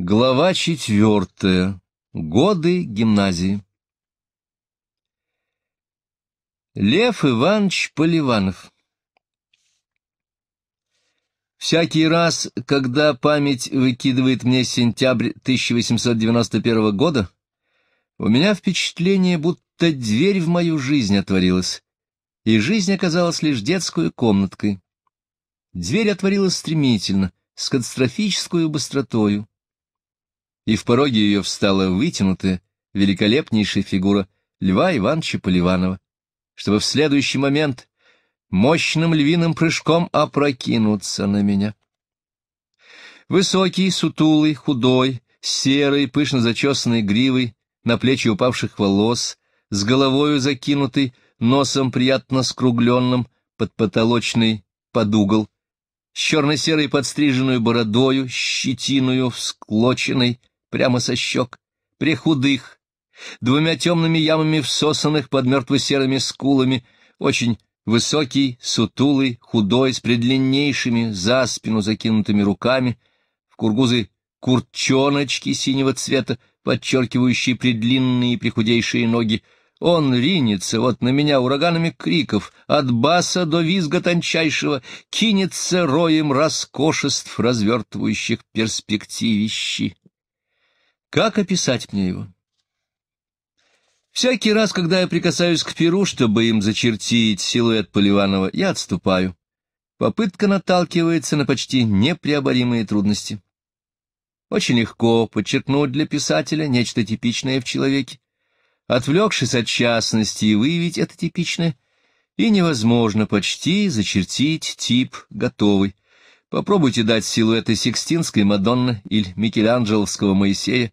Глава четвертая. Годы гимназии. Лев Иванович Поливанов Всякий раз, когда память выкидывает мне сентябрь 1891 года, у меня впечатление, будто дверь в мою жизнь отворилась, и жизнь оказалась лишь детской комнаткой. Дверь отворилась стремительно, с катастрофической быстротою и в пороге ее встала вытянутая, великолепнейшая фигура Льва Ивановича Поливанова, чтобы в следующий момент мощным львиным прыжком опрокинуться на меня. Высокий, сутулый, худой, серый, пышно зачесанный гривой, на плечи упавших волос, с головою закинутый, носом приятно скругленным, под потолочный под угол, с черно-серой подстриженную бородою, щетиную, всклоченной, прямо со щек, прихудых, двумя темными ямами всосанных под мертво-серыми скулами, очень высокий, сутулый, худой, с предлиннейшими за спину закинутыми руками, в кургузы курчоночки синего цвета, подчеркивающие предлинные и прихудейшие ноги, он ринется вот на меня ураганами криков, от баса до визга тончайшего, кинется роем роскошеств, развертывающих перспективищи. Как описать мне его? Всякий раз, когда я прикасаюсь к перу, чтобы им зачертить силуэт Поливанова, я отступаю. Попытка наталкивается на почти непреоборимые трудности. Очень легко подчеркнуть для писателя нечто типичное в человеке, отвлекшись от частности и выявить это типичное, и невозможно почти зачертить тип готовый. Попробуйте дать силуэты Сикстинской Мадонны или Микеланджеловского Моисея,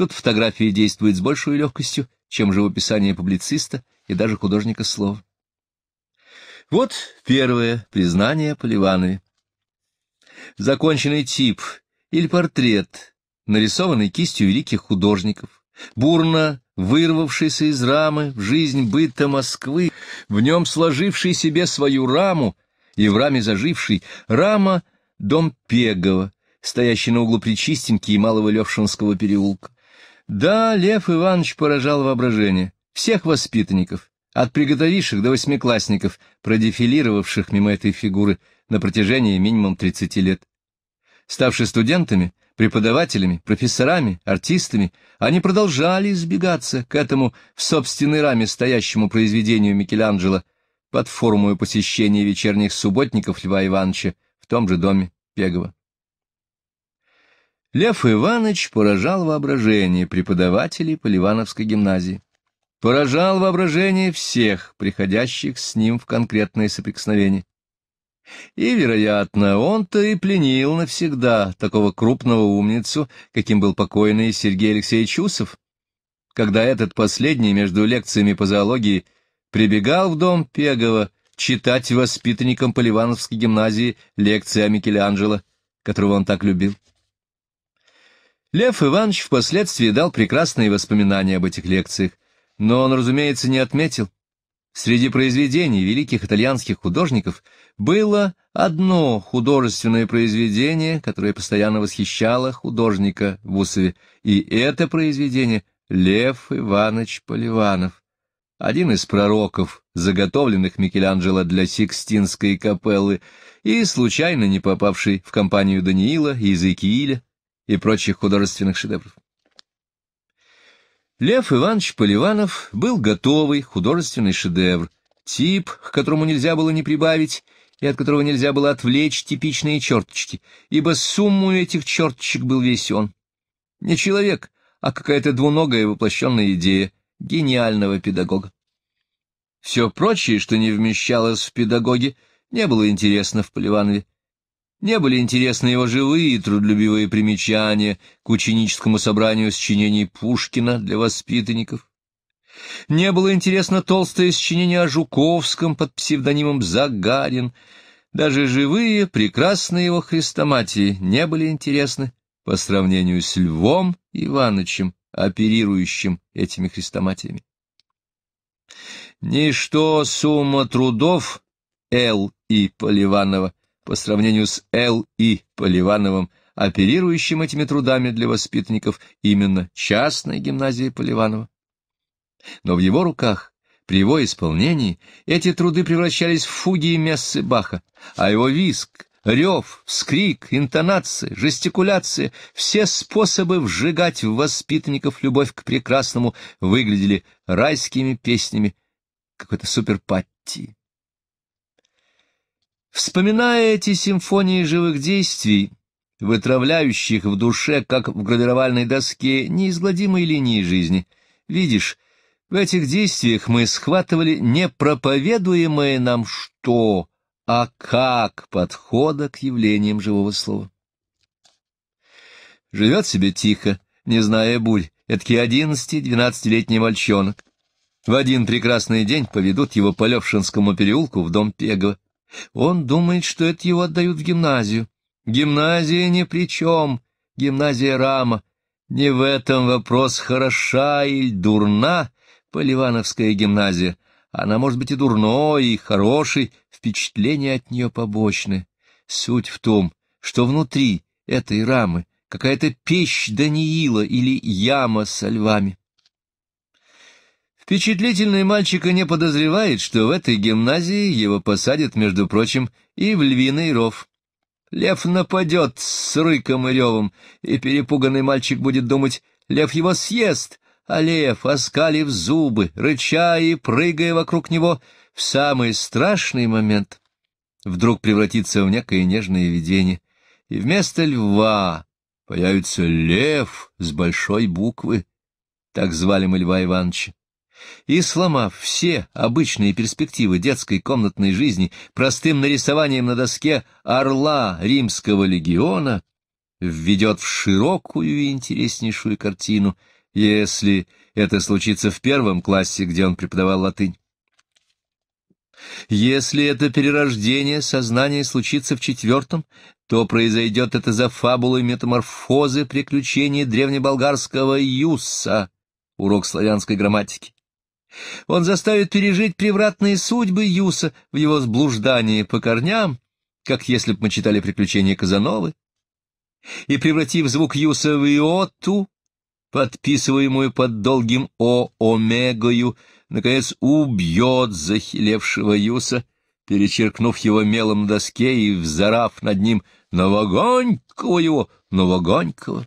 Тут фотография действует с большей легкостью, чем живописание публициста и даже художника слов. Вот первое признание Поливанове. Законченный тип или портрет, нарисованный кистью великих художников, бурно вырвавшийся из рамы в жизнь быта Москвы, в нем сложивший себе свою раму и в раме заживший, рама — дом Пегова, стоящий на углу Причистеньки и Малого Левшинского переулка. Да, Лев Иванович поражал воображение всех воспитанников, от приготовивших до восьмиклассников, продефилировавших мимо этой фигуры на протяжении минимум 30 лет. Ставши студентами, преподавателями, профессорами, артистами, они продолжали избегаться к этому в собственной раме стоящему произведению Микеланджело под форму посещения вечерних субботников Льва Ивановича в том же доме Пегова. Лев Иванович поражал воображение преподавателей Поливановской гимназии. Поражал воображение всех, приходящих с ним в конкретное соприкосновение. И, вероятно, он-то и пленил навсегда такого крупного умницу, каким был покойный Сергей Алексеевич Усов, когда этот последний между лекциями по зоологии прибегал в дом Пегова читать воспитанникам Поливановской гимназии лекции о Микеланджело, которого он так любил. Лев Иванович впоследствии дал прекрасные воспоминания об этих лекциях, но он, разумеется, не отметил. Среди произведений великих итальянских художников было одно художественное произведение, которое постоянно восхищало художника в Вусове, и это произведение Лев Иванович Поливанов, один из пророков, заготовленных Микеланджело для Сикстинской капеллы и случайно не попавший в компанию Даниила и Иезекииля, и прочих художественных шедевров. Лев Иванович Поливанов был готовый художественный шедевр, тип, к которому нельзя было не прибавить, и от которого нельзя было отвлечь типичные черточки, ибо сумму этих черточек был весь он. Не человек, а какая-то двуногая воплощенная идея гениального педагога. Все прочее, что не вмещалось в педагоге, не было интересно в Поливанове, не были интересны его живые и трудолюбивые примечания к ученическому собранию сочинений Пушкина для воспитанников. Не было интересно толстое сочинение о Жуковском под псевдонимом Загарин. Даже живые, прекрасные его хрестоматии не были интересны по сравнению с Львом Ивановичем, оперирующим этими хрестоматиями. Ничто сумма трудов Л. и Поливанова по сравнению с Л. И. Поливановым, оперирующим этими трудами для воспитанников именно частной гимназии Поливанова. Но в его руках, при его исполнении, эти труды превращались в фуги и мессы Баха, а его виск, рев, вскрик, интонация, жестикуляция, все способы вжигать в воспитанников любовь к прекрасному выглядели райскими песнями какой-то суперпатти. Вспоминая эти симфонии живых действий, вытравляющих в душе, как в гравировальной доске, неизгладимые линии жизни, видишь, в этих действиях мы схватывали не проповедуемое нам что, а как подхода к явлениям живого слова. Живет себе тихо, не зная бурь, эдакий одиннадцати-двенадцатилетний мальчонок. В один прекрасный день поведут его по Левшинскому переулку в дом Пегова. Он думает, что это его отдают в гимназию. Гимназия ни при чем, гимназия рама. Не в этом вопрос, хороша или дурна поливановская гимназия. Она может быть и дурной, и хорошей, впечатление от нее побочное. Суть в том, что внутри этой рамы какая-то печь Даниила или яма со львами. Впечатлительный мальчик и не подозревает, что в этой гимназии его посадят, между прочим, и в львиный ров. Лев нападет с рыком и ревом, и перепуганный мальчик будет думать, лев его съест, а лев, оскалив зубы, рыча и прыгая вокруг него, в самый страшный момент вдруг превратится в некое нежное видение, и вместо льва появится лев с большой буквы, так звали мы Льва Ивановича и, сломав все обычные перспективы детской комнатной жизни простым нарисованием на доске орла римского легиона, введет в широкую и интереснейшую картину, если это случится в первом классе, где он преподавал латынь. Если это перерождение сознания случится в четвертом, то произойдет это за фабулой метаморфозы приключений древнеболгарского Юсса, урок славянской грамматики. Он заставит пережить превратные судьбы Юса в его сблуждании по корням, как если бы мы читали «Приключения Казановы», и, превратив звук Юса в Иотту, подписываемую под долгим О омегою, наконец убьет захилевшего Юса, перечеркнув его мелом доске и взорав над ним «Новогонького его! Новогонького!»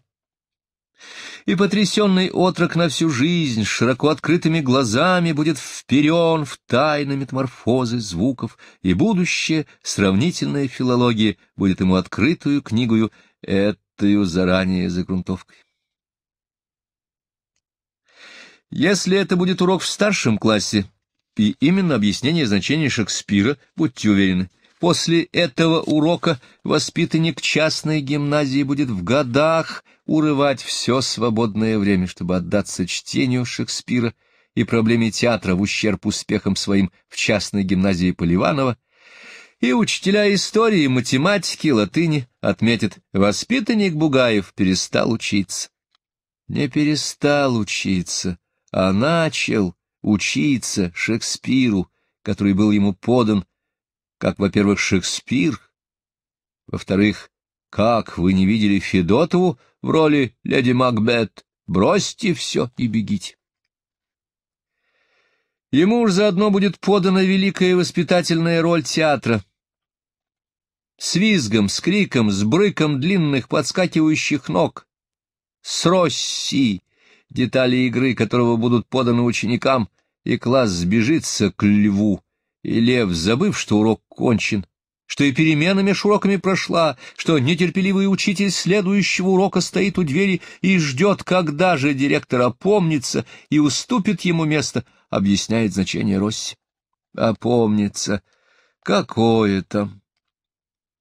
и потрясенный отрок на всю жизнь широко открытыми глазами будет вперен в тайны метаморфозы звуков, и будущее сравнительная филология будет ему открытую книгою, эту заранее загрунтовкой. Если это будет урок в старшем классе, и именно объяснение значения Шекспира, будьте уверены — После этого урока воспитанник частной гимназии будет в годах урывать все свободное время, чтобы отдаться чтению Шекспира и проблеме театра в ущерб успехам своим в частной гимназии Поливанова, и учителя истории, математики, латыни отметит воспитанник Бугаев перестал учиться. Не перестал учиться, а начал учиться Шекспиру, который был ему подан как, во-первых, Шекспир, во-вторых, как вы не видели Федотову в роли леди Макбет, бросьте все и бегите. Ему уж заодно будет подана великая воспитательная роль театра. С визгом, с криком, с брыком длинных подскакивающих ног, с Росси, детали игры которого будут поданы ученикам, и класс сбежится к льву, и лев, забыв, что урок кончен, что и перемена меж уроками прошла, что нетерпеливый учитель следующего урока стоит у двери и ждет, когда же директор опомнится и уступит ему место, объясняет значение Росси. Опомнится. Какое там?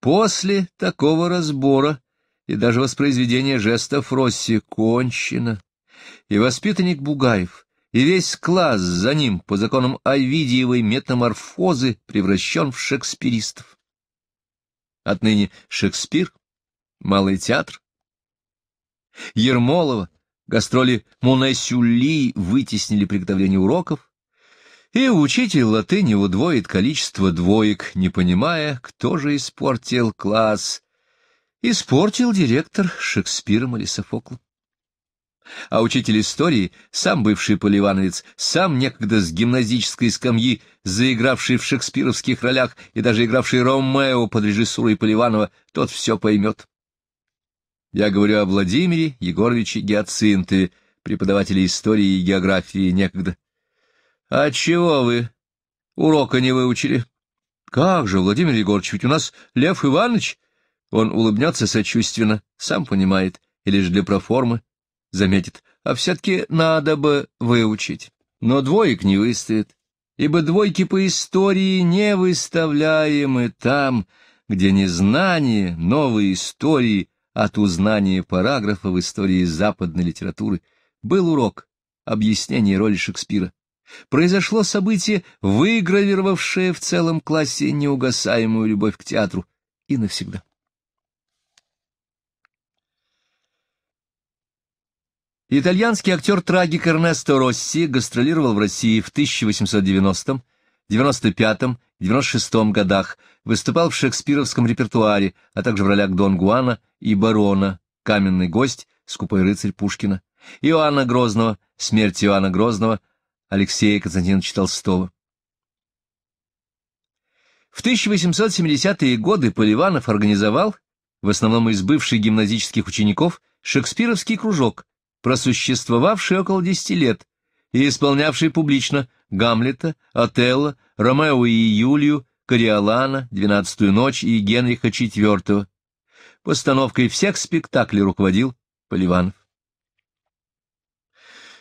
После такого разбора и даже воспроизведения жестов Росси кончено. И воспитанник Бугаев, и весь класс за ним по законам Овидиевой метаморфозы превращен в шекспиристов. Отныне Шекспир, Малый театр, Ермолова, гастроли Монесюли вытеснили приготовление уроков, и учитель латыни удвоит количество двоек, не понимая, кто же испортил класс. Испортил директор Шекспиром или Софоклом а учитель истории, сам бывший поливановец, сам некогда с гимназической скамьи, заигравший в шекспировских ролях и даже игравший Ромео под режиссурой Поливанова, тот все поймет. Я говорю о Владимире Егоровиче Геоцинтове, преподавателе истории и географии некогда. — А чего вы? Урока не выучили. — Как же, Владимир Егорович, ведь у нас Лев Иванович. Он улыбнется сочувственно, сам понимает, и лишь для проформы заметит, а все-таки надо бы выучить. Но двоек не выстоит, ибо двойки по истории не выставляемы там, где незнание новой истории от узнания параграфа в истории западной литературы был урок объяснение роли Шекспира. Произошло событие, выгравировавшее в целом классе неугасаемую любовь к театру и навсегда. Итальянский актер-трагик Эрнесто Росси гастролировал в России в 1890, 95 96 годах, выступал в шекспировском репертуаре, а также в ролях Дон Гуана и Барона, Каменный гость, Скупой рыцарь Пушкина, Иоанна Грозного, Смерть Иоанна Грозного, Алексея Константиновича Толстого. В 1870-е годы Поливанов организовал, в основном из бывших гимназических учеников, шекспировский кружок, просуществовавший около десяти лет и исполнявший публично Гамлета, Отелло, Ромео и Юлию, Кориолана, «Двенадцатую ночь» и Генриха IV. Постановкой всех спектаклей руководил Поливанов.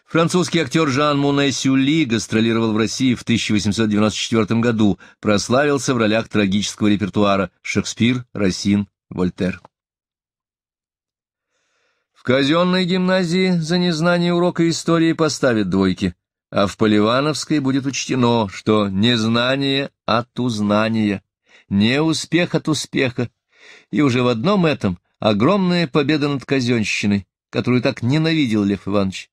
Французский актер Жан Муне Сюли гастролировал в России в 1894 году, прославился в ролях трагического репертуара «Шекспир», «Росин», «Вольтер». В казенной гимназии за незнание урока истории поставят двойки, а в Поливановской будет учтено, что незнание от узнания, успех от успеха, и уже в одном этом огромная победа над казенщиной, которую так ненавидел Лев Иванович.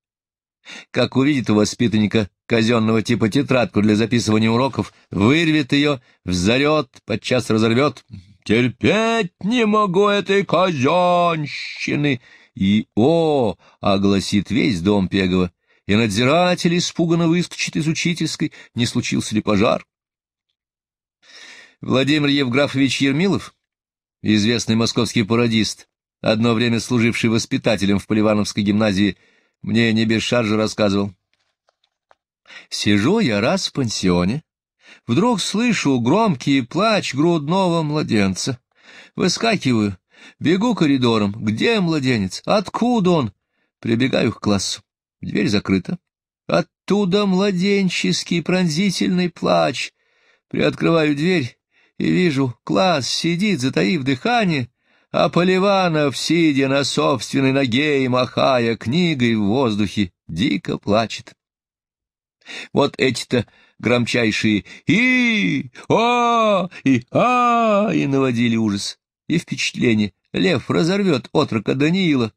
Как увидит у воспитанника казенного типа тетрадку для записывания уроков, вырвет ее, взорет, подчас разорвет. «Терпеть не могу этой казенщины!» и «О!» огласит весь дом Пегова, и надзиратель испуганно выскочит из учительской, не случился ли пожар. Владимир Евграфович Ермилов, известный московский пародист, одно время служивший воспитателем в Поливановской гимназии, мне не без шаржа рассказывал. «Сижу я раз в пансионе, вдруг слышу громкий плач грудного младенца. Выскакиваю, Бегу коридором. Где младенец? Откуда он? Прибегаю к классу. Дверь закрыта. Оттуда младенческий пронзительный плач. Приоткрываю дверь и вижу, класс сидит, затаив дыхание, а Поливанов, сидя на собственной ноге и махая книгой в воздухе, дико плачет. Вот эти-то громчайшие и о и а и наводили ужас и впечатление. Лев разорвет отрока Даниила.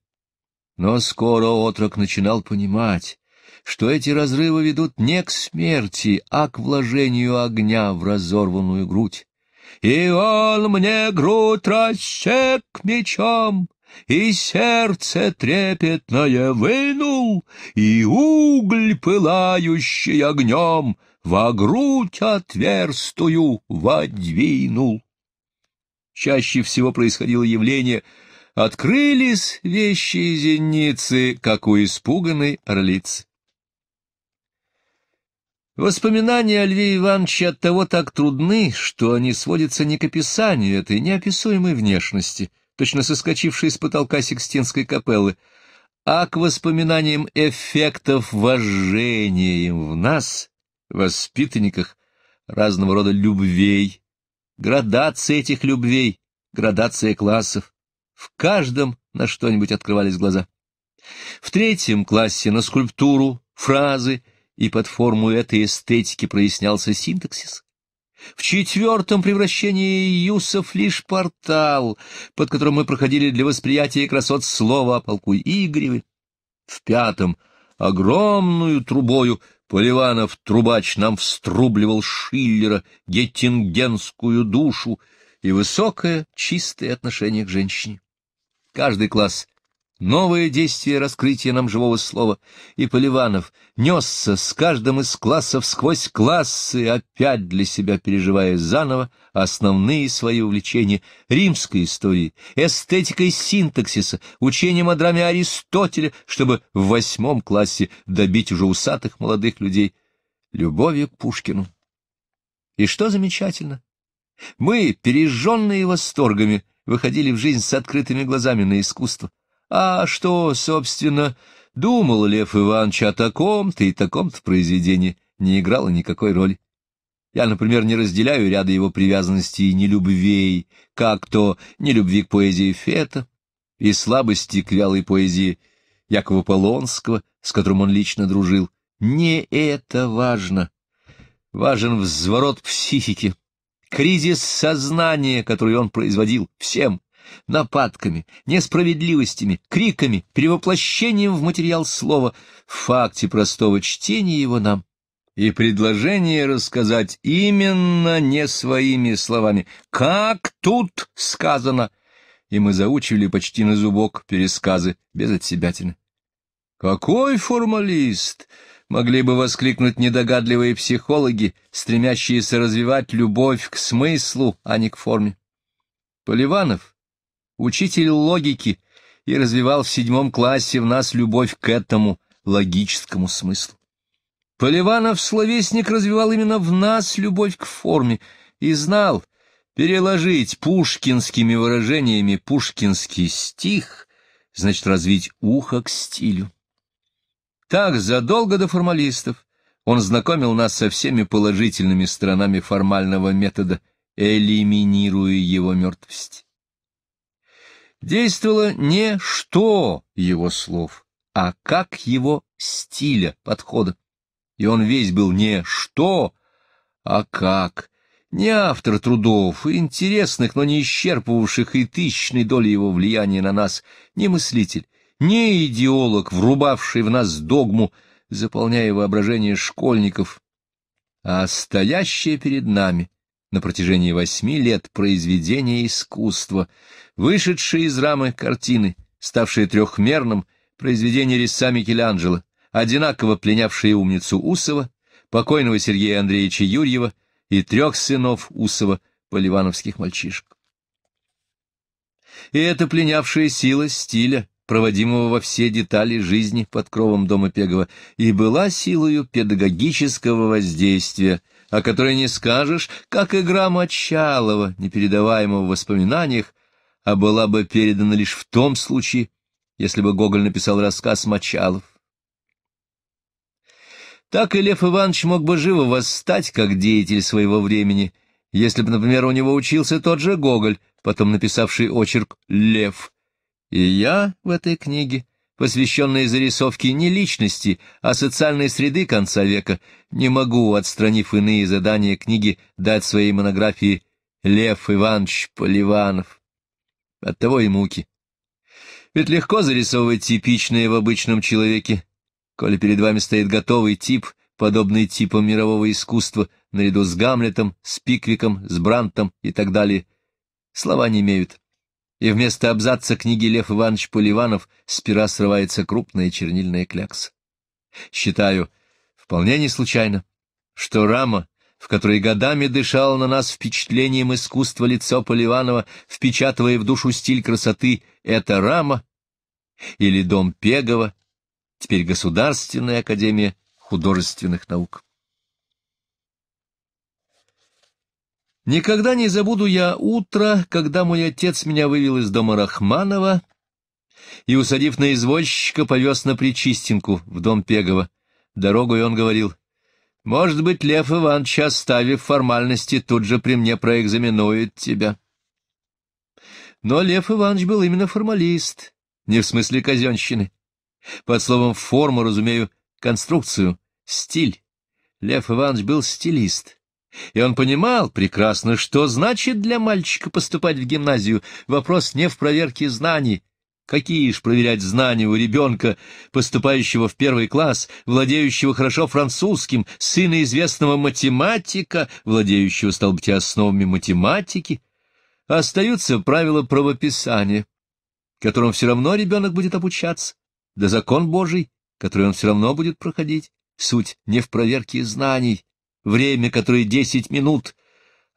Но скоро отрок начинал понимать, что эти разрывы ведут не к смерти, а к вложению огня в разорванную грудь. И он мне грудь рассек мечом, и сердце трепетное вынул, и уголь, пылающий огнем, во грудь отверстую водвинул чаще всего происходило явление «открылись вещи и зеницы, как у испуганной орлицы». Воспоминания о Льве Ивановиче от того так трудны, что они сводятся не к описанию этой неописуемой внешности, точно соскочившей с потолка Сикстинской капеллы, а к воспоминаниям эффектов вожжения им в нас, воспитанниках, разного рода любвей, градация этих любвей, градация классов. В каждом на что-нибудь открывались глаза. В третьем классе на скульптуру, фразы, и под форму этой эстетики прояснялся синтаксис. В четвертом превращении Юсов лишь портал, под которым мы проходили для восприятия красот слова о полку Игореве. В пятом — огромную трубою, Поливанов, трубач, нам вструбливал Шиллера, геттингенскую душу и высокое, чистое отношение к женщине. Каждый класс Новое действие раскрытия нам живого слова, и Поливанов несся с каждым из классов сквозь классы, опять для себя переживая заново основные свои увлечения римской истории, эстетикой синтаксиса, учением о драме Аристотеля, чтобы в восьмом классе добить уже усатых молодых людей, любовью к Пушкину. И что замечательно, мы, пережженные восторгами, выходили в жизнь с открытыми глазами на искусство, а что, собственно, думал Лев Иванович о таком-то и таком-то произведении, не играло никакой роли. Я, например, не разделяю ряда его привязанностей и нелюбвей, как то нелюбви к поэзии Фета и слабости к вялой поэзии Якова Полонского, с которым он лично дружил. Не это важно. Важен взворот психики, кризис сознания, который он производил всем, нападками, несправедливостями, криками, перевоплощением в материал слова, в факте простого чтения его нам. И предложение рассказать именно не своими словами, как тут сказано, и мы заучивали почти на зубок пересказы без отсебятины. «Какой формалист!» — могли бы воскликнуть недогадливые психологи, стремящиеся развивать любовь к смыслу, а не к форме. Поливанов учитель логики, и развивал в седьмом классе в нас любовь к этому логическому смыслу. Поливанов словесник развивал именно в нас любовь к форме и знал переложить пушкинскими выражениями пушкинский стих, значит развить ухо к стилю. Так задолго до формалистов он знакомил нас со всеми положительными сторонами формального метода, элиминируя его мертвость действовало не что его слов, а как его стиля подхода. И он весь был не что, а как, не автор трудов, интересных, но не исчерпывавших и тысячной доли его влияния на нас, не мыслитель, не идеолог, врубавший в нас догму, заполняя воображение школьников, а стоящее перед нами — на протяжении восьми лет произведение искусства, вышедшее из рамы картины, ставшее трехмерным, произведение риса Микеланджело, одинаково пленявшее умницу Усова, покойного Сергея Андреевича Юрьева и трех сынов Усова, поливановских мальчишек. И эта пленявшая сила стиля, проводимого во все детали жизни под кровом дома Пегова, и была силою педагогического воздействия о которой не скажешь, как игра Мочалова, непередаваемого в воспоминаниях, а была бы передана лишь в том случае, если бы Гоголь написал рассказ Мочалов. Так и Лев Иванович мог бы живо восстать, как деятель своего времени, если бы, например, у него учился тот же Гоголь, потом написавший очерк «Лев». И я в этой книге посвященные зарисовке не личности, а социальной среды конца века, не могу, отстранив иные задания книги, дать своей монографии Лев Иванович Поливанов. Оттого и муки. Ведь легко зарисовывать типичное в обычном человеке, коли перед вами стоит готовый тип, подобный типам мирового искусства, наряду с Гамлетом, с Пиквиком, с Брантом и так далее. Слова не имеют и вместо абзаца книги Лев Иванович Поливанов с пера срывается крупная чернильная клякса. Считаю, вполне не случайно, что рама, в которой годами дышал на нас впечатлением искусства лицо Поливанова, впечатывая в душу стиль красоты, это рама, или дом Пегова, теперь Государственная академия художественных наук. Никогда не забуду я утро, когда мой отец меня вывел из дома Рахманова и, усадив на извозчика, повез на Причистинку в дом Пегова. Дорогой он говорил, «Может быть, Лев Иванович, оставив формальности, тут же при мне проэкзаменует тебя». Но Лев Иванович был именно формалист, не в смысле казенщины. Под словом «форма» разумею конструкцию, стиль. Лев Иванович был стилист. И он понимал прекрасно, что значит для мальчика поступать в гимназию. Вопрос не в проверке знаний. Какие ж проверять знания у ребенка, поступающего в первый класс, владеющего хорошо французским, сына известного математика, владеющего, стал быть, основами математики? Остаются правила правописания, которым все равно ребенок будет обучаться, да закон Божий, который он все равно будет проходить. Суть не в проверке знаний, время которое десять минут,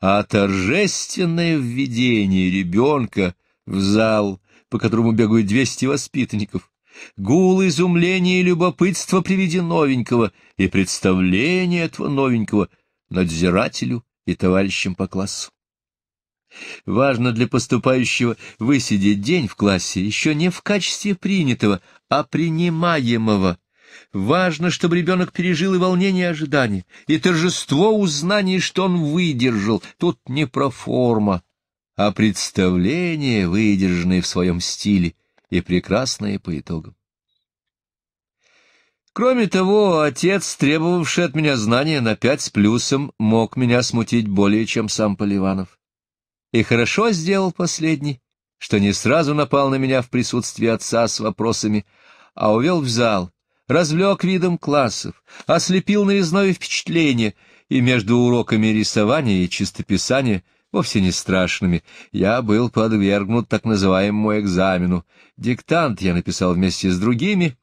а торжественное введение ребенка в зал, по которому бегают двести воспитанников, гул изумления и любопытства при виде новенького и представление этого новенького надзирателю и товарищам по классу. Важно для поступающего высидеть день в классе еще не в качестве принятого, а принимаемого, Важно, чтобы ребенок пережил и волнение и ожидание, и торжество узнания, что он выдержал. Тут не про форма, а представление, выдержанное в своем стиле, и прекрасное по итогам. Кроме того, отец, требовавший от меня знания на пять с плюсом, мог меня смутить более, чем сам Поливанов. И хорошо сделал последний, что не сразу напал на меня в присутствии отца с вопросами, а увел в зал, развлек видом классов, ослепил новизной впечатление, и между уроками рисования и чистописания, вовсе не страшными, я был подвергнут так называемому экзамену. Диктант я написал вместе с другими,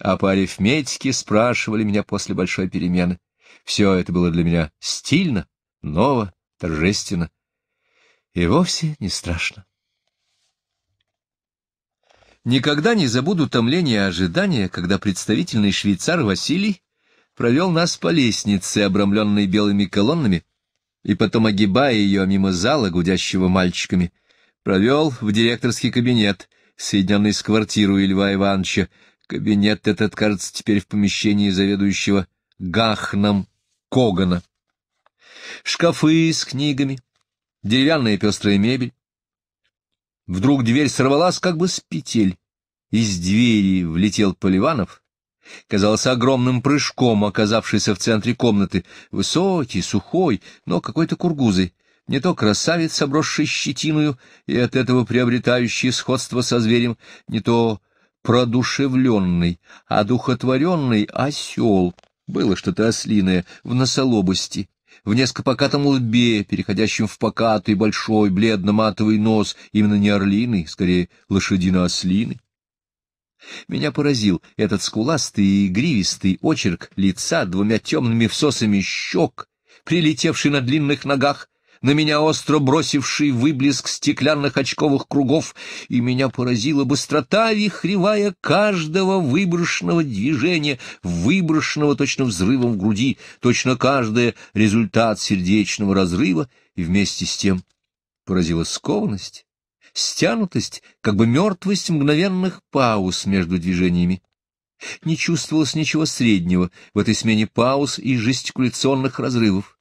а по арифметике спрашивали меня после большой перемены. Все это было для меня стильно, ново, торжественно и вовсе не страшно. Никогда не забуду томление ожидания, когда представительный швейцар Василий провел нас по лестнице, обрамленной белыми колоннами, и потом, огибая ее мимо зала, гудящего мальчиками, провел в директорский кабинет, соединенный с квартирой Льва Ивановича. Кабинет этот, кажется, теперь в помещении заведующего Гахном Когана. Шкафы с книгами, деревянная пестрая мебель, Вдруг дверь сорвалась как бы с петель. Из двери влетел Поливанов — казался огромным прыжком, оказавшийся в центре комнаты, высокий, сухой, но какой-то кургузый, не то красавец, обросший щетиною и от этого приобретающий сходство со зверем, не то продушевленный, одухотворенный осел. Было что-то ослиное в носолобости, в несколько покатом лбе, переходящем в покатый большой бледно-матовый нос, именно не орлиный, скорее лошадино-ослиный. Меня поразил этот скуластый и гривистый очерк лица двумя темными всосами щек, прилетевший на длинных ногах, на меня остро бросивший выблеск стеклянных очковых кругов, и меня поразила быстрота вихревая каждого выброшенного движения, выброшенного точно взрывом в груди, точно каждое результат сердечного разрыва, и вместе с тем поразила скованность, стянутость, как бы мертвость мгновенных пауз между движениями. Не чувствовалось ничего среднего в этой смене пауз и жестикуляционных разрывов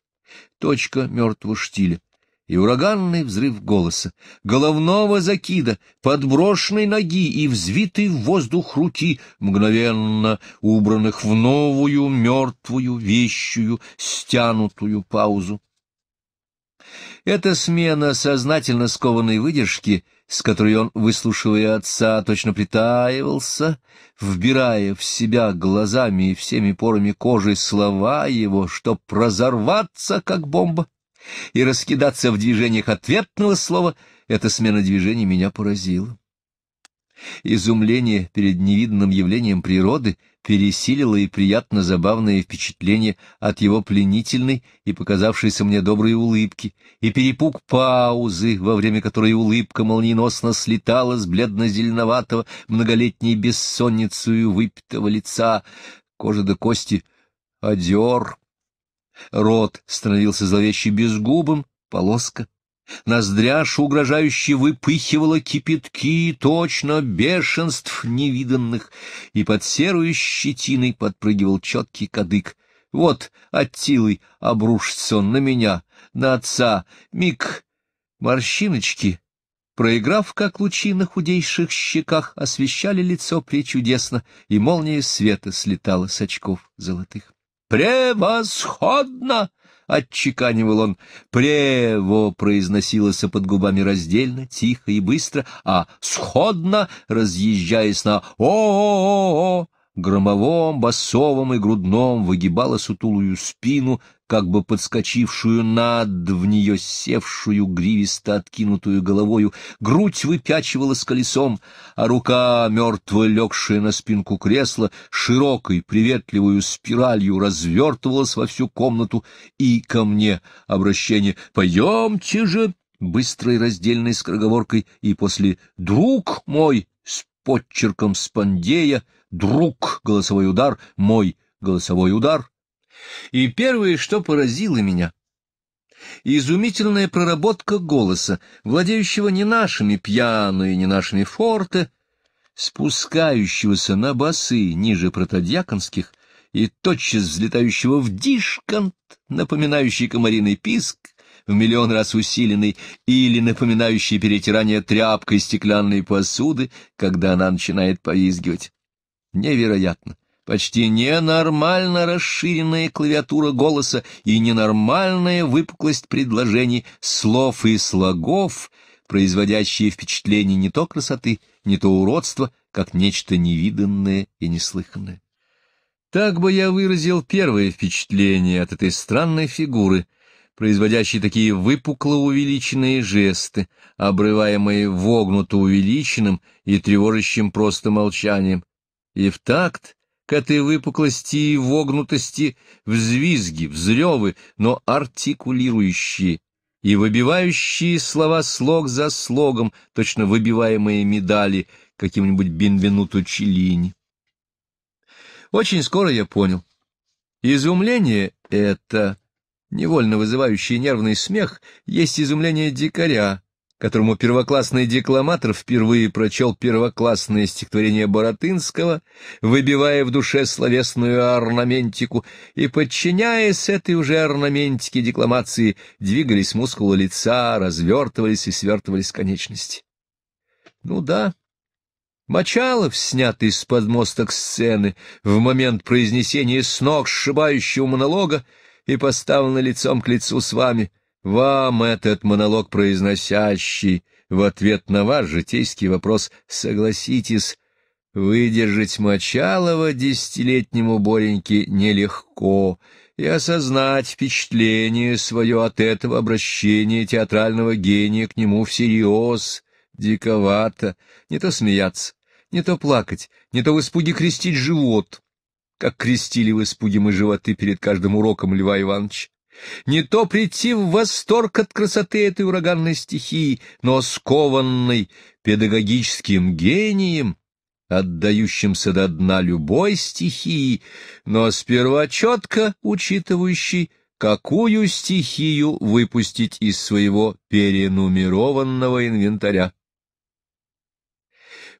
точка мертвого штиля и ураганный взрыв голоса, головного закида, подброшенной ноги и взвитый в воздух руки, мгновенно убранных в новую, мертвую, вещую, стянутую паузу. Эта смена сознательно скованной выдержки — с которой он, выслушивая отца, точно притаивался, вбирая в себя глазами и всеми порами кожи слова его, чтоб прозорваться, как бомба, и раскидаться в движениях ответного слова, эта смена движений меня поразила. Изумление перед невиданным явлением природы — пересилило и приятно забавное впечатление от его пленительной и показавшейся мне доброй улыбки, и перепуг паузы, во время которой улыбка молниеносно слетала с бледно-зеленоватого многолетней бессонницею выпитого лица, кожа до кости, одер. Рот становился зловеще безгубым, полоска Ноздряш угрожающе выпыхивала кипятки, точно бешенств невиданных, и под серую щетиной подпрыгивал четкий кадык. Вот оттилой обрушится он на меня, на отца, миг, морщиночки. Проиграв, как лучи на худейших щеках, освещали лицо причудесно, и молния света слетала с очков золотых. «Превосходно!» отчеканивал он. «Прево» произносилось под губами раздельно, тихо и быстро, а «сходно», разъезжаясь на «о-о-о-о», громовом, басовом и грудном, выгибала сутулую спину, как бы подскочившую над в нее севшую, гривисто откинутую головою, грудь выпячивала с колесом, а рука, мертво легшая на спинку кресла, широкой, приветливую спиралью развертывалась во всю комнату и ко мне обращение «Поемте же!» быстрой раздельной скороговоркой и после «Друг мой!» с подчерком спандея «Друг» — голосовой удар, «Мой» — голосовой удар — и первое, что поразило меня — изумительная проработка голоса, владеющего не нашими пьяно и не нашими форте, спускающегося на басы ниже протодьяконских и тотчас взлетающего в дишкант, напоминающий комариный писк, в миллион раз усиленный или напоминающий перетирание тряпкой стеклянной посуды, когда она начинает повизгивать. Невероятно! почти ненормально расширенная клавиатура голоса и ненормальная выпуклость предложений слов и слогов, производящие впечатление не то красоты, не то уродства, как нечто невиданное и неслыханное. Так бы я выразил первое впечатление от этой странной фигуры, производящей такие выпукло увеличенные жесты, обрываемые вогнуто увеличенным и тревожащим просто молчанием. И в такт коты выпуклости и вогнутости, взвизги, взрёвы, но артикулирующие и выбивающие слова слог за слогом, точно выбиваемые медали каким-нибудь Бенвенуту Челлини. Очень скоро я понял. Изумление это, невольно вызывающее нервный смех, есть изумление дикаря, которому первоклассный декламатор впервые прочел первоклассное стихотворение Боротынского, выбивая в душе словесную орнаментику, и, подчиняясь этой уже орнаментике декламации, двигались мускулы лица, развертывались и свертывались конечности. Ну да, Мочалов, снятый с подмосток сцены в момент произнесения с ног сшибающего монолога и поставленный лицом к лицу с вами — вам этот монолог произносящий в ответ на ваш житейский вопрос, согласитесь, выдержать Мочалова десятилетнему Бореньке нелегко, и осознать впечатление свое от этого обращения театрального гения к нему всерьез, диковато, не то смеяться, не то плакать, не то в испуге крестить живот, как крестили в испуге мы животы перед каждым уроком Льва Ивановича не то прийти в восторг от красоты этой ураганной стихии, но скованной педагогическим гением, отдающимся до дна любой стихии, но сперва четко учитывающий, какую стихию выпустить из своего перенумерованного инвентаря.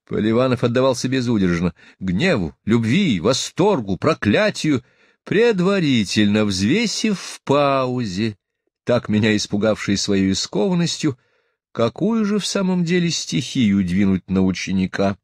Поливанов отдавался безудержно гневу, любви, восторгу, проклятию, Предварительно взвесив в паузе, так меня испугавший своей скованностью, какую же в самом деле стихию двинуть на ученика?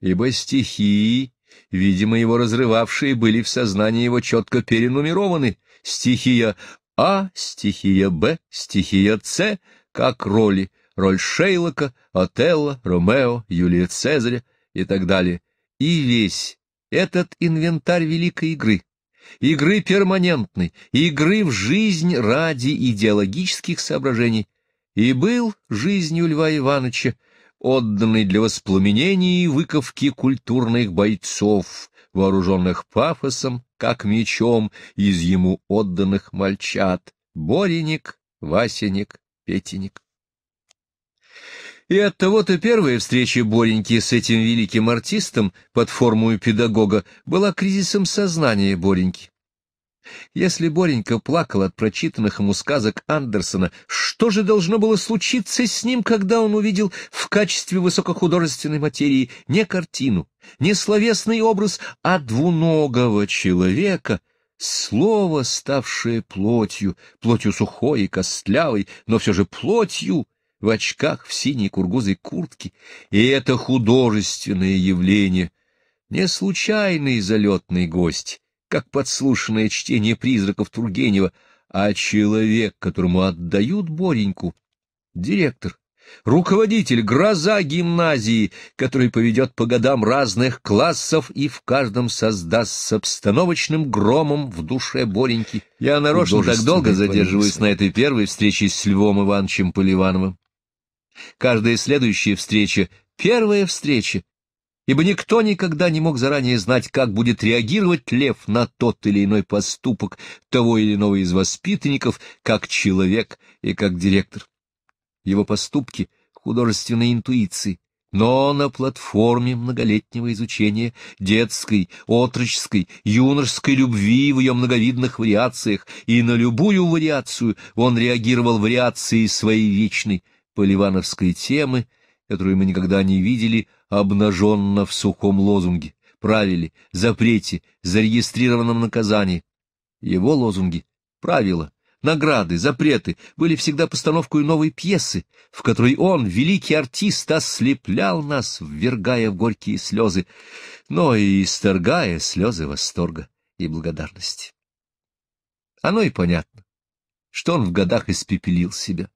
Ибо стихии, видимо, его разрывавшие, были в сознании его четко перенумерованы. Стихия А, стихия Б, стихия С, как роли, роль Шейлока, Отелло, Ромео, Юлия Цезаря и так далее. И весь этот инвентарь великой игры — игры перманентной, игры в жизнь ради идеологических соображений, и был жизнью Льва Ивановича, отданный для воспламенения и выковки культурных бойцов, вооруженных пафосом, как мечом, из ему отданных мальчат — Боренек, Васенек, Петенек. И оттого-то первая встреча Бореньки с этим великим артистом под форму педагога была кризисом сознания Бореньки. Если Боренька плакал от прочитанных ему сказок Андерсона, что же должно было случиться с ним, когда он увидел в качестве высокохудожественной материи не картину, не словесный образ, а двуногого человека, слово, ставшее плотью, плотью сухой и костлявой, но все же плотью, в очках, в синей кургузой куртке, и это художественное явление, не случайный залетный гость, как подслушанное чтение призраков Тургенева, а человек, которому отдают Бореньку, директор, руководитель, гроза гимназии, который поведет по годам разных классов и в каждом создаст с обстановочным громом в душе Бореньки. Я нарочно так долго задерживаюсь на этой первой встрече с Львом Ивановичем Поливановым. Каждая следующая встреча — первая встреча, ибо никто никогда не мог заранее знать, как будет реагировать лев на тот или иной поступок того или иного из воспитанников, как человек и как директор. Его поступки — художественной интуиции, но на платформе многолетнего изучения детской, отроческой, юношеской любви в ее многовидных вариациях, и на любую вариацию он реагировал вариацией своей вечной, поливановской темы, которую мы никогда не видели, обнаженно в сухом лозунге, правиле, запрете, зарегистрированном наказании. Его лозунги, правила, награды, запреты были всегда постановкой новой пьесы, в которой он, великий артист, ослеплял нас, ввергая в горькие слезы, но и исторгая слезы восторга и благодарности. Оно и понятно, что он в годах испепелил себя.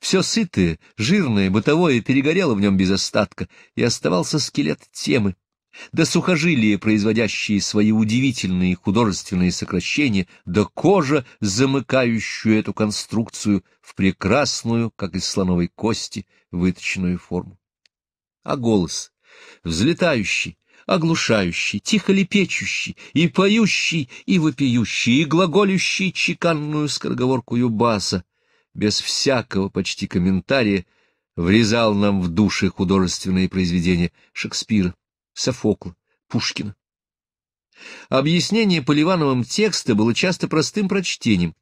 Все сытое, жирное, бытовое перегорело в нем без остатка, и оставался скелет темы, да сухожилия, производящие свои удивительные художественные сокращения, да кожа, замыкающую эту конструкцию в прекрасную, как из слоновой кости, выточенную форму. А голос, взлетающий, оглушающий, тихо лепечущий, и поющий, и вопиющий, и глаголющий чеканную скороговоркую баса, без всякого почти комментария, врезал нам в души художественные произведения Шекспира, Софокла, Пушкина. Объяснение Поливановым текста было часто простым прочтением,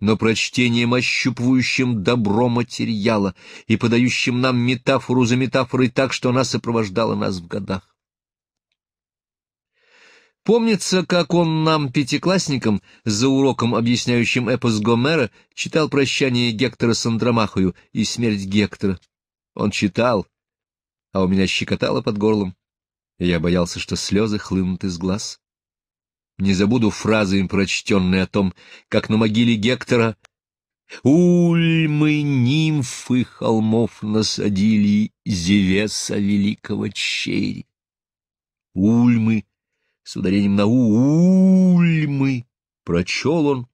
но прочтением, ощупывающим добро материала и подающим нам метафору за метафорой так, что она сопровождала нас в годах. Помнится, как он нам, пятиклассникам, за уроком, объясняющим эпос Гомера, читал прощание Гектора с Андромахою и смерть Гектора. Он читал, а у меня щекотало под горлом, и я боялся, что слезы хлынут из глаз. Не забуду фразы им прочтенные о том, как на могиле Гектора Ульмы нимфы холмов насадили Зевеса великого черри. Ульмы с ударением на ульмы, прочел он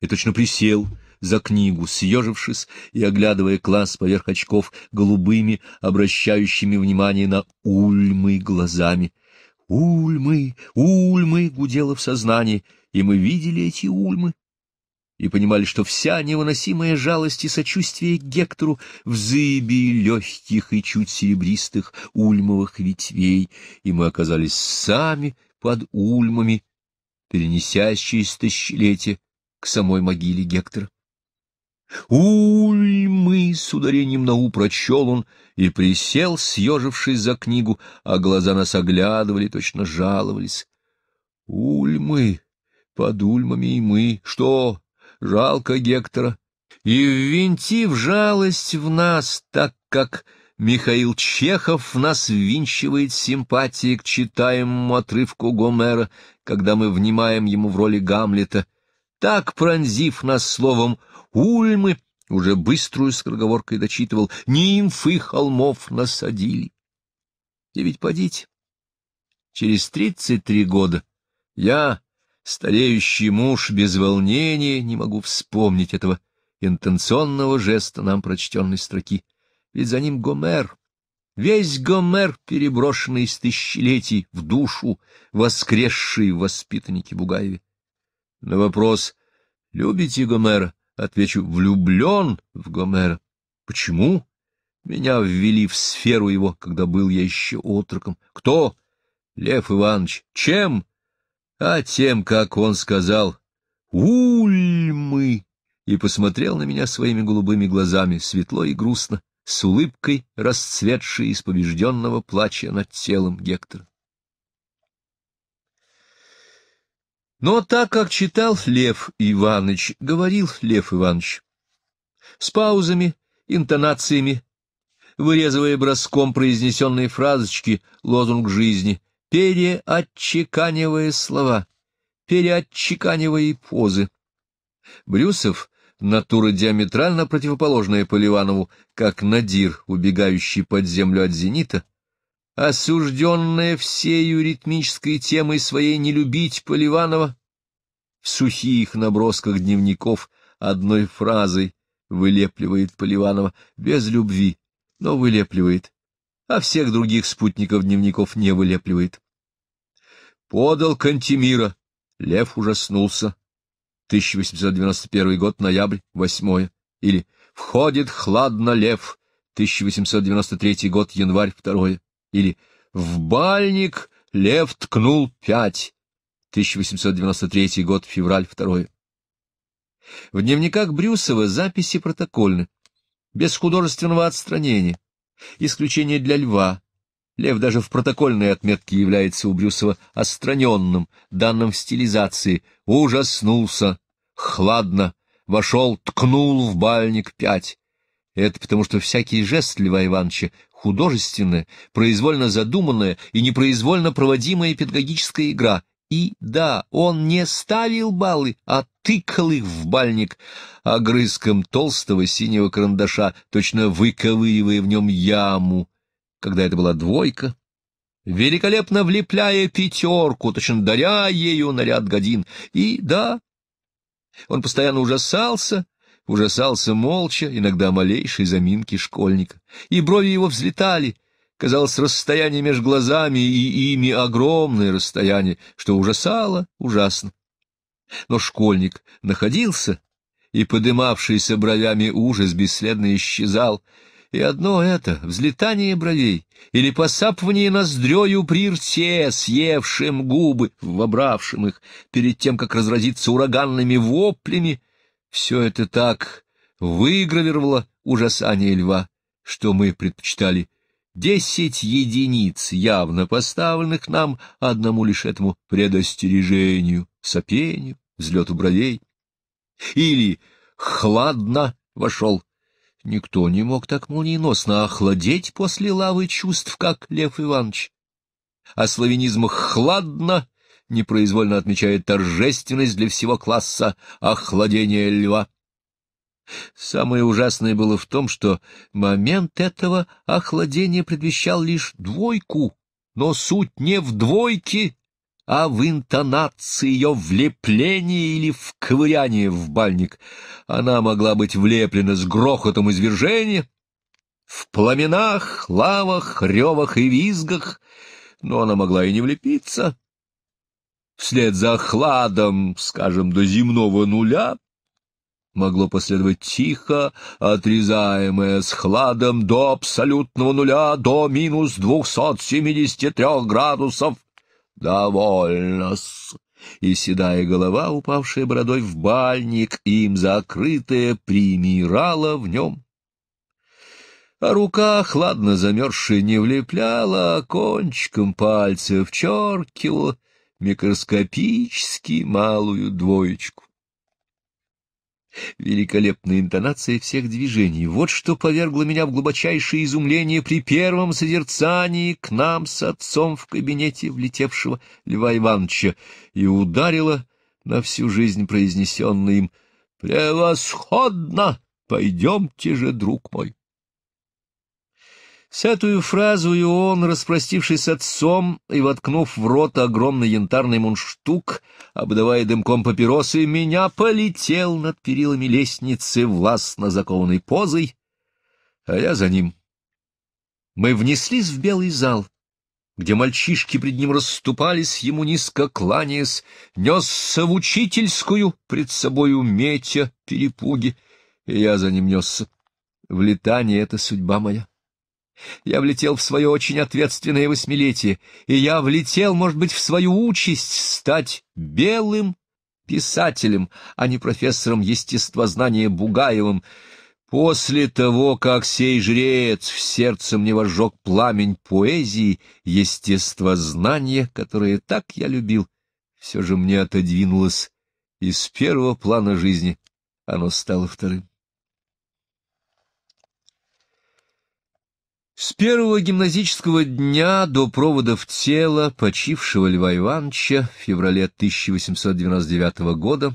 и точно присел за книгу, съежившись и оглядывая класс поверх очков голубыми, обращающими внимание на ульмы глазами. «Ульмы! Ульмы!» — гудело в сознании, и мы видели эти ульмы и понимали, что вся невыносимая жалость и сочувствие к Гектору в зыбе легких и чуть серебристых ульмовых ветвей, и мы оказались сами — под Ульмами, перенесясь через тысячелетия к самой могиле Гектора. «Ульмы!» — с ударением на «у» прочел он и присел, съежившись за книгу, а глаза нас оглядывали, точно жаловались. «Ульмы! Под Ульмами и мы! Что? Жалко Гектора!» И ввинтив жалость в нас, так как Михаил Чехов нас ввинчивает симпатии к читаемому отрывку Гомера, когда мы внимаем ему в роли Гамлета, так пронзив нас словом «ульмы», уже быструю скороговоркой дочитывал «нимфы холмов насадили». И ведь подите, через тридцать три года я, стареющий муж, без волнения не могу вспомнить этого интенционного жеста нам прочтенной строки — ведь за ним Гомер. Весь Гомер, переброшенный из тысячелетий в душу, воскресший воспитанники Бугаеве. На вопрос «Любите Гомера?» отвечу «Влюблен в Гомера». Почему? Меня ввели в сферу его, когда был я еще отроком. Кто? Лев Иванович. Чем? А тем, как он сказал «Ульмы» и посмотрел на меня своими голубыми глазами, светло и грустно с улыбкой, расцветшей из побежденного плача над телом Гектора. Но так как читал Лев Иванович, говорил Лев Иванович, с паузами, интонациями, вырезывая броском произнесенные фразочки лозунг жизни, переотчеканивая слова, переотчеканивая позы. Брюсов натура диаметрально противоположная Поливанову, как надир, убегающий под землю от зенита, осужденная всею ритмической темой своей не любить Поливанова, в сухих набросках дневников одной фразой вылепливает Поливанова без любви, но вылепливает, а всех других спутников дневников не вылепливает. Подал Кантемира, лев ужаснулся, 1891 год, ноябрь, 8 или «Входит хладно лев», 1893 год, январь, 2 или «В бальник лев ткнул 5», 1893 год, февраль, 2 В дневниках Брюсова записи протокольны, без художественного отстранения, исключение для льва, Лев даже в протокольной отметке является у Брюсова остраненным, данным в стилизации. Ужаснулся, хладно, вошел, ткнул в бальник пять. Это потому, что всякий жест Льва Ивановича — художественная, произвольно задуманная и непроизвольно проводимая педагогическая игра. И да, он не ставил баллы, а тыкал их в бальник огрызком толстого синего карандаша, точно выковыривая в нем яму — когда это была двойка, великолепно влепляя пятерку, точно даря ею наряд годин. И да, он постоянно ужасался, ужасался молча, иногда малейшей заминки школьника, и брови его взлетали. Казалось, расстояние между глазами и ими огромное расстояние, что ужасало ужасно. Но школьник находился, и, подымавшийся бровями ужас, бесследно исчезал — и одно это — взлетание бровей или посапывание ноздрею при рте, съевшим губы, вобравшим их, перед тем, как разразиться ураганными воплями, все это так выгравировало ужасание льва, что мы предпочитали десять единиц, явно поставленных нам одному лишь этому предостережению, сопению, взлету бровей. Или «хладно» вошел Никто не мог так молниеносно охладеть после лавы чувств, как Лев Иванович. О а славянизмах хладно непроизвольно отмечает торжественность для всего класса охладения льва. Самое ужасное было в том, что момент этого охладения предвещал лишь двойку, но суть не в двойке, а в интонации ее влепление или вковыряние в бальник. Она могла быть влеплена с грохотом извержения, в пламенах, лавах, ревах и визгах, но она могла и не влепиться. Вслед за хладом, скажем, до земного нуля, могло последовать тихо, отрезаемое с хладом до абсолютного нуля, до минус двухсот трех градусов — довольно-с. И седая голова, упавшая бородой в бальник, им закрытая, примирала в нем. А рука, хладно замерзшая, не влепляла, а кончиком пальцев черкивала микроскопически малую двоечку. Великолепная интонация всех движений. Вот что повергло меня в глубочайшее изумление при первом созерцании к нам с отцом в кабинете влетевшего Льва Ивановича и ударило на всю жизнь произнесенное им «Превосходно! Пойдемте же, друг мой!» Сятую фразу Иоанн, распростившись с отцом и воткнув в рот огромный янтарный мунштук, обдавая дымком папиросы, меня полетел над перилами лестницы властно закованной позой, а я за ним. Мы внеслись в белый зал, где мальчишки пред ним расступались, ему низко кланяясь, несся в учительскую, пред собою метя перепуги, и я за ним несся. В летании это судьба моя. Я влетел в свое очень ответственное восьмилетие, и я влетел, может быть, в свою участь стать белым писателем, а не профессором естествознания Бугаевым. После того, как сей жрец в сердце мне возжег пламень поэзии, естествознания, которое так я любил, все же мне отодвинулось из первого плана жизни, оно стало вторым. С первого гимназического дня до проводов тела почившего Льва Ивановича в феврале 1899 года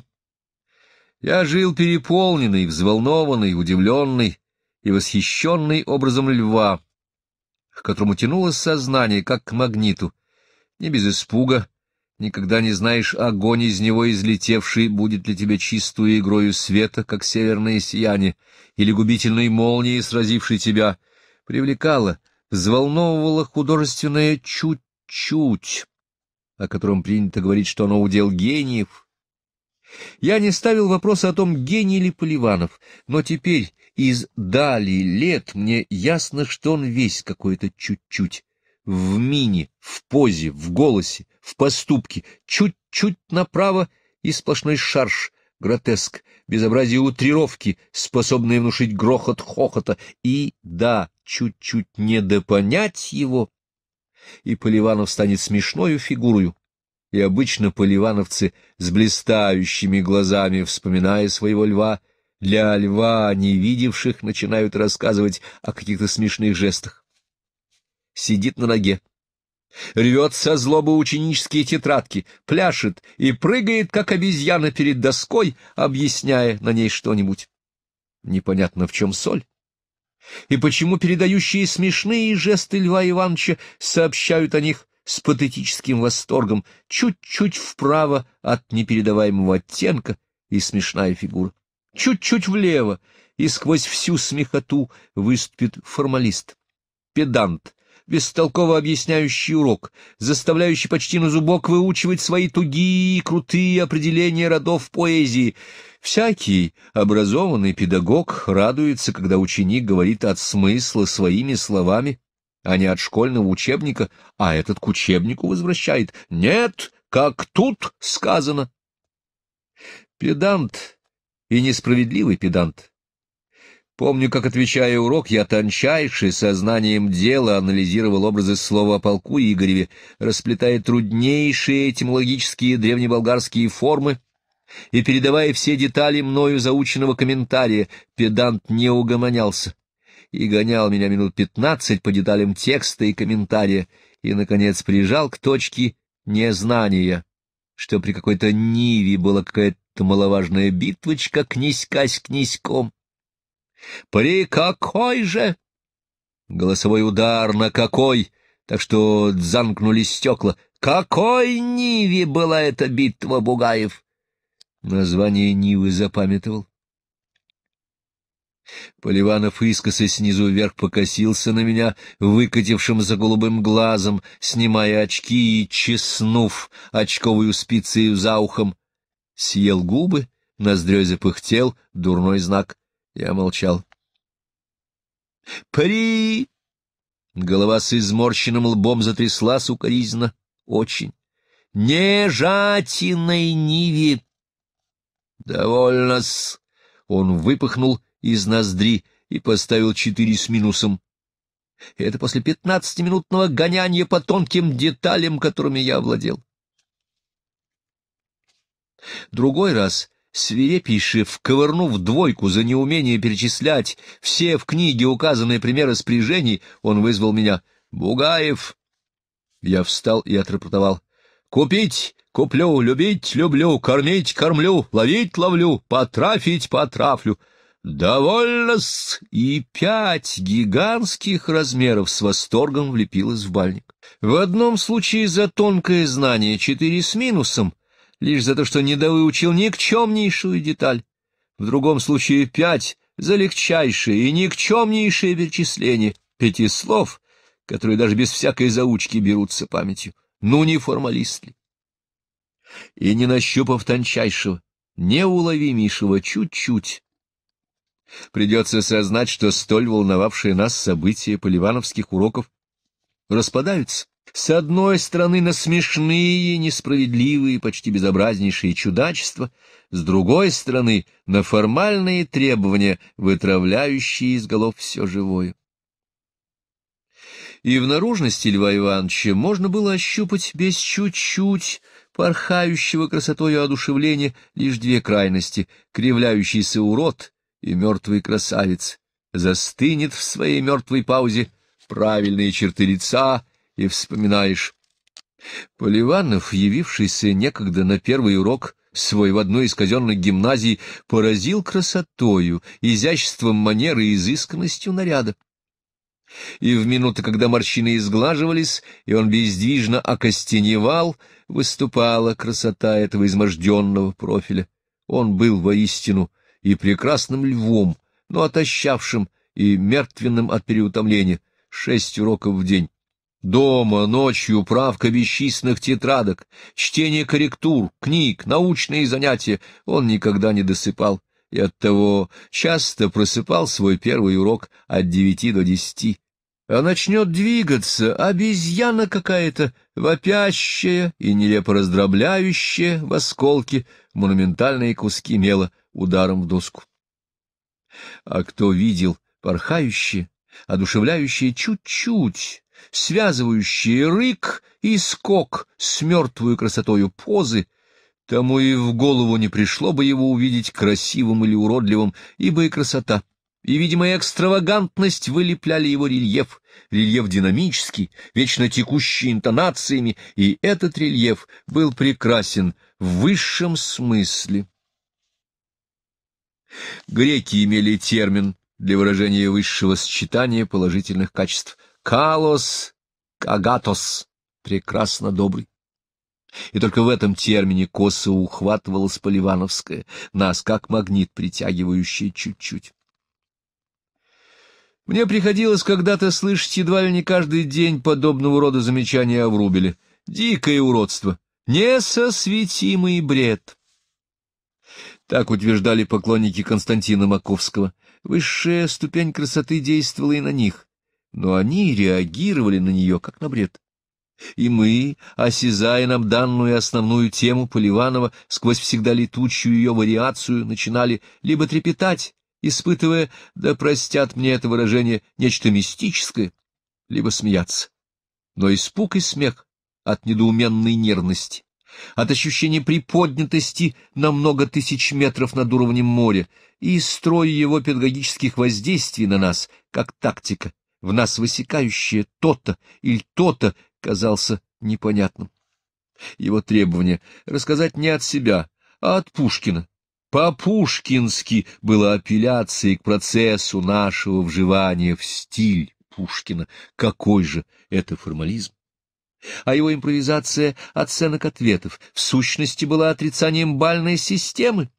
я жил переполненный, взволнованный, удивленный и восхищенный образом льва, к которому тянулось сознание, как к магниту, не без испуга, никогда не знаешь, огонь из него излетевший будет ли тебе чистую игрою света, как северное сияние, или губительной молнией, сразившей тебя — привлекала, взволновывала художественное «чуть-чуть», о котором принято говорить, что оно удел гениев. Я не ставил вопроса о том, гений ли Поливанов, но теперь из дали лет мне ясно, что он весь какой-то чуть-чуть, в мине, в позе, в голосе, в поступке, чуть-чуть направо и сплошной шарш, гротеск, безобразие утрировки, способное внушить грохот хохота, и, да, чуть-чуть недопонять его, и Поливанов станет смешною фигурою, и обычно поливановцы с блистающими глазами, вспоминая своего льва, для льва, не видевших, начинают рассказывать о каких-то смешных жестах. Сидит на ноге, рвет со злобы ученические тетрадки, пляшет и прыгает, как обезьяна перед доской, объясняя на ней что-нибудь. Непонятно, в чем соль. И почему передающие смешные жесты Льва Ивановича сообщают о них с патетическим восторгом, чуть-чуть вправо от непередаваемого оттенка и смешная фигура. Чуть-чуть влево, и сквозь всю смехоту выступит формалист, педант, бестолково объясняющий урок, заставляющий почти на зубок выучивать свои тугие и крутые определения родов поэзии. Всякий образованный педагог радуется, когда ученик говорит от смысла своими словами, а не от школьного учебника, а этот к учебнику возвращает. «Нет, как тут сказано!» Педант и несправедливый педант — Помню, как, отвечая урок, я тончайше сознанием дела анализировал образы слова о полку Игореве, расплетая труднейшие этимологические древнеболгарские формы и передавая все детали мною заученного комментария, педант не угомонялся и гонял меня минут пятнадцать по деталям текста и комментария, и, наконец, прижал к точке незнания, что при какой-то ниве была какая-то маловажная битвочка князькась с князьком, «При какой же?» Голосовой удар на «какой», так что замкнулись стекла. «Какой Ниве была эта битва, Бугаев?» Название Нивы запамятовал. Поливанов искоса снизу вверх покосился на меня, выкатившим за голубым глазом, снимая очки и чеснув очковую спицею за ухом. Съел губы, ноздрёй запыхтел, дурной знак. Я молчал. «Пари!» Голова с изморщенным лбом затрясла сукоризненно. Очень. «Не жатиной ниве!» «Довольно-с!» Он выпахнул из ноздри и поставил четыре с минусом. Это после пятнадцатиминутного гоняния по тонким деталям, которыми я овладел. Другой раз свирепейше вковырнув двойку за неумение перечислять все в книге указанные примеры спряжений, он вызвал меня. «Бугаев!» Я встал и отрапортовал. «Купить!» Куплю, любить люблю, кормить кормлю, ловить ловлю, потрафить потрафлю. Довольно-с! И пять гигантских размеров с восторгом влепилась в бальник. В одном случае за тонкое знание четыре с минусом — лишь за то, что недовыучил никчемнейшую деталь. В другом случае пять за легчайшее и никчемнейшие перечисления пяти слов, которые даже без всякой заучки берутся памятью. Ну, не формалист ли? И не нащупав тончайшего, неуловимейшего чуть-чуть, Придется сознать, что столь волновавшие нас события поливановских уроков распадаются, с одной стороны на смешные, несправедливые, почти безобразнейшие чудачества, с другой стороны на формальные требования, вытравляющие из голов все живое. И в наружности Льва Ивановича можно было ощупать без чуть-чуть порхающего красотою одушевления лишь две крайности — кривляющийся урод и мертвый красавец. Застынет в своей мертвой паузе правильные черты лица — и вспоминаешь. Поливанов, явившийся некогда на первый урок свой в одну из казенных гимназий, поразил красотою, изяществом манеры и изысканностью наряда. И в минуты, когда морщины изглаживались, и он бездвижно окостеневал, выступала красота этого изможденного профиля. Он был воистину и прекрасным львом, но отощавшим и мертвенным от переутомления, шесть уроков в день. Дома, ночью, правка бесчисленных тетрадок, чтение корректур, книг, научные занятия он никогда не досыпал, и оттого часто просыпал свой первый урок от девяти до десяти. А начнет двигаться обезьяна какая-то, вопящая и нелепо раздробляющая в осколки монументальные куски мела ударом в доску. А кто видел порхающие, одушевляющие чуть-чуть связывающие рык и скок с мертвую красотою позы, тому и в голову не пришло бы его увидеть красивым или уродливым, ибо и красота, и, видимо, экстравагантность вылепляли его рельеф, рельеф динамический, вечно текущий интонациями, и этот рельеф был прекрасен в высшем смысле. Греки имели термин для выражения высшего сочетания положительных качеств — Калос Кагатос, прекрасно добрый. И только в этом термине косо ухватывалась Поливановская, нас как магнит, притягивающий чуть-чуть. Мне приходилось когда-то слышать едва ли не каждый день подобного рода замечания о Врубеле. Дикое уродство, несосветимый бред. Так утверждали поклонники Константина Маковского. Высшая ступень красоты действовала и на них но они реагировали на нее как на бред. И мы, осязая нам данную основную тему Поливанова сквозь всегда летучую ее вариацию, начинали либо трепетать, испытывая, да простят мне это выражение, нечто мистическое, либо смеяться. Но испуг и смех от недоуменной нервности, от ощущения приподнятости на много тысяч метров над уровнем моря и строй его педагогических воздействий на нас, как тактика, в нас высекающее то-то или то-то казался непонятным. Его требование рассказать не от себя, а от Пушкина. По-пушкински было апелляцией к процессу нашего вживания в стиль Пушкина. Какой же это формализм! а его импровизация оценок-ответов в сущности была отрицанием бальной системы.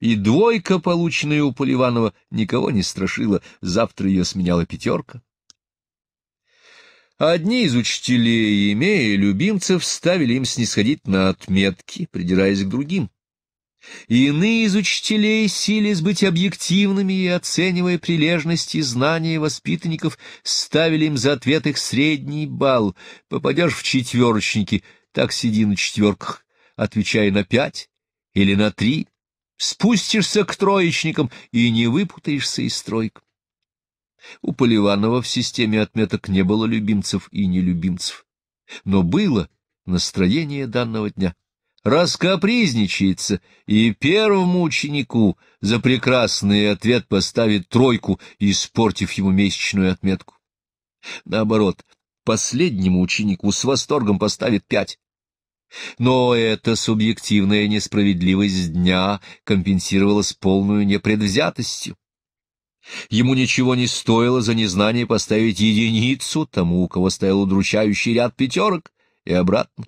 И двойка, полученная у Поливанова, никого не страшила, завтра ее сменяла пятерка. Одни из учителей, имея любимцев, ставили им снисходить на отметки, придираясь к другим. Иные из учителей, силясь быть объективными и оценивая прилежность и знания воспитанников, ставили им за ответ их средний балл. Попадешь в четверочники, так сиди на четверках, отвечай на пять или на три. Спустишься к троечникам и не выпутаешься из стройк. У Поливанова в системе отметок не было любимцев и нелюбимцев. Но было настроение данного дня. Раскапризничается, и первому ученику за прекрасный ответ поставит тройку, испортив ему месячную отметку. Наоборот, последнему ученику с восторгом поставит пять. Но эта субъективная несправедливость дня компенсировалась полную непредвзятостью. Ему ничего не стоило за незнание поставить единицу тому, у кого стоял удручающий ряд пятерок, и обратно.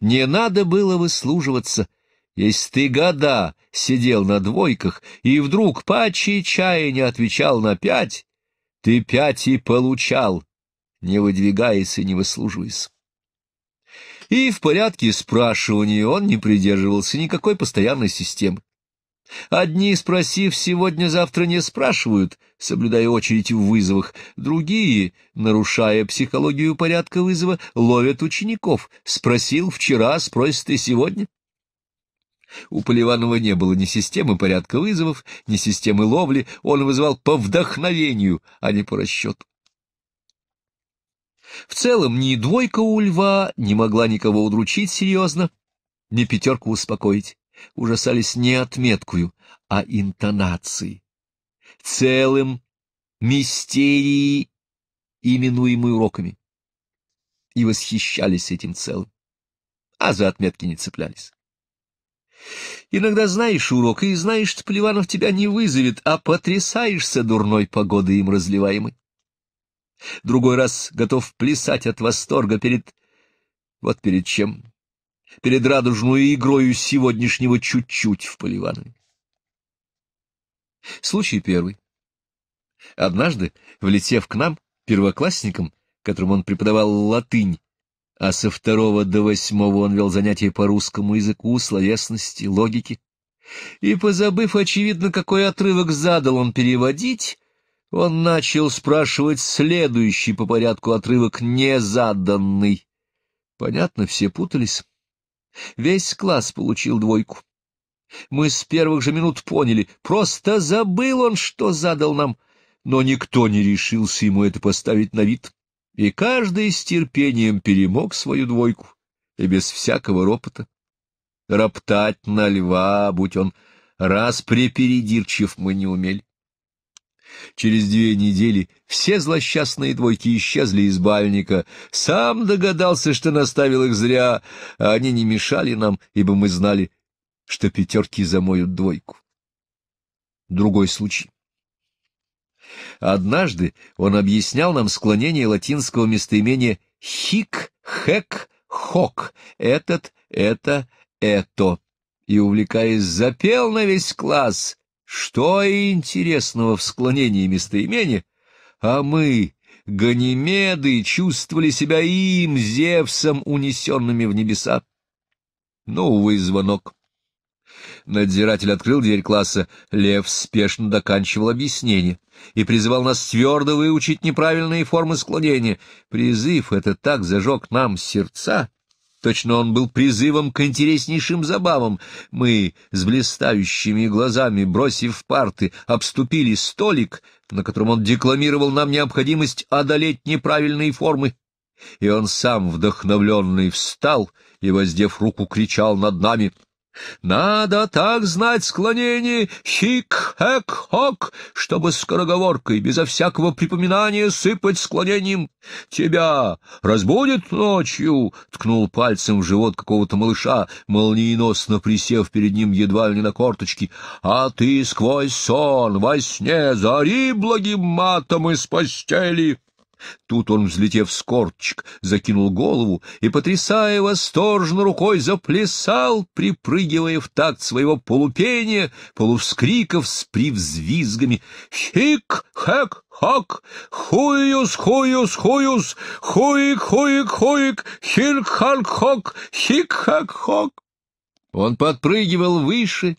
Не надо было выслуживаться, если ты года сидел на двойках и вдруг паче чая не отвечал на пять, ты пять и получал, не выдвигаясь и не выслуживаясь. И в порядке спрашивания он не придерживался никакой постоянной системы. Одни, спросив сегодня-завтра, не спрашивают, соблюдая очередь в вызовах, другие, нарушая психологию порядка вызова, ловят учеников. Спросил вчера, спросит и сегодня. У Поливанова не было ни системы порядка вызовов, ни системы ловли, он вызывал по вдохновению, а не по расчету. В целом ни двойка у льва не могла никого удручить серьезно, ни пятерку успокоить ужасались не отметкую, а интонацией, целым мистерией, именуемой уроками, и восхищались этим целым, а за отметки не цеплялись. Иногда знаешь урок, и знаешь, что плеванов тебя не вызовет, а потрясаешься дурной погодой им разливаемой. Другой раз готов плясать от восторга перед... Вот перед чем перед радужную игрою сегодняшнего чуть-чуть в Поливанове. Случай первый. Однажды, влетев к нам, первоклассникам, которым он преподавал латынь, а со второго до восьмого он вел занятия по русскому языку, словесности, логике, и, позабыв, очевидно, какой отрывок задал он переводить, он начал спрашивать следующий по порядку отрывок, незаданный. Понятно, все путались. Весь класс получил двойку. Мы с первых же минут поняли, просто забыл он, что задал нам, но никто не решился ему это поставить на вид, и каждый с терпением перемог свою двойку, и без всякого ропота. Роптать на льва, будь он раз припередирчив, мы не умели. Через две недели все злосчастные двойки исчезли из бальника. Сам догадался, что наставил их зря, а они не мешали нам, ибо мы знали, что пятерки замоют двойку. Другой случай. Однажды он объяснял нам склонение латинского местоимения «хик», «хек», «хок», «этот», «это», «это», и, увлекаясь, запел на весь класс что интересного в склонении местоимения? А мы, Ганимеды, чувствовали себя им, Зевсом, унесенными в небеса. Ну, увы, звонок. Надзиратель открыл дверь класса. Лев спешно доканчивал объяснение и призывал нас твердо выучить неправильные формы склонения. Призыв это так зажег нам сердца, Точно он был призывом к интереснейшим забавам. Мы с блистающими глазами, бросив парты, обступили столик, на котором он декламировал нам необходимость одолеть неправильные формы. И он сам, вдохновленный, встал и, воздев руку, кричал над нами — надо так знать склонение хик-хэк-хок, чтобы скороговоркой, безо всякого припоминания, сыпать склонением. Тебя разбудит ночью, — ткнул пальцем в живот какого-то малыша, молниеносно присев перед ним едва ли не на корточки. А ты сквозь сон во сне зари благим матом из постели. Тут он, взлетев с корточек, закинул голову и, потрясая восторженно рукой, заплясал, припрыгивая в такт своего полупения, полувскриков с привзвизгами. «Хик! Хэк! Хак! Хуюс! Хуюс! Хуюс! Хуик! Хуик! Хуик! Хирк! Харк! Хок! Хик! Хак! Хок!» Он подпрыгивал выше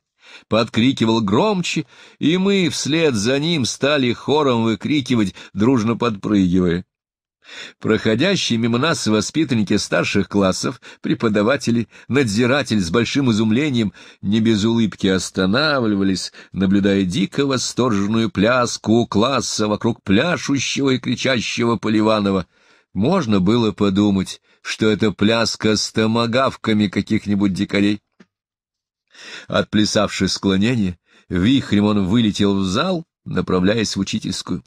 подкрикивал громче, и мы вслед за ним стали хором выкрикивать, дружно подпрыгивая. Проходящие мимо нас воспитанники старших классов, преподаватели, надзиратель с большим изумлением не без улыбки останавливались, наблюдая дико восторженную пляску класса вокруг пляшущего и кричащего Поливанова. Можно было подумать, что это пляска с томогавками каких-нибудь дикарей. Отплясавши склонение, вихрем он вылетел в зал, направляясь в учительскую.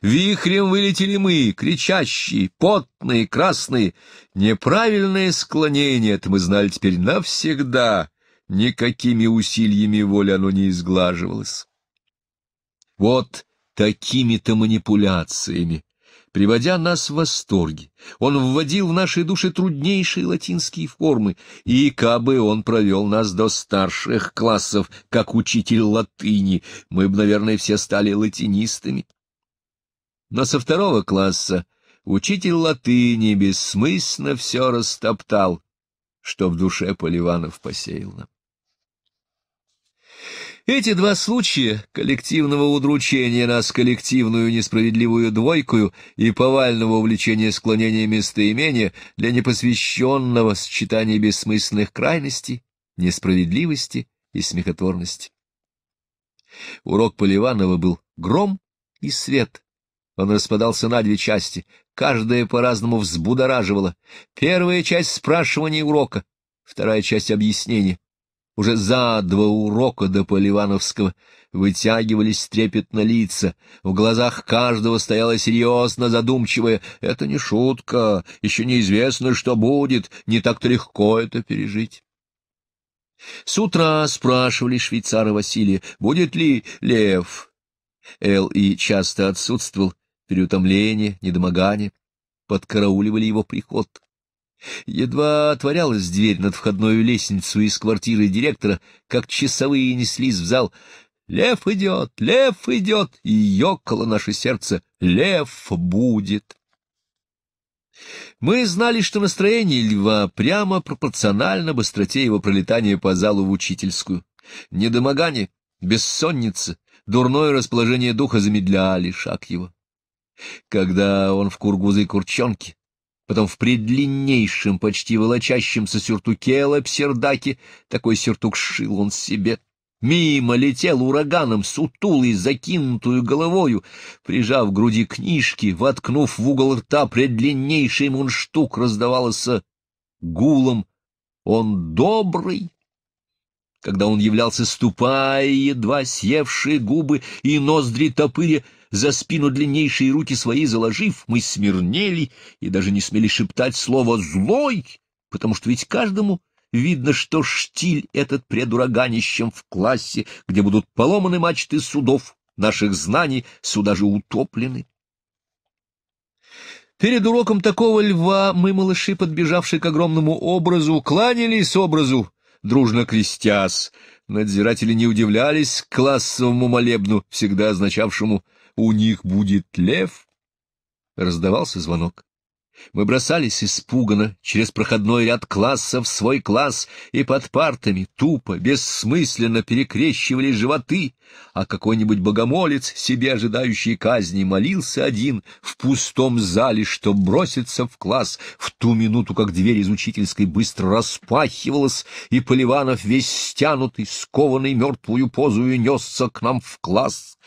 Вихрем вылетели мы, кричащие, потные, красные. Неправильное склонение, это мы знали теперь навсегда. Никакими усилиями воли оно не изглаживалось. Вот такими-то манипуляциями приводя нас в восторги. Он вводил в наши души труднейшие латинские формы, и кабы он провел нас до старших классов, как учитель латыни, мы бы, наверное, все стали латинистами. Но со второго класса учитель латыни бессмысленно все растоптал, что в душе Поливанов посеял нам. Эти два случая коллективного удручения нас коллективную несправедливую двойкую и повального увлечения склонения местоимения для непосвященного сочетания бессмысленных крайностей, несправедливости и смехотворности. Урок Поливанова был гром и свет. Он распадался на две части, каждая по-разному взбудораживала. Первая часть спрашивания урока, вторая часть объяснения. Уже за два урока до Поливановского вытягивались трепетно лица, в глазах каждого стояло серьезно задумчивая «это не шутка, еще неизвестно, что будет, не так-то легко это пережить». С утра спрашивали швейцара Василия, будет ли лев. Эл и часто отсутствовал, переутомление, недомогание, подкарауливали его приход. Едва отворялась дверь над входной лестницу из квартиры директора, как часовые неслись в зал. «Лев идет! Лев идет!» И ёкало наше сердце. «Лев будет!» Мы знали, что настроение льва прямо пропорционально быстроте его пролетания по залу в учительскую. Недомогание, бессонница, дурное расположение духа замедляли шаг его. Когда он в кургузой курчонке, потом в предлиннейшем, почти волочащемся сюртуке лапсердаке, такой сюртук шил он себе. Мимо летел ураганом, сутулый, закинутую головою, прижав к груди книжки, воткнув в угол рта предлиннейший мунштук, раздавался гулом. Он добрый, когда он являлся, ступая, едва съевшие губы и ноздри топыря, за спину длиннейшие руки свои заложив, мы смирнели и даже не смели шептать слово «злой», потому что ведь каждому видно, что штиль этот предураганищем в классе, где будут поломаны мачты судов, наших знаний суда же утоплены. Перед уроком такого льва мы, малыши, подбежавшие к огромному образу, кланялись образу, дружно крестясь. Надзиратели не удивлялись классовому молебну, всегда означавшему у них будет лев. Раздавался звонок. Мы бросались испуганно через проходной ряд классов в свой класс, и под партами тупо, бессмысленно перекрещивали животы, а какой-нибудь богомолец, себе ожидающий казни, молился один в пустом зале, что бросится в класс в ту минуту, как дверь из учительской быстро распахивалась, и Поливанов весь стянутый, скованный мертвую позу и несся к нам в класс.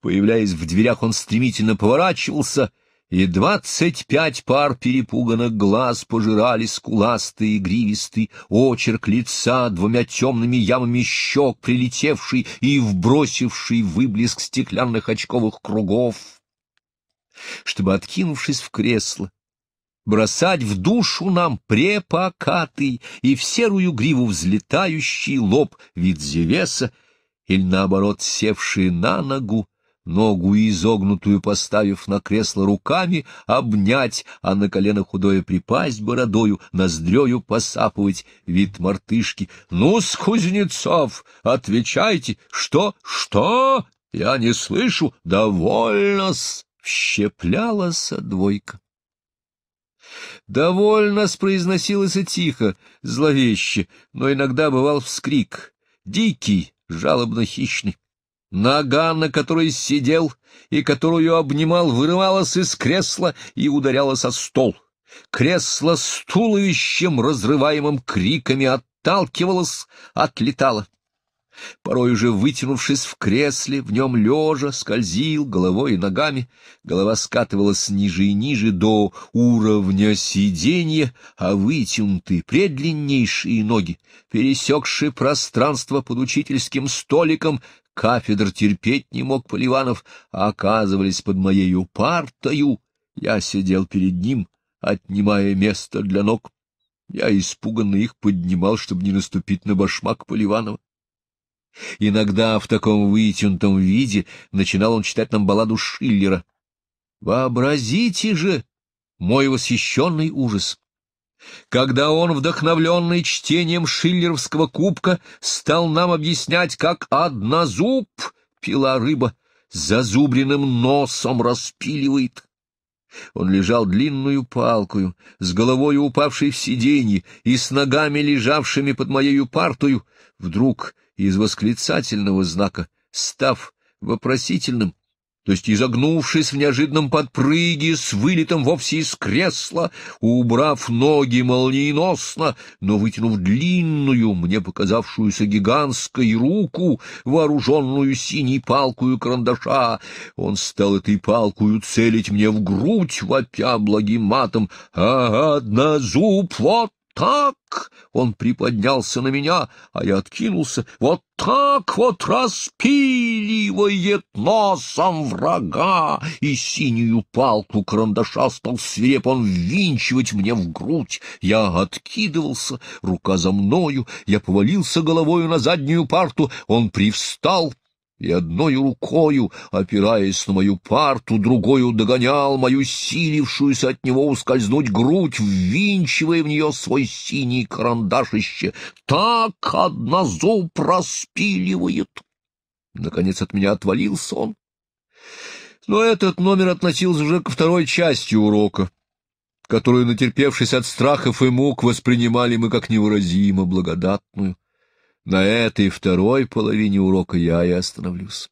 Появляясь в дверях, он стремительно поворачивался — и двадцать пять пар перепуганных глаз пожирали скуластый и гривистый очерк лица двумя темными ямами щек, прилетевший и вбросивший выблеск стеклянных очковых кругов. Чтобы, откинувшись в кресло, бросать в душу нам препокатый и в серую гриву взлетающий лоб вид зевеса или, наоборот, севший на ногу, ногу изогнутую поставив на кресло руками, обнять, а на колено худое припасть бородою, ноздрею посапывать вид мартышки. «Ну-с, Кузнецов, отвечайте! Что? Что? Я не слышу! Довольно-с!» Вщеплялась двойка. Довольно-с произносилось и тихо, зловеще, но иногда бывал вскрик, дикий, жалобно-хищный. Нога, на которой сидел и которую обнимал, вырывалась из кресла и ударялась о стол. Кресло с туловищем, разрываемым криками, отталкивалось, отлетало. Порой уже вытянувшись в кресле, в нем лежа, скользил головой и ногами, голова скатывалась ниже и ниже до уровня сиденья, а вытянутые, предлиннейшие ноги, пересекшие пространство под учительским столиком, кафедр терпеть не мог Поливанов, а оказывались под моею партою. Я сидел перед ним, отнимая место для ног. Я испуганно их поднимал, чтобы не наступить на башмак Поливанова. Иногда в таком вытянутом виде начинал он читать нам балладу Шиллера. «Вообразите же!» Мой восхищенный ужас. Когда он, вдохновленный чтением шиллеровского кубка, стал нам объяснять, как однозуб пила рыба зазубренным носом распиливает. Он лежал длинную палкою, с головой упавшей в сиденье и с ногами, лежавшими под моею партою, вдруг из восклицательного знака, став вопросительным, то есть изогнувшись в неожиданном подпрыге с вылетом вовсе из кресла, убрав ноги молниеносно, но вытянув длинную, мне показавшуюся гигантской руку, вооруженную синей палкою карандаша, он стал этой палкою целить мне в грудь, вопя благим матом. «А, однозуб, вот так он приподнялся на меня, а я откинулся. Вот так вот распиливает носом врага, и синюю палку карандаша стал свирепом ввинчивать мне в грудь. Я откидывался, рука за мною, я повалился головою на заднюю парту, он привстал, и одной рукою, опираясь на мою парту, другою догонял мою силившуюся от него ускользнуть грудь, ввинчивая в нее свой синий карандашище. Так однозуб распиливает. Наконец от меня отвалился он. Но этот номер относился уже ко второй части урока, которую, натерпевшись от страхов и мук, воспринимали мы как невыразимо благодатную. На этой второй половине урока я и остановлюсь.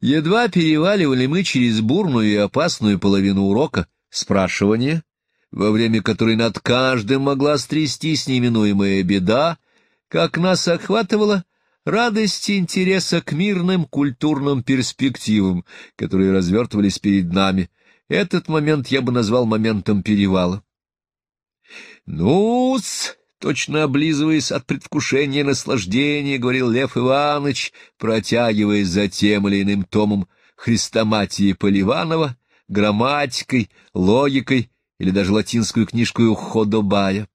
Едва переваливали мы через бурную и опасную половину урока спрашивание, во время которой над каждым могла стрястись неминуемая беда, как нас охватывала радость интереса к мирным культурным перспективам, которые развертывались перед нами. Этот момент я бы назвал моментом перевала. «Ну-с!» точно облизываясь от предвкушения наслаждения, говорил Лев Иванович, протягиваясь за тем или иным томом хрестоматии Поливанова, грамматикой, логикой или даже латинскую книжку Ходобая.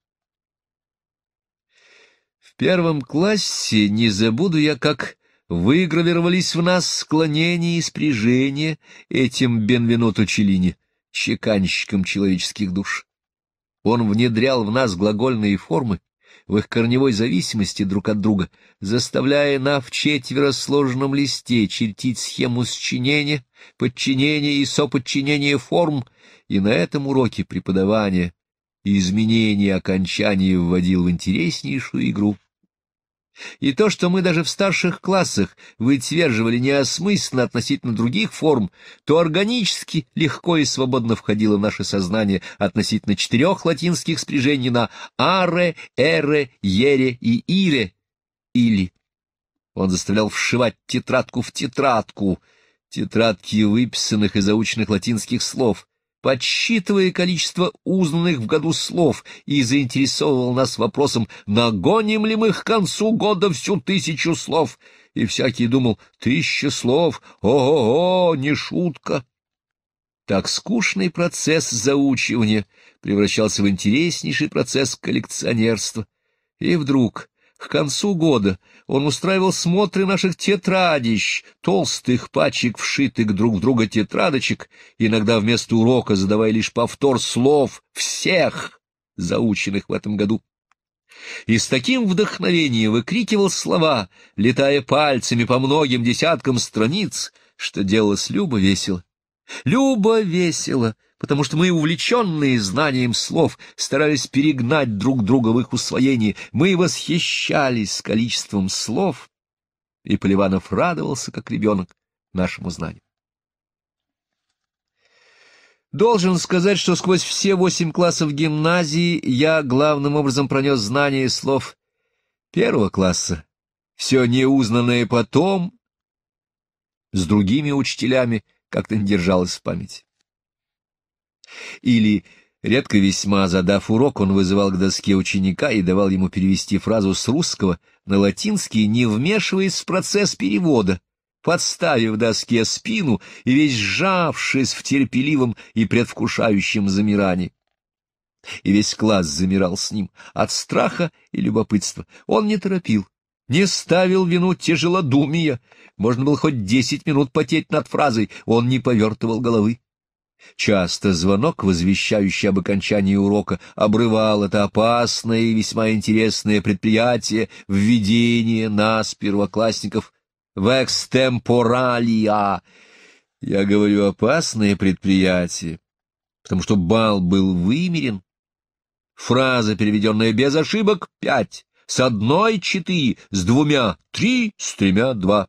В первом классе не забуду я, как выгравировались в нас склонения и спряжения этим Бенвенуто Челлини, чеканщиком человеческих душ. Он внедрял в нас глагольные формы, в их корневой зависимости друг от друга, заставляя на в четверо листе чертить схему счинения, подчинения и соподчинения форм, и на этом уроке преподавания изменение изменения окончаний вводил в интереснейшую игру и то, что мы даже в старших классах вытверживали неосмысленно относительно других форм, то органически легко и свободно входило в наше сознание относительно четырех латинских спряжений на «аре», «эре», «ере» и «ире» или. Он заставлял вшивать тетрадку в тетрадку, тетрадки выписанных и заученных латинских слов, подсчитывая количество узнанных в году слов, и заинтересовывал нас вопросом, нагоним ли мы к концу года всю тысячу слов. И всякий думал, тысяча слов, ого-го, не шутка. Так скучный процесс заучивания превращался в интереснейший процесс коллекционерства. И вдруг к концу года он устраивал смотры наших тетрадищ, толстых пачек, вшитых друг в друга тетрадочек, иногда вместо урока задавая лишь повтор слов «всех», заученных в этом году. И с таким вдохновением выкрикивал слова, летая пальцами по многим десяткам страниц, что делалось Люба весело. Люба весело, потому что мы, увлеченные знанием слов, старались перегнать друг друга в их усвоении, мы восхищались количеством слов, и Поливанов радовался, как ребенок, нашему знанию. Должен сказать, что сквозь все восемь классов гимназии я главным образом пронес знания слов первого класса, все неузнанное потом с другими учителями как-то не держалось в памяти. Или, редко весьма задав урок, он вызывал к доске ученика и давал ему перевести фразу с русского на латинский, не вмешиваясь в процесс перевода, подставив доске спину и весь сжавшись в терпеливом и предвкушающем замирании. И весь класс замирал с ним от страха и любопытства. Он не торопил, не ставил вину тяжелодумия. Можно было хоть десять минут потеть над фразой, он не повертывал головы. Часто звонок, возвещающий об окончании урока, обрывал это опасное и весьма интересное предприятие введение нас, первоклассников, в экстемпоралия. Я говорю «опасное предприятие», потому что бал был вымерен. Фраза, переведенная без ошибок, пять, с одной четыре, с двумя три, с тремя два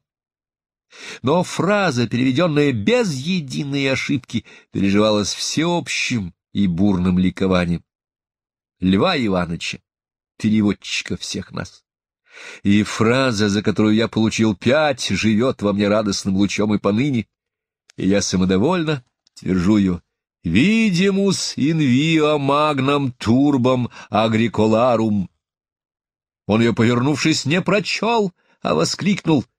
но фраза, переведенная без единой ошибки, переживалась всеобщим и бурным ликованием. Льва Ивановича, переводчика всех нас. И фраза, за которую я получил пять, живет во мне радостным лучом и поныне, и я самодовольно твержу ее. «Видимус инвио магнам турбом агриколарум». Он ее, повернувшись, не прочел, а воскликнул —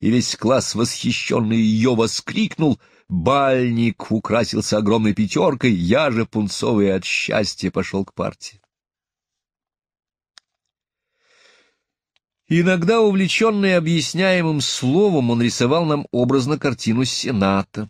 и весь класс, восхищенный ее, воскликнул. Бальник украсился огромной пятеркой, я же, пунцовый от счастья, пошел к партии. Иногда, увлеченный объясняемым словом, он рисовал нам образно картину Сената,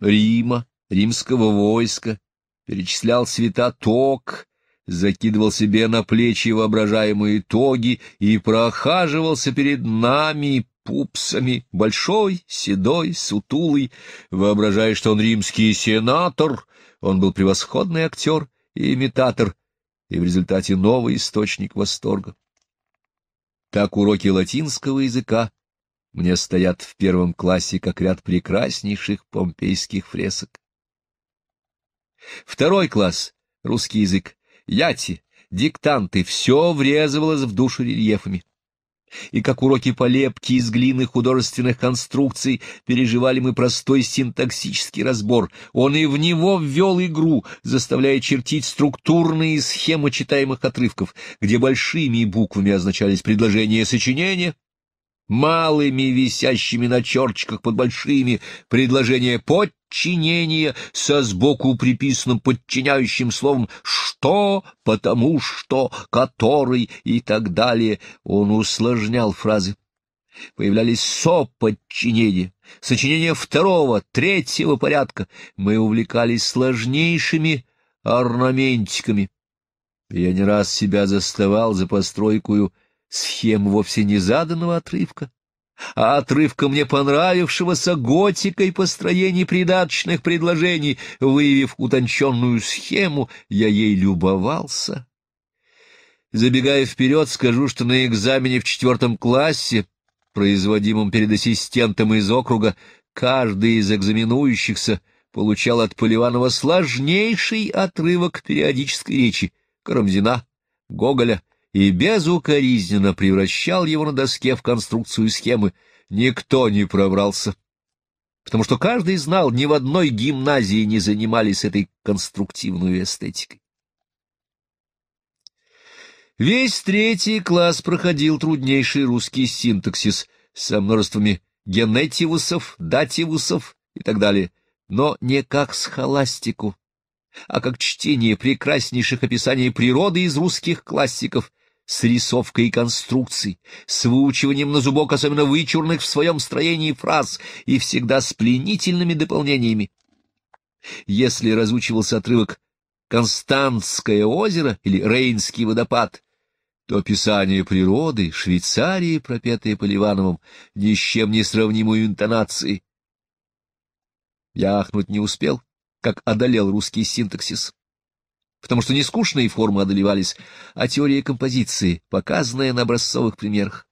Рима, римского войска, перечислял цвета ток, закидывал себе на плечи воображаемые тоги и прохаживался перед нами, пупсами, большой, седой, сутулый, воображая, что он римский сенатор, он был превосходный актер и имитатор, и в результате новый источник восторга. Так уроки латинского языка мне стоят в первом классе как ряд прекраснейших помпейских фресок. Второй класс — русский язык, яти, диктанты — все врезывалось в душу рельефами. И как уроки полепки из глины художественных конструкций переживали мы простой синтаксический разбор. Он и в него ввел игру, заставляя чертить структурные схемы читаемых отрывков, где большими буквами означались предложения сочинения, малыми, висящими на черчиках под большими, предложения под подчинение со сбоку приписанным подчиняющим словом «что», «потому что», «который» и так далее. Он усложнял фразы. Появлялись соподчинения, сочинения второго, третьего порядка. Мы увлекались сложнейшими орнаментиками. Я не раз себя заставал за постройкую схем вовсе не заданного отрывка, а отрывка мне понравившегося готикой построений придаточных предложений, выявив утонченную схему, я ей любовался. Забегая вперед, скажу, что на экзамене в четвертом классе, производимом перед ассистентом из округа, каждый из экзаменующихся получал от Поливанова сложнейший отрывок периодической речи Карамзина, Гоголя — и безукоризненно превращал его на доске в конструкцию схемы, никто не пробрался. Потому что каждый знал, ни в одной гимназии не занимались этой конструктивной эстетикой. Весь третий класс проходил труднейший русский синтаксис со множествами генетивусов, дативусов и так далее, но не как схоластику, а как чтение прекраснейших описаний природы из русских классиков, с рисовкой и конструкцией, с выучиванием на зубок особенно вычурных в своем строении фраз и всегда с пленительными дополнениями. Если разучивался отрывок «Константское озеро» или «Рейнский водопад», то описание природы Швейцарии, пропетое Поливановым, ни с чем не сравнимую интонацией. Я ахнуть не успел, как одолел русский синтаксис потому что нескучные формы одолевались, а теория композиции, показанная на образцовых примерах.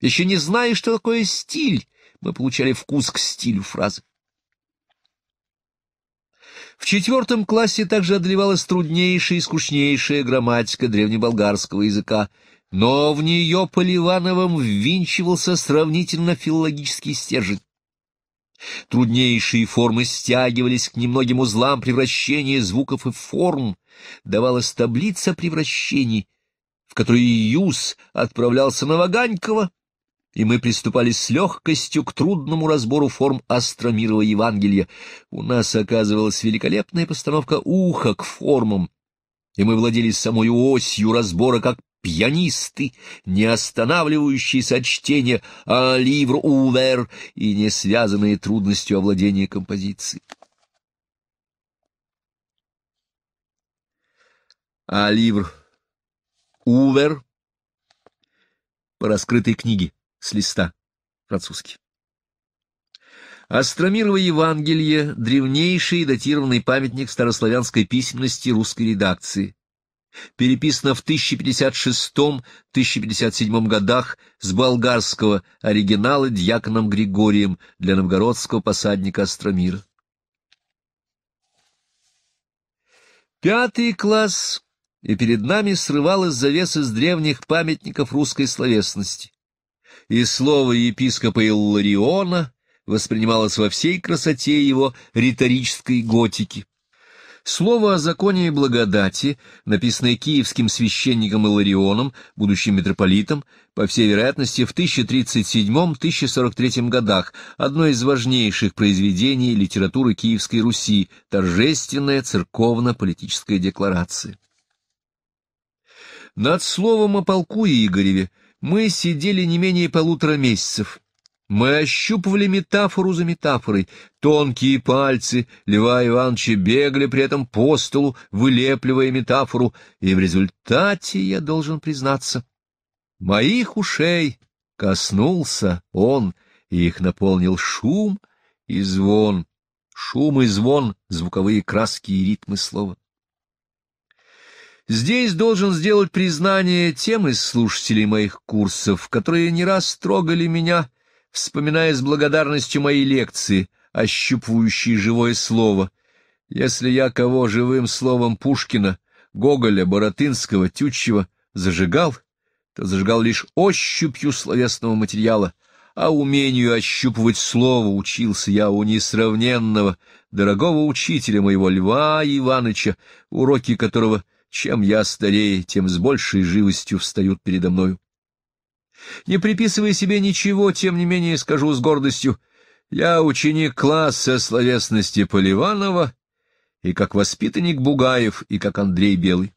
Еще не зная, что такое стиль, мы получали вкус к стилю фразы. В четвертом классе также одолевалась труднейшая и скучнейшая грамматика древнеболгарского языка, но в нее Поливановым ввинчивался сравнительно филологический стержень. Труднейшие формы стягивались к немногим узлам превращения звуков и форм, давалась таблица превращений, в которой Юс отправлялся на Ваганькова, и мы приступали с легкостью к трудному разбору форм астромирова Евангелия. У нас оказывалась великолепная постановка уха к формам, и мы владели самой осью разбора как пьянисты, не останавливающиеся от чтения «А ливр увер» и не связанные трудностью овладения композицией. а «Увер» по раскрытой книге с листа, французский. Астромирово Евангелие — древнейший датированный памятник старославянской письменности русской редакции. Переписано в 1056-1057 годах с болгарского оригинала дьяконом Григорием для новгородского посадника Астромира. Пятый класс и перед нами срывалась завеса с древних памятников русской словесности. И слово епископа Иллариона воспринималось во всей красоте его риторической готики. Слово о законе и благодати, написанное киевским священником Илларионом, будущим митрополитом, по всей вероятности, в 1037-1043 годах, одно из важнейших произведений литературы Киевской Руси, торжественная церковно-политическая декларация. Над словом о полку и Игореве мы сидели не менее полутора месяцев. Мы ощупывали метафору за метафорой. Тонкие пальцы Льва Ивановича бегали при этом по столу, вылепливая метафору, и в результате, я должен признаться, моих ушей коснулся он, и их наполнил шум и звон. Шум и звон — звуковые краски и ритмы слова. Здесь должен сделать признание тем из слушателей моих курсов, которые не раз трогали меня, вспоминая с благодарностью мои лекции, ощупывающие живое слово. Если я кого живым словом Пушкина, Гоголя, Боротынского, Тютчева зажигал, то зажигал лишь ощупью словесного материала, а умению ощупывать слово учился я у несравненного, дорогого учителя моего Льва Ивановича, уроки которого — чем я старее, тем с большей живостью встают передо мною. Не приписывая себе ничего, тем не менее скажу с гордостью, я ученик класса словесности Поливанова и как воспитанник Бугаев, и как Андрей Белый.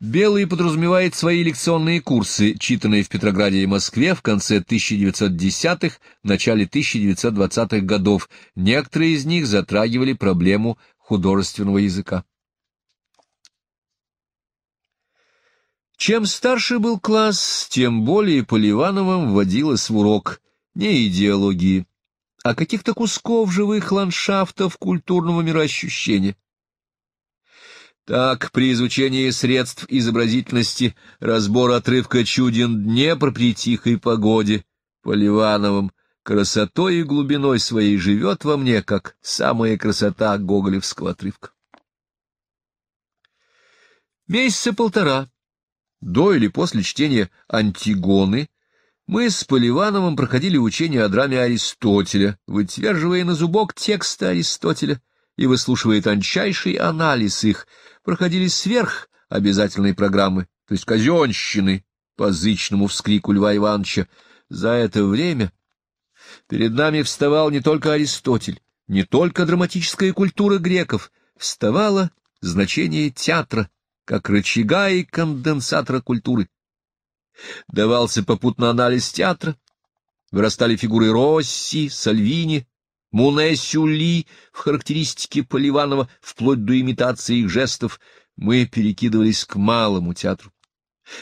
Белый подразумевает свои лекционные курсы, читанные в Петрограде и Москве в конце 1910-х, начале 1920-х годов. Некоторые из них затрагивали проблему художественного языка. Чем старше был класс, тем более Поливановым вводилось в урок не идеологии, а каких-то кусков живых ландшафтов культурного мироощущения. Так, при изучении средств изобразительности разбор отрывка «Чуден Днепр при тихой погоде» Поливановым красотой и глубиной своей живет во мне, как самая красота гоголевского отрывка. Месяца полтора, до или после чтения «Антигоны», мы с Поливановым проходили учение о драме Аристотеля, вытверживая на зубок текста Аристотеля и выслушивая тончайший анализ их, проходили сверх обязательной программы, то есть казенщины, по зычному вскрику Льва Ивановича. За это время Перед нами вставал не только Аристотель, не только драматическая культура греков, вставало значение театра, как рычага и конденсатора культуры. Давался попутно анализ театра, вырастали фигуры Росси, Сальвини, Мунесюли в характеристике Поливанова вплоть до имитации их жестов, мы перекидывались к малому театру.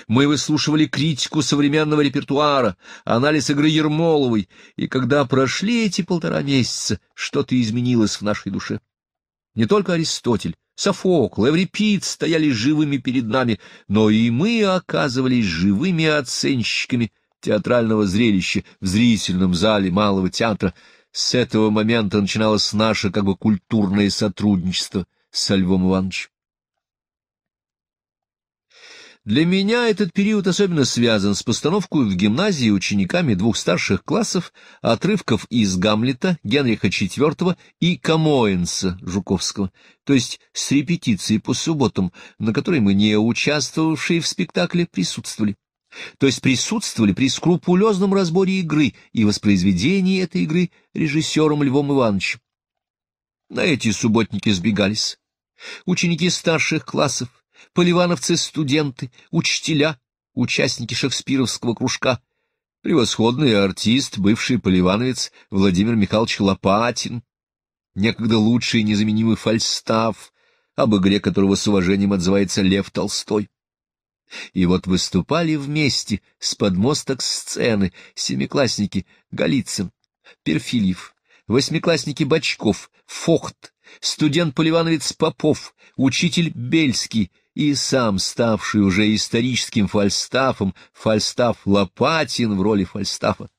Мы выслушивали критику современного репертуара, анализ игры Ермоловой, и когда прошли эти полтора месяца, что-то изменилось в нашей душе. Не только Аристотель, Софокл, Эврипид стояли живыми перед нами, но и мы оказывались живыми оценщиками театрального зрелища в зрительном зале Малого театра. С этого момента начиналось наше как бы культурное сотрудничество со Львом Ивановичем. Для меня этот период особенно связан с постановкой в гимназии учениками двух старших классов отрывков из «Гамлета» Генриха IV и «Камоэнса» Жуковского, то есть с репетицией по субботам, на которой мы, не участвовавшие в спектакле, присутствовали. То есть присутствовали при скрупулезном разборе игры и воспроизведении этой игры режиссером Львом Ивановичем. На эти субботники сбегались. Ученики старших классов, поливановцы-студенты, учителя, участники шекспировского кружка, превосходный артист, бывший поливановец Владимир Михайлович Лопатин, некогда лучший незаменимый фальстав, об игре которого с уважением отзывается Лев Толстой. И вот выступали вместе с подмосток сцены семиклассники Голицын, Перфильев, восьмиклассники Бачков, Фохт, студент-поливановец Попов, учитель Бельский, и сам, ставший уже историческим Фальстафом, Фальстаф Лопатин в роли Фальстафа.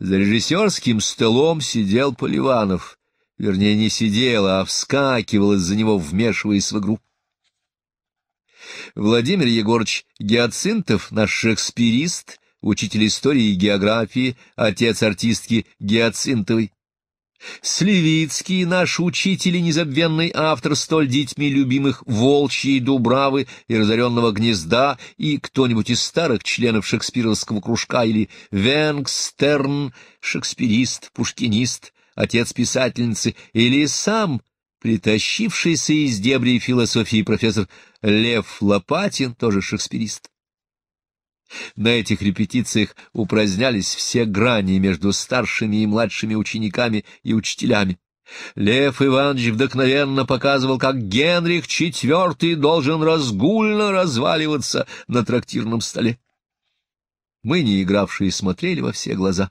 За режиссерским столом сидел Поливанов, вернее, не сидел, а вскакивал из-за него, вмешиваясь в игру. Владимир Егорович Геоцинтов, наш шекспирист, учитель истории и географии, отец артистки Геоцинтовой, Сливицкий, наш учитель и незабвенный автор столь детьми любимых «Волчьей дубравы» и «Разоренного гнезда» и кто-нибудь из старых членов шекспировского кружка или Венгстерн, шекспирист, пушкинист, отец писательницы, или сам притащившийся из дебри философии профессор Лев Лопатин, тоже шекспирист. На этих репетициях упразднялись все грани между старшими и младшими учениками и учителями. Лев Иванович вдохновенно показывал, как Генрих IV должен разгульно разваливаться на трактирном столе. Мы, не игравшие, смотрели во все глаза.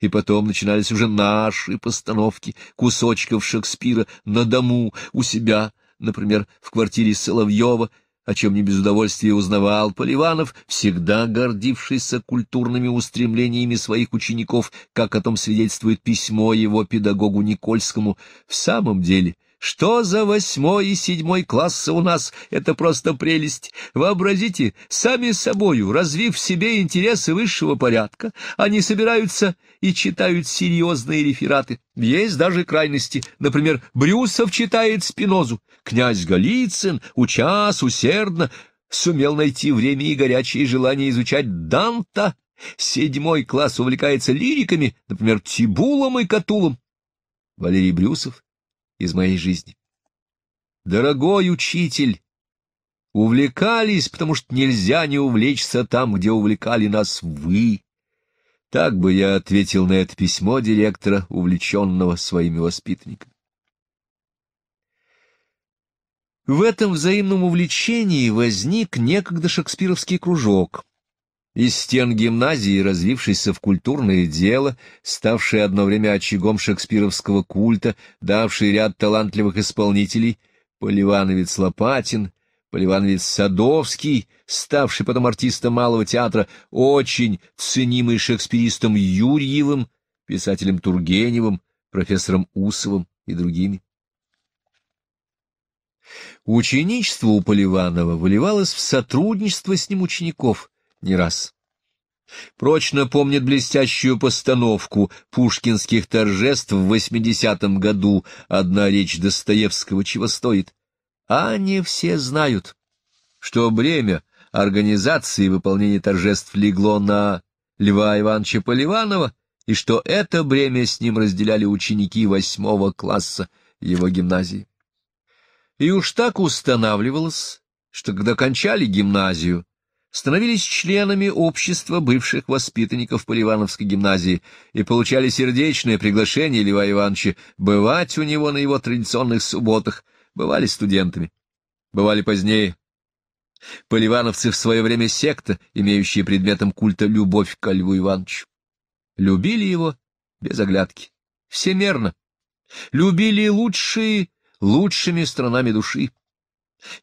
И потом начинались уже наши постановки кусочков Шекспира на дому, у себя, например, в квартире Соловьева — о чем не без удовольствия узнавал Поливанов, всегда гордившийся культурными устремлениями своих учеников, как о том свидетельствует письмо его педагогу Никольскому, в самом деле — что за восьмой и седьмой классы у нас? Это просто прелесть. Вообразите, сами собою, развив в себе интересы высшего порядка, они собираются и читают серьезные рефераты. Есть даже крайности. Например, Брюсов читает Спинозу, князь Голицын, учас, усердно, сумел найти время и горячее желание изучать Данта. Седьмой класс увлекается лириками, например, Тибулом и Катулом. Валерий Брюсов из моей жизни. Дорогой учитель, увлекались, потому что нельзя не увлечься там, где увлекали нас вы. Так бы я ответил на это письмо директора, увлеченного своими воспитанниками. В этом взаимном увлечении возник некогда шекспировский кружок — из стен гимназии, развившейся в культурное дело, ставшее одно время очагом шекспировского культа, давший ряд талантливых исполнителей, Поливановец Лопатин, Поливановец Садовский, ставший потом артистом Малого театра, очень ценимый шекспиристом Юрьевым, писателем Тургеневым, профессором Усовым и другими. Ученичество у Поливанова выливалось в сотрудничество с ним учеников, не раз. Прочно помнит блестящую постановку пушкинских торжеств в 80-м году «Одна речь Достоевского чего стоит». А не все знают, что бремя организации и выполнения торжеств легло на Льва Ивановича Поливанова, и что это бремя с ним разделяли ученики восьмого класса его гимназии. И уж так устанавливалось, что когда кончали гимназию, становились членами общества бывших воспитанников Поливановской гимназии и получали сердечное приглашение Льва Ивановича бывать у него на его традиционных субботах, бывали студентами, бывали позднее. Поливановцы в свое время секта, имеющая предметом культа любовь к Льву Ивановичу. Любили его без оглядки, всемерно. Любили лучшие, лучшими сторонами души.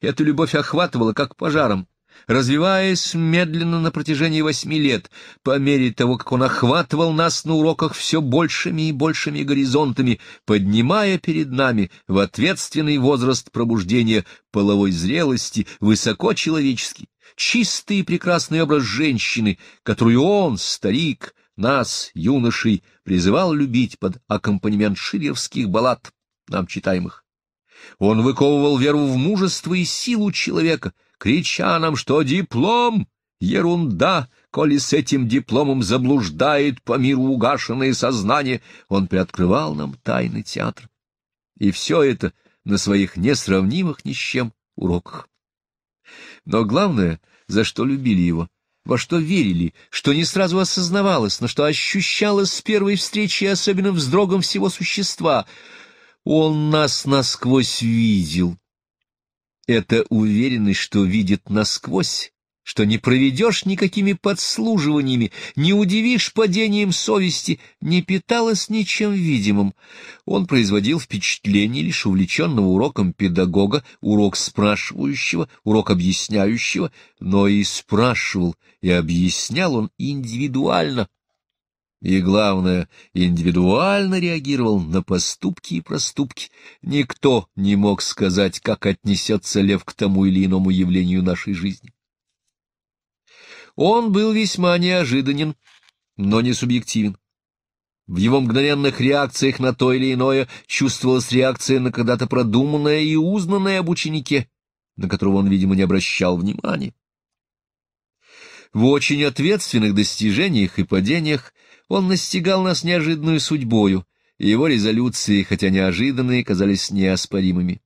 Эта любовь охватывала, как пожаром, развиваясь медленно на протяжении восьми лет, по мере того, как он охватывал нас на уроках все большими и большими горизонтами, поднимая перед нами в ответственный возраст пробуждения половой зрелости высокочеловеческий, чистый и прекрасный образ женщины, которую он, старик, нас, юношей, призывал любить под аккомпанемент шиллеровских баллад, нам читаемых. Он выковывал веру в мужество и силу человека — крича нам, что диплом — ерунда, коли с этим дипломом заблуждает по миру угашенное сознание, он приоткрывал нам тайны театра. И все это на своих несравнимых ни с чем уроках. Но главное, за что любили его, во что верили, что не сразу осознавалось, но что ощущалось с первой встречи и особенным вздрогом всего существа — он нас насквозь видел, это уверенность, что видит насквозь, что не проведешь никакими подслуживаниями, не удивишь падением совести, не питалась ничем видимым. Он производил впечатление лишь увлеченного уроком педагога, урок спрашивающего, урок объясняющего, но и спрашивал, и объяснял он индивидуально, и, главное, индивидуально реагировал на поступки и проступки. Никто не мог сказать, как отнесется Лев к тому или иному явлению нашей жизни. Он был весьма неожиданен, но не субъективен. В его мгновенных реакциях на то или иное чувствовалась реакция на когда-то продуманное и узнанное об ученике, на которого он, видимо, не обращал внимания. В очень ответственных достижениях и падениях – он настигал нас неожиданную судьбою, и его резолюции, хотя неожиданные, казались неоспоримыми.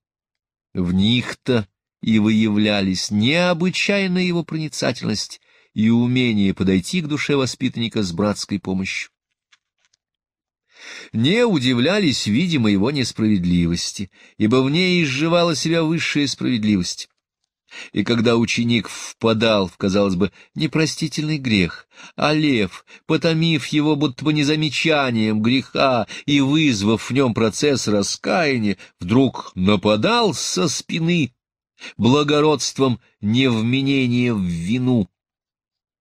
В них-то и выявлялись необычайная его проницательность и умение подойти к душе воспитанника с братской помощью. Не удивлялись, видимо, его несправедливости, ибо в ней изживала себя высшая справедливость. И когда ученик впадал в, казалось бы, непростительный грех, а лев, потомив его будто бы незамечанием греха и вызвав в нем процесс раскаяния, вдруг нападал со спины благородством невменения в вину.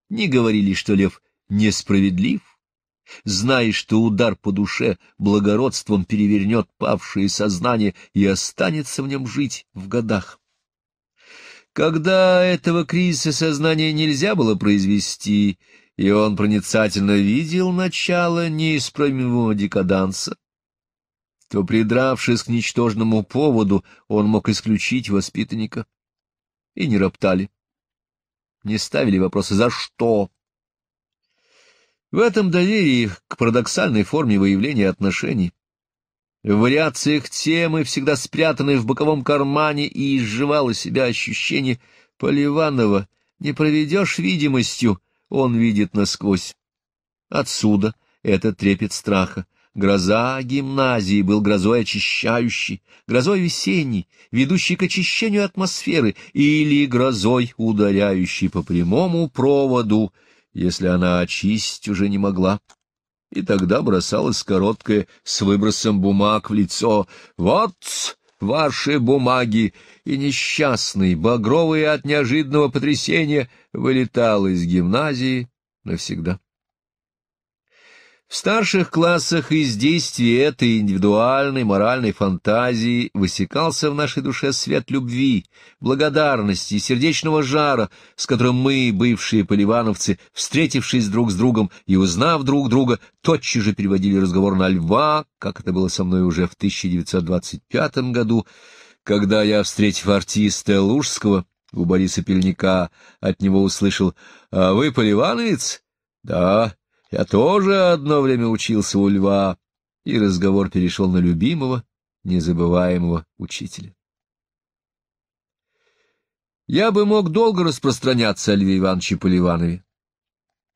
Не говорили, что лев несправедлив, зная, что удар по душе благородством перевернет павшее сознание и останется в нем жить в годах. Когда этого кризиса сознания нельзя было произвести, и он проницательно видел начало неисправимого декаданса, то, придравшись к ничтожному поводу, он мог исключить воспитанника. И не роптали, не ставили вопроса «за что?». В этом доверии к парадоксальной форме выявления отношений в вариациях темы, всегда спрятанной в боковом кармане, и изживало себя ощущение Поливанова. Не проведешь видимостью, он видит насквозь. Отсюда этот трепет страха. Гроза гимназии был грозой очищающей, грозой весенней, ведущей к очищению атмосферы или грозой, ударяющей по прямому проводу, если она очистить уже не могла и тогда бросалась короткая с выбросом бумаг в лицо. «Вот ваши бумаги!» И несчастный, багровый от неожиданного потрясения, вылетал из гимназии навсегда. В старших классах из действий этой индивидуальной моральной фантазии высекался в нашей душе свет любви, благодарности и сердечного жара, с которым мы, бывшие поливановцы, встретившись друг с другом и узнав друг друга, тотчас же переводили разговор на льва, как это было со мной уже в 1925 году, когда я, встретив артиста Лужского у Бориса Пельника, от него услышал «А вы поливановец?» «Да». Я тоже одно время учился у льва, и разговор перешел на любимого, незабываемого учителя. Я бы мог долго распространяться о Льве Ивановиче Поливанове,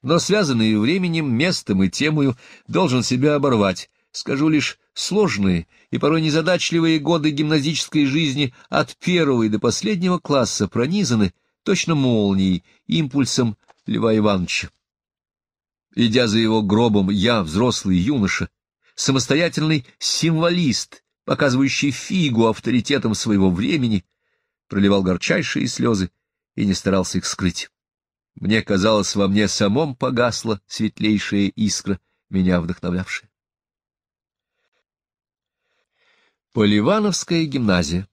но, связанный временем, местом и темою, должен себя оборвать, скажу лишь сложные и порой незадачливые годы гимназической жизни от первого и до последнего класса пронизаны точно молнией, импульсом Льва Ивановича. Идя за его гробом, я, взрослый юноша, самостоятельный символист, показывающий фигу авторитетом своего времени, проливал горчайшие слезы и не старался их скрыть. Мне казалось, во мне самом погасла светлейшая искра, меня вдохновлявшая. Поливановская гимназия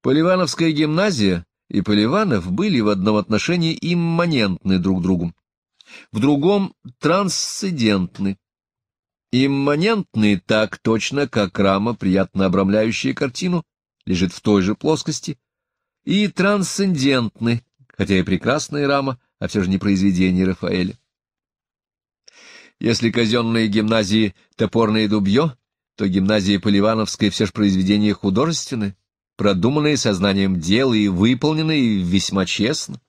Поливановская гимназия и Поливанов были в одном отношении имманентны друг другу в другом — трансцендентны. Имманентный так точно, как рама, приятно обрамляющая картину, лежит в той же плоскости, и трансцендентны, хотя и прекрасная рама, а все же не произведение Рафаэля. Если казенные гимназии — топорное дубье, то гимназия Поливановская все же произведение художественное, продуманное сознанием дела и выполненное весьма честно.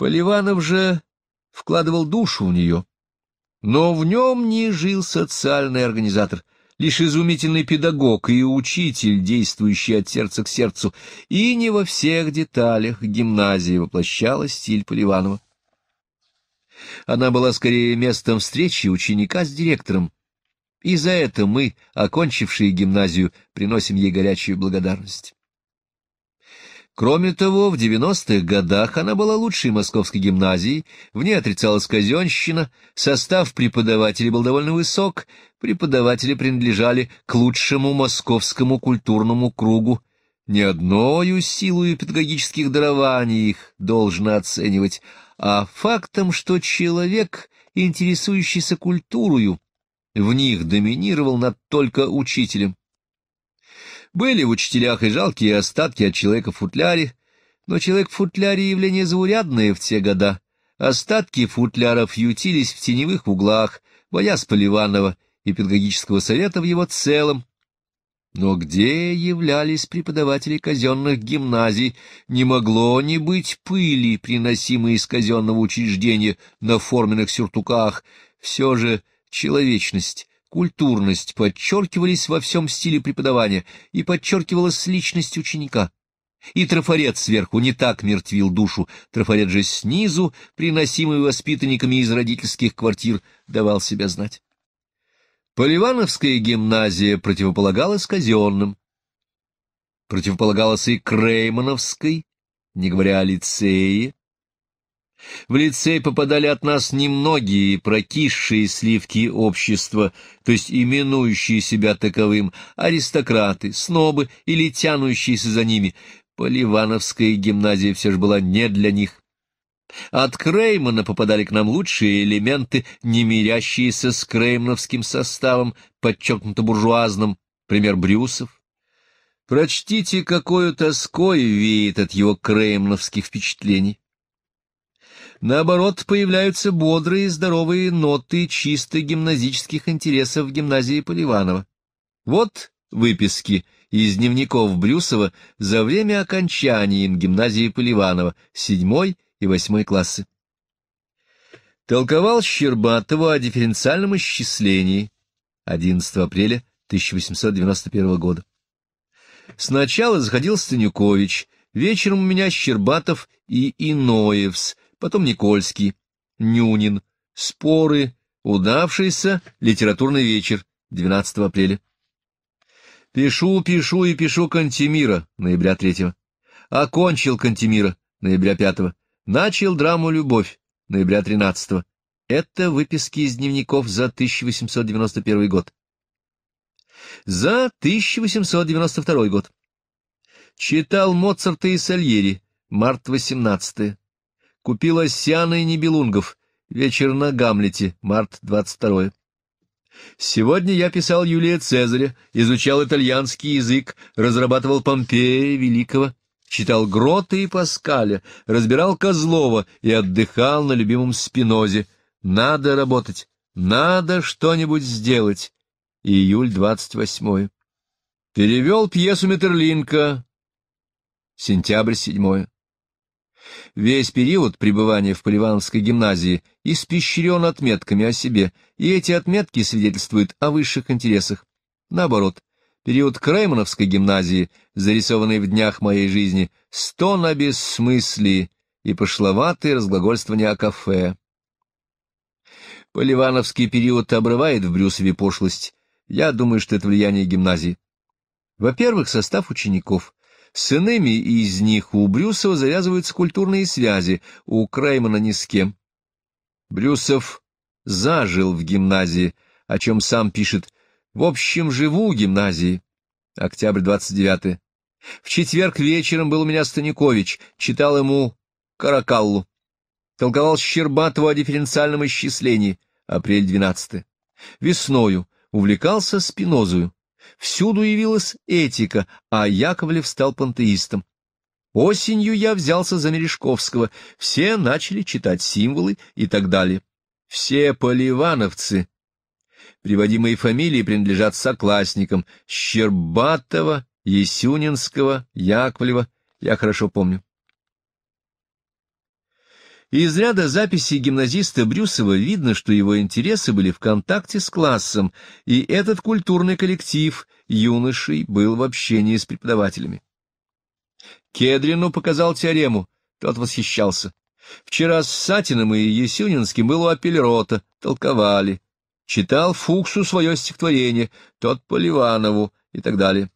Поливанов же вкладывал душу в нее, но в нем не жил социальный организатор, лишь изумительный педагог и учитель, действующий от сердца к сердцу, и не во всех деталях гимназии воплощала стиль Поливанова. Она была скорее местом встречи ученика с директором, и за это мы, окончившие гимназию, приносим ей горячую благодарность. Кроме того, в 90-х годах она была лучшей московской гимназией, в ней отрицалась казенщина, состав преподавателей был довольно высок, преподаватели принадлежали к лучшему московскому культурному кругу. Не одною силою педагогических дарований их должно оценивать, а фактом, что человек, интересующийся культурою, в них доминировал над только учителем. Были в учителях и жалкие остатки от человека в футляре, но человек в футляре — явление заурядное в те года. Остатки футляров ютились в теневых углах, боясь Поливанова и педагогического совета в его целом. Но где являлись преподаватели казенных гимназий, не могло не быть пыли, приносимой из казенного учреждения на форменных сюртуках. Все же человечность, культурность подчеркивались во всем стиле преподавания и подчеркивалась личность ученика. И трафарет сверху не так мертвил душу, трафарет же снизу, приносимый воспитанниками из родительских квартир, давал себя знать. Поливановская гимназия противополагалась казенным, противополагалась и Креймановской, не говоря о лицее, в лицей попадали от нас немногие прокисшие сливки общества, то есть именующие себя таковым, аристократы, снобы или тянущиеся за ними. Поливановская гимназия все же была не для них. От Креймана попадали к нам лучшие элементы, не мирящиеся с креймановским составом, подчеркнуто буржуазным, пример Брюсов. Прочтите, какую тоской веет от его креймановских впечатлений. Наоборот, появляются бодрые и здоровые ноты чисто гимназических интересов в гимназии Поливанова. Вот выписки из дневников Брюсова за время окончания им гимназии Поливанова, 7 и 8 классы. Толковал Щербатову о дифференциальном исчислении 11 апреля 1891 года. Сначала заходил Станюкович, вечером у меня Щербатов и Иноевс, потом Никольский, Нюнин, споры, удавшийся литературный вечер 12 апреля. Пишу, пишу и пишу Кантемира, ноября 3 Окончил Кантемира, ноября 5 Начал драму «Любовь», ноября 13 -го. Это выписки из дневников за 1891 год. За 1892 год. Читал Моцарта и Сальери, март 18 -е. Купила Сяна и Небелунгов. Вечер на Гамлете, март 22 -е. Сегодня я писал Юлия Цезаря, изучал итальянский язык, разрабатывал Помпея Великого, читал Грота и Паскаля, разбирал Козлова и отдыхал на любимом Спинозе. Надо работать, надо что-нибудь сделать. Июль 28 -е. Перевел пьесу Метерлинка. Сентябрь 7 -е. Весь период пребывания в Поливановской гимназии испещрен отметками о себе, и эти отметки свидетельствуют о высших интересах. Наоборот, период Креймановской гимназии, зарисованный в днях моей жизни, стон о бессмыслии и пошловатые разглагольствования о кафе. Поливановский период обрывает в Брюсове пошлость. Я думаю, что это влияние гимназии. Во-первых, состав учеников. С иными из них у Брюсова завязываются культурные связи, у Краймана ни с кем. Брюсов зажил в гимназии, о чем сам пишет «В общем, живу в гимназии». Октябрь 29 -е. В четверг вечером был у меня Станикович, читал ему «Каракаллу». Толковал Щербатову о дифференциальном исчислении. Апрель 12 -е. Весною увлекался спинозою всюду явилась этика, а Яковлев стал пантеистом. Осенью я взялся за Мережковского, все начали читать символы и так далее. Все поливановцы, приводимые фамилии принадлежат соклассникам, Щербатова, Есюнинского, Яковлева, я хорошо помню из ряда записей гимназиста Брюсова видно, что его интересы были в контакте с классом, и этот культурный коллектив юношей был в общении с преподавателями. Кедрину показал теорему, тот восхищался. Вчера с Сатиным и Есюнинским было у Апельрота, толковали. Читал Фуксу свое стихотворение, тот Поливанову и так далее.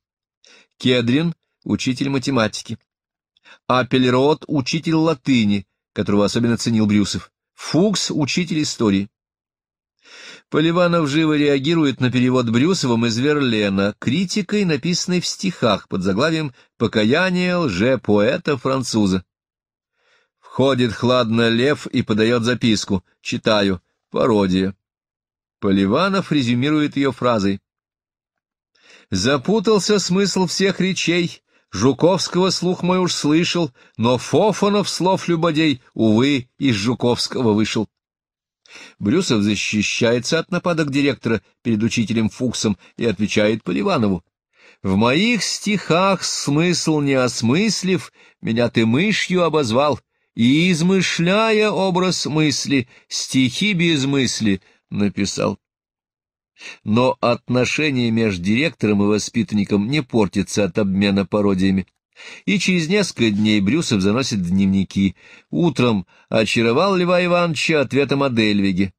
Кедрин — учитель математики. Апельрот — учитель латыни — которого особенно ценил Брюсов. Фукс — учитель истории. Поливанов живо реагирует на перевод Брюсовым из Верлена критикой, написанной в стихах под заглавием «Покаяние лже-поэта-француза». Входит хладно лев и подает записку. Читаю. Пародия. Поливанов резюмирует ее фразой. «Запутался смысл всех речей, Жуковского слух мой уж слышал, но Фофанов слов любодей, увы, из Жуковского вышел. Брюсов защищается от нападок директора перед учителем Фуксом и отвечает Поливанову. «В моих стихах смысл не осмыслив, меня ты мышью обозвал, и, измышляя образ мысли, стихи без мысли написал». Но отношения между директором и воспитанником не портятся от обмена пародиями. И через несколько дней Брюсов заносит дневники. Утром очаровал Льва Ивановича ответом о Дельвиге.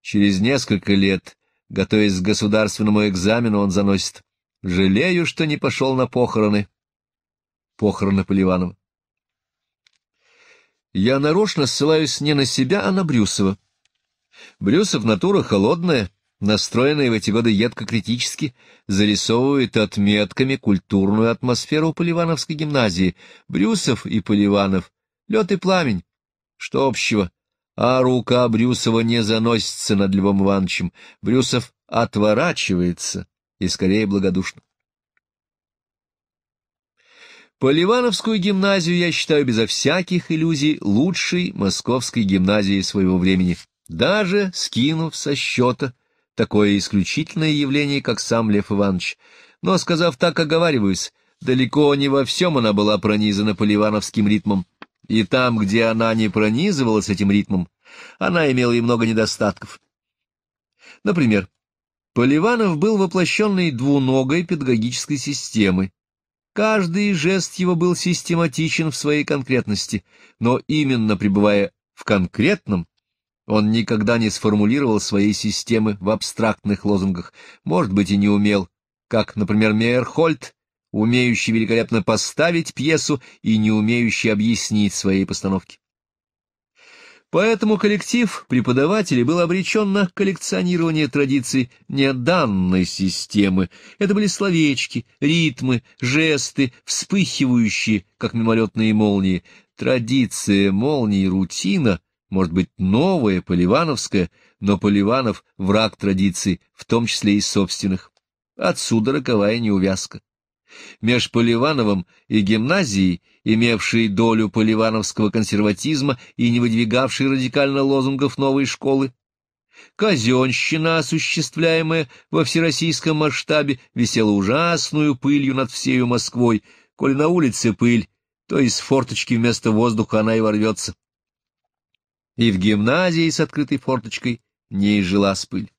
Через несколько лет, готовясь к государственному экзамену, он заносит «Жалею, что не пошел на похороны». Похороны Поливанова. Я нарочно ссылаюсь не на себя, а на Брюсова. Брюсов натура холодная, настроенная в эти годы едко-критически, зарисовывает отметками культурную атмосферу Поливановской гимназии. Брюсов и Поливанов, лед и пламень. Что общего? А рука Брюсова не заносится над Львом Ивановичем. Брюсов отворачивается, и скорее благодушно. Поливановскую гимназию я считаю безо всяких иллюзий лучшей московской гимназией своего времени, даже скинув со счета – такое исключительное явление, как сам Лев Иванович. Но, сказав так, оговариваюсь, далеко не во всем она была пронизана поливановским ритмом, и там, где она не пронизывалась этим ритмом, она имела и много недостатков. Например, Поливанов был воплощенной двуногой педагогической системы. Каждый жест его был систематичен в своей конкретности, но именно пребывая в конкретном, он никогда не сформулировал своей системы в абстрактных лозунгах, может быть, и не умел, как, например, Мейерхольд, умеющий великолепно поставить пьесу и не умеющий объяснить своей постановки. Поэтому коллектив преподавателей был обречен на коллекционирование традиций не данной системы. Это были словечки, ритмы, жесты, вспыхивающие, как мимолетные молнии. Традиция молнии, рутина может быть, новое поливановское, но Поливанов — враг традиций, в том числе и собственных. Отсюда роковая неувязка. Меж Поливановым и гимназией, имевшей долю поливановского консерватизма и не выдвигавшей радикально лозунгов новой школы, казенщина, осуществляемая во всероссийском масштабе, висела ужасную пылью над всею Москвой, коль на улице пыль, то из форточки вместо воздуха она и ворвется и в гимназии с открытой форточкой не изжила спыль.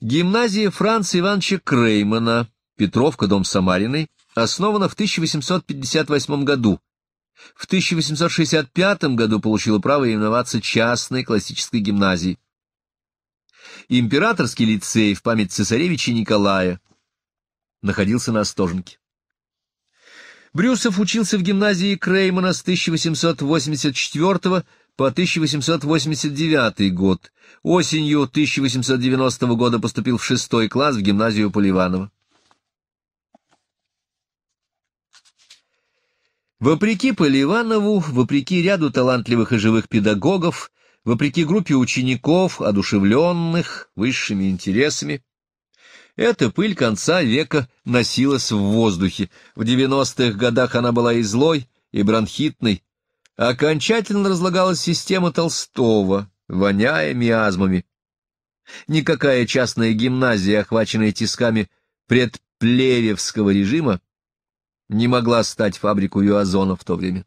Гимназия Франца Ивановича Креймана, Петровка, дом Самариной, основана в 1858 году. В 1865 году получила право именоваться частной классической гимназией. Императорский лицей в память цесаревича Николая находился на Остоженке. Брюсов учился в гимназии Креймана с 1884 по 1889 год. Осенью 1890 года поступил в шестой класс в гимназию Поливанова. Вопреки Поливанову, вопреки ряду талантливых и живых педагогов, вопреки группе учеников, одушевленных высшими интересами, эта пыль конца века носилась в воздухе. В 90-х годах она была и злой, и бронхитной. Окончательно разлагалась система Толстого, воняя миазмами. Никакая частная гимназия, охваченная тисками предплевевского режима, не могла стать фабрику Юазона в то время.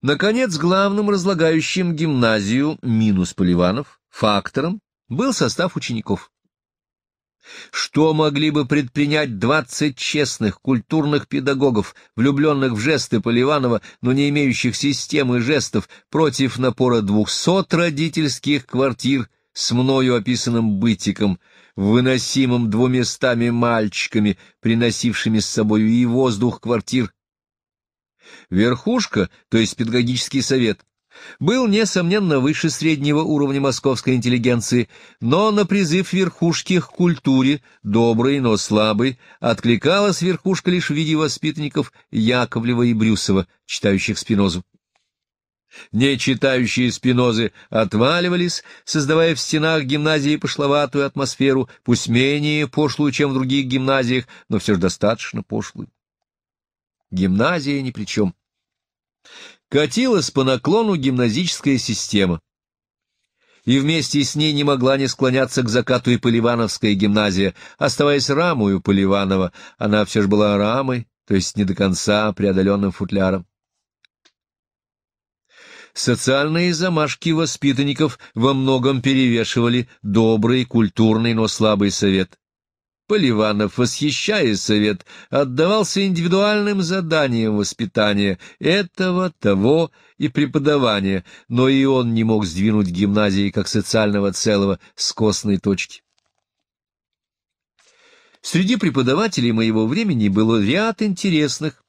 Наконец, главным разлагающим гимназию, минус Поливанов, фактором был состав учеников. Что могли бы предпринять двадцать честных, культурных педагогов, влюбленных в жесты Поливанова, но не имеющих системы жестов, против напора двухсот родительских квартир с мною описанным бытиком, выносимым двуместами мальчиками, приносившими с собою и воздух квартир? Верхушка, то есть педагогический совет, был, несомненно, выше среднего уровня московской интеллигенции, но на призыв верхушки к культуре, добрый, но слабый откликалась верхушка лишь в виде воспитанников Яковлева и Брюсова, читающих Спинозу. Не читающие спинозы отваливались, создавая в стенах гимназии пошловатую атмосферу, пусть менее пошлую, чем в других гимназиях, но все же достаточно пошлую. Гимназия ни при чем катилась по наклону гимназическая система. И вместе с ней не могла не склоняться к закату и Поливановская гимназия, оставаясь рамой у Поливанова. Она все же была рамой, то есть не до конца преодоленным футляром. Социальные замашки воспитанников во многом перевешивали добрый, культурный, но слабый совет. Поливанов, восхищая совет, отдавался индивидуальным заданиям воспитания этого, того и преподавания, но и он не мог сдвинуть гимназии как социального целого с костной точки. Среди преподавателей моего времени было ряд интересных,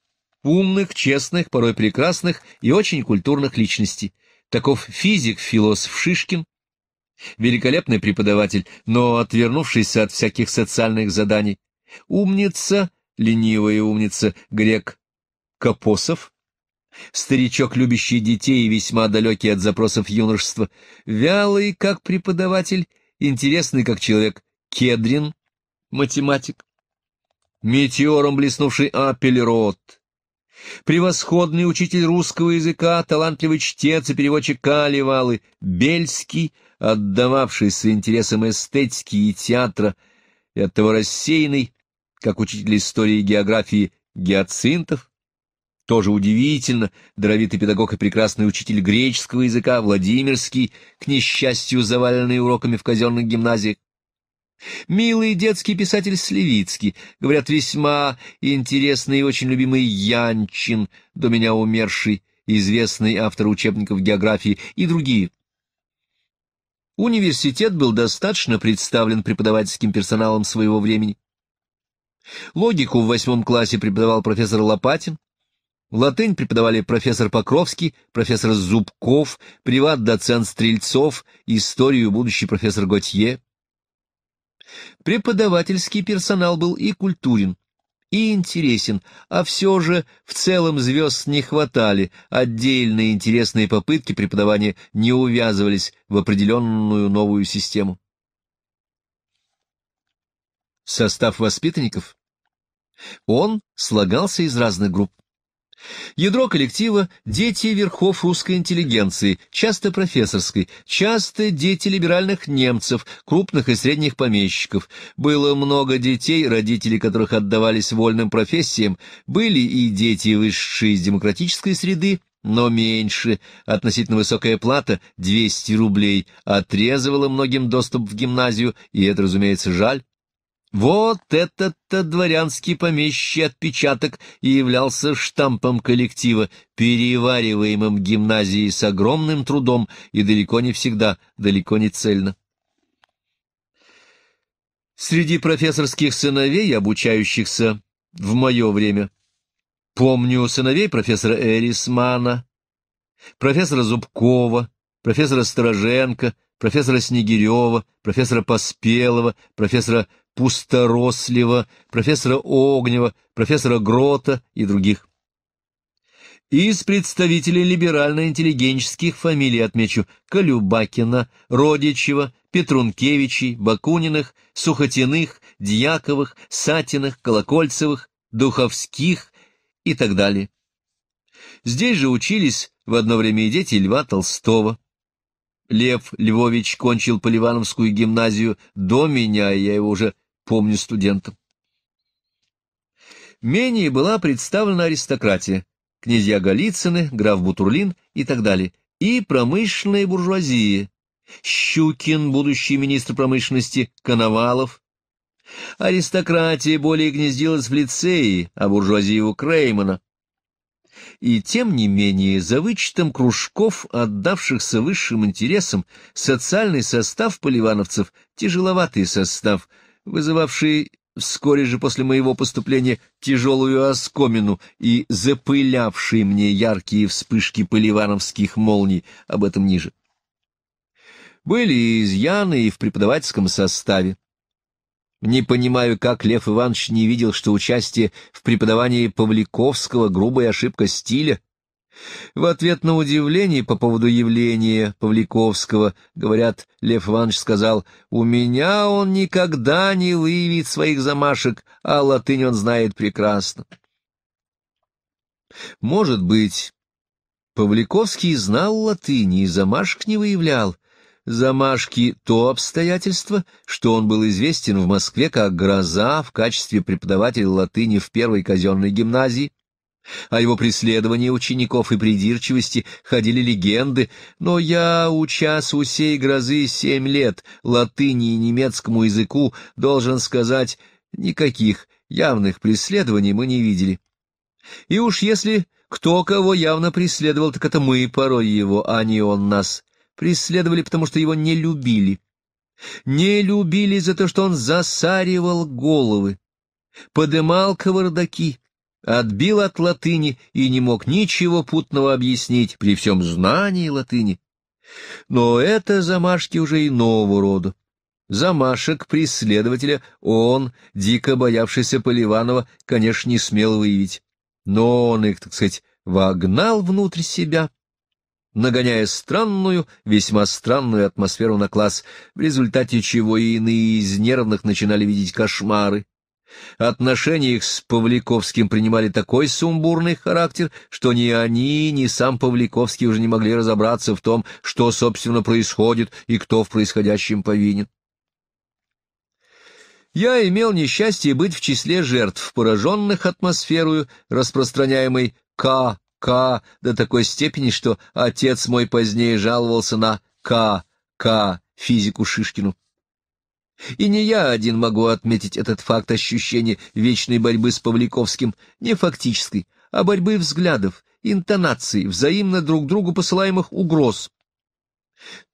умных, честных, порой прекрасных и очень культурных личностей. Таков физик-философ Шишкин, великолепный преподаватель, но отвернувшийся от всяких социальных заданий, умница, ленивая умница, грек Капосов, старичок, любящий детей и весьма далекий от запросов юношества, вялый, как преподаватель, интересный, как человек, Кедрин, математик, метеором блеснувший Апельрот, превосходный учитель русского языка, талантливый чтец и переводчик Каливалы, Бельский, отдававшийся интересам эстетики и театра, и оттого рассеянный, как учитель истории и географии Гиацинтов, тоже удивительно, даровитый педагог и прекрасный учитель греческого языка Владимирский, к несчастью заваленный уроками в казенных гимназиях, Милый детский писатель Сливицкий, говорят, весьма интересный и очень любимый Янчин, до меня умерший, известный автор учебников географии и другие. Университет был достаточно представлен преподавательским персоналом своего времени. Логику в восьмом классе преподавал профессор Лопатин, латынь преподавали профессор Покровский, профессор Зубков, приват-доцент Стрельцов, историю будущий профессор Готье. Преподавательский персонал был и культурен, и интересен, а все же в целом звезд не хватали, отдельные интересные попытки преподавания не увязывались в определенную новую систему. Состав воспитанников. Он слагался из разных групп. Ядро коллектива – дети верхов русской интеллигенции, часто профессорской, часто дети либеральных немцев, крупных и средних помещиков. Было много детей, родители которых отдавались вольным профессиям, были и дети, высшие из демократической среды, но меньше, относительно высокая плата – 200 рублей, отрезывала многим доступ в гимназию, и это, разумеется, жаль. Вот этот-то дворянский помещий отпечаток и являлся штампом коллектива, перевариваемым гимназией с огромным трудом и далеко не всегда, далеко не цельно. Среди профессорских сыновей, обучающихся в мое время, помню сыновей профессора Эрисмана, профессора Зубкова, профессора Стороженко, профессора Снегирева, профессора Поспелова, профессора Пусторослева, профессора Огнева, профессора Грота и других. Из представителей либерально-интеллигенческих фамилий отмечу Колюбакина, Родичева, Петрункевичей, Бакуниных, Сухотиных, Дьяковых, Сатиных, Колокольцевых, Духовских и так далее. Здесь же учились в одно время и дети Льва Толстого. Лев Львович кончил Поливановскую гимназию до меня, и я его уже помню студентом. Менее была представлена аристократия, князья Голицыны, граф Бутурлин и так далее, и промышленная буржуазия, Щукин, будущий министр промышленности, Коновалов. Аристократия более гнездилась в лицее, а буржуазия у Креймана. И тем не менее, за вычетом кружков, отдавшихся высшим интересам, социальный состав поливановцев, тяжеловатый состав – вызывавший вскоре же после моего поступления тяжелую оскомину и запылявший мне яркие вспышки поливановских молний, об этом ниже. Были и изъяны и в преподавательском составе. Не понимаю, как Лев Иванович не видел, что участие в преподавании Павликовского — грубая ошибка стиля, в ответ на удивление по поводу явления Павликовского, говорят, Лев Иванович сказал, «У меня он никогда не выявит своих замашек, а латынь он знает прекрасно». Может быть, Павликовский знал латынь и замашек не выявлял. Замашки — то обстоятельство, что он был известен в Москве как гроза в качестве преподавателя латыни в первой казенной гимназии, о а его преследовании учеников и придирчивости ходили легенды, но я, учас у сей грозы семь лет латыни и немецкому языку, должен сказать, никаких явных преследований мы не видели. И уж если кто кого явно преследовал, так это мы порой его, а не он нас. Преследовали, потому что его не любили. Не любили за то, что он засаривал головы, подымал кавардаки, отбил от латыни и не мог ничего путного объяснить при всем знании латыни. Но это замашки уже иного рода. Замашек преследователя он, дико боявшийся Поливанова, конечно, не смел выявить. Но он их, так сказать, вогнал внутрь себя, нагоняя странную, весьма странную атмосферу на класс, в результате чего и иные из нервных начинали видеть кошмары, Отношения их с Павликовским принимали такой сумбурный характер, что ни они, ни сам Павликовский уже не могли разобраться в том, что, собственно, происходит и кто в происходящем повинен. Я имел несчастье быть в числе жертв, пораженных атмосферой, распространяемой К.К. до такой степени, что отец мой позднее жаловался на К.К. физику Шишкину. И не я один могу отметить этот факт ощущения вечной борьбы с Павликовским, не фактической, а борьбы взглядов, интонаций, взаимно друг другу посылаемых угроз.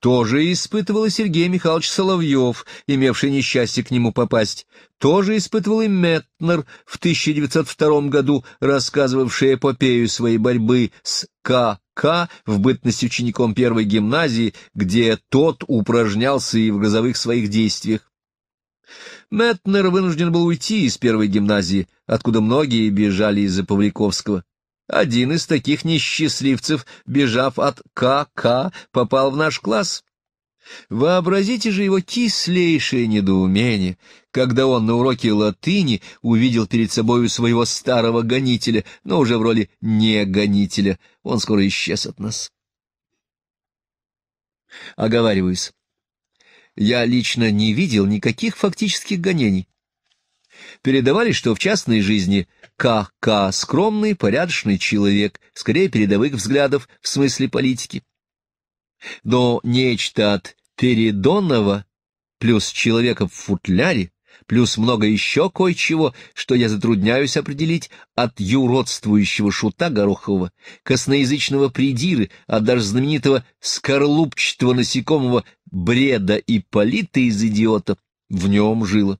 Тоже испытывал и Сергей Михайлович Соловьев, имевший несчастье к нему попасть. Тоже испытывал и Метнер в 1902 году, рассказывавший эпопею своей борьбы с К.К. в бытность учеником первой гимназии, где тот упражнялся и в грозовых своих действиях. Мэтнер вынужден был уйти из первой гимназии, откуда многие бежали из-за Павликовского. Один из таких несчастливцев, бежав от КК, попал в наш класс. Вообразите же его кислейшее недоумение, когда он на уроке латыни увидел перед собою своего старого гонителя, но уже в роли не гонителя. Он скоро исчез от нас. Оговариваюсь я лично не видел никаких фактических гонений. Передавали, что в частной жизни К.К. скромный, порядочный человек, скорее передовых взглядов в смысле политики. Но нечто от Передонова плюс человека в футляре плюс много еще кое-чего, что я затрудняюсь определить от юродствующего шута горохового, косноязычного придиры, а даже знаменитого скорлупчатого насекомого бреда и политы из идиота в нем жило.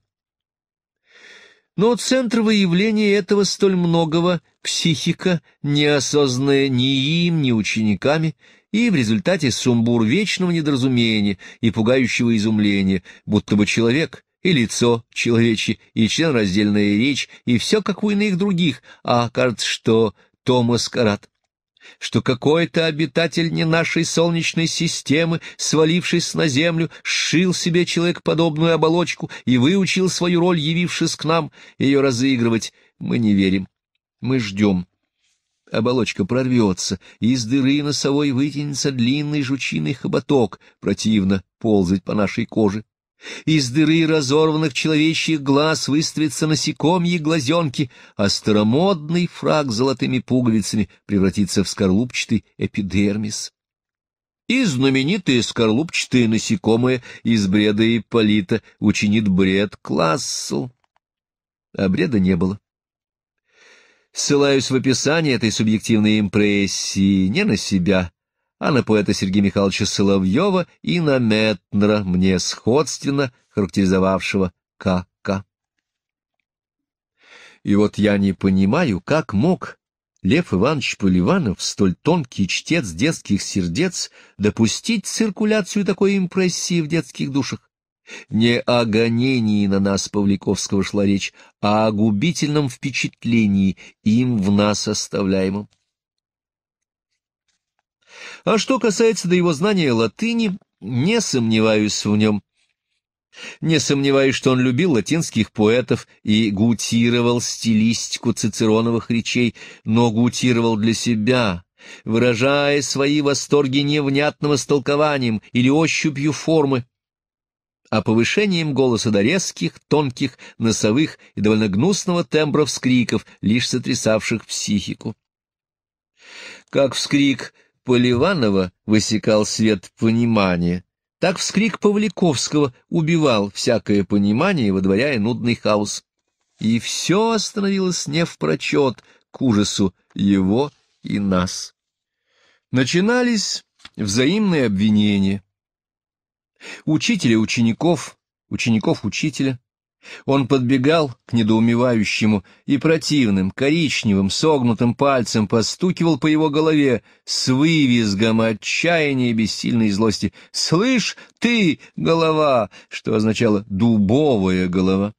Но центр выявления этого столь многого психика, неосознанная ни им, ни учениками, и в результате сумбур вечного недоразумения и пугающего изумления, будто бы человек, и лицо человечье, и членраздельная речь, и все, как у иных других, а кажется, что Томас Карат что какой-то обитатель не нашей солнечной системы, свалившись на землю, сшил себе человек подобную оболочку и выучил свою роль, явившись к нам, ее разыгрывать, мы не верим. Мы ждем. Оболочка прорвется, и из дыры носовой вытянется длинный жучиный хоботок, противно ползать по нашей коже. Из дыры разорванных человечьих глаз выстрелятся насекомьи глазенки, а старомодный фраг с золотыми пуговицами превратится в скорлупчатый эпидермис. И знаменитые скорлупчатые насекомые из бреда Ипполита учинит бред классу. А бреда не было. Ссылаюсь в описание этой субъективной импрессии не на себя, а на поэта Сергея Михайловича Соловьева и на Метнера, мне сходственно характеризовавшего К.К. И вот я не понимаю, как мог Лев Иванович Поливанов, столь тонкий чтец детских сердец, допустить циркуляцию такой импрессии в детских душах. Не о гонении на нас Павликовского шла речь, а о губительном впечатлении им в нас оставляемом. А что касается до его знания латыни, не сомневаюсь в нем. Не сомневаюсь, что он любил латинских поэтов и гутировал стилистику цицероновых речей, но гутировал для себя, выражая свои восторги невнятным истолкованием или ощупью формы, а повышением голоса до резких, тонких, носовых и довольно гнусного тембра вскриков, лишь сотрясавших психику. Как вскрик — Поливанова высекал свет понимания, так вскрик Павликовского убивал всякое понимание, водворяя нудный хаос. И все остановилось не впрочет к ужасу его и нас. Начинались взаимные обвинения. Учителя учеников, учеников учителя, он подбегал к недоумевающему и противным, коричневым, согнутым пальцем постукивал по его голове с вывизгом отчаяния и бессильной злости. «Слышь, ты, голова!» что означало «дубовая голова».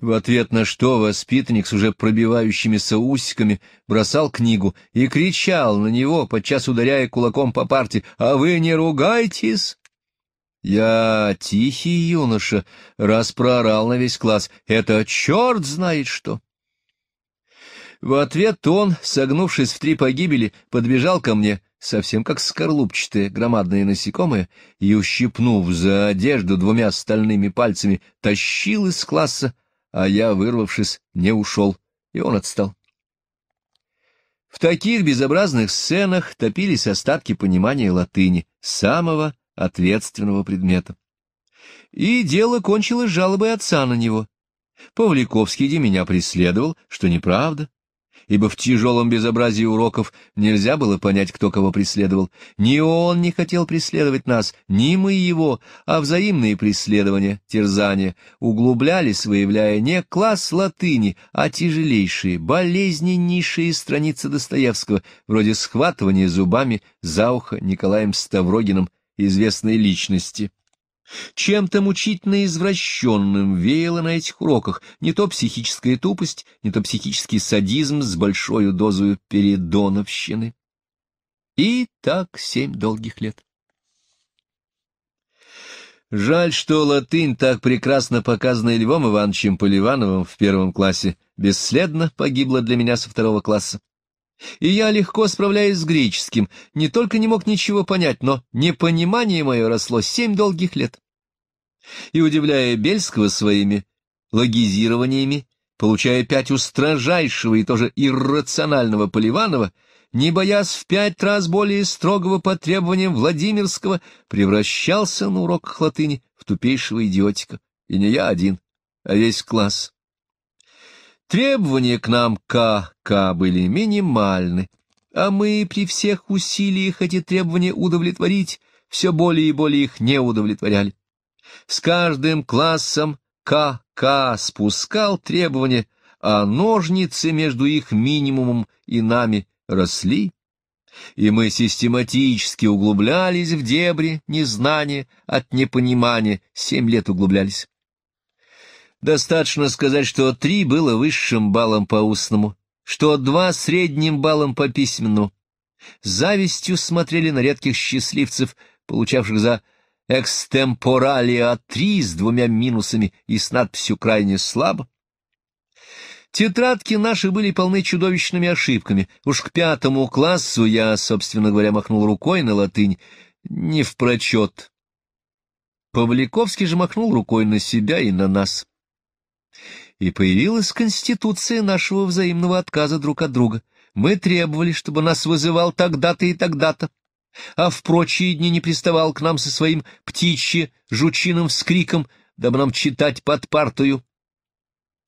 В ответ на что воспитанник с уже пробивающимися усиками бросал книгу и кричал на него, подчас ударяя кулаком по парте, «А вы не ругайтесь!» Я, тихий юноша, раз проорал на весь класс. Это черт знает что! В ответ он, согнувшись в три погибели, подбежал ко мне, совсем как скорлупчатые громадные насекомые, и, ущипнув за одежду двумя стальными пальцами, тащил из класса, а я, вырвавшись, не ушел, и он отстал. В таких безобразных сценах топились остатки понимания латыни, самого ответственного предмета. И дело кончилось жалобой отца на него. Павликовский меня преследовал, что неправда, ибо в тяжелом безобразии уроков нельзя было понять, кто кого преследовал. Ни он не хотел преследовать нас, ни мы его, а взаимные преследования, терзания, углублялись, выявляя не класс латыни, а тяжелейшие, болезненнейшие страницы Достоевского, вроде схватывания зубами за ухо Николаем Ставрогиным известной личности. Чем-то мучительно извращенным веяло на этих уроках не то психическая тупость, не то психический садизм с большой дозой передоновщины. И так семь долгих лет. Жаль, что латынь, так прекрасно показанная Львом Ивановичем Поливановым в первом классе, бесследно погибла для меня со второго класса и я легко справляюсь с греческим, не только не мог ничего понять, но непонимание мое росло семь долгих лет. И, удивляя Бельского своими логизированиями, получая пять у и тоже иррационального Поливанова, не боясь в пять раз более строгого по требованиям Владимирского, превращался на уроках латыни в тупейшего идиотика. И не я один, а весь класс. Требования к нам КК были минимальны, а мы при всех усилиях эти требования удовлетворить все более и более их не удовлетворяли. С каждым классом КК спускал требования, а ножницы между их минимумом и нами росли, и мы систематически углублялись в дебри незнания от непонимания, семь лет углублялись. Достаточно сказать, что три было высшим баллом по устному, что два средним баллом по письменному. Завистью смотрели на редких счастливцев, получавших за экстемпоралия три с двумя минусами и с надписью «крайне слабо». Тетрадки наши были полны чудовищными ошибками. Уж к пятому классу я, собственно говоря, махнул рукой на латынь. Не в прочет. Павликовский же махнул рукой на себя и на нас. И появилась конституция нашего взаимного отказа друг от друга. Мы требовали, чтобы нас вызывал тогда-то и тогда-то, а в прочие дни не приставал к нам со своим птичьи жучиным вскриком, дабы нам читать под партою.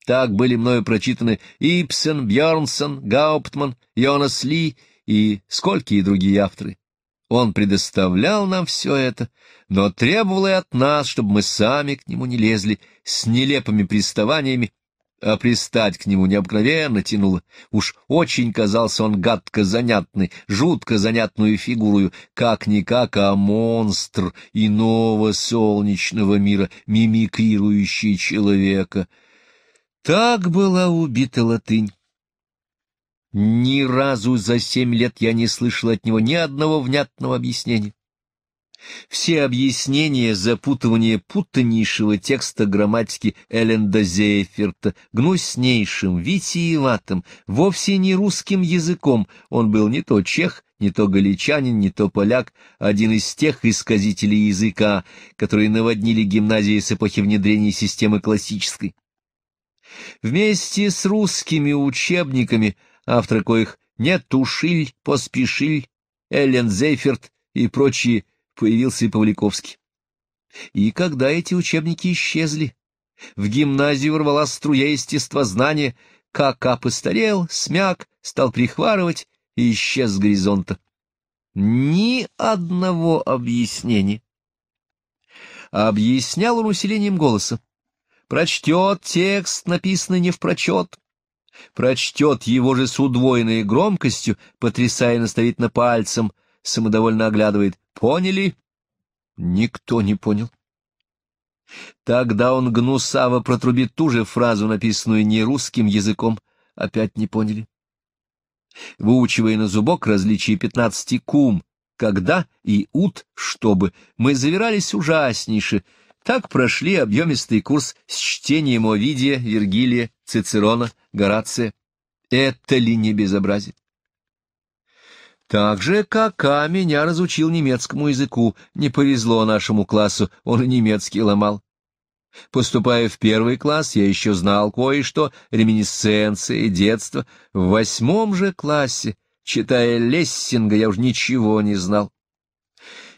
Так были мною прочитаны Ипсен, Бьернсон, Гауптман, Йонас Ли и сколькие другие авторы. Он предоставлял нам все это, но требовал и от нас, чтобы мы сами к нему не лезли с нелепыми приставаниями, а пристать к нему необыкновенно тянуло. Уж очень казался он гадко занятный, жутко занятную фигурую, как-никак, а монстр иного солнечного мира, мимикрирующий человека. Так была убита латынь. Ни разу за семь лет я не слышал от него ни одного внятного объяснения. Все объяснения запутывания путанейшего текста грамматики Элленда Зейферта гнуснейшим, витиеватым, вовсе не русским языком, он был не то чех, не то галичанин, не то поляк, один из тех исказителей языка, которые наводнили гимназии с эпохи внедрения системы классической. Вместе с русскими учебниками – авторы коих Нетушиль, Поспешиль, Эллен Зейферт и прочие, появился и Павликовский. И когда эти учебники исчезли, в гимназию рвалась струя естествознания, как постарел, смяк, стал прихварывать и исчез с горизонта. Ни одного объяснения. Объяснял он усилением голоса. Прочтет текст, написанный не впрочет, прочтет его же с удвоенной громкостью, потрясая наставительно пальцем, самодовольно оглядывает. «Поняли?» Никто не понял. Тогда он гнусаво протрубит ту же фразу, написанную не русским языком. Опять не поняли. Выучивая на зубок различие пятнадцати кум, когда и ут, чтобы, мы завирались ужаснейше. Так прошли объемистый курс с чтением Овидия, Вергилия, Цицерона — Горация. Это ли не безобразие? Так же, как А меня разучил немецкому языку, не повезло нашему классу, он немецкий ломал. Поступая в первый класс, я еще знал кое-что, реминисценции, детства. В восьмом же классе, читая Лессинга, я уже ничего не знал.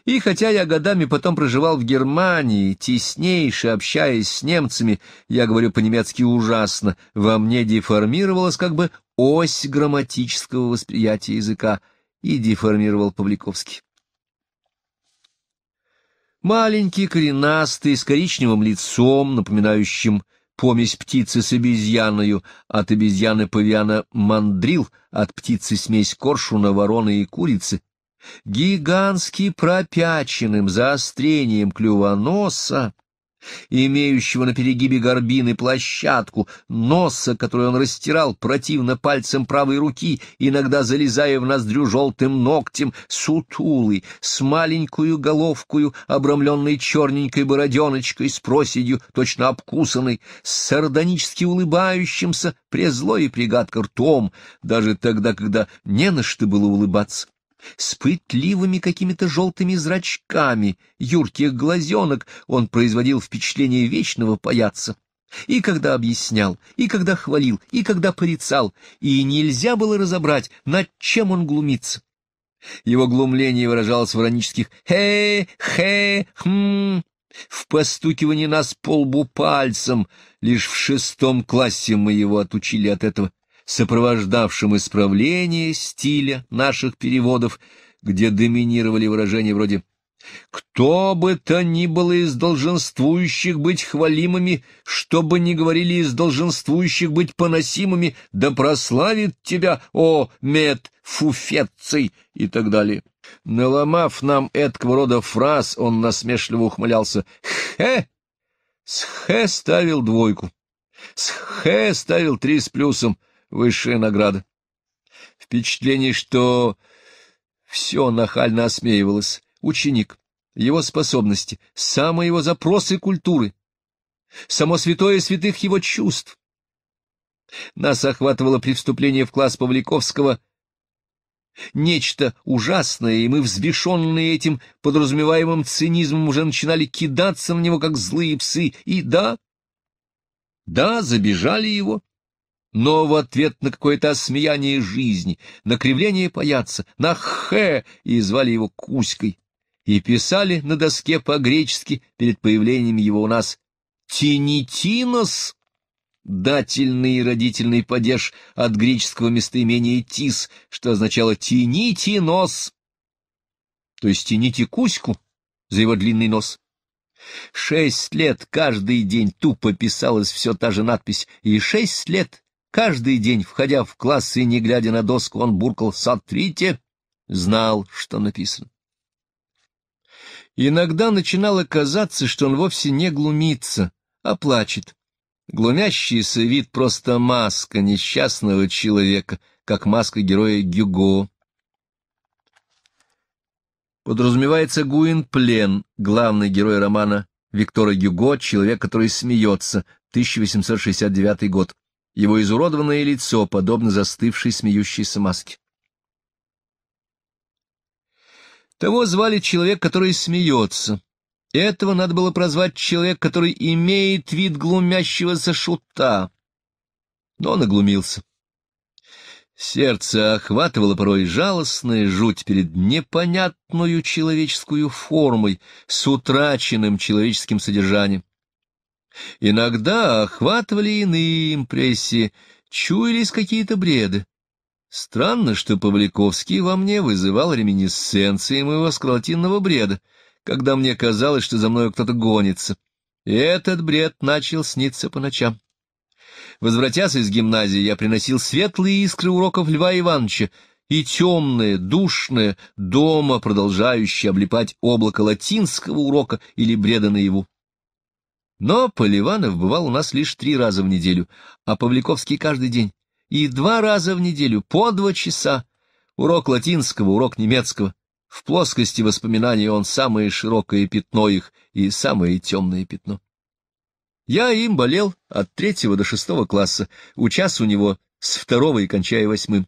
И хотя я годами потом проживал в Германии, теснейше общаясь с немцами, я говорю по-немецки ужасно, во мне деформировалась как бы ось грамматического восприятия языка, и деформировал Павликовский. Маленький, коренастый, с коричневым лицом, напоминающим помесь птицы с обезьяною, от обезьяны павиана мандрил, от птицы смесь коршуна, вороны и курицы, гигантский, пропяченным заострением клювоноса, имеющего на перегибе горбины площадку, носа, который он растирал противно пальцем правой руки, иногда залезая в ноздрю желтым ногтем, сутулый, с маленькую головкую, обрамленной черненькой бороденочкой, с проседью, точно обкусанной, с сардонически улыбающимся, презло и пригадко ртом, даже тогда, когда не на что было улыбаться с пытливыми какими-то желтыми зрачками, юрких глазенок, он производил впечатление вечного паяца. И когда объяснял, и когда хвалил, и когда порицал, и нельзя было разобрать, над чем он глумится. Его глумление выражалось в иронических «хэ», «хэ», «хм», в постукивании нас по лбу пальцем. Лишь в шестом классе мы его отучили от этого сопровождавшим исправление стиля наших переводов, где доминировали выражения вроде «Кто бы то ни было из долженствующих быть хвалимыми, что бы ни говорили из долженствующих быть поносимыми, да прославит тебя, о, мед, фуфетций!» и так далее. Наломав нам эткого рода фраз, он насмешливо ухмылялся. «Хе!» С «хе» ставил двойку. С «хе» ставил три с плюсом высшая награда. Впечатление, что все нахально осмеивалось. Ученик, его способности, самые его запросы культуры, само святое святых его чувств. Нас охватывало при вступлении в класс Павликовского нечто ужасное, и мы, взбешенные этим подразумеваемым цинизмом, уже начинали кидаться на него, как злые псы, и да, да, забежали его но в ответ на какое-то осмеяние жизни, на кривление паяца, на «хэ» и звали его Кузькой, и писали на доске по-гречески перед появлением его у нас «тинитинос», дательный и родительный падеж от греческого местоимения «тис», что означало «тяните нос», то есть «тяните куську» за его длинный нос. Шесть лет каждый день тупо писалась все та же надпись, и шесть лет Каждый день, входя в класс и не глядя на доску, он буркал «Сотрите!» знал, что написано. Иногда начинало казаться, что он вовсе не глумится, а плачет. Глумящийся вид просто маска несчастного человека, как маска героя Гюго. Подразумевается Гуин Плен, главный герой романа Виктора Гюго «Человек, который смеется», 1869 год его изуродованное лицо, подобно застывшей смеющейся маске. Того звали человек, который смеется. Этого надо было прозвать человек, который имеет вид глумящегося шута. Но он оглумился. Сердце охватывало порой жалостная жуть перед непонятную человеческую формой с утраченным человеческим содержанием. Иногда охватывали иные импрессии, чуялись какие-то бреды. Странно, что Павликовский во мне вызывал реминесценции моего скарлатинного бреда, когда мне казалось, что за мною кто-то гонится. И этот бред начал сниться по ночам. Возвратясь из гимназии, я приносил светлые искры уроков Льва Ивановича и темное, душное, дома, продолжающее облепать облако латинского урока или бреда наяву. Но Поливанов бывал у нас лишь три раза в неделю, а Павликовский каждый день. И два раза в неделю, по два часа. Урок латинского, урок немецкого. В плоскости воспоминаний он самое широкое пятно их и самое темное пятно. Я им болел от третьего до шестого класса, учась у него с второго и кончая восьмым.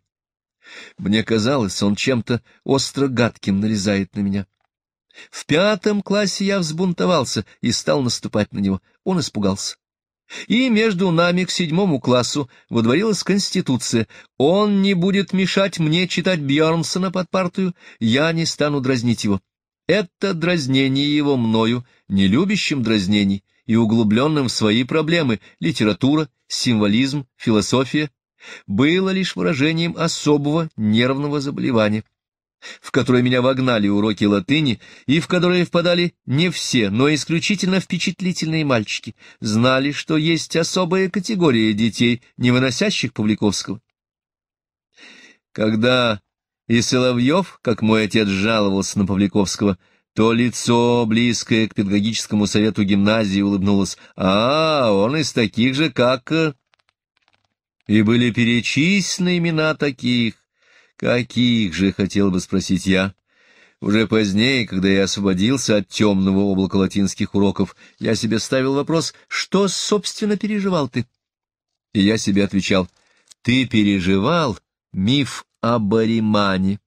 Мне казалось, он чем-то остро гадким нарезает на меня. В пятом классе я взбунтовался и стал наступать на него. Он испугался. И между нами к седьмому классу водворилась Конституция. Он не будет мешать мне читать Бьернсона под партую. я не стану дразнить его. Это дразнение его мною, не любящим дразнений и углубленным в свои проблемы литература, символизм, философия, было лишь выражением особого нервного заболевания — в которое меня вогнали уроки латыни, и в которое впадали не все, но исключительно впечатлительные мальчики, знали, что есть особая категория детей, не выносящих Павликовского. Когда и Соловьев, как мой отец, жаловался на Павликовского, то лицо, близкое к педагогическому совету гимназии, улыбнулось. «А, он из таких же, как...» э, И были перечислены имена таких, Каких же, хотел бы спросить я. Уже позднее, когда я освободился от темного облака латинских уроков, я себе ставил вопрос, что, собственно, переживал ты? И я себе отвечал, ты переживал миф об Аримане.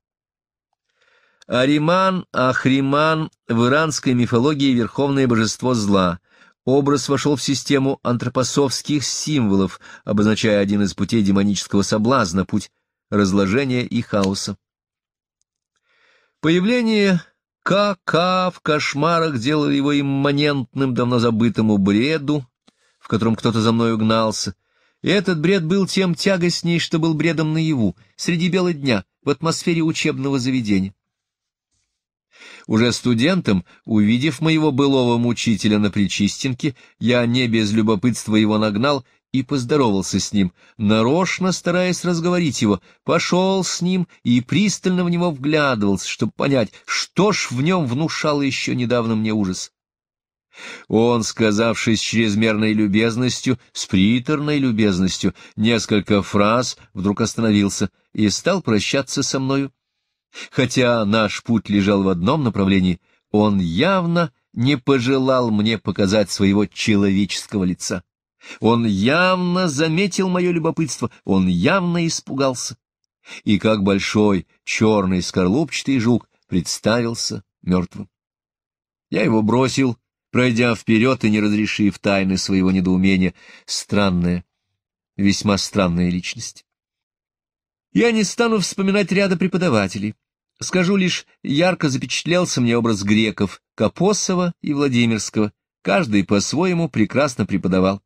Ариман, Ахриман в иранской мифологии верховное божество зла. Образ вошел в систему антропосовских символов, обозначая один из путей демонического соблазна, путь разложения и хаоса. Появление КК в кошмарах делало его имманентным, давно забытому бреду, в котором кто-то за мной угнался. И этот бред был тем тягостней, что был бредом наяву, среди бела дня, в атмосфере учебного заведения. Уже студентом, увидев моего былого мучителя на Причистенке, я не без любопытства его нагнал и поздоровался с ним, нарочно стараясь разговорить его, пошел с ним и пристально в него вглядывался, чтобы понять, что ж в нем внушало еще недавно мне ужас. Он, сказавшись чрезмерной любезностью, с приторной любезностью, несколько фраз вдруг остановился и стал прощаться со мною. Хотя наш путь лежал в одном направлении, он явно не пожелал мне показать своего человеческого лица. Он явно заметил мое любопытство, он явно испугался. И как большой черный скорлупчатый жук представился мертвым. Я его бросил, пройдя вперед и не разрешив тайны своего недоумения. Странная, весьма странная личность. Я не стану вспоминать ряда преподавателей. Скажу лишь, ярко запечатлелся мне образ греков, Капосова и Владимирского. Каждый по-своему прекрасно преподавал.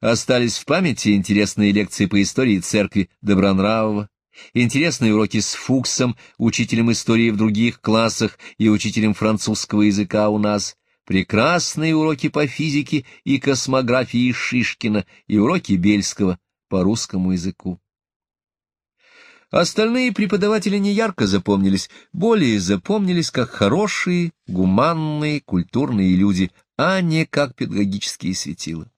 Остались в памяти интересные лекции по истории церкви Добронравова, интересные уроки с Фуксом, учителем истории в других классах и учителем французского языка у нас, прекрасные уроки по физике и космографии Шишкина и уроки Бельского по русскому языку. Остальные преподаватели не ярко запомнились, более запомнились как хорошие, гуманные, культурные люди, а не как педагогические светила.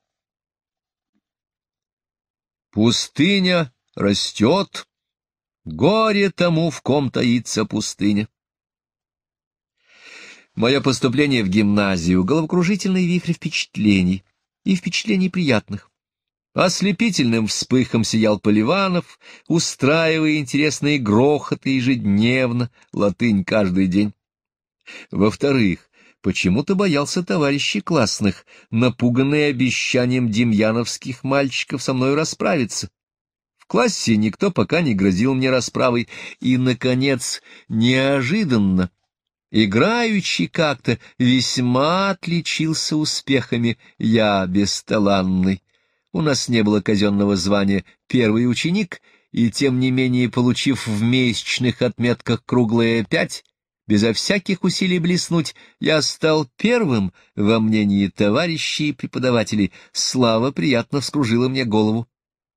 Пустыня растет, горе тому, в ком таится пустыня. Мое поступление в гимназию — головокружительный вихрь впечатлений, и впечатлений приятных. Ослепительным вспыхом сиял Поливанов, устраивая интересные грохоты ежедневно, латынь каждый день. Во-вторых, почему-то боялся товарищей классных, напуганные обещанием демьяновских мальчиков со мной расправиться. В классе никто пока не грозил мне расправой, и, наконец, неожиданно, играючи как-то, весьма отличился успехами я бесталанный. У нас не было казенного звания «первый ученик», и, тем не менее, получив в месячных отметках круглые пять, безо всяких усилий блеснуть, я стал первым во мнении товарищей и преподавателей. Слава приятно вскружила мне голову.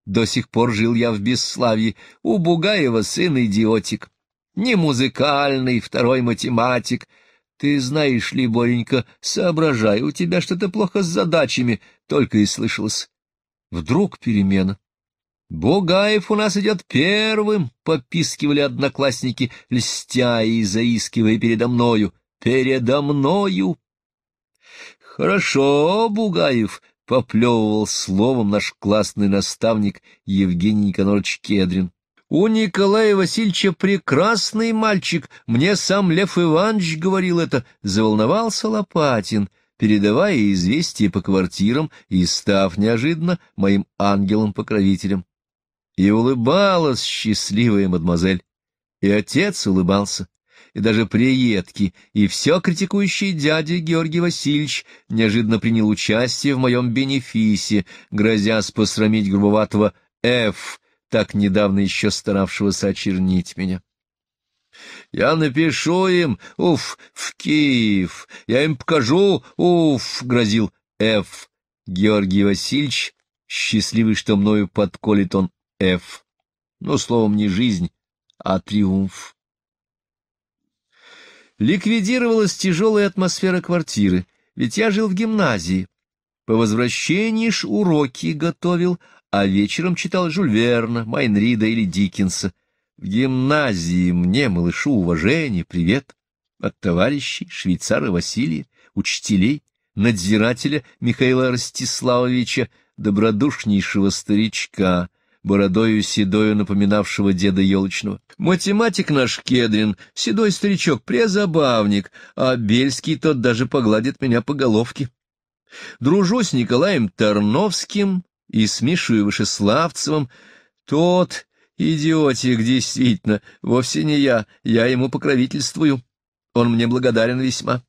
До сих пор жил я в бесславии. У Бугаева сын идиотик. Не музыкальный, второй математик. Ты знаешь ли, Боренька, соображаю, у тебя что-то плохо с задачами, только и слышалось. Вдруг перемена. «Бугаев у нас идет первым!» — попискивали одноклассники, льстя и заискивая передо мною. «Передо мною!» «Хорошо, Бугаев!» — поплевывал словом наш классный наставник Евгений Никонорович Кедрин. «У Николая Васильевича прекрасный мальчик! Мне сам Лев Иванович говорил это!» — заволновался Лопатин, передавая известие по квартирам и став неожиданно моим ангелом-покровителем. И улыбалась счастливая мадемуазель. И отец улыбался, и даже приедки, и все критикующий дядя Георгий Васильевич неожиданно принял участие в моем бенефисе, грозясь посрамить грубоватого «Ф», так недавно еще старавшегося очернить меня. Я напишу им, уф, в Киев, я им покажу, уф, — грозил Ф. Георгий Васильевич, счастливый, что мною подколит он Ф. Ну, словом, не жизнь, а триумф. Ликвидировалась тяжелая атмосфера квартиры, ведь я жил в гимназии. По возвращении ж уроки готовил, а вечером читал Жюль Верна, Майнрида или Диккенса. В гимназии мне, малышу, уважение, привет от товарищей швейцара Василия, учителей, надзирателя Михаила Ростиславовича, добродушнейшего старичка — бородою седою напоминавшего деда елочного. Математик наш Кедрин, седой старичок, презабавник, а Бельский тот даже погладит меня по головке. Дружу с Николаем Тарновским и с Мишей Вышеславцевым. Тот идиотик действительно, вовсе не я, я ему покровительствую. Он мне благодарен весьма.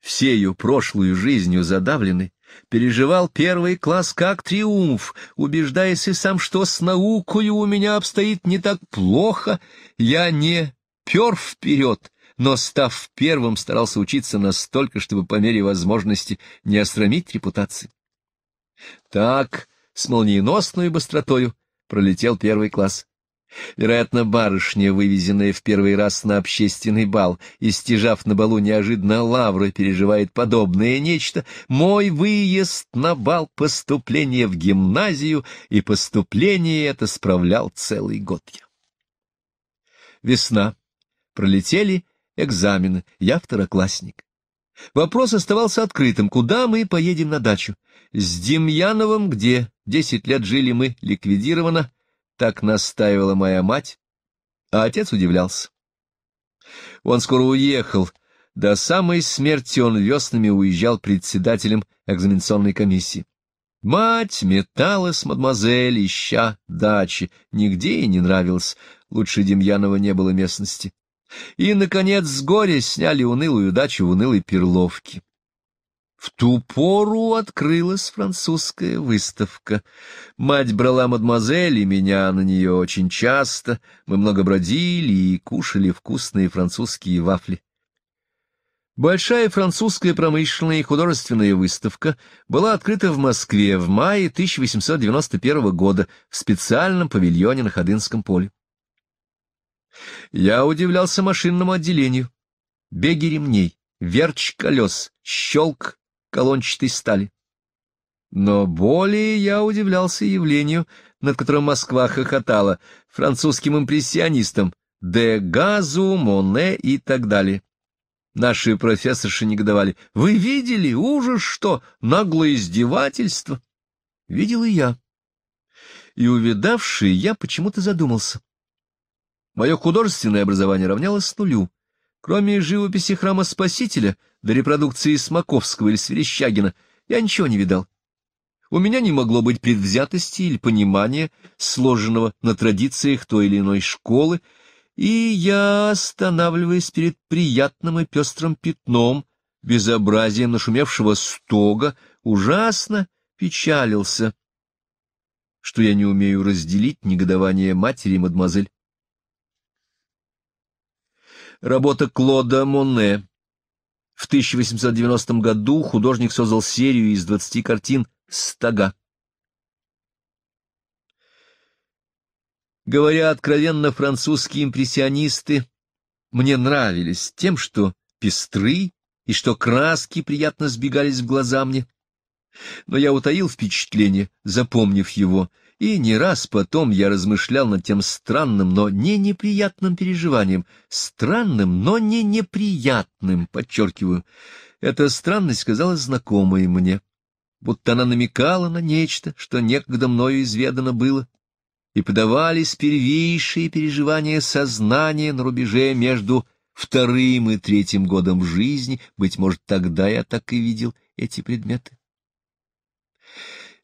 Всею прошлую жизнью задавленный, переживал первый класс как триумф, убеждаясь и сам, что с наукою у меня обстоит не так плохо, я не пер вперед, но, став первым, старался учиться настолько, чтобы по мере возможности не остромить репутации. Так, с молниеносной быстротою пролетел первый класс. Вероятно, барышня, вывезенная в первый раз на общественный бал и стяжав на балу неожиданно лавры, переживает подобное нечто. Мой выезд на бал, поступление в гимназию, и поступление это справлял целый год я. Весна. Пролетели экзамены. Я второклассник. Вопрос оставался открытым. Куда мы поедем на дачу? С Демьяновым, где десять лет жили мы, ликвидировано, так настаивала моя мать, а отец удивлялся. Он скоро уехал. До самой смерти он веснами уезжал председателем экзаменационной комиссии. Мать металась, мадемуазель, ища дачи. Нигде ей не нравилось. Лучше Демьянова не было местности. И, наконец, с горя сняли унылую дачу в унылой Перловке. В ту пору открылась французская выставка. Мать брала мадемуазель и меня на нее очень часто. Мы много бродили и кушали вкусные французские вафли. Большая французская промышленная и художественная выставка была открыта в Москве в мае 1891 года в специальном павильоне на Ходынском поле. Я удивлялся машинному отделению. Беги ремней, верч колес, щелк колончатой стали. Но более я удивлялся явлению, над которым Москва хохотала, французским импрессионистам, де Газу, Моне и так далее. Наши профессорши негодовали. «Вы видели? Ужас что! Наглое издевательство!» Видел и я. И увидавший, я почему-то задумался. Мое художественное образование равнялось нулю. Кроме живописи храма Спасителя до репродукции Смаковского или Сверещагина, я ничего не видал. У меня не могло быть предвзятости или понимания, сложенного на традициях той или иной школы, и я, останавливаясь перед приятным и пестрым пятном, безобразием нашумевшего стога, ужасно печалился, что я не умею разделить негодование матери и мадемуазель. Работа Клода Моне. В 1890 году художник создал серию из 20 картин «Стага». Говоря откровенно, французские импрессионисты мне нравились тем, что пестры и что краски приятно сбегались в глаза мне. Но я утаил впечатление, запомнив его — и не раз потом я размышлял над тем странным, но не неприятным переживанием. Странным, но не неприятным, подчеркиваю. Эта странность казалась знакомой мне, будто она намекала на нечто, что некогда мною изведано было, и подавались первейшие переживания сознания на рубеже между вторым и третьим годом жизни, быть может, тогда я так и видел эти предметы.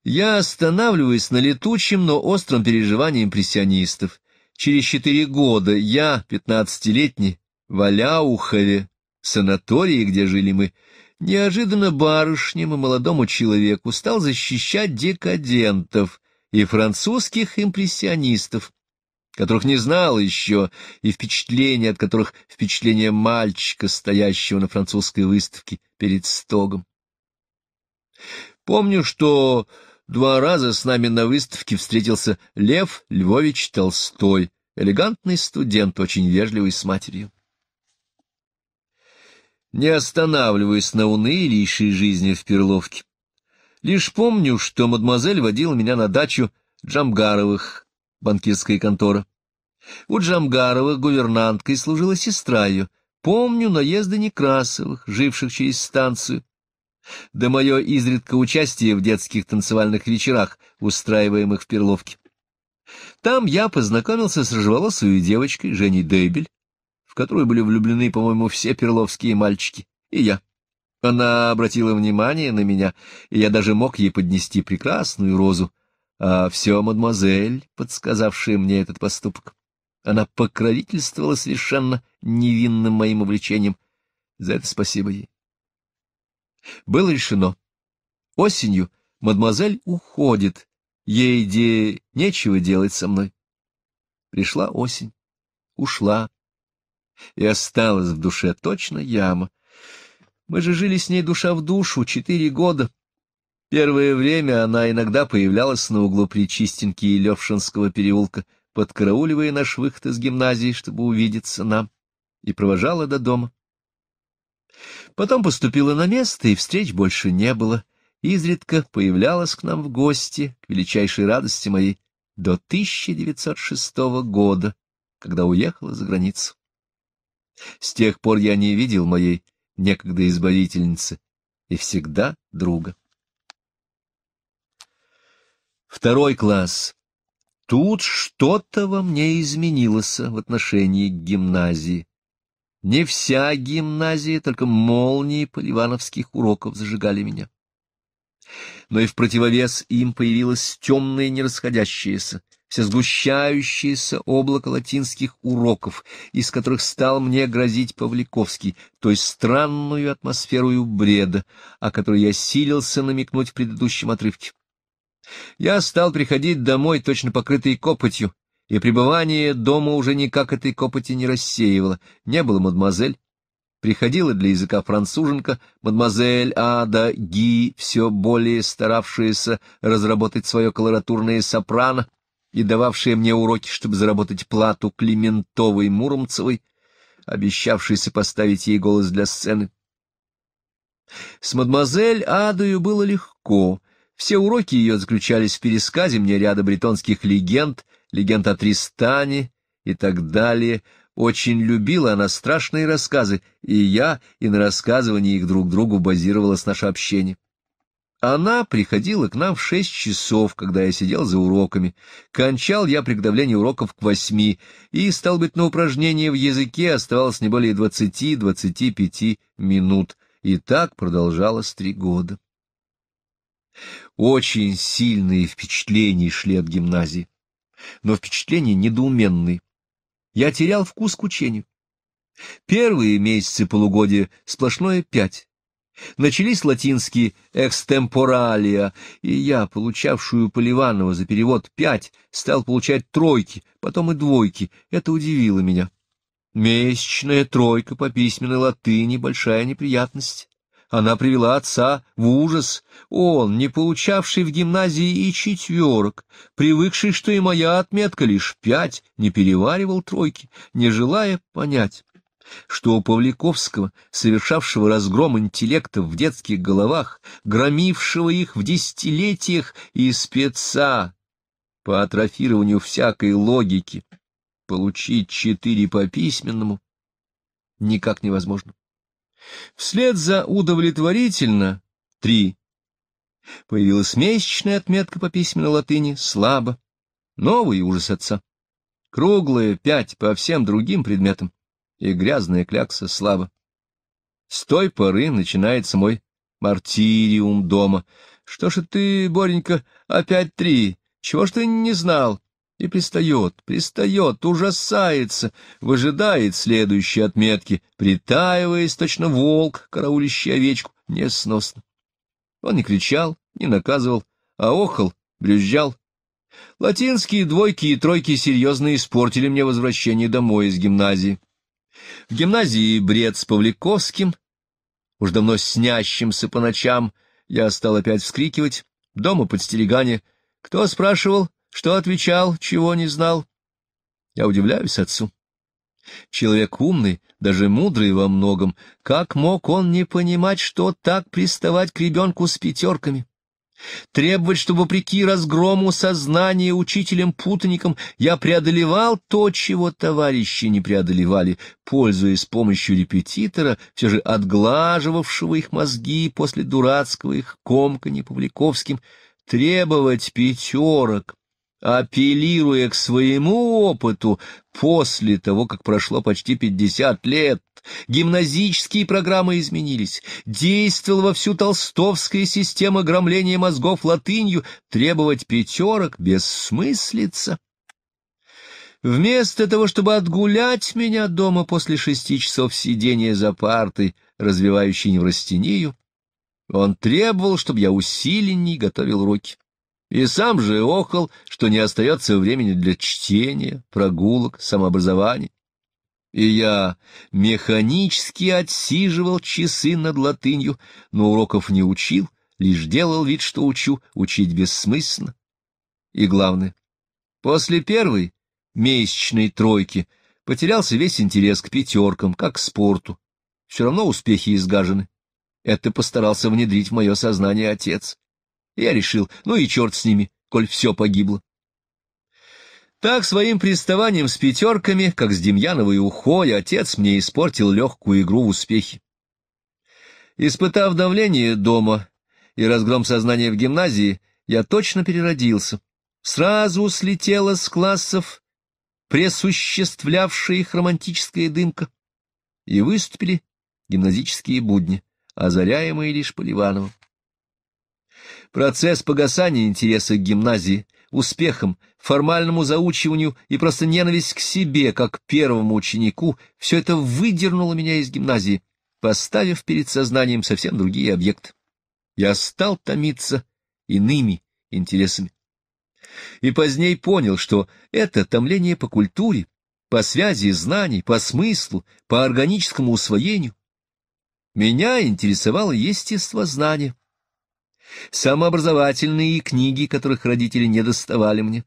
Я останавливаюсь на летучем, но остром переживании импрессионистов. Через четыре года я, пятнадцатилетний, в Аляухове, санатории, где жили мы, неожиданно барышням и молодому человеку стал защищать декадентов и французских импрессионистов, которых не знал еще, и впечатление от которых впечатление мальчика, стоящего на французской выставке перед стогом. Помню, что Два раза с нами на выставке встретился Лев Львович Толстой, элегантный студент, очень вежливый с матерью. Не останавливаясь на унылейшей жизни в Перловке, лишь помню, что мадемуазель водила меня на дачу Джамгаровых, банкирская контора. У Джамгаровых гувернанткой служила сестра ее. Помню наезды Некрасовых, живших через станцию да мое изредка участие в детских танцевальных вечерах, устраиваемых в Перловке. Там я познакомился с рыжеволосой девочкой Женей Дейбель, в которую были влюблены, по-моему, все перловские мальчики, и я. Она обратила внимание на меня, и я даже мог ей поднести прекрасную розу. А все мадемуазель, подсказавшая мне этот поступок. Она покровительствовала совершенно невинным моим увлечением. За это спасибо ей. Было решено. Осенью мадемуазель уходит, ей де нечего делать со мной. Пришла осень, ушла, и осталась в душе точно яма. Мы же жили с ней душа в душу четыре года. Первое время она иногда появлялась на углу Причистенки и Левшинского переулка, подкарауливая наш выход из гимназии, чтобы увидеться нам, и провожала до дома. Потом поступила на место, и встреч больше не было. Изредка появлялась к нам в гости, к величайшей радости моей, до 1906 года, когда уехала за границу. С тех пор я не видел моей некогда избавительницы и всегда друга. Второй класс. Тут что-то во мне изменилось в отношении к гимназии. Не вся гимназия, только молнии поливановских уроков зажигали меня. Но и в противовес им появилось темное нерасходящееся, все сгущающееся облако латинских уроков, из которых стал мне грозить Павликовский, то есть странную атмосферу бреда, о которой я силился намекнуть в предыдущем отрывке. Я стал приходить домой, точно покрытый копотью, и пребывание дома уже никак этой копоти не рассеивало. Не было мадемуазель, приходила для языка француженка, мадемуазель Ада Ги, все более старавшаяся разработать свое колоратурное сопрано и дававшая мне уроки, чтобы заработать плату Климентовой Муромцевой, обещавшейся поставить ей голос для сцены. С мадемуазель Адою было легко. Все уроки ее заключались в пересказе мне ряда бритонских легенд, легенд о Тристане и так далее. Очень любила она страшные рассказы, и я, и на рассказывании их друг другу базировалось наше общение. Она приходила к нам в шесть часов, когда я сидел за уроками. Кончал я приготовление уроков к восьми, и, стал быть, на упражнение в языке оставалось не более двадцати-двадцати пяти минут. И так продолжалось три года. Очень сильные впечатления шли от гимназии но впечатление недоуменные. Я терял вкус к учению. Первые месяцы полугодия сплошное пять. Начались латинские «экстемпоралия», и я, получавшую Поливанова за перевод «пять», стал получать тройки, потом и двойки. Это удивило меня. Месячная тройка по письменной латыни — большая неприятность. Она привела отца в ужас. Он, не получавший в гимназии и четверок, привыкший, что и моя отметка лишь пять, не переваривал тройки, не желая понять, что у Павликовского, совершавшего разгром интеллекта в детских головах, громившего их в десятилетиях и спеца по атрофированию всякой логики, получить четыре по письменному никак невозможно. Вслед за удовлетворительно — три. Появилась месячная отметка по письменной латыни, слабо. Новый ужас отца. Круглые пять по всем другим предметам. И грязная клякса слабо. С той поры начинается мой мартириум дома. Что ж ты, Боренька, опять три? Чего ж ты не знал? и пристает, пристает, ужасается, выжидает следующие отметки, притаиваясь точно волк, караулищий овечку, несносно. Он не кричал, не наказывал, а охал, брюзжал. Латинские двойки и тройки серьезно испортили мне возвращение домой из гимназии. В гимназии бред с Павликовским, уж давно снящимся по ночам, я стал опять вскрикивать, дома подстерегание. Кто спрашивал? Что отвечал, чего не знал? Я удивляюсь отцу. Человек умный, даже мудрый во многом, как мог он не понимать, что так приставать к ребенку с пятерками? Требовать, чтобы вопреки разгрому сознания учителем-путаником я преодолевал то, чего товарищи не преодолевали, пользуясь помощью репетитора, все же отглаживавшего их мозги после дурацкого их комка Павликовским, требовать пятерок, апеллируя к своему опыту после того, как прошло почти 50 лет. Гимназические программы изменились, действовала вовсю толстовская система громления мозгов латынью, требовать пятерок бессмыслица. Вместо того, чтобы отгулять меня дома после шести часов сидения за партой, развивающей неврастению, он требовал, чтобы я усиленней готовил руки. И сам же охал, что не остается времени для чтения, прогулок, самообразования. И я механически отсиживал часы над латынью, но уроков не учил, лишь делал вид, что учу, учить бессмысленно. И главное, после первой месячной тройки потерялся весь интерес к пятеркам, как к спорту. Все равно успехи изгажены. Это постарался внедрить в мое сознание отец. Я решил, ну и черт с ними, коль все погибло. Так своим приставанием с пятерками, как с Демьяновой ухой, отец мне испортил легкую игру в успехи. Испытав давление дома и разгром сознания в гимназии, я точно переродился. Сразу слетела с классов пресуществлявшая их романтическая дымка, и выступили гимназические будни, озаряемые лишь Поливановым. Процесс погасания интереса к гимназии, успехам, формальному заучиванию и просто ненависть к себе, как первому ученику, все это выдернуло меня из гимназии, поставив перед сознанием совсем другие объекты. Я стал томиться иными интересами. И поздней понял, что это томление по культуре, по связи знаний, по смыслу, по органическому усвоению. Меня интересовало естествознание, самообразовательные книги, которых родители не доставали мне.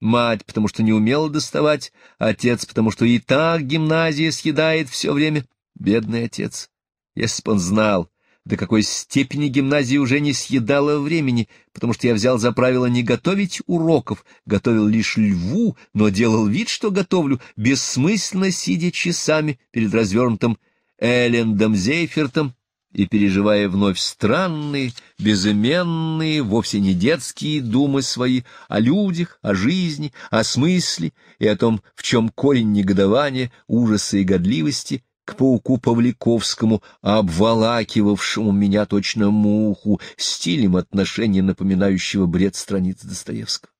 Мать, потому что не умела доставать, отец, потому что и так гимназия съедает все время. Бедный отец. Если бы он знал, до какой степени гимназия уже не съедала времени, потому что я взял за правило не готовить уроков, готовил лишь льву, но делал вид, что готовлю, бессмысленно сидя часами перед развернутым Эллендом Зейфертом, и переживая вновь странные, безыменные, вовсе не детские думы свои о людях, о жизни, о смысле и о том, в чем корень негодования, ужаса и годливости к пауку Павликовскому, обволакивавшему меня точно муху, стилем отношения, напоминающего бред страницы Достоевского.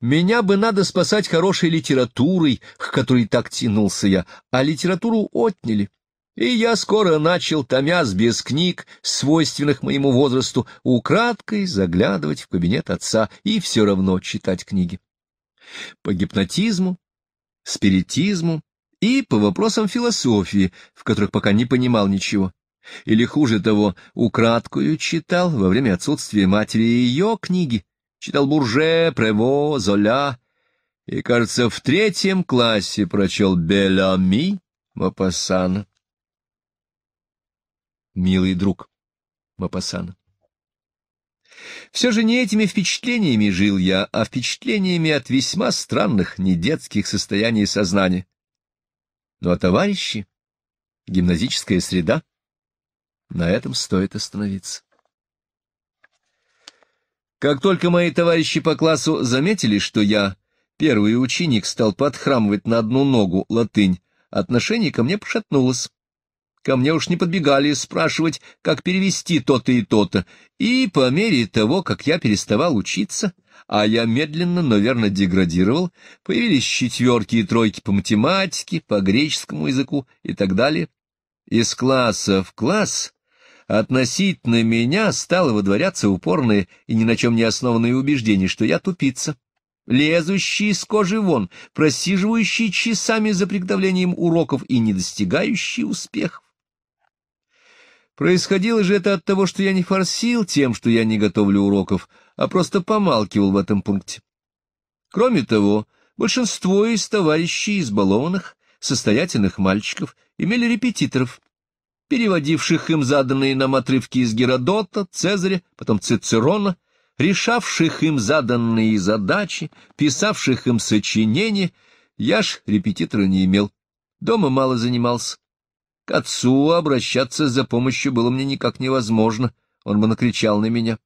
Меня бы надо спасать хорошей литературой, к которой так тянулся я, а литературу отняли. И я скоро начал, томясь без книг, свойственных моему возрасту, украдкой заглядывать в кабинет отца и все равно читать книги. По гипнотизму, спиритизму и по вопросам философии, в которых пока не понимал ничего. Или, хуже того, украдкою читал во время отсутствия матери ее книги. Читал Бурже, Прево, Золя. И, кажется, в третьем классе прочел Белями Мапассана милый друг Мапасана. Все же не этими впечатлениями жил я, а впечатлениями от весьма странных недетских состояний сознания. Ну а товарищи, гимназическая среда, на этом стоит остановиться. Как только мои товарищи по классу заметили, что я, первый ученик, стал подхрамывать на одну ногу латынь, отношение ко мне пошатнулось. Ко мне уж не подбегали спрашивать, как перевести то-то и то-то. И по мере того, как я переставал учиться, а я медленно, но верно деградировал, появились четверки и тройки по математике, по греческому языку и так далее. Из класса в класс относительно меня стало выдворяться упорное и ни на чем не основанное убеждение, что я тупица, лезущий из кожи вон, просиживающий часами за приготовлением уроков и не достигающий успехов. Происходило же это от того, что я не форсил тем, что я не готовлю уроков, а просто помалкивал в этом пункте. Кроме того, большинство из товарищей избалованных, состоятельных мальчиков имели репетиторов, переводивших им заданные нам отрывки из Геродота, Цезаря, потом Цицерона, решавших им заданные задачи, писавших им сочинения. Я ж репетитора не имел, дома мало занимался к отцу обращаться за помощью было мне никак невозможно, он бы накричал на меня.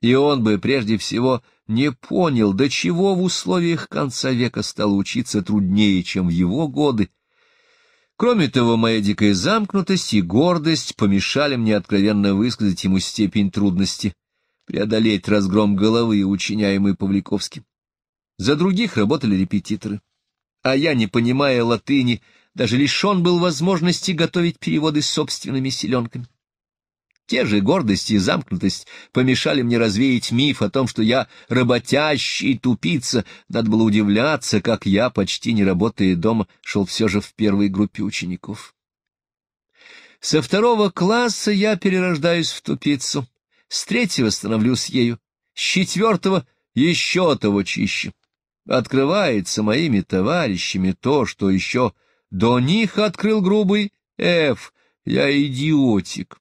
И он бы, прежде всего, не понял, до чего в условиях конца века стало учиться труднее, чем в его годы. Кроме того, моя дикая замкнутость и гордость помешали мне откровенно высказать ему степень трудности, преодолеть разгром головы, учиняемый Павликовским. За других работали репетиторы. А я, не понимая латыни, — даже лишен был возможности готовить переводы собственными селенками. Те же гордость и замкнутость помешали мне развеять миф о том, что я работящий тупица. Надо было удивляться, как я, почти не работая дома, шел все же в первой группе учеников. Со второго класса я перерождаюсь в тупицу, с третьего становлюсь ею, с четвертого еще того чище. Открывается моими товарищами то, что еще до них открыл грубый «Ф, я идиотик».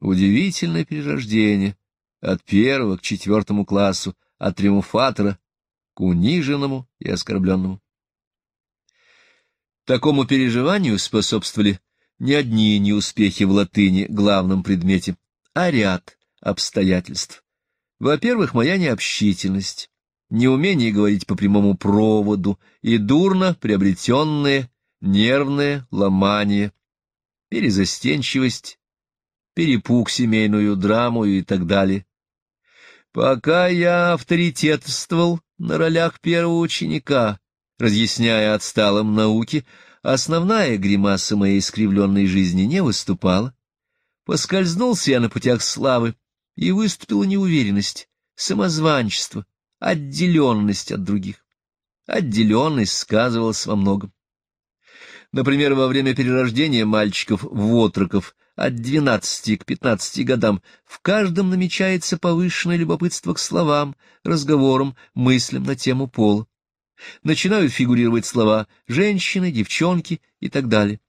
Удивительное перерождение от первого к четвертому классу, от триумфатора к униженному и оскорбленному. Такому переживанию способствовали не одни неуспехи в латыни, главном предмете, а ряд обстоятельств. Во-первых, моя необщительность, неумение говорить по прямому проводу и дурно приобретенное нервное ломание, перезастенчивость, перепуг семейную драму и так далее. Пока я авторитетствовал на ролях первого ученика, разъясняя отсталым науки, основная гримаса моей искривленной жизни не выступала. Поскользнулся я на путях славы, и выступила неуверенность, самозванчество, отделенность от других. Отделенность сказывалась во многом. Например, во время перерождения мальчиков в отроков от 12 к 15 годам в каждом намечается повышенное любопытство к словам, разговорам, мыслям на тему пола. Начинают фигурировать слова «женщины», «девчонки» и так далее.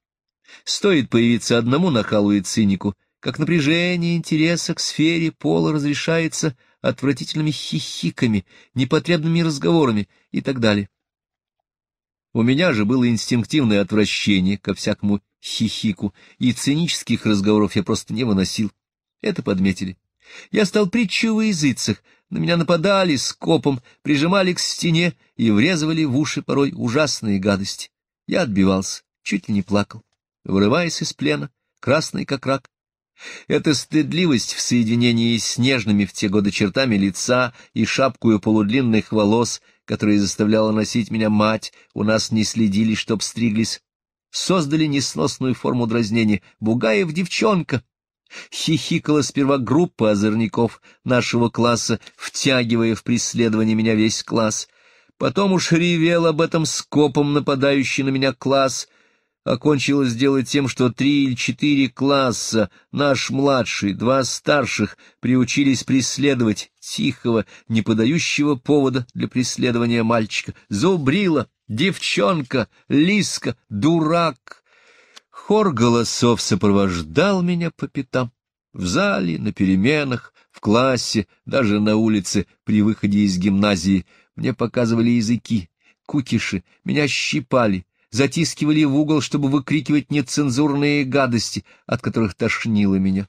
Стоит появиться одному нахалу и цинику, как напряжение интереса к сфере пола разрешается отвратительными хихиками, непотребными разговорами и так далее. У меня же было инстинктивное отвращение ко всякому хихику, и цинических разговоров я просто не выносил. Это подметили. Я стал притчей во языцах, на меня нападали с копом, прижимали к стене и врезывали в уши порой ужасные гадости. Я отбивался, чуть ли не плакал, вырываясь из плена, красный как рак. Эта стыдливость в соединении с нежными в те годы чертами лица и шапкую полудлинных волос — которые заставляла носить меня мать, у нас не следили, чтоб стриглись, создали несносную форму дразнения. Бугаев девчонка. Хихикала сперва группа озорников нашего класса, втягивая в преследование меня весь класс. Потом уж ревел об этом скопом нападающий на меня класс — окончилось дело тем, что три или четыре класса, наш младший, два старших, приучились преследовать тихого, не подающего повода для преследования мальчика. Зубрила, девчонка, лиска, дурак. Хор голосов сопровождал меня по пятам. В зале, на переменах, в классе, даже на улице, при выходе из гимназии, мне показывали языки, кукиши, меня щипали, затискивали в угол, чтобы выкрикивать нецензурные гадости, от которых тошнило меня.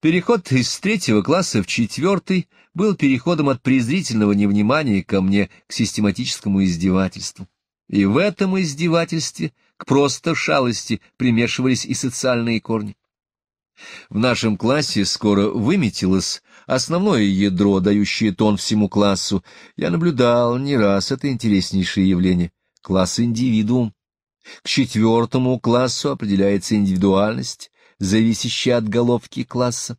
Переход из третьего класса в четвертый был переходом от презрительного невнимания ко мне к систематическому издевательству. И в этом издевательстве к просто шалости примешивались и социальные корни. В нашем классе скоро выметилось основное ядро, дающее тон всему классу. Я наблюдал не раз это интереснейшее явление класс индивидуум. К четвертому классу определяется индивидуальность, зависящая от головки класса.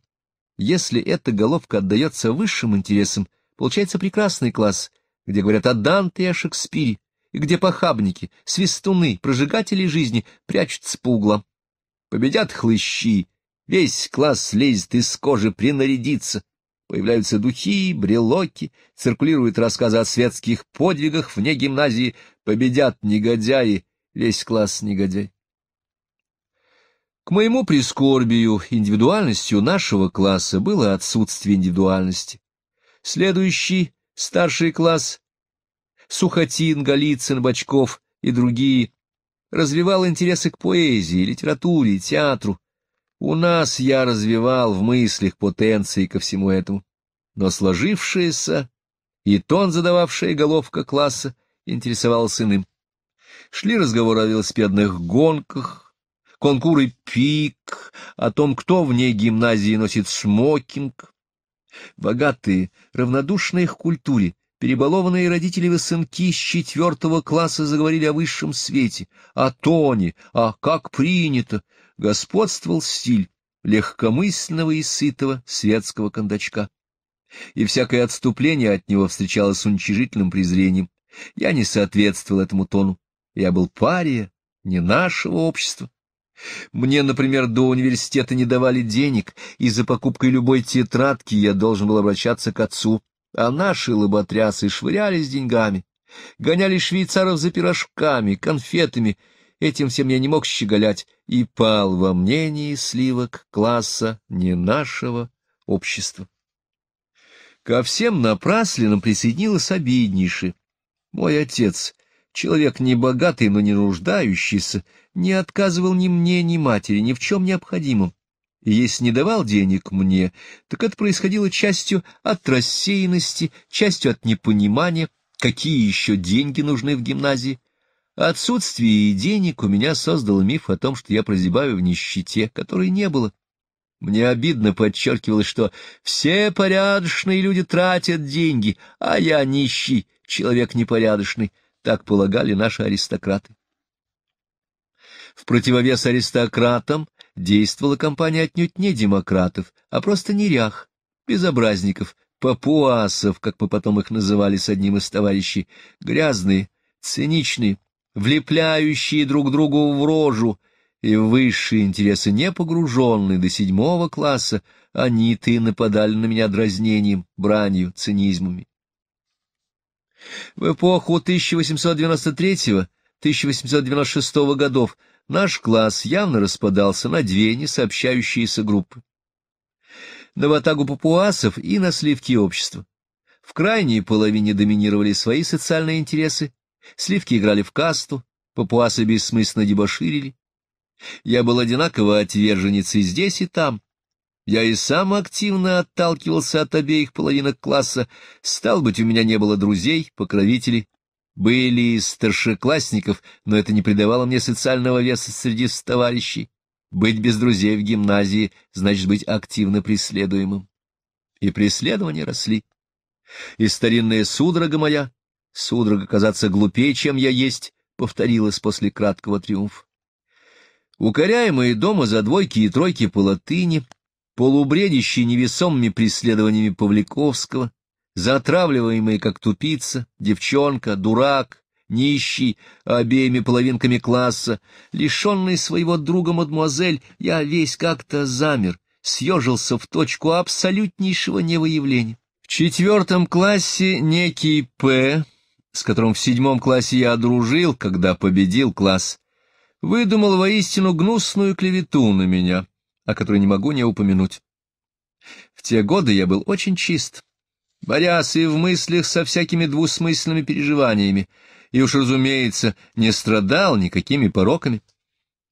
Если эта головка отдается высшим интересам, получается прекрасный класс, где говорят о Данте и о Шекспире, и где похабники, свистуны, прожигатели жизни прячутся по углам. Победят хлыщи, весь класс лезет из кожи принарядиться, Появляются духи, брелоки, циркулируют рассказы о светских подвигах вне гимназии, победят негодяи, весь класс негодяй. К моему прискорбию индивидуальностью нашего класса было отсутствие индивидуальности. Следующий старший класс — Сухотин, Голицын, Бочков и другие — развивал интересы к поэзии, литературе, театру, у нас я развивал в мыслях потенции ко всему этому, но сложившаяся и тон задававшая головка класса интересовался иным. Шли разговоры о велосипедных гонках, конкуры пик, о том, кто в ней гимназии носит смокинг. Богатые, равнодушные к культуре, перебалованные родители сынки с четвертого класса заговорили о высшем свете, о тоне, а как принято — господствовал стиль легкомысленного и сытого светского кондачка. И всякое отступление от него встречалось с уничижительным презрением. Я не соответствовал этому тону. Я был пария, не нашего общества. Мне, например, до университета не давали денег, и за покупкой любой тетрадки я должен был обращаться к отцу, а наши лоботрясы швырялись деньгами, гоняли швейцаров за пирожками, конфетами — Этим всем я не мог щеголять и пал во мнении сливок класса не нашего общества. Ко всем напраслинам присоединилась обиднейше. Мой отец, человек небогатый, но не нуждающийся, не отказывал ни мне, ни матери, ни в чем необходимом. И если не давал денег мне, так это происходило частью от рассеянности, частью от непонимания, какие еще деньги нужны в гимназии, Отсутствие денег у меня создало миф о том, что я прозябаю в нищете, которой не было. Мне обидно подчеркивалось, что все порядочные люди тратят деньги, а я нищий, человек непорядочный, так полагали наши аристократы. В противовес аристократам действовала компания отнюдь не демократов, а просто нерях, безобразников, папуасов, как мы потом их называли с одним из товарищей, грязные, циничные, влепляющие друг другу в рожу, и в высшие интересы не погруженные до седьмого класса, они-то и нападали на меня дразнением, бранью, цинизмами. В эпоху 1893-1896 годов наш класс явно распадался на две несообщающиеся группы. На ватагу папуасов и на сливки общества. В крайней половине доминировали свои социальные интересы, Сливки играли в касту, папуасы бессмысленно дебоширили. Я был одинаково отверженец и здесь, и там. Я и сам активно отталкивался от обеих половинок класса. Стал быть, у меня не было друзей, покровителей. Были и старшеклассников, но это не придавало мне социального веса среди товарищей. Быть без друзей в гимназии значит быть активно преследуемым. И преследования росли. И старинная судорога моя, Судорога казаться глупее, чем я есть, повторилась после краткого триумфа. Укоряемые дома за двойки и тройки по латыни, полубредящие невесомыми преследованиями Павликовского, затравливаемые как тупица, девчонка, дурак, нищий, обеими половинками класса, лишенный своего друга мадмуазель, я весь как-то замер, съежился в точку абсолютнейшего невыявления. В четвертом классе некий П с которым в седьмом классе я дружил, когда победил класс, выдумал воистину гнусную клевету на меня, о которой не могу не упомянуть. В те годы я был очень чист, борясь и в мыслях со всякими двусмысленными переживаниями, и уж, разумеется, не страдал никакими пороками.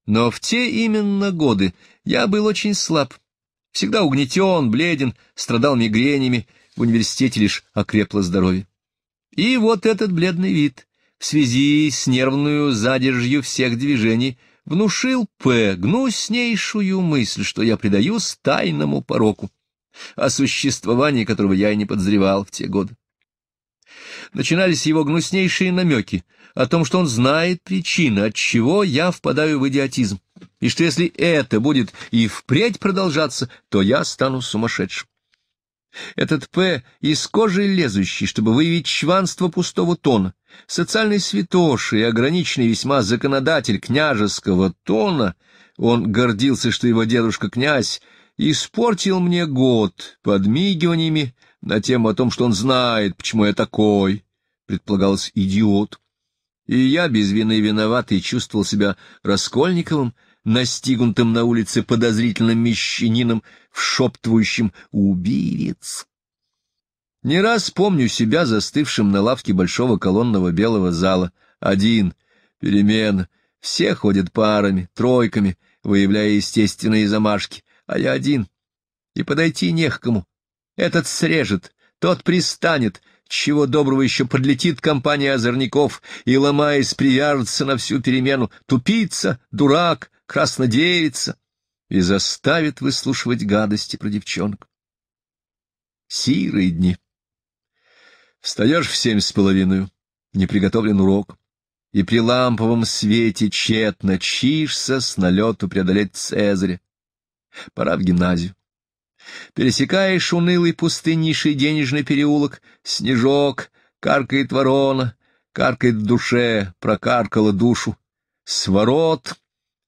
Но в те именно годы я был очень слаб, всегда угнетен, бледен, страдал мигрениями. в университете лишь окрепло здоровье. И вот этот бледный вид, в связи с нервную задержью всех движений, внушил П. гнуснейшую мысль, что я предаюсь тайному пороку, о существовании которого я и не подозревал в те годы. Начинались его гнуснейшие намеки о том, что он знает причину, от чего я впадаю в идиотизм, и что если это будет и впредь продолжаться, то я стану сумасшедшим. Этот П из кожи лезущий, чтобы выявить чванство пустого тона. Социальный святош и ограниченный весьма законодатель княжеского тона, он гордился, что его дедушка-князь испортил мне год подмигиваниями на тему о том, что он знает, почему я такой, предполагалось идиот. И я без вины виноватый чувствовал себя Раскольниковым, настигнутым на улице подозрительным мещанином, вшептывающим «убивец». Не раз помню себя застывшим на лавке большого колонного белого зала. Один, перемена, все ходят парами, тройками, выявляя естественные замашки, а я один. И подойти не к кому. Этот срежет, тот пристанет, чего доброго еще подлетит компания озорников и, ломаясь, привяжется на всю перемену. Тупица, дурак, краснодевица, и заставит выслушивать гадости про девчонок. Сирые дни. Встаешь в семь с половиной, не приготовлен урок, и при ламповом свете тщетно чишься с налету преодолеть Цезаря. Пора в гимназию. Пересекаешь унылый пустыннейший денежный переулок, снежок, каркает ворона, каркает в душе, прокаркала душу. С ворот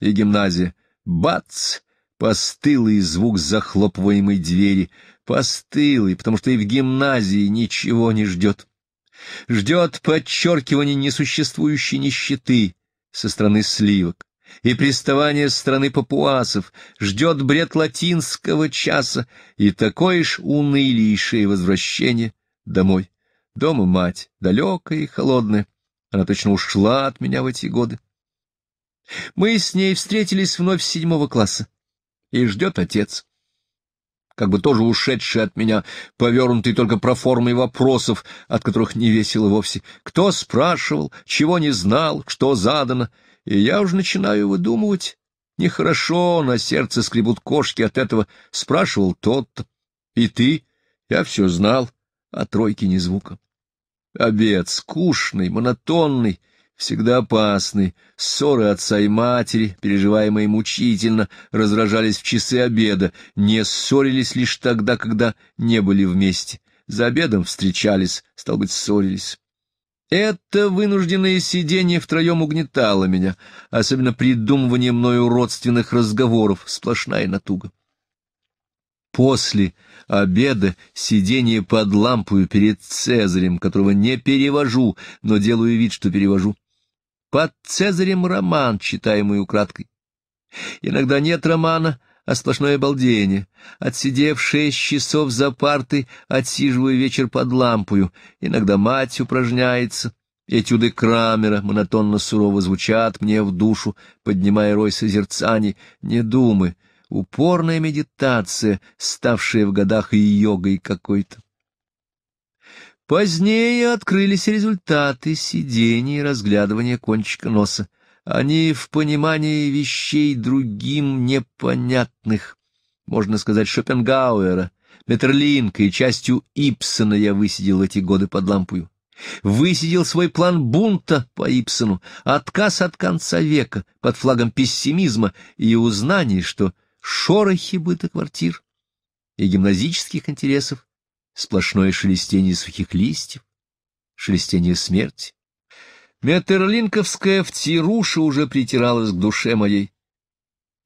и гимназия. Бац! Постылый звук захлопываемой двери. Постылый, потому что и в гимназии ничего не ждет. Ждет подчеркивание несуществующей нищеты со стороны сливок и приставание стороны папуасов, ждет бред латинского часа и такое ж унылейшее возвращение домой. Дома мать, далекая и холодная, она точно ушла от меня в эти годы. Мы с ней встретились вновь с седьмого класса. И ждет отец. Как бы тоже ушедший от меня, повернутый только про проформой вопросов, от которых не весело вовсе. Кто спрашивал, чего не знал, что задано. И я уже начинаю выдумывать. Нехорошо, на сердце скребут кошки от этого. Спрашивал тот-то. И ты? Я все знал. А тройки ни звука. Обед скучный, монотонный, всегда опасный. Ссоры отца и матери, переживаемые мучительно, разражались в часы обеда, не ссорились лишь тогда, когда не были вместе. За обедом встречались, стал быть, ссорились. Это вынужденное сидение втроем угнетало меня, особенно придумывание мною родственных разговоров, сплошная натуга. После обеда сидение под лампою перед Цезарем, которого не перевожу, но делаю вид, что перевожу под Цезарем роман, читаемый украдкой. Иногда нет романа, а сплошное обалдение. Отсидев шесть часов за парты, отсиживаю вечер под лампою. Иногда мать упражняется. Этюды Крамера монотонно сурово звучат мне в душу, поднимая рой созерцаний. Не думы, упорная медитация, ставшая в годах и йогой какой-то. Позднее открылись результаты сидения и разглядывания кончика носа. Они в понимании вещей другим непонятных. Можно сказать, Шопенгауэра, Метерлинка и частью Ипсона я высидел эти годы под лампою. Высидел свой план бунта по Ипсону, отказ от конца века под флагом пессимизма и узнание, что шорохи быта квартир и гимназических интересов сплошное шелестение сухих листьев, шелестение смерти. Метерлинковская втируша уже притиралась к душе моей.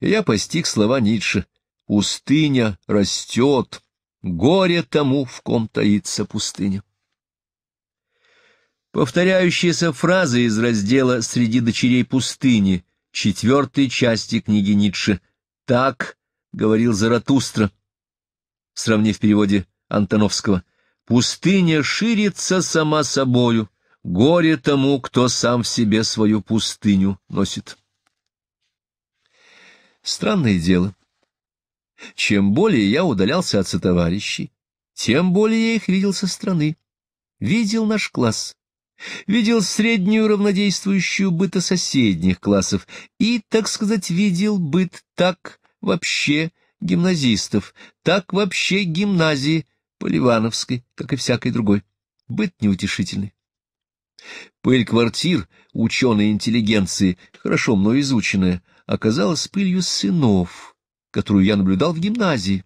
И я постиг слова Ницше. «Пустыня растет, горе тому, в ком таится пустыня». Повторяющиеся фразы из раздела «Среди дочерей пустыни» четвертой части книги Ницше. «Так», — говорил Заратустра, сравнив в переводе Антоновского. «Пустыня ширится сама собою, горе тому, кто сам в себе свою пустыню носит». Странное дело. Чем более я удалялся от сотоварищей, тем более я их видел со стороны. Видел наш класс, видел среднюю равнодействующую быта соседних классов и, так сказать, видел быт так вообще гимназистов, так вообще гимназии, Поливановской, как и всякой другой. Быт неутешительный. Пыль квартир ученой интеллигенции, хорошо мной изученная, оказалась пылью сынов, которую я наблюдал в гимназии.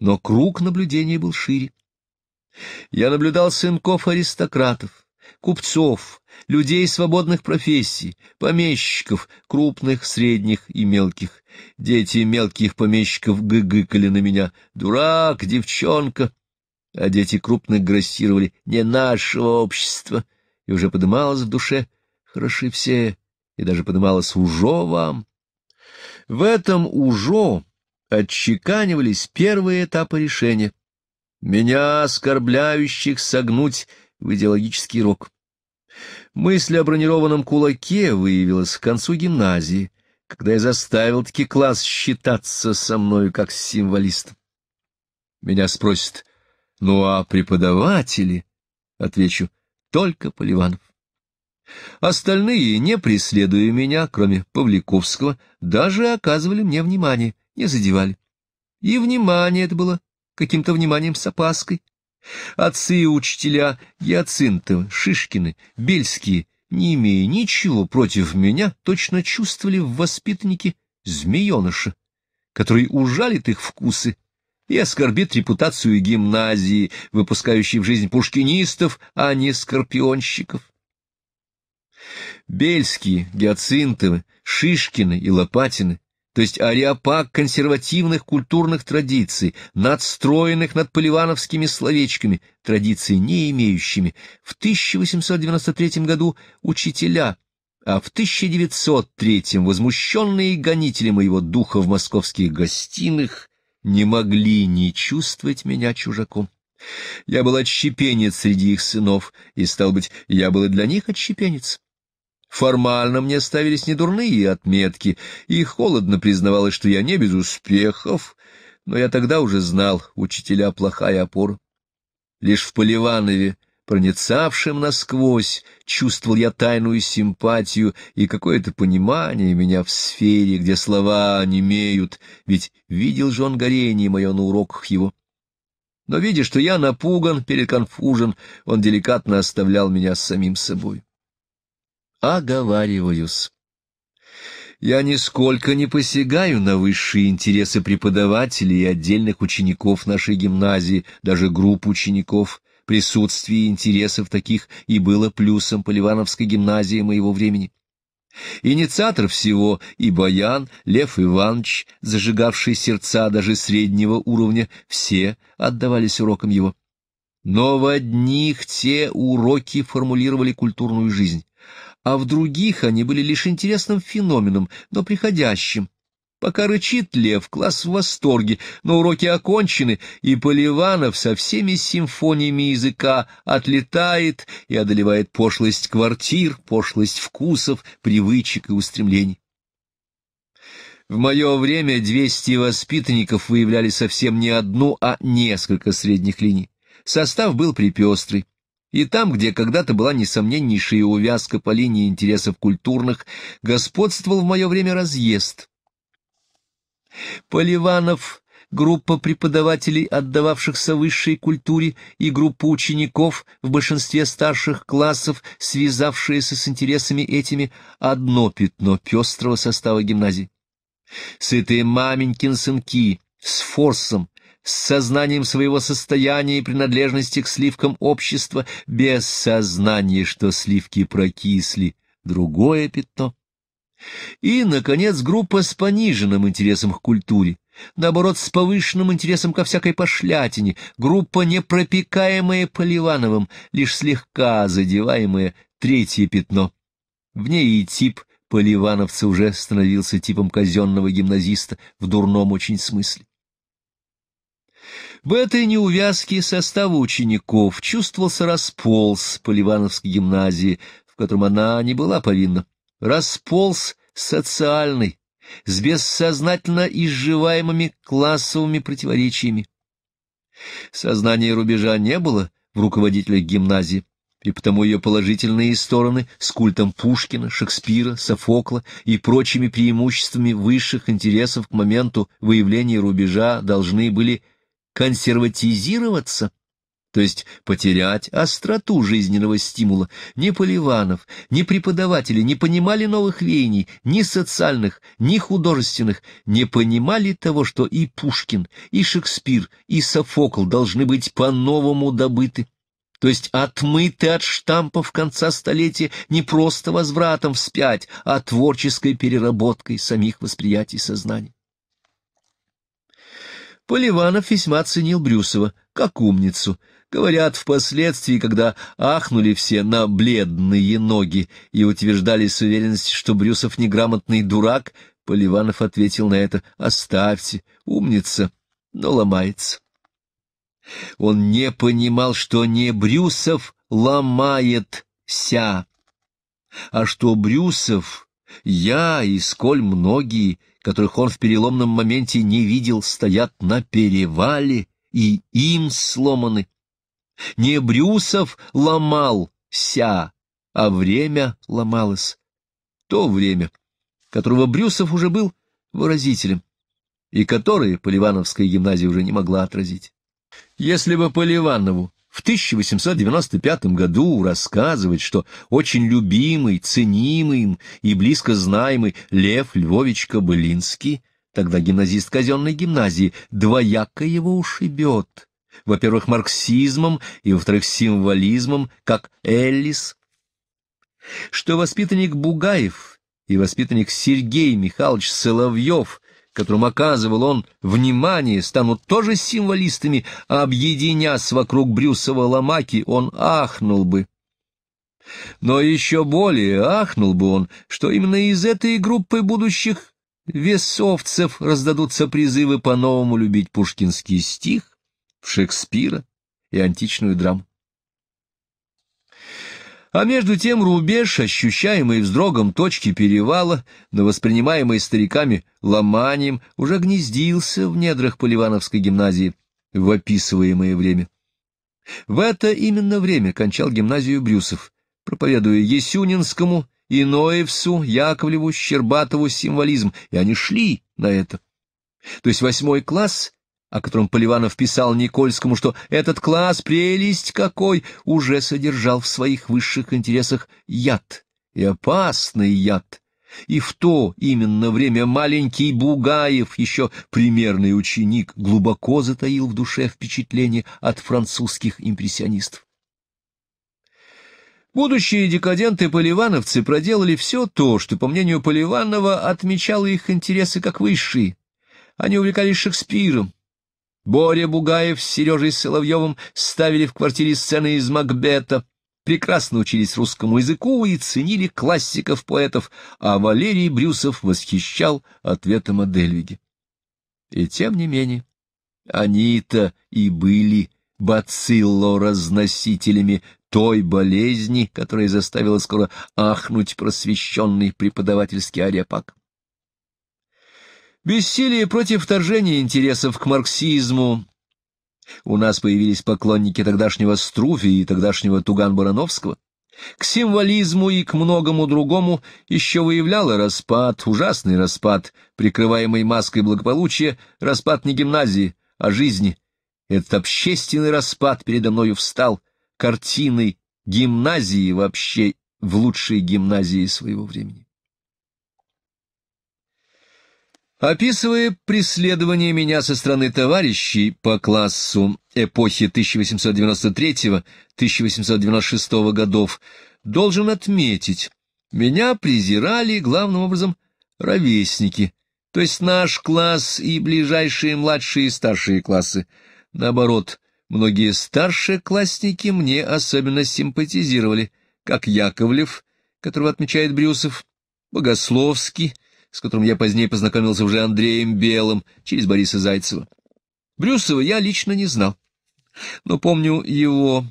Но круг наблюдения был шире. Я наблюдал сынков-аристократов, купцов, людей свободных профессий, помещиков, крупных, средних и мелких. Дети мелких помещиков гыгыкали на меня. «Дурак, девчонка!» а дети крупных грассировали не нашего общества, и уже подымалось в душе «хороши все», и даже подымалось «ужо вам». В этом «ужо» отчеканивались первые этапы решения. «Меня, оскорбляющих, согнуть» в идеологический рок. Мысль о бронированном кулаке выявилась к концу гимназии, когда я заставил-таки класс считаться со мною как с символистом. Меня спросят — ну а преподаватели, отвечу, только Поливанов. Остальные, не преследуя меня, кроме Павликовского, даже оказывали мне внимание, не задевали. И внимание это было каким-то вниманием с опаской. Отцы и учителя Яцинтовы, Шишкины, Бельские, не имея ничего против меня, точно чувствовали в воспитаннике змееныша, который ужалит их вкусы и оскорбит репутацию гимназии, выпускающей в жизнь пушкинистов, а не скорпионщиков. Бельские, Гиацинтовы, Шишкины и Лопатины, то есть ариапак консервативных культурных традиций, надстроенных над поливановскими словечками, традиций не имеющими, в 1893 году учителя – а в 1903 возмущенные гонителем моего духа в московских гостиных, не могли не чувствовать меня чужаком. Я был отщепенец среди их сынов, и, стал быть, я был и для них отщепенец. Формально мне ставились недурные отметки, и холодно признавалось, что я не без успехов, но я тогда уже знал, учителя плохая опора. Лишь в Поливанове проницавшим насквозь, чувствовал я тайную симпатию и какое-то понимание меня в сфере, где слова немеют, ведь видел же он горение мое на уроках его. Но, видя, что я напуган, переконфужен, он деликатно оставлял меня с самим собой. Оговариваюсь. Я нисколько не посягаю на высшие интересы преподавателей и отдельных учеников нашей гимназии, даже групп учеников присутствие интересов таких и было плюсом Поливановской гимназии моего времени. Инициатор всего и Баян, Лев Иванович, зажигавший сердца даже среднего уровня, все отдавались урокам его. Но в одних те уроки формулировали культурную жизнь, а в других они были лишь интересным феноменом, но приходящим, Пока рычит лев, класс в восторге, но уроки окончены, и Поливанов со всеми симфониями языка отлетает и одолевает пошлость квартир, пошлость вкусов, привычек и устремлений. В мое время 200 воспитанников выявляли совсем не одну, а несколько средних линий. Состав был припестрый. И там, где когда-то была несомненнейшая увязка по линии интересов культурных, господствовал в мое время разъезд. Поливанов, группа преподавателей, отдававшихся высшей культуре, и группа учеников, в большинстве старших классов, связавшиеся с интересами этими, одно пятно пестрого состава гимназии. Сытые маменькин сынки с форсом, с сознанием своего состояния и принадлежности к сливкам общества, без сознания, что сливки прокисли, другое пятно. И, наконец, группа с пониженным интересом к культуре, наоборот, с повышенным интересом ко всякой пошлятине, группа, непропекаемая Поливановым, лишь слегка задеваемая третье пятно. В ней и тип поливановца уже становился типом казенного гимназиста в дурном очень смысле. В этой неувязке состава учеников чувствовался располз Поливановской гимназии, в котором она не была повинна располз социальный, с бессознательно изживаемыми классовыми противоречиями. Сознания рубежа не было в руководителях гимназии, и потому ее положительные стороны с культом Пушкина, Шекспира, Софокла и прочими преимуществами высших интересов к моменту выявления рубежа должны были консерватизироваться – то есть потерять остроту жизненного стимула. Ни Поливанов, ни преподаватели не понимали новых веяний, ни социальных, ни художественных, не понимали того, что и Пушкин, и Шекспир, и Софокл должны быть по-новому добыты то есть отмыты от штампов конца столетия не просто возвратом вспять, а творческой переработкой самих восприятий сознания. Поливанов весьма ценил Брюсова как умницу — Говорят, впоследствии, когда ахнули все на бледные ноги и утверждали с уверенностью, что Брюсов неграмотный дурак, Поливанов ответил на это «Оставьте, умница, но ломается». Он не понимал, что не Брюсов ломается, а что Брюсов, я и сколь многие, которых он в переломном моменте не видел, стоят на перевале и им сломаны. Не Брюсов ломался, а время ломалось. То время, которого Брюсов уже был выразителем, и которое Поливановская гимназия уже не могла отразить. Если бы Поливанову в 1895 году рассказывать, что очень любимый, ценимый и близко знаемый Лев Львович Кобылинский, тогда гимназист казенной гимназии, двояко его ушибет, во-первых, марксизмом и, во-вторых, символизмом, как Эллис, что воспитанник Бугаев и воспитанник Сергей Михайлович Соловьев, которым оказывал он внимание, станут тоже символистами, а объединясь вокруг Брюсова-Ломаки, он ахнул бы. Но еще более ахнул бы он, что именно из этой группы будущих весовцев раздадутся призывы по-новому любить пушкинский стих, в Шекспира и античную драму. А между тем рубеж, ощущаемый вздрогом точки перевала, но воспринимаемый стариками ломанием, уже гнездился в недрах Поливановской гимназии в описываемое время. В это именно время кончал гимназию Брюсов, проповедуя Есюнинскому, и Ноевсу Яковлеву, Щербатову символизм, и они шли на это. То есть восьмой класс о котором Поливанов писал Никольскому, что этот класс, прелесть какой, уже содержал в своих высших интересах яд, и опасный яд. И в то именно время маленький Бугаев, еще примерный ученик, глубоко затаил в душе впечатление от французских импрессионистов. Будущие декаденты-поливановцы проделали все то, что, по мнению Поливанова, отмечало их интересы как высшие. Они увлекались Шекспиром, Боря Бугаев с Сережей Соловьевым ставили в квартире сцены из Макбета, прекрасно учились русскому языку и ценили классиков-поэтов, а Валерий Брюсов восхищал ответом о Дельвиге. И тем не менее, они-то и были бациллоразносителями той болезни, которая заставила скоро ахнуть просвещенный преподавательский ариапак. Бессилие против вторжения интересов к марксизму. У нас появились поклонники тогдашнего Струфи и тогдашнего Туган-Барановского. К символизму и к многому другому еще выявляло распад, ужасный распад, прикрываемый маской благополучия, распад не гимназии, а жизни. Этот общественный распад передо мною встал картиной гимназии вообще в лучшей гимназии своего времени. Описывая преследование меня со стороны товарищей по классу эпохи 1893-1896 годов, должен отметить, меня презирали главным образом ровесники, то есть наш класс и ближайшие младшие и старшие классы. Наоборот, многие старшие классники мне особенно симпатизировали, как Яковлев, которого отмечает Брюсов, Богословский, с которым я позднее познакомился уже Андреем Белым через Бориса Зайцева. Брюсова я лично не знал, но помню его.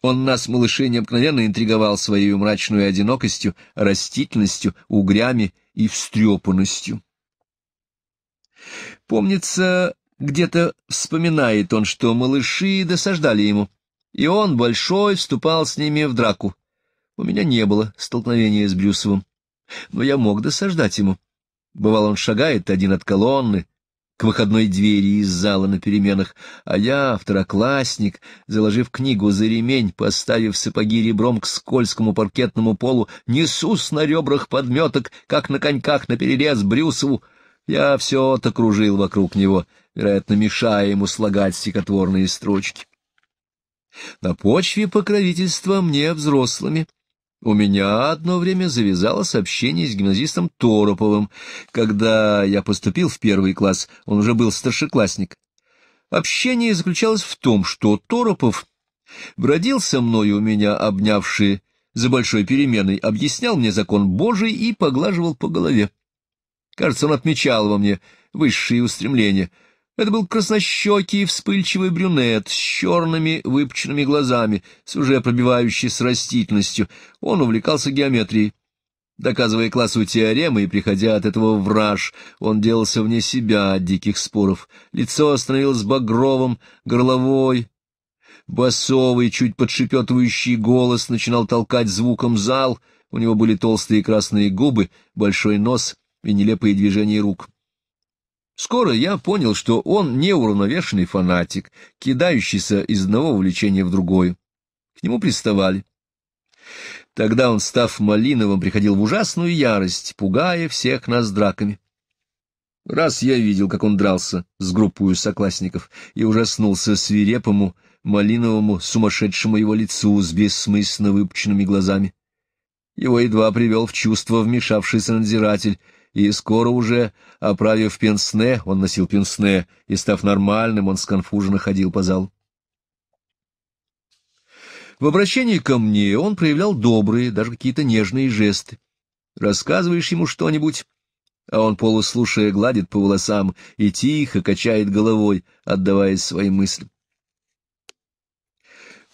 Он нас, малышей, необыкновенно интриговал своей мрачной одинокостью, растительностью, угрями и встрепанностью. Помнится, где-то вспоминает он, что малыши досаждали ему, и он, большой, вступал с ними в драку. У меня не было столкновения с Брюсовым, но я мог досаждать ему. Бывало, он шагает один от колонны, к выходной двери из зала на переменах, а я, второклассник, заложив книгу за ремень, поставив сапоги ребром к скользкому паркетному полу, несусь на ребрах подметок, как на коньках на перерез Брюсову. Я все-то кружил вокруг него, вероятно, мешая ему слагать стихотворные строчки. На почве покровительства мне, взрослыми, у меня одно время завязалось общение с гимназистом Тороповым. Когда я поступил в первый класс, он уже был старшеклассник. Общение заключалось в том, что Торопов бродил со мной у меня, обнявший за большой переменой, объяснял мне закон Божий и поглаживал по голове. Кажется, он отмечал во мне высшие устремления — это был краснощекий и вспыльчивый брюнет с черными выпученными глазами, с уже пробивающей с растительностью. Он увлекался геометрией. Доказывая классу теоремы и приходя от этого в раж, он делался вне себя от диких споров. Лицо становилось багровым, горловой, басовый, чуть подшепетывающий голос начинал толкать звуком зал. У него были толстые красные губы, большой нос и нелепые движения рук. Скоро я понял, что он неуравновешенный фанатик, кидающийся из одного увлечения в другое. К нему приставали. Тогда он, став Малиновым, приходил в ужасную ярость, пугая всех нас драками. Раз я видел, как он дрался с группой соклассников, и ужаснулся свирепому, малиновому, сумасшедшему его лицу с бессмысленно выпученными глазами. Его едва привел в чувство вмешавшийся надзиратель — и скоро уже, оправив пенсне, он носил пенсне, и, став нормальным, он сконфуженно ходил по залу. В обращении ко мне он проявлял добрые, даже какие-то нежные жесты. Рассказываешь ему что-нибудь, а он, полуслушая, гладит по волосам и тихо качает головой, отдаваясь своим мыслям.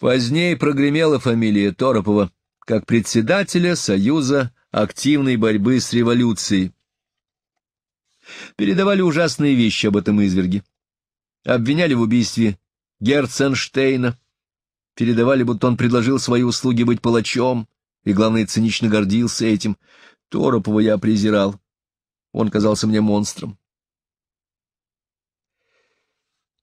Позднее прогремела фамилия Торопова как председателя Союза активной борьбы с революцией, передавали ужасные вещи об этом изверге. Обвиняли в убийстве Герценштейна, передавали, будто он предложил свои услуги быть палачом, и, главное, цинично гордился этим. Торопова я презирал. Он казался мне монстром.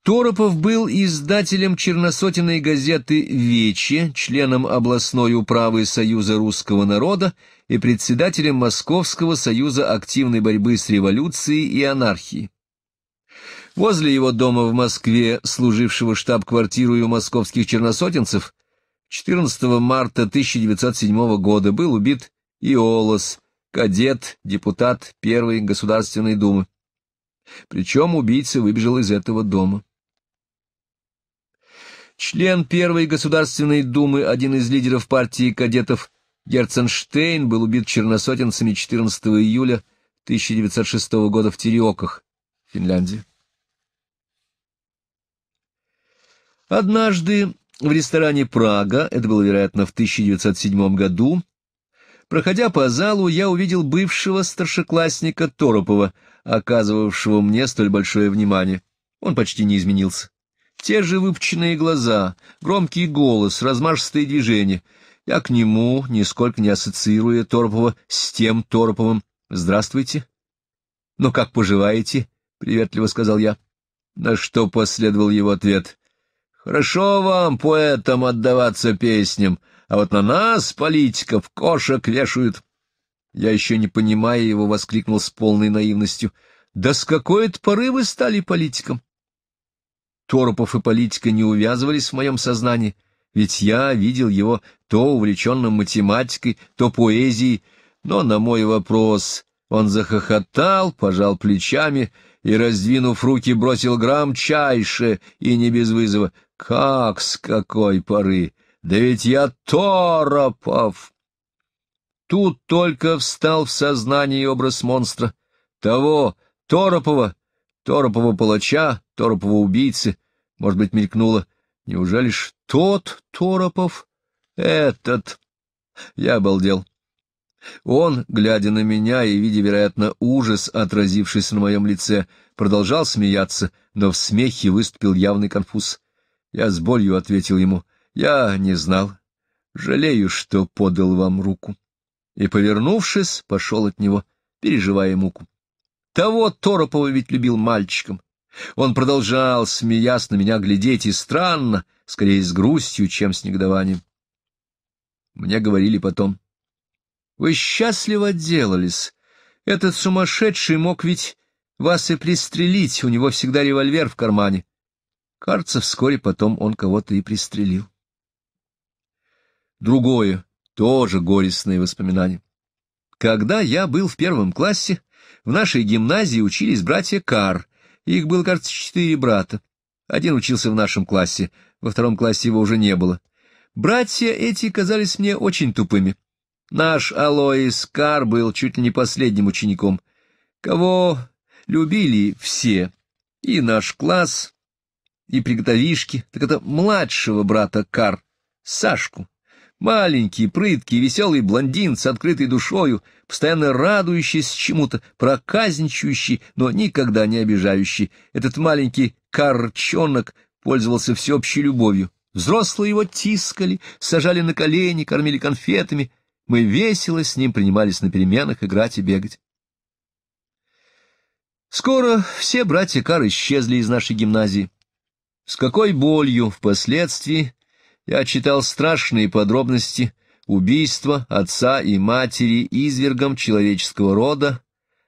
Торопов был издателем черносотенной газеты «Вече», членом областной управы Союза русского народа и председателем Московского союза активной борьбы с революцией и анархией. Возле его дома в Москве, служившего штаб-квартирою московских черносотенцев, 14 марта 1907 года был убит Иолос, кадет, депутат Первой Государственной Думы. Причем убийца выбежал из этого дома. Член Первой Государственной Думы, один из лидеров партии кадетов Герценштейн, был убит черносотенцами 14 июля 1906 года в Териоках, Финляндии. Однажды в ресторане «Прага», это было, вероятно, в 1907 году, проходя по залу, я увидел бывшего старшеклассника Торопова, оказывавшего мне столь большое внимание. Он почти не изменился. Те же выпученные глаза, громкий голос, размашистые движения. Я к нему, нисколько не ассоциируя Торопова с тем торповым, «Здравствуйте». «Ну, как поживаете?» — приветливо сказал я. На что последовал его ответ. «Хорошо вам, поэтам, отдаваться песням, а вот на нас, политиков, кошек вешают». Я, еще не понимая его, воскликнул с полной наивностью. «Да с какой-то поры вы стали политиком?» Торопов и политика не увязывались в моем сознании, ведь я видел его то увлеченным математикой, то поэзией, но на мой вопрос он захохотал, пожал плечами и, раздвинув руки, бросил грамм чайше и не без вызова. «Как с какой поры! Да ведь я Торопов!» Тут только встал в сознании образ монстра, того Торопова, Торопова-палача, Торопова убийцы, может быть, мелькнуло. Неужели ж тот Торопов? Этот. Я обалдел. Он, глядя на меня и видя, вероятно, ужас, отразившийся на моем лице, продолжал смеяться, но в смехе выступил явный конфуз. Я с болью ответил ему, я не знал, жалею, что подал вам руку. И, повернувшись, пошел от него, переживая муку. Того Торопова ведь любил мальчиком, он продолжал, смеясь на меня, глядеть и странно, скорее с грустью, чем с негодованием. Мне говорили потом. «Вы счастливо отделались. Этот сумасшедший мог ведь вас и пристрелить, у него всегда револьвер в кармане». Кажется, вскоре потом он кого-то и пристрелил. Другое, тоже горестное воспоминание. Когда я был в первом классе, в нашей гимназии учились братья Карр, их было, кажется, четыре брата. Один учился в нашем классе, во втором классе его уже не было. Братья эти казались мне очень тупыми. Наш Алоис Кар был чуть ли не последним учеником, кого любили все, и наш класс, и приготовишки, так это младшего брата Кар, Сашку, Маленький, прыткий, веселый блондин с открытой душою, постоянно радующийся чему-то, проказничающий, но никогда не обижающий. Этот маленький корчонок пользовался всеобщей любовью. Взрослые его тискали, сажали на колени, кормили конфетами. Мы весело с ним принимались на переменах играть и бегать. Скоро все братья Кар исчезли из нашей гимназии. С какой болью впоследствии я читал страшные подробности убийства отца и матери извергом человеческого рода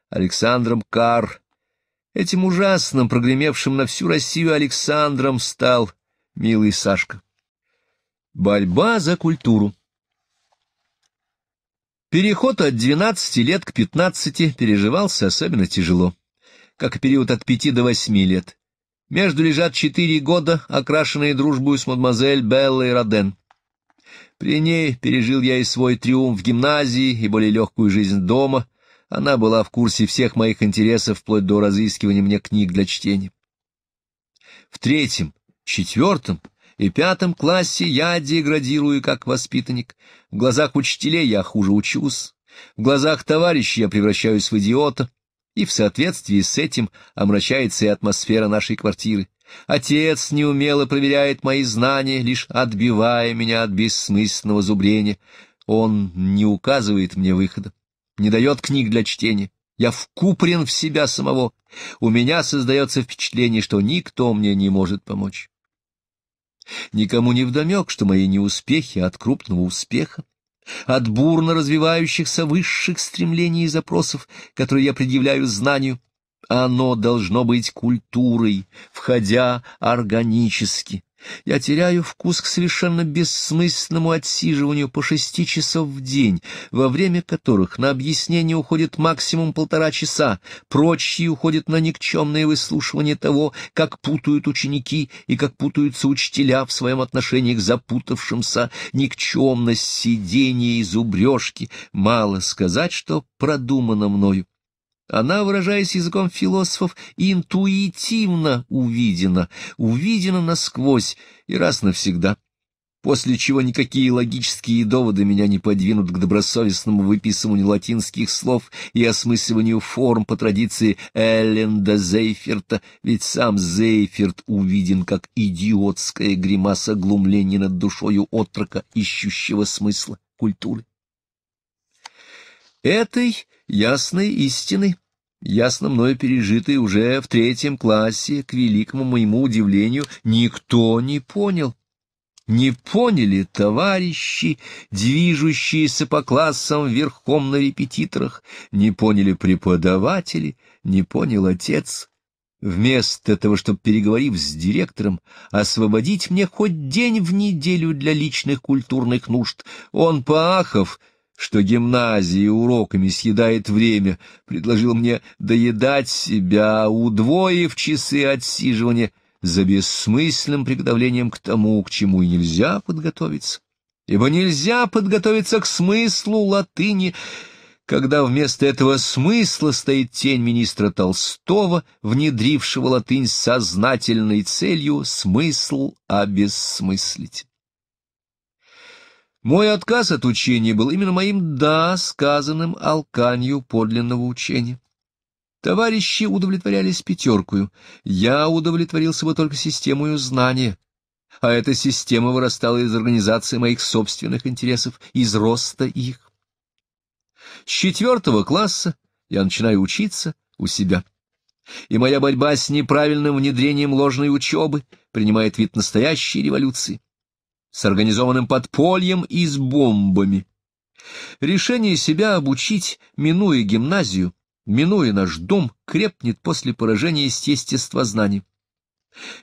Александром Карр. Этим ужасным, прогремевшим на всю Россию Александром стал милый Сашка. Борьба за культуру. Переход от 12 лет к 15 переживался особенно тяжело, как период от 5 до 8 лет. Между лежат четыре года, окрашенные дружбой с мадемуазель Беллой Роден. При ней пережил я и свой триумф в гимназии, и более легкую жизнь дома. Она была в курсе всех моих интересов, вплоть до разыскивания мне книг для чтения. В третьем, четвертом и пятом классе я деградирую как воспитанник. В глазах учителей я хуже учусь, в глазах товарищей я превращаюсь в идиота — и в соответствии с этим омрачается и атмосфера нашей квартиры. Отец неумело проверяет мои знания, лишь отбивая меня от бессмысленного зубрения. Он не указывает мне выхода, не дает книг для чтения. Я вкупрен в себя самого. У меня создается впечатление, что никто мне не может помочь. Никому не вдомек, что мои неуспехи от крупного успеха от бурно развивающихся высших стремлений и запросов, которые я предъявляю знанию. Оно должно быть культурой, входя органически, я теряю вкус к совершенно бессмысленному отсиживанию по шести часов в день, во время которых на объяснение уходит максимум полтора часа, прочие уходят на никчемное выслушивание того, как путают ученики и как путаются учителя в своем отношении к запутавшимся, никчемность сидения и зубрежки. Мало сказать, что продумано мною. Она, выражаясь языком философов, интуитивно увидена, увидена насквозь и раз навсегда, после чего никакие логические доводы меня не подвинут к добросовестному выписыванию латинских слов и осмысливанию форм по традиции Элленда Зейферта, ведь сам Зейферт увиден как идиотская гримаса глумления над душою отрока, ищущего смысла культуры. Этой ясной истины ясно мною пережитый уже в третьем классе, к великому моему удивлению, никто не понял. Не поняли товарищи, движущиеся по классам верхом на репетиторах, не поняли преподаватели, не понял отец. Вместо того, чтобы, переговорив с директором, освободить мне хоть день в неделю для личных культурных нужд, он, поахов, что гимназии уроками съедает время, предложил мне доедать себя, удвоив часы отсиживания за бессмысленным приготовлением к тому, к чему и нельзя подготовиться. Ибо нельзя подготовиться к смыслу латыни, когда вместо этого смысла стоит тень министра Толстого, внедрившего латынь сознательной целью смысл обессмыслить. Мой отказ от учения был именно моим «да», сказанным алканью подлинного учения. Товарищи удовлетворялись пятеркую, я удовлетворился бы только системою знания, а эта система вырастала из организации моих собственных интересов, из роста их. С четвертого класса я начинаю учиться у себя, и моя борьба с неправильным внедрением ложной учебы принимает вид настоящей революции с организованным подпольем и с бомбами. Решение себя обучить, минуя гимназию, минуя наш дом, крепнет после поражения с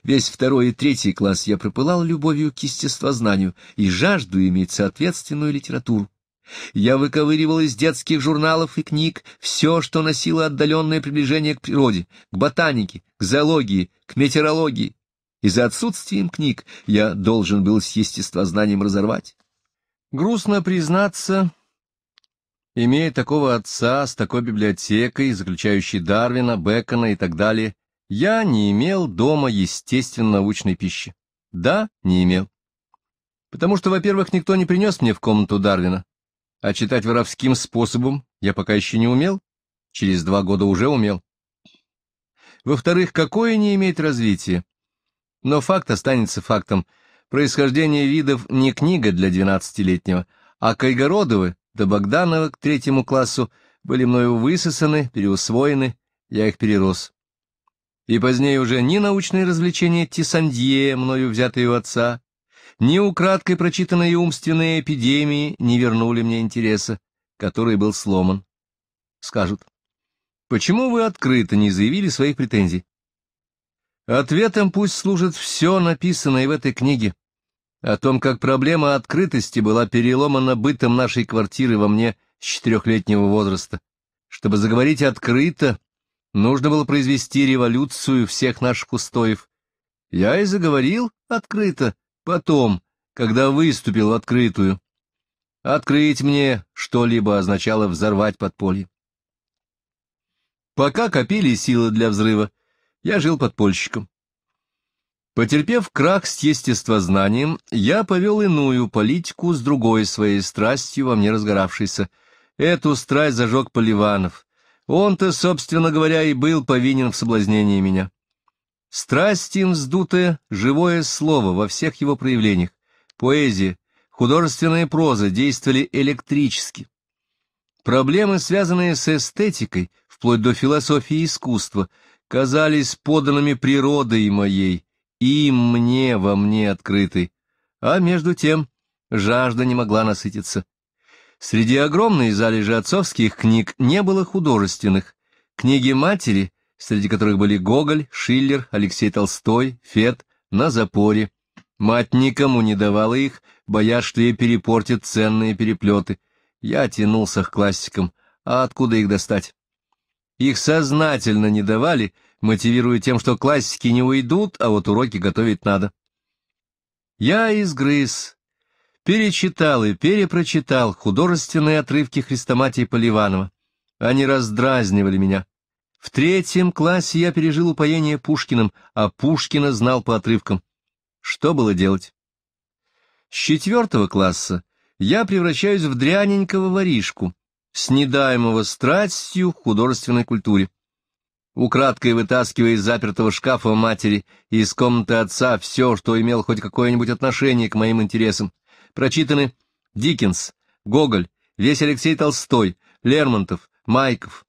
Весь второй и третий класс я пропылал любовью к естествознанию и жажду иметь соответственную литературу. Я выковыривал из детских журналов и книг все, что носило отдаленное приближение к природе, к ботанике, к зоологии, к метеорологии, и за отсутствием книг я должен был с естествознанием разорвать. Грустно признаться, имея такого отца с такой библиотекой, заключающей Дарвина, Бекона и так далее, я не имел дома естественно-научной пищи. Да, не имел. Потому что, во-первых, никто не принес мне в комнату Дарвина, а читать воровским способом я пока еще не умел, через два года уже умел. Во-вторых, какое не имеет развития! Но факт останется фактом. Происхождение видов не книга для двенадцатилетнего, а Кайгородовы до Богданова к третьему классу были мною высосаны, переусвоены, я их перерос. И позднее уже ни научные развлечения Тисандье, мною взятые у отца, ни украдкой прочитанные умственные эпидемии не вернули мне интереса, который был сломан. Скажут, почему вы открыто не заявили своих претензий? Ответом пусть служит все написанное в этой книге о том, как проблема открытости была переломана бытом нашей квартиры во мне с четырехлетнего возраста. Чтобы заговорить открыто, нужно было произвести революцию всех наших устоев. Я и заговорил открыто потом, когда выступил в открытую. Открыть мне что-либо означало взорвать подполье. Пока копили силы для взрыва, я жил подпольщиком. Потерпев крах с естествознанием, я повел иную политику с другой своей страстью во мне разгоравшейся. Эту страсть зажег Поливанов. Он-то, собственно говоря, и был повинен в соблазнении меня. Страсть им вздутая, живое слово во всех его проявлениях. Поэзия, художественная проза действовали электрически. Проблемы, связанные с эстетикой, вплоть до философии искусства, казались поданными природой моей, им мне во мне открыты, а между тем жажда не могла насытиться. Среди огромной залежи отцовских книг не было художественных. Книги матери, среди которых были Гоголь, Шиллер, Алексей Толстой, Фет, на запоре. Мать никому не давала их, боясь, что ей перепортят ценные переплеты. Я тянулся к классикам, а откуда их достать? Их сознательно не давали, мотивируя тем, что классики не уйдут, а вот уроки готовить надо. Я изгрыз, перечитал и перепрочитал художественные отрывки хрестоматии Поливанова. Они раздразнивали меня. В третьем классе я пережил упоение Пушкиным, а Пушкина знал по отрывкам. Что было делать? С четвертого класса я превращаюсь в дряненького воришку, снедаемого страстью к художественной культуре. Украдкой вытаскивая из запертого шкафа матери и из комнаты отца все, что имел хоть какое-нибудь отношение к моим интересам, прочитаны Диккенс, Гоголь, весь Алексей Толстой, Лермонтов, Майков.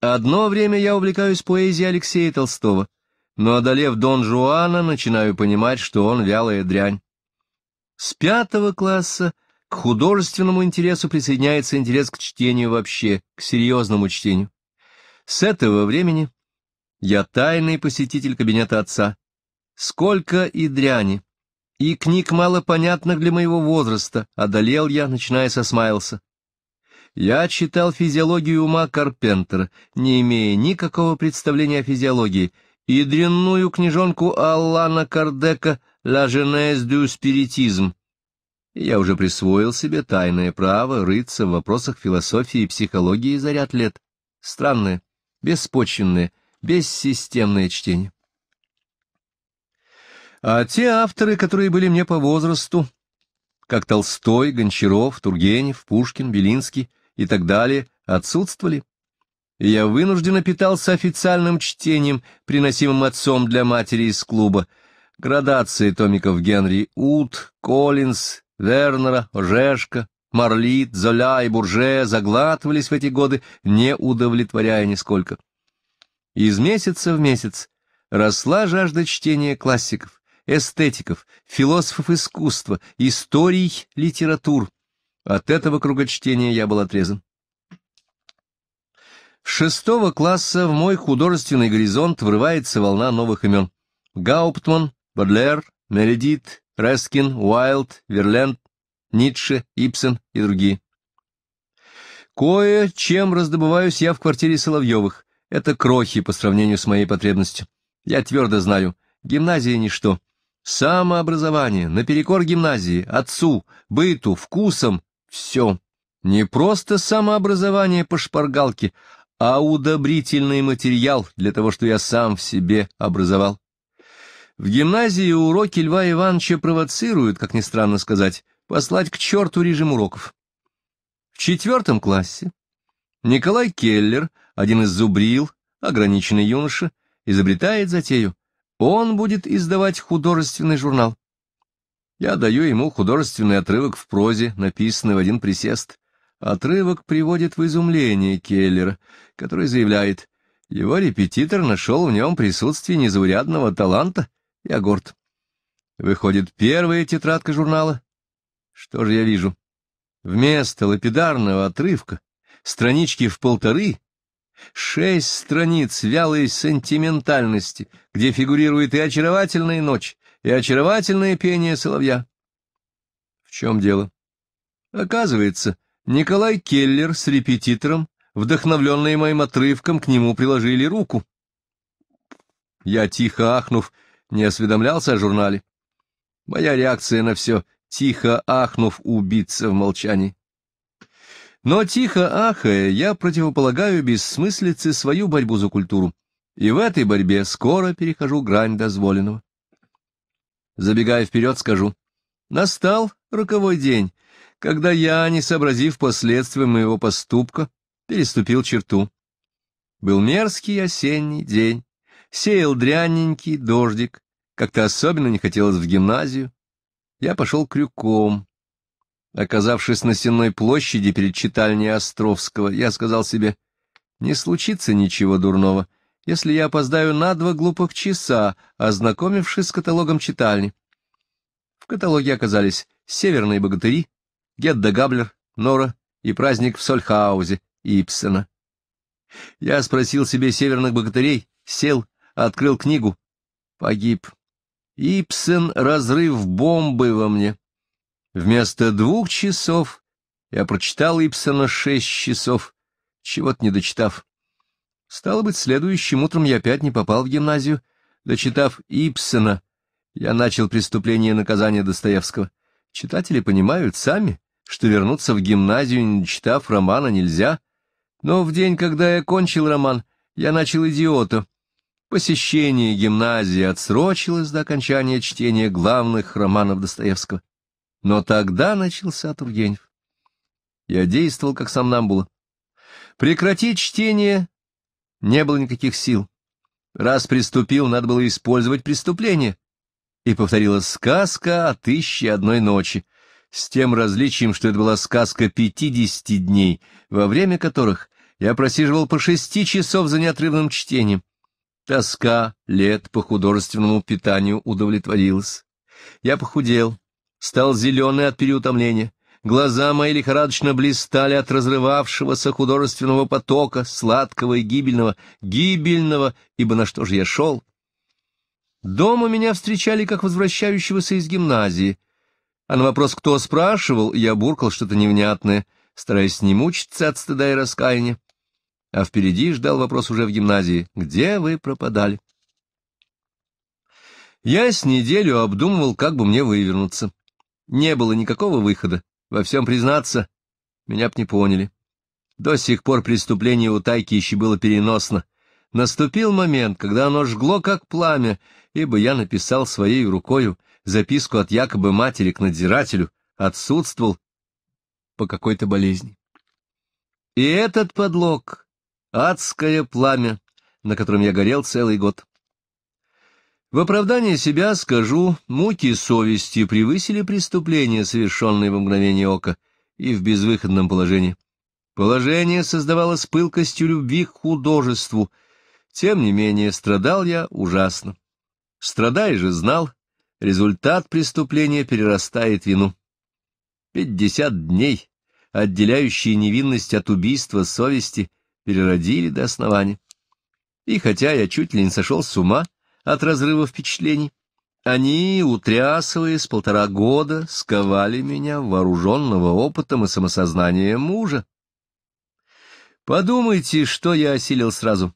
Одно время я увлекаюсь поэзией Алексея Толстого, но, одолев Дон Жуана, начинаю понимать, что он вялая дрянь. С пятого класса художественному интересу присоединяется интерес к чтению вообще, к серьезному чтению. С этого времени я тайный посетитель кабинета отца. Сколько и дряни, и книг мало понятных для моего возраста, одолел я, начиная со Смайлса. Я читал физиологию ума Карпентера, не имея никакого представления о физиологии, и дрянную книжонку Аллана Кардека «La jeunesse du spiritisme», я уже присвоил себе тайное право рыться в вопросах философии и психологии за ряд лет. Странное, беспочвенное, бессистемное чтение. А те авторы, которые были мне по возрасту, как Толстой, Гончаров, Тургенев, Пушкин, Белинский и так далее, отсутствовали. я вынужденно питался официальным чтением, приносимым отцом для матери из клуба. Градации томиков Генри Ут, Коллинз, Вернера, Жешка, Марлит, Золя и Бурже заглатывались в эти годы, не удовлетворяя нисколько. Из месяца в месяц росла жажда чтения классиков, эстетиков, философов искусства, историй, литератур. От этого круга чтения я был отрезан. С шестого класса в мой художественный горизонт врывается волна новых имен. Гауптман, Бадлер, Мередит, Рескин, Уайлд, Верленд, Ницше, Ипсон и другие. Кое-чем раздобываюсь я в квартире Соловьевых. Это крохи по сравнению с моей потребностью. Я твердо знаю, гимназия — ничто. Самообразование, наперекор гимназии, отцу, быту, вкусам — все. Не просто самообразование по шпаргалке, а удобрительный материал для того, что я сам в себе образовал. В гимназии уроки Льва Ивановича провоцируют, как ни странно сказать, послать к черту режим уроков. В четвертом классе Николай Келлер, один из зубрил, ограниченный юноша, изобретает затею. Он будет издавать художественный журнал. Я даю ему художественный отрывок в прозе, написанный в один присест. Отрывок приводит в изумление Келлера, который заявляет, его репетитор нашел в нем присутствие незаурядного таланта, я горд. Выходит первая тетрадка журнала. Что же я вижу? Вместо лапидарного отрывка, странички в полторы, шесть страниц вялой сентиментальности, где фигурирует и очаровательная ночь, и очаровательное пение соловья. В чем дело? Оказывается, Николай Келлер с репетитором, вдохновленные моим отрывком, к нему приложили руку. Я, тихо ахнув, не осведомлялся о журнале. Моя реакция на все — тихо ахнув, убиться в молчании. Но тихо ахая, я противополагаю бессмыслице свою борьбу за культуру, и в этой борьбе скоро перехожу грань дозволенного. Забегая вперед, скажу. Настал роковой день, когда я, не сообразив последствия моего поступка, переступил черту. Был мерзкий осенний день, Сеял дряненький дождик, как-то особенно не хотелось в гимназию. Я пошел крюком. Оказавшись на Сенной площади перед читальней Островского, я сказал себе, не случится ничего дурного, если я опоздаю на два глупых часа, ознакомившись с каталогом читальни. В каталоге оказались «Северные богатыри», «Гедда Габлер», «Нора» и «Праздник в Сольхаузе» Ипсена. Я спросил себе северных богатырей, сел открыл книгу. Погиб. Ипсен «Разрыв бомбы во мне». Вместо двух часов я прочитал Ипсена шесть часов, чего-то не дочитав. Стало быть, следующим утром я опять не попал в гимназию. Дочитав Ипсена, я начал «Преступление и наказание» Достоевского. Читатели понимают сами, что вернуться в гимназию, не читав романа, нельзя. Но в день, когда я кончил роман, я начал «Идиота», Посещение гимназии отсрочилось до окончания чтения главных романов Достоевского. Но тогда начался Тургенев. Я действовал, как сам нам было. Прекратить чтение не было никаких сил. Раз приступил, надо было использовать преступление. И повторилась сказка о тысяче одной ночи, с тем различием, что это была сказка пятидесяти дней, во время которых я просиживал по шести часов за неотрывным чтением. Тоска лет по художественному питанию удовлетворилась. Я похудел, стал зеленый от переутомления. Глаза мои лихорадочно блистали от разрывавшегося художественного потока, сладкого и гибельного, гибельного, ибо на что же я шел? Дома меня встречали, как возвращающегося из гимназии. А на вопрос, кто спрашивал, я буркал что-то невнятное, стараясь не мучиться от стыда и раскаяния а впереди ждал вопрос уже в гимназии «Где вы пропадали?». Я с неделю обдумывал, как бы мне вывернуться. Не было никакого выхода. Во всем признаться, меня б не поняли. До сих пор преступление у Тайки еще было переносно. Наступил момент, когда оно жгло, как пламя, ибо я написал своей рукою записку от якобы матери к надзирателю, отсутствовал по какой-то болезни. И этот подлог адское пламя, на котором я горел целый год. В оправдание себя скажу, муки совести превысили преступление, совершенное во мгновение ока и в безвыходном положении. Положение создавалось пылкостью любви к художеству. Тем не менее, страдал я ужасно. Страдай же знал, результат преступления перерастает вину. Пятьдесят дней, отделяющие невинность от убийства совести, переродили до основания. И хотя я чуть ли не сошел с ума от разрыва впечатлений, они, утрясываясь полтора года, сковали меня вооруженного опытом и самосознанием мужа. Подумайте, что я осилил сразу.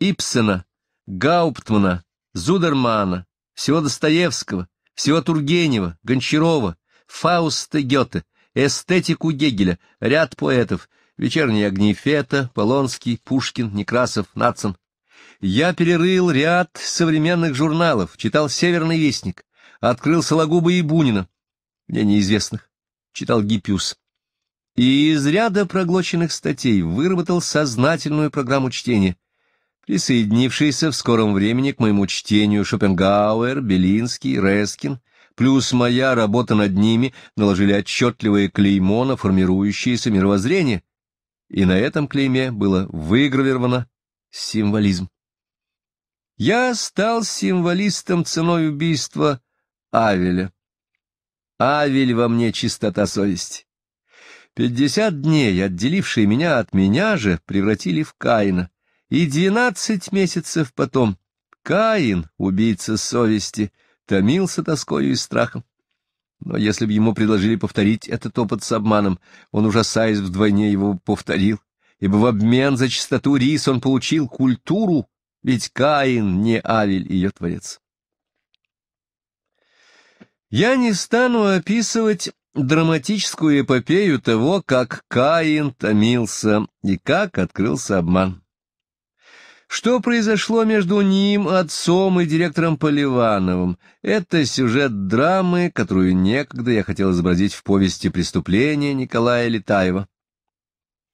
Ипсена, Гауптмана, Зудермана, всего Достоевского, всего Тургенева, Гончарова, Фауста Гёте, эстетику Гегеля, ряд поэтов, вечерние огни Фета, Полонский, Пушкин, Некрасов, Нацин. Я перерыл ряд современных журналов, читал «Северный вестник», открыл Сологуба и Бунина, мне неизвестных, читал Гиппиус. И из ряда проглоченных статей выработал сознательную программу чтения, присоединившийся в скором времени к моему чтению Шопенгауэр, Белинский, Рескин, плюс моя работа над ними наложили отчетливое клеймо на формирующееся мировоззрение, и на этом клейме было выгравировано символизм. Я стал символистом ценой убийства Авеля. Авель во мне чистота совести. Пятьдесят дней, отделившие меня от меня же, превратили в Каина, и двенадцать месяцев потом Каин, убийца совести, томился тоскою и страхом. Но если бы ему предложили повторить этот опыт с обманом, он, ужасаясь вдвойне, его повторил, ибо в обмен за чистоту рис он получил культуру, ведь Каин, не Авель, ее творец. Я не стану описывать драматическую эпопею того, как Каин томился и как открылся обман. Что произошло между ним, отцом и директором Поливановым? Это сюжет драмы, которую некогда я хотел изобразить в повести преступления Николая Летаева.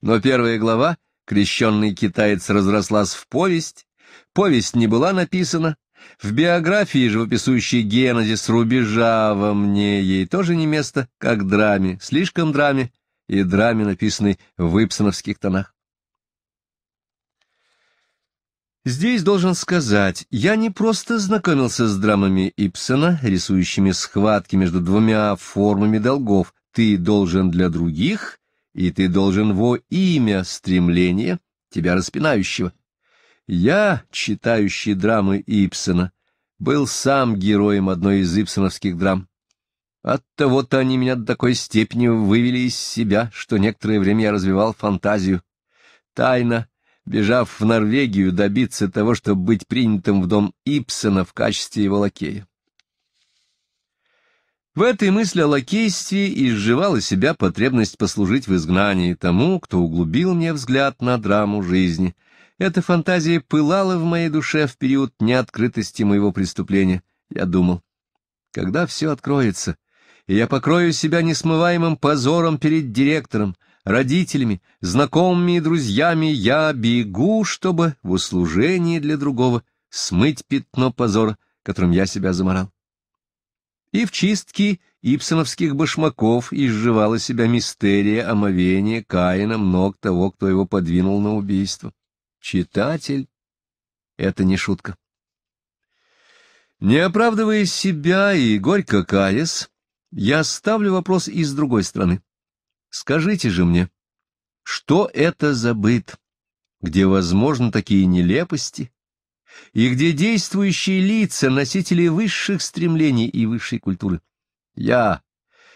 Но первая глава «Крещенный китаец» разрослась в повесть, повесть не была написана, в биографии живописущей Генезис рубежа во мне ей тоже не место, как драме, слишком драме, и драме, написанной в ипсоновских тонах. Здесь должен сказать, я не просто знакомился с драмами Ипсона, рисующими схватки между двумя формами долгов «ты должен для других» и «ты должен во имя стремления тебя распинающего». Я, читающий драмы Ипсона, был сам героем одной из ипсоновских драм. Оттого-то они меня до такой степени вывели из себя, что некоторое время я развивал фантазию. Тайна бежав в Норвегию, добиться того, чтобы быть принятым в дом Ипсона в качестве его лакея. В этой мысли о лакействе изживала себя потребность послужить в изгнании тому, кто углубил мне взгляд на драму жизни. Эта фантазия пылала в моей душе в период неоткрытости моего преступления. Я думал, когда все откроется, и я покрою себя несмываемым позором перед директором, — родителями, знакомыми и друзьями я бегу, чтобы в услужении для другого смыть пятно позора, которым я себя заморал. И в чистке ипсоновских башмаков изживала себя мистерия омовения Каина ног того, кто его подвинул на убийство. Читатель — это не шутка. Не оправдывая себя и горько каясь, я ставлю вопрос и с другой стороны. Скажите же мне, что это за быт, где возможны такие нелепости, и где действующие лица — носители высших стремлений и высшей культуры? Я,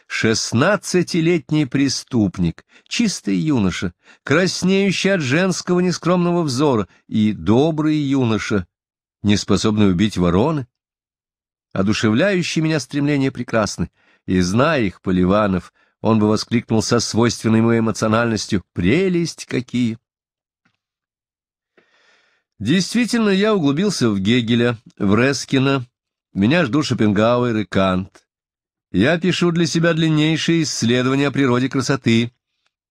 шестнадцатилетний преступник, чистый юноша, краснеющий от женского нескромного взора, и добрый юноша, не способный убить вороны, одушевляющие меня стремления прекрасны, и, зная их, Поливанов — он бы воскликнул со свойственной ему эмоциональностью «Прелесть какие!». Действительно, я углубился в Гегеля, в Рескина, меня ждут Шопенгауэр и Кант. Я пишу для себя длиннейшие исследования о природе красоты,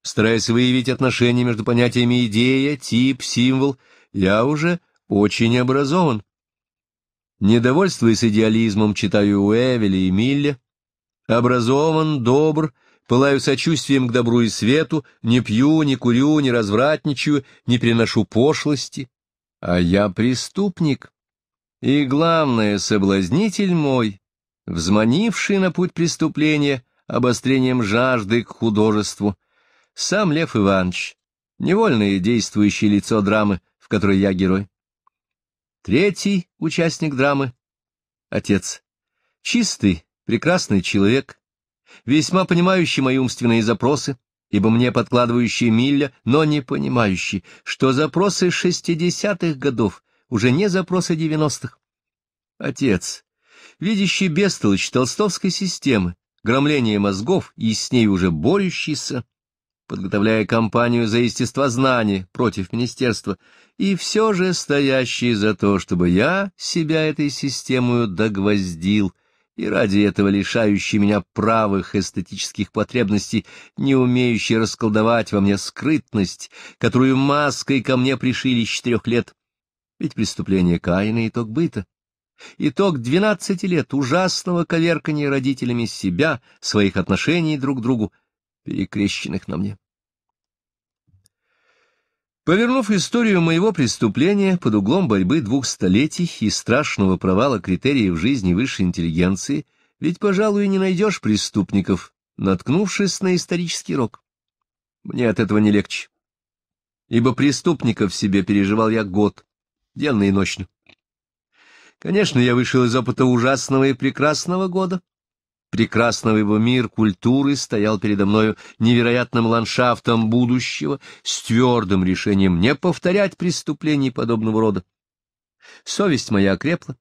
стараясь выявить отношения между понятиями идея, тип, символ. Я уже очень образован. Недовольствуясь идеализмом, читаю у Эвеля и Милля. Образован, добр, Пылаю сочувствием к добру и свету, не пью, не курю, не развратничаю, не приношу пошлости. А я преступник. И главное, соблазнитель мой, взманивший на путь преступления обострением жажды к художеству, сам Лев Иванович, невольное действующее лицо драмы, в которой я герой. Третий участник драмы — отец. Чистый, прекрасный человек — весьма понимающий мои умственные запросы, ибо мне подкладывающий Милля, но не понимающий, что запросы шестидесятых годов уже не запросы девяностых. Отец, видящий бестолочь толстовской системы, громление мозгов и с ней уже борющийся, подготовляя кампанию за знаний против министерства, и все же стоящий за то, чтобы я себя этой системою догвоздил — и ради этого лишающий меня правых эстетических потребностей, не умеющий расколдовать во мне скрытность, которую маской ко мне пришили с четырех лет. Ведь преступление Каина — итог быта. Итог двенадцати лет ужасного коверкания родителями себя, своих отношений друг к другу, перекрещенных на мне. Повернув историю моего преступления под углом борьбы двух столетий и страшного провала критериев жизни высшей интеллигенции, ведь, пожалуй, не найдешь преступников, наткнувшись на исторический рок. Мне от этого не легче. Ибо преступников себе переживал я год, денно и ночно. Конечно, я вышел из опыта ужасного и прекрасного года, прекрасного его мир культуры стоял передо мною невероятным ландшафтом будущего с твердым решением не повторять преступлений подобного рода. Совесть моя окрепла,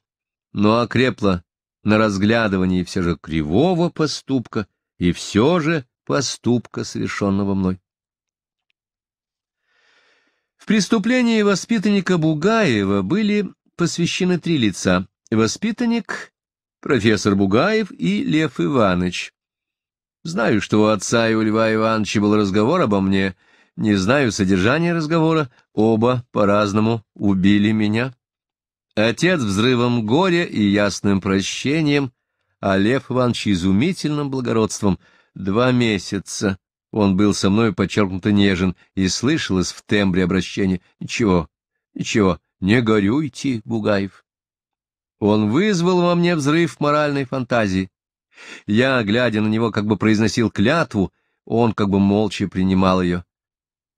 но окрепла на разглядывании все же кривого поступка и все же поступка, совершенного мной. В преступлении воспитанника Бугаева были посвящены три лица — воспитанник, профессор Бугаев и Лев Иванович. Знаю, что у отца и у Льва Ивановича был разговор обо мне. Не знаю содержания разговора. Оба по-разному убили меня. Отец взрывом горя и ясным прощением, а Лев Иванович изумительным благородством. Два месяца он был со мной подчеркнуто нежен и слышалось в тембре обращения «Ничего, ничего, не горюйте, Бугаев». Он вызвал во мне взрыв моральной фантазии. Я, глядя на него, как бы произносил клятву, он как бы молча принимал ее.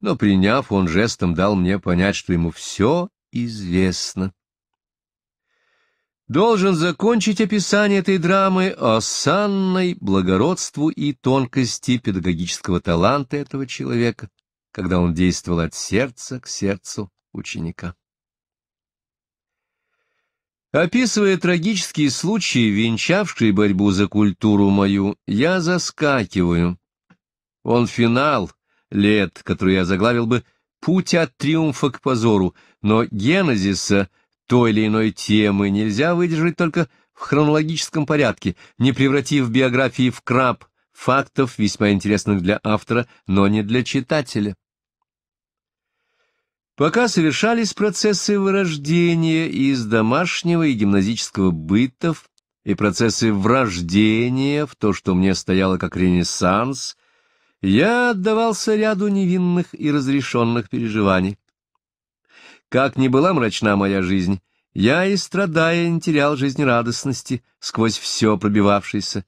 Но, приняв, он жестом дал мне понять, что ему все известно. Должен закончить описание этой драмы осанной благородству и тонкости педагогического таланта этого человека, когда он действовал от сердца к сердцу ученика. Описывая трагические случаи, венчавшие борьбу за культуру мою, я заскакиваю. Он финал лет, который я заглавил бы «Путь от триумфа к позору», но генезиса той или иной темы нельзя выдержать только в хронологическом порядке, не превратив биографии в краб фактов, весьма интересных для автора, но не для читателя. Пока совершались процессы вырождения из домашнего и гимназического бытов и процессы врождения в то, что мне стояло как ренессанс, я отдавался ряду невинных и разрешенных переживаний. Как ни была мрачна моя жизнь, я и страдая не терял жизнерадостности сквозь все пробивавшееся.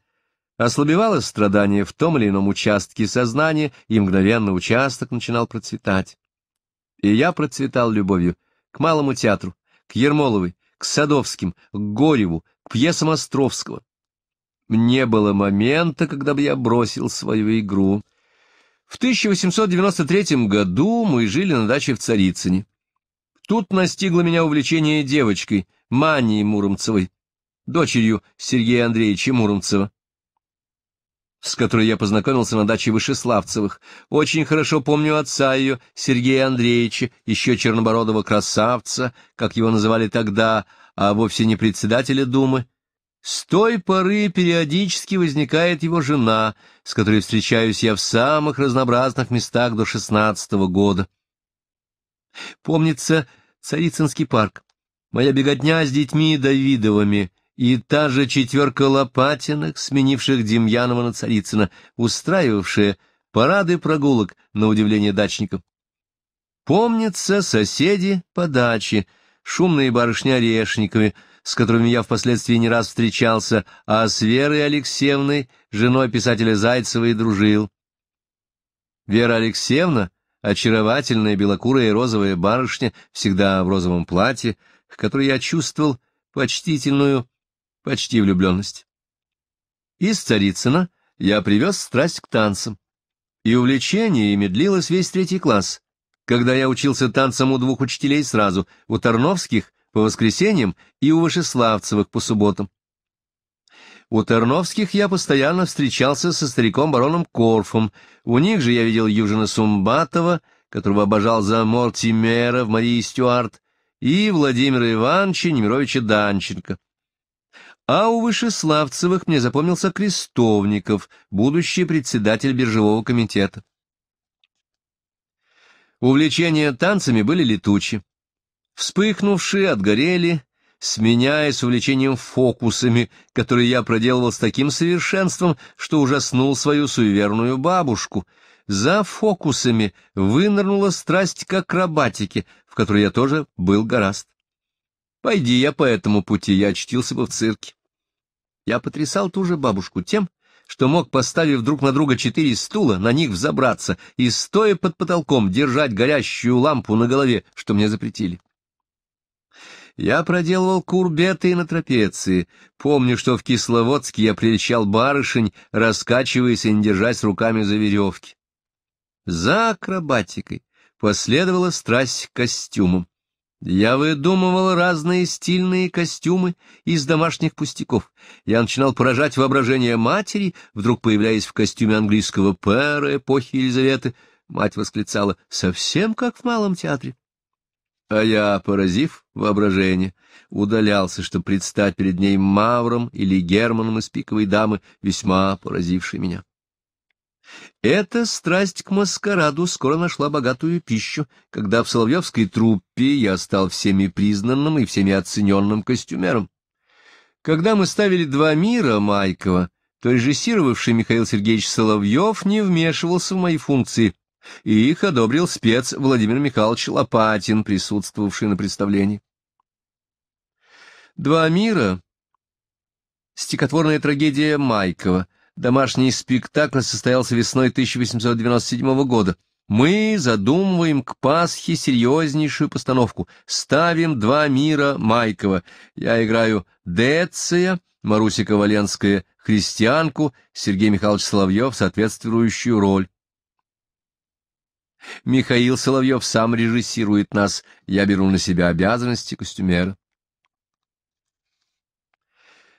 Ослабевало страдание в том или ином участке сознания, и мгновенно участок начинал процветать. И я процветал любовью к Малому театру, к Ермоловой, к Садовским, к Гореву, к пьесам Островского. Не было момента, когда бы я бросил свою игру. В 1893 году мы жили на даче в Царицыне. Тут настигло меня увлечение девочкой, Маней Муромцевой, дочерью Сергея Андреевича Муромцева с которой я познакомился на даче Вышеславцевых. Очень хорошо помню отца ее, Сергея Андреевича, еще чернобородого красавца, как его называли тогда, а вовсе не председателя Думы. С той поры периодически возникает его жена, с которой встречаюсь я в самых разнообразных местах до шестнадцатого года. Помнится Царицынский парк. Моя беготня с детьми Давидовыми, и та же четверка Лопатиных, сменивших Демьянова на Царицына, устраивавшая парады прогулок на удивление дачников. Помнятся соседи по даче, шумные барышня Орешниковы, с которыми я впоследствии не раз встречался, а с Верой Алексеевной, женой писателя Зайцева, и дружил. Вера Алексеевна, очаровательная белокурая и розовая барышня, всегда в розовом платье, к которой я чувствовал почтительную почти влюбленность. Из Царицына я привез страсть к танцам, и увлечение ими длилось весь третий класс, когда я учился танцам у двух учителей сразу, у Тарновских по воскресеньям и у Вышеславцевых по субботам. У Тарновских я постоянно встречался со стариком-бароном Корфом, у них же я видел Южина Сумбатова, которого обожал за Мортимера в Марии Стюарт, и Владимира Ивановича Немировича Данченко. А у Вышеславцевых мне запомнился Крестовников, будущий председатель биржевого комитета. Увлечения танцами были летучи. Вспыхнувшие отгорели, сменяясь увлечением фокусами, которые я проделывал с таким совершенством, что ужаснул свою суеверную бабушку. За фокусами вынырнула страсть к акробатике, в которой я тоже был гораст. Пойди я по этому пути, я очтился бы в цирке я потрясал ту же бабушку тем, что мог, поставив друг на друга четыре стула, на них взобраться и, стоя под потолком, держать горящую лампу на голове, что мне запретили. Я проделывал курбеты на трапеции. Помню, что в Кисловодске я приличал барышень, раскачиваясь и не держась руками за веревки. За акробатикой последовала страсть к костюмам. Я выдумывал разные стильные костюмы из домашних пустяков. Я начинал поражать воображение матери, вдруг появляясь в костюме английского пэра эпохи Елизаветы. Мать восклицала «совсем как в малом театре». А я, поразив воображение, удалялся, чтобы предстать перед ней Мавром или Германом из «Пиковой дамы», весьма поразивший меня. Эта страсть к маскараду скоро нашла богатую пищу, когда в Соловьевской труппе я стал всеми признанным и всеми оцененным костюмером. Когда мы ставили «Два мира» Майкова, то режиссировавший Михаил Сергеевич Соловьев не вмешивался в мои функции, и их одобрил спец Владимир Михайлович Лопатин, присутствовавший на представлении. «Два мира» — стихотворная трагедия Майкова — Домашний спектакль состоялся весной 1897 года. Мы задумываем к Пасхе серьезнейшую постановку. Ставим два мира Майкова. Я играю Деция, Маруся Коваленская — христианку, Сергей Михайлович Соловьев — соответствующую роль. Михаил Соловьев сам режиссирует нас. Я беру на себя обязанности костюмера.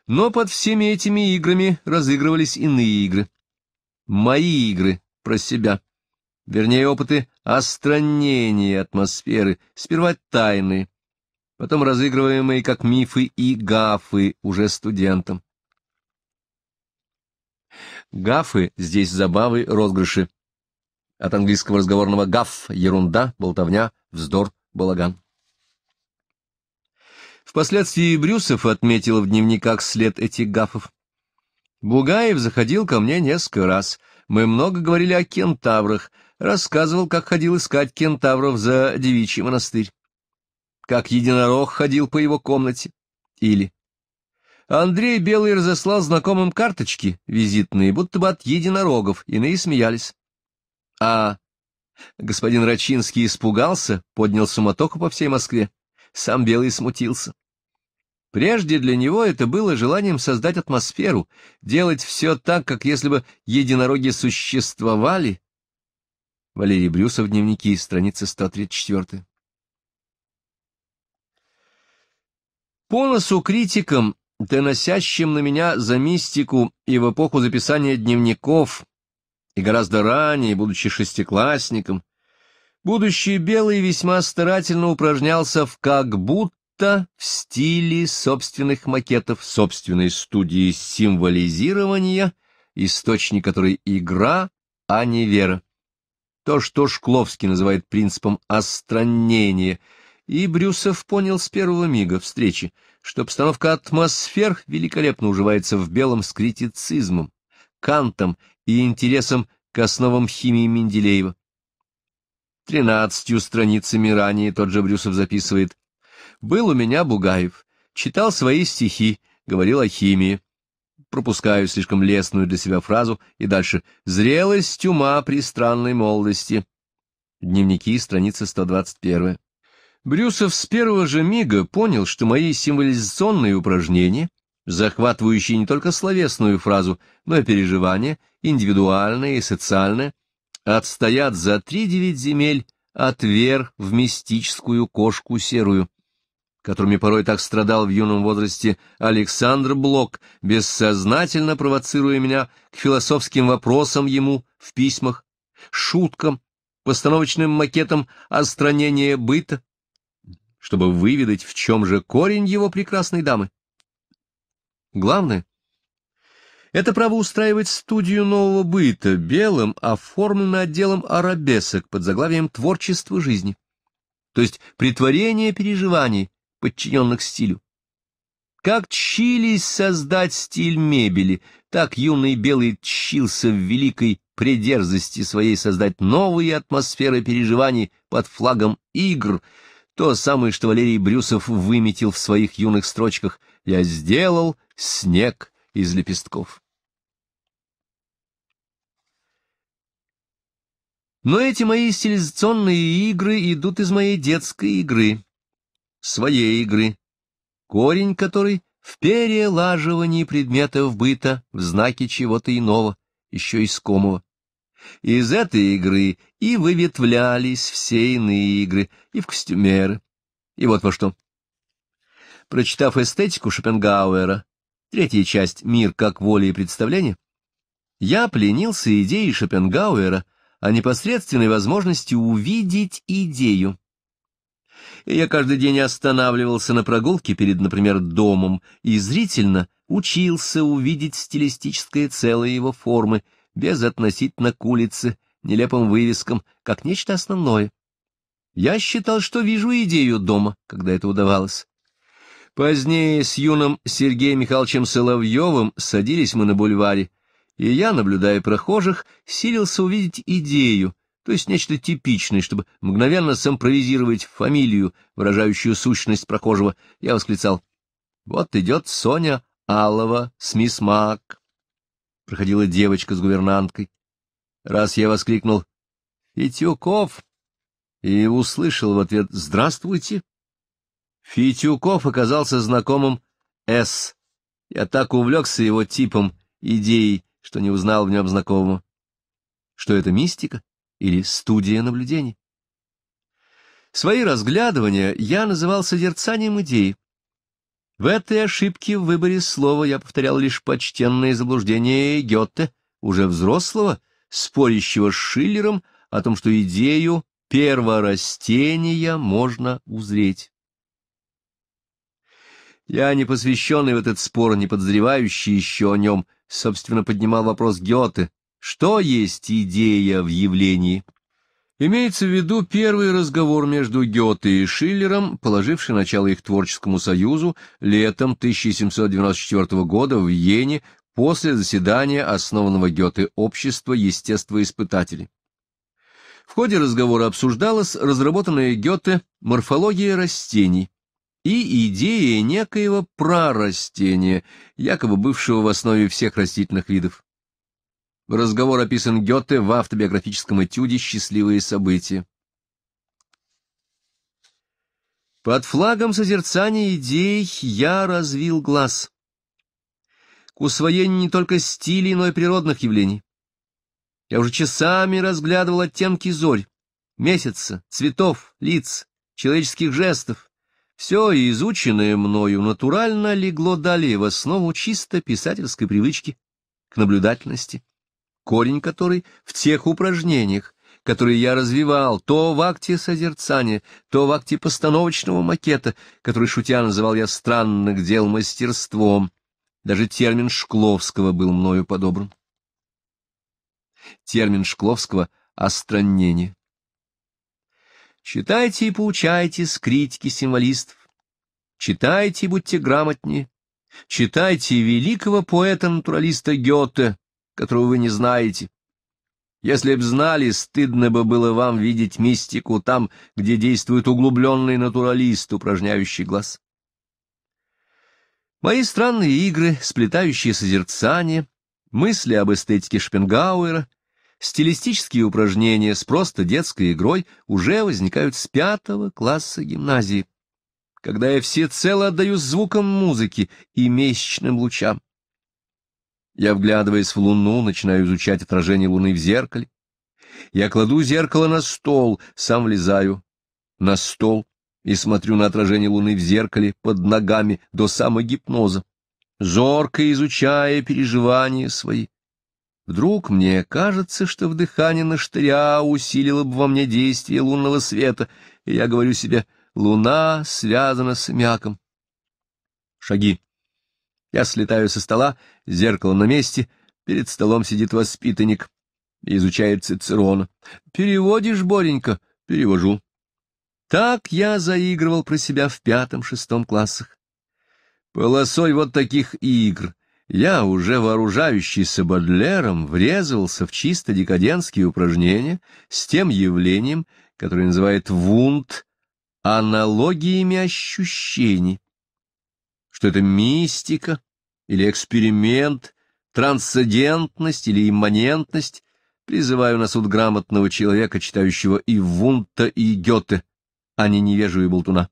Но под всеми этими играми разыгрывались иные игры. Мои игры про себя. Вернее, опыты остранения атмосферы, сперва тайные, потом разыгрываемые как мифы и гафы уже студентам. Гафы здесь забавы, розыгрыши. От английского разговорного гаф — ерунда, болтовня, вздор, балаган. Впоследствии Брюсов отметил в дневниках след этих гафов. Бугаев заходил ко мне несколько раз. Мы много говорили о кентаврах, рассказывал, как ходил искать кентавров за девичий монастырь. Как единорог ходил по его комнате. Или... Андрей Белый разослал знакомым карточки визитные, будто бы от единорогов, иные смеялись. А господин Рачинский испугался, поднял суматоху по всей Москве. Сам Белый смутился. Прежде для него это было желанием создать атмосферу, делать все так, как если бы единороги существовали. Валерий Брюсов, дневники, страница 134. По носу критикам, доносящим на меня за мистику и в эпоху записания дневников, и гораздо ранее, будучи шестиклассником, Будущий Белый весьма старательно упражнялся в «как будто» в стиле собственных макетов, собственной студии символизирования, источник которой игра, а не вера. То, что Шкловский называет принципом остранения, и Брюсов понял с первого мига встречи, что обстановка атмосфер великолепно уживается в белом с критицизмом, Кантом и интересом к основам химии Менделеева. Тринадцатью страницами ранее тот же Брюсов записывает. «Был у меня Бугаев, читал свои стихи, говорил о химии». Пропускаю слишком лестную для себя фразу и дальше. «Зрелость ума при странной молодости». Дневники, страница 121. Брюсов с первого же мига понял, что мои символизационные упражнения, захватывающие не только словесную фразу, но и переживания, индивидуальные и социальные, отстоят за три девять земель от вер в мистическую кошку серую, которыми порой так страдал в юном возрасте Александр Блок, бессознательно провоцируя меня к философским вопросам ему в письмах, шуткам, постановочным макетам о остранения быта, чтобы выведать, в чем же корень его прекрасной дамы. Главное, это право устраивать студию нового быта белым оформленным отделом арабесок под заглавием «Творчество жизни», то есть притворение переживаний, подчиненных стилю. Как чились создать стиль мебели, так юный белый чился в великой придерзости своей создать новые атмосферы переживаний под флагом игр, то самое, что Валерий Брюсов выметил в своих юных строчках «Я сделал снег из лепестков. Но эти мои стилизационные игры идут из моей детской игры, своей игры, корень которой в перелаживании предметов быта в знаке чего-то иного, еще искомого. Из этой игры и выветвлялись все иные игры, и в костюмеры. И вот во что. Прочитав эстетику Шопенгауэра, Третья часть «Мир как воля и представление» я пленился идеей Шопенгауэра о непосредственной возможности увидеть идею. И я каждый день останавливался на прогулке перед, например, домом и зрительно учился увидеть стилистическое целое его формы, без относительно к улице, нелепым вывескам, как нечто основное. Я считал, что вижу идею дома, когда это удавалось. Позднее с юным Сергеем Михайловичем Соловьевым садились мы на бульваре, и я, наблюдая прохожих, силился увидеть идею, то есть нечто типичное, чтобы мгновенно симпровизировать фамилию, выражающую сущность прохожего, я восклицал «Вот идет Соня Алова с мисс Мак». Проходила девочка с гувернанткой. Раз я воскликнул «Фитюков!» и услышал в ответ «Здравствуйте!» Фитюков оказался знакомым С. Я так увлекся его типом, идеей, что не узнал в нем знакомого. Что это мистика или студия наблюдений? Свои разглядывания я называл созерцанием идеи. В этой ошибке в выборе слова я повторял лишь почтенное заблуждение Гёте, уже взрослого, спорящего с Шиллером о том, что идею перворастения можно узреть. Я, не посвященный в этот спор, не подозревающий еще о нем, собственно, поднимал вопрос Гёте. Что есть идея в явлении? Имеется в виду первый разговор между Гёте и Шиллером, положивший начало их творческому союзу летом 1794 года в Вене после заседания основанного Гёте общества естествоиспытателей. В ходе разговора обсуждалась разработанная Гёте морфология растений, и идея некоего прарастения, якобы бывшего в основе всех растительных видов. Разговор описан Гёте в автобиографическом этюде «Счастливые события». Под флагом созерцания идей я развил глаз к усвоению не только стилей, но и природных явлений. Я уже часами разглядывал оттенки зорь, месяца, цветов, лиц, человеческих жестов, все изученное мною натурально легло далее в основу чисто писательской привычки к наблюдательности, корень которой в тех упражнениях, которые я развивал, то в акте созерцания, то в акте постановочного макета, который, шутя, называл я странных дел мастерством. Даже термин Шкловского был мною подобран. Термин Шкловского — остранение. Читайте и поучайте с критики символистов. Читайте и будьте грамотнее. Читайте великого поэта-натуралиста Гёте, которого вы не знаете. Если б знали, стыдно бы было вам видеть мистику там, где действует углубленный натуралист, упражняющий глаз. Мои странные игры, сплетающие созерцание, мысли об эстетике Шпенгауэра — Стилистические упражнения с просто детской игрой уже возникают с пятого класса гимназии, когда я всецело отдаюсь звукам музыки и месячным лучам. Я, вглядываясь в луну, начинаю изучать отражение луны в зеркале. Я кладу зеркало на стол, сам влезаю на стол и смотрю на отражение луны в зеркале под ногами до гипноза, зорко изучая переживания свои. Вдруг мне кажется, что вдыхание на штыря усилило бы во мне действие лунного света, и я говорю себе «Луна связана с мяком». Шаги. Я слетаю со стола, зеркало на месте, перед столом сидит воспитанник, изучает Цицерона. «Переводишь, Боренька?» «Перевожу». Так я заигрывал про себя в пятом-шестом классах. Полосой вот таких игр я, уже вооружающийся Бодлером, врезался в чисто декаденские упражнения с тем явлением, которое называет вунд аналогиями ощущений. Что это мистика или эксперимент, трансцендентность или имманентность, призываю на суд грамотного человека, читающего и Вунта, и Гёте, а не невежу и болтуна.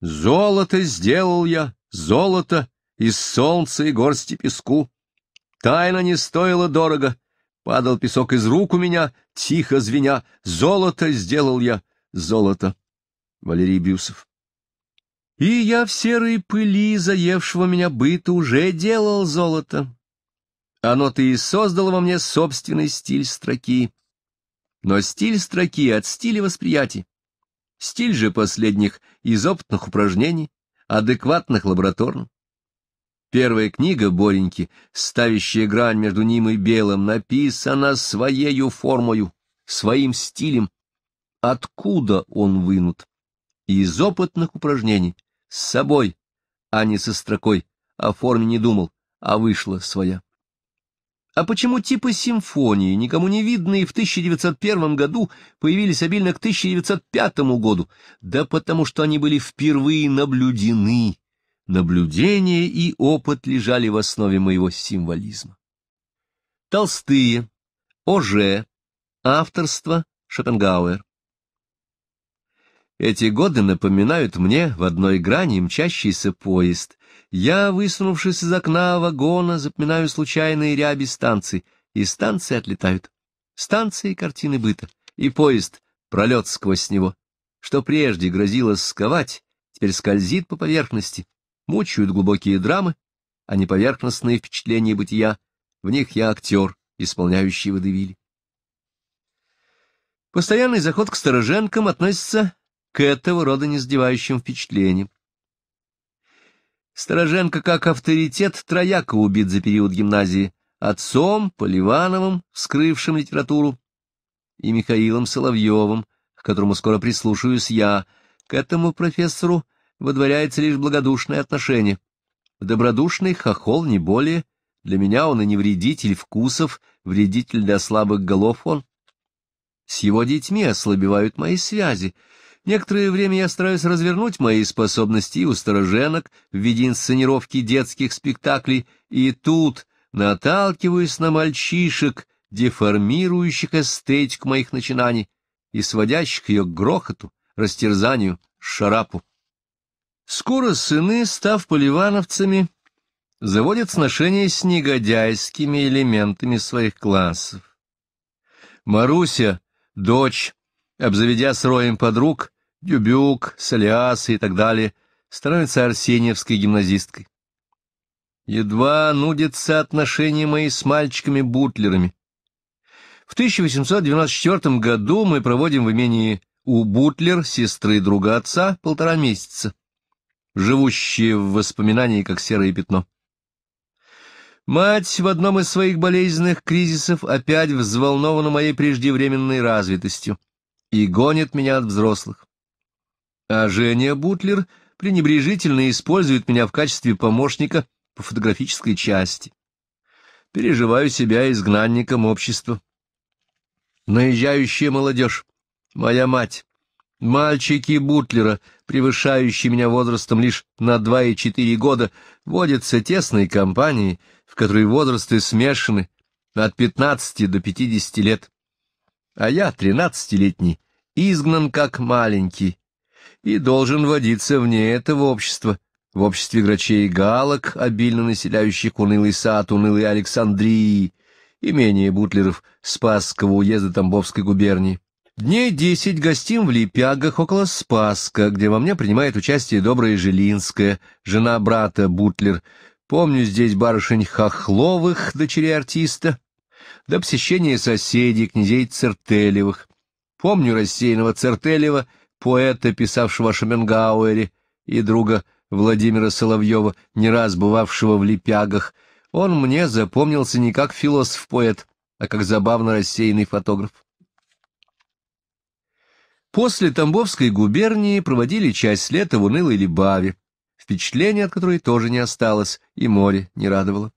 «Золото сделал я, золото!» из солнца и горсти песку. Тайна не стоила дорого, падал песок из рук у меня, тихо звеня, золото сделал я, золото. Валерий Бюсов и я в серой пыли заевшего меня быта уже делал золото. оно ты и создало во мне собственный стиль строки. Но стиль строки от стиля восприятия Стиль же последних из опытных упражнений, адекватных лабораторных. Первая книга Бореньки, ставящая грань между ним и белым, написана своею формою, своим стилем. Откуда он вынут? Из опытных упражнений, с собой, а не со строкой. О форме не думал, а вышла своя. А почему типы симфонии, никому не видные, в 1901 году появились обильно к 1905 году? Да потому что они были впервые наблюдены наблюдение и опыт лежали в основе моего символизма. Толстые, Оже, авторство Шопенгауэр. Эти годы напоминают мне в одной грани мчащийся поезд. Я, высунувшись из окна вагона, запоминаю случайные ряби станций, и станции отлетают. Станции — картины быта, и поезд — пролет сквозь него. Что прежде грозило сковать, теперь скользит по поверхности, мучают глубокие драмы, а не поверхностные впечатления бытия. В них я актер, исполняющий водевили. Постоянный заход к стороженкам относится к этого рода несдевающим впечатлениям. Стороженко как авторитет трояка убит за период гимназии отцом Поливановым, вскрывшим литературу, и Михаилом Соловьевым, к которому скоро прислушаюсь я, к этому профессору выдворяется лишь благодушное отношение. Добродушный хохол не более, для меня он и не вредитель вкусов, вредитель для слабых голов он. С его детьми ослабевают мои связи. Некоторое время я стараюсь развернуть мои способности у стороженок в виде инсценировки детских спектаклей, и тут наталкиваюсь на мальчишек, деформирующих эстетику моих начинаний и сводящих ее к грохоту, растерзанию, шарапу. Скоро сыны, став поливановцами, заводят сношения с негодяйскими элементами своих классов. Маруся, дочь, обзаведя с роем подруг, Дюбюк, Солиас и так далее, становится арсеньевской гимназисткой. Едва нудятся отношения мои с мальчиками-бутлерами. В 1894 году мы проводим в имении у Бутлер, сестры друга отца, полтора месяца живущие в воспоминании как серое пятно. Мать в одном из своих болезненных кризисов опять взволнована моей преждевременной развитостью и гонит меня от взрослых. А Женя Бутлер пренебрежительно использует меня в качестве помощника по фотографической части. Переживаю себя изгнанником общества. Наезжающая молодежь, моя мать, мальчики Бутлера, превышающий меня возрастом лишь на два и четыре года, водятся тесной компании, в которой возрасты смешаны от 15 до 50 лет. А я, тринадцатилетний, изгнан как маленький и должен водиться вне этого общества, в обществе грачей и галок, обильно населяющих унылый сад, унылой Александрии, имение бутлеров Спасского уезда Тамбовской губернии. Дней десять гостим в Лепягах около Спаска, где во мне принимает участие добрая Жилинская, жена брата Бутлер. Помню здесь барышень Хохловых, дочерей артиста, до посещения соседей, князей Цертелевых. Помню рассеянного Цертелева, поэта, писавшего о Шоменгауэре, и друга Владимира Соловьева, не раз бывавшего в Лепягах. Он мне запомнился не как философ-поэт, а как забавно рассеянный фотограф. После Тамбовской губернии проводили часть лета в унылой Лебаве, впечатление от которой тоже не осталось, и море не радовало.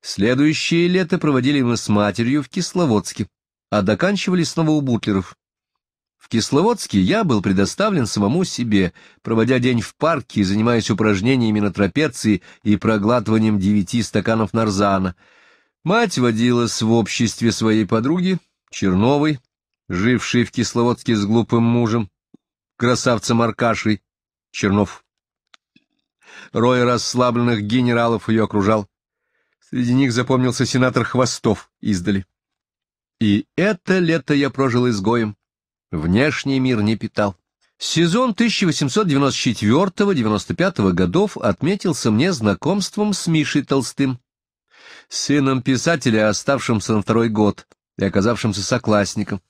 Следующее лето проводили мы с матерью в Кисловодске, а доканчивали снова у бутлеров. В Кисловодске я был предоставлен самому себе, проводя день в парке и занимаясь упражнениями на трапеции и проглатыванием девяти стаканов нарзана. Мать водилась в обществе своей подруги, Черновой, живший в Кисловодске с глупым мужем, красавцем Аркашей, Чернов. Рой расслабленных генералов ее окружал. Среди них запомнился сенатор Хвостов издали. И это лето я прожил изгоем. Внешний мир не питал. Сезон 1894-95 годов отметился мне знакомством с Мишей Толстым, сыном писателя, оставшимся на второй год и оказавшимся соклассником.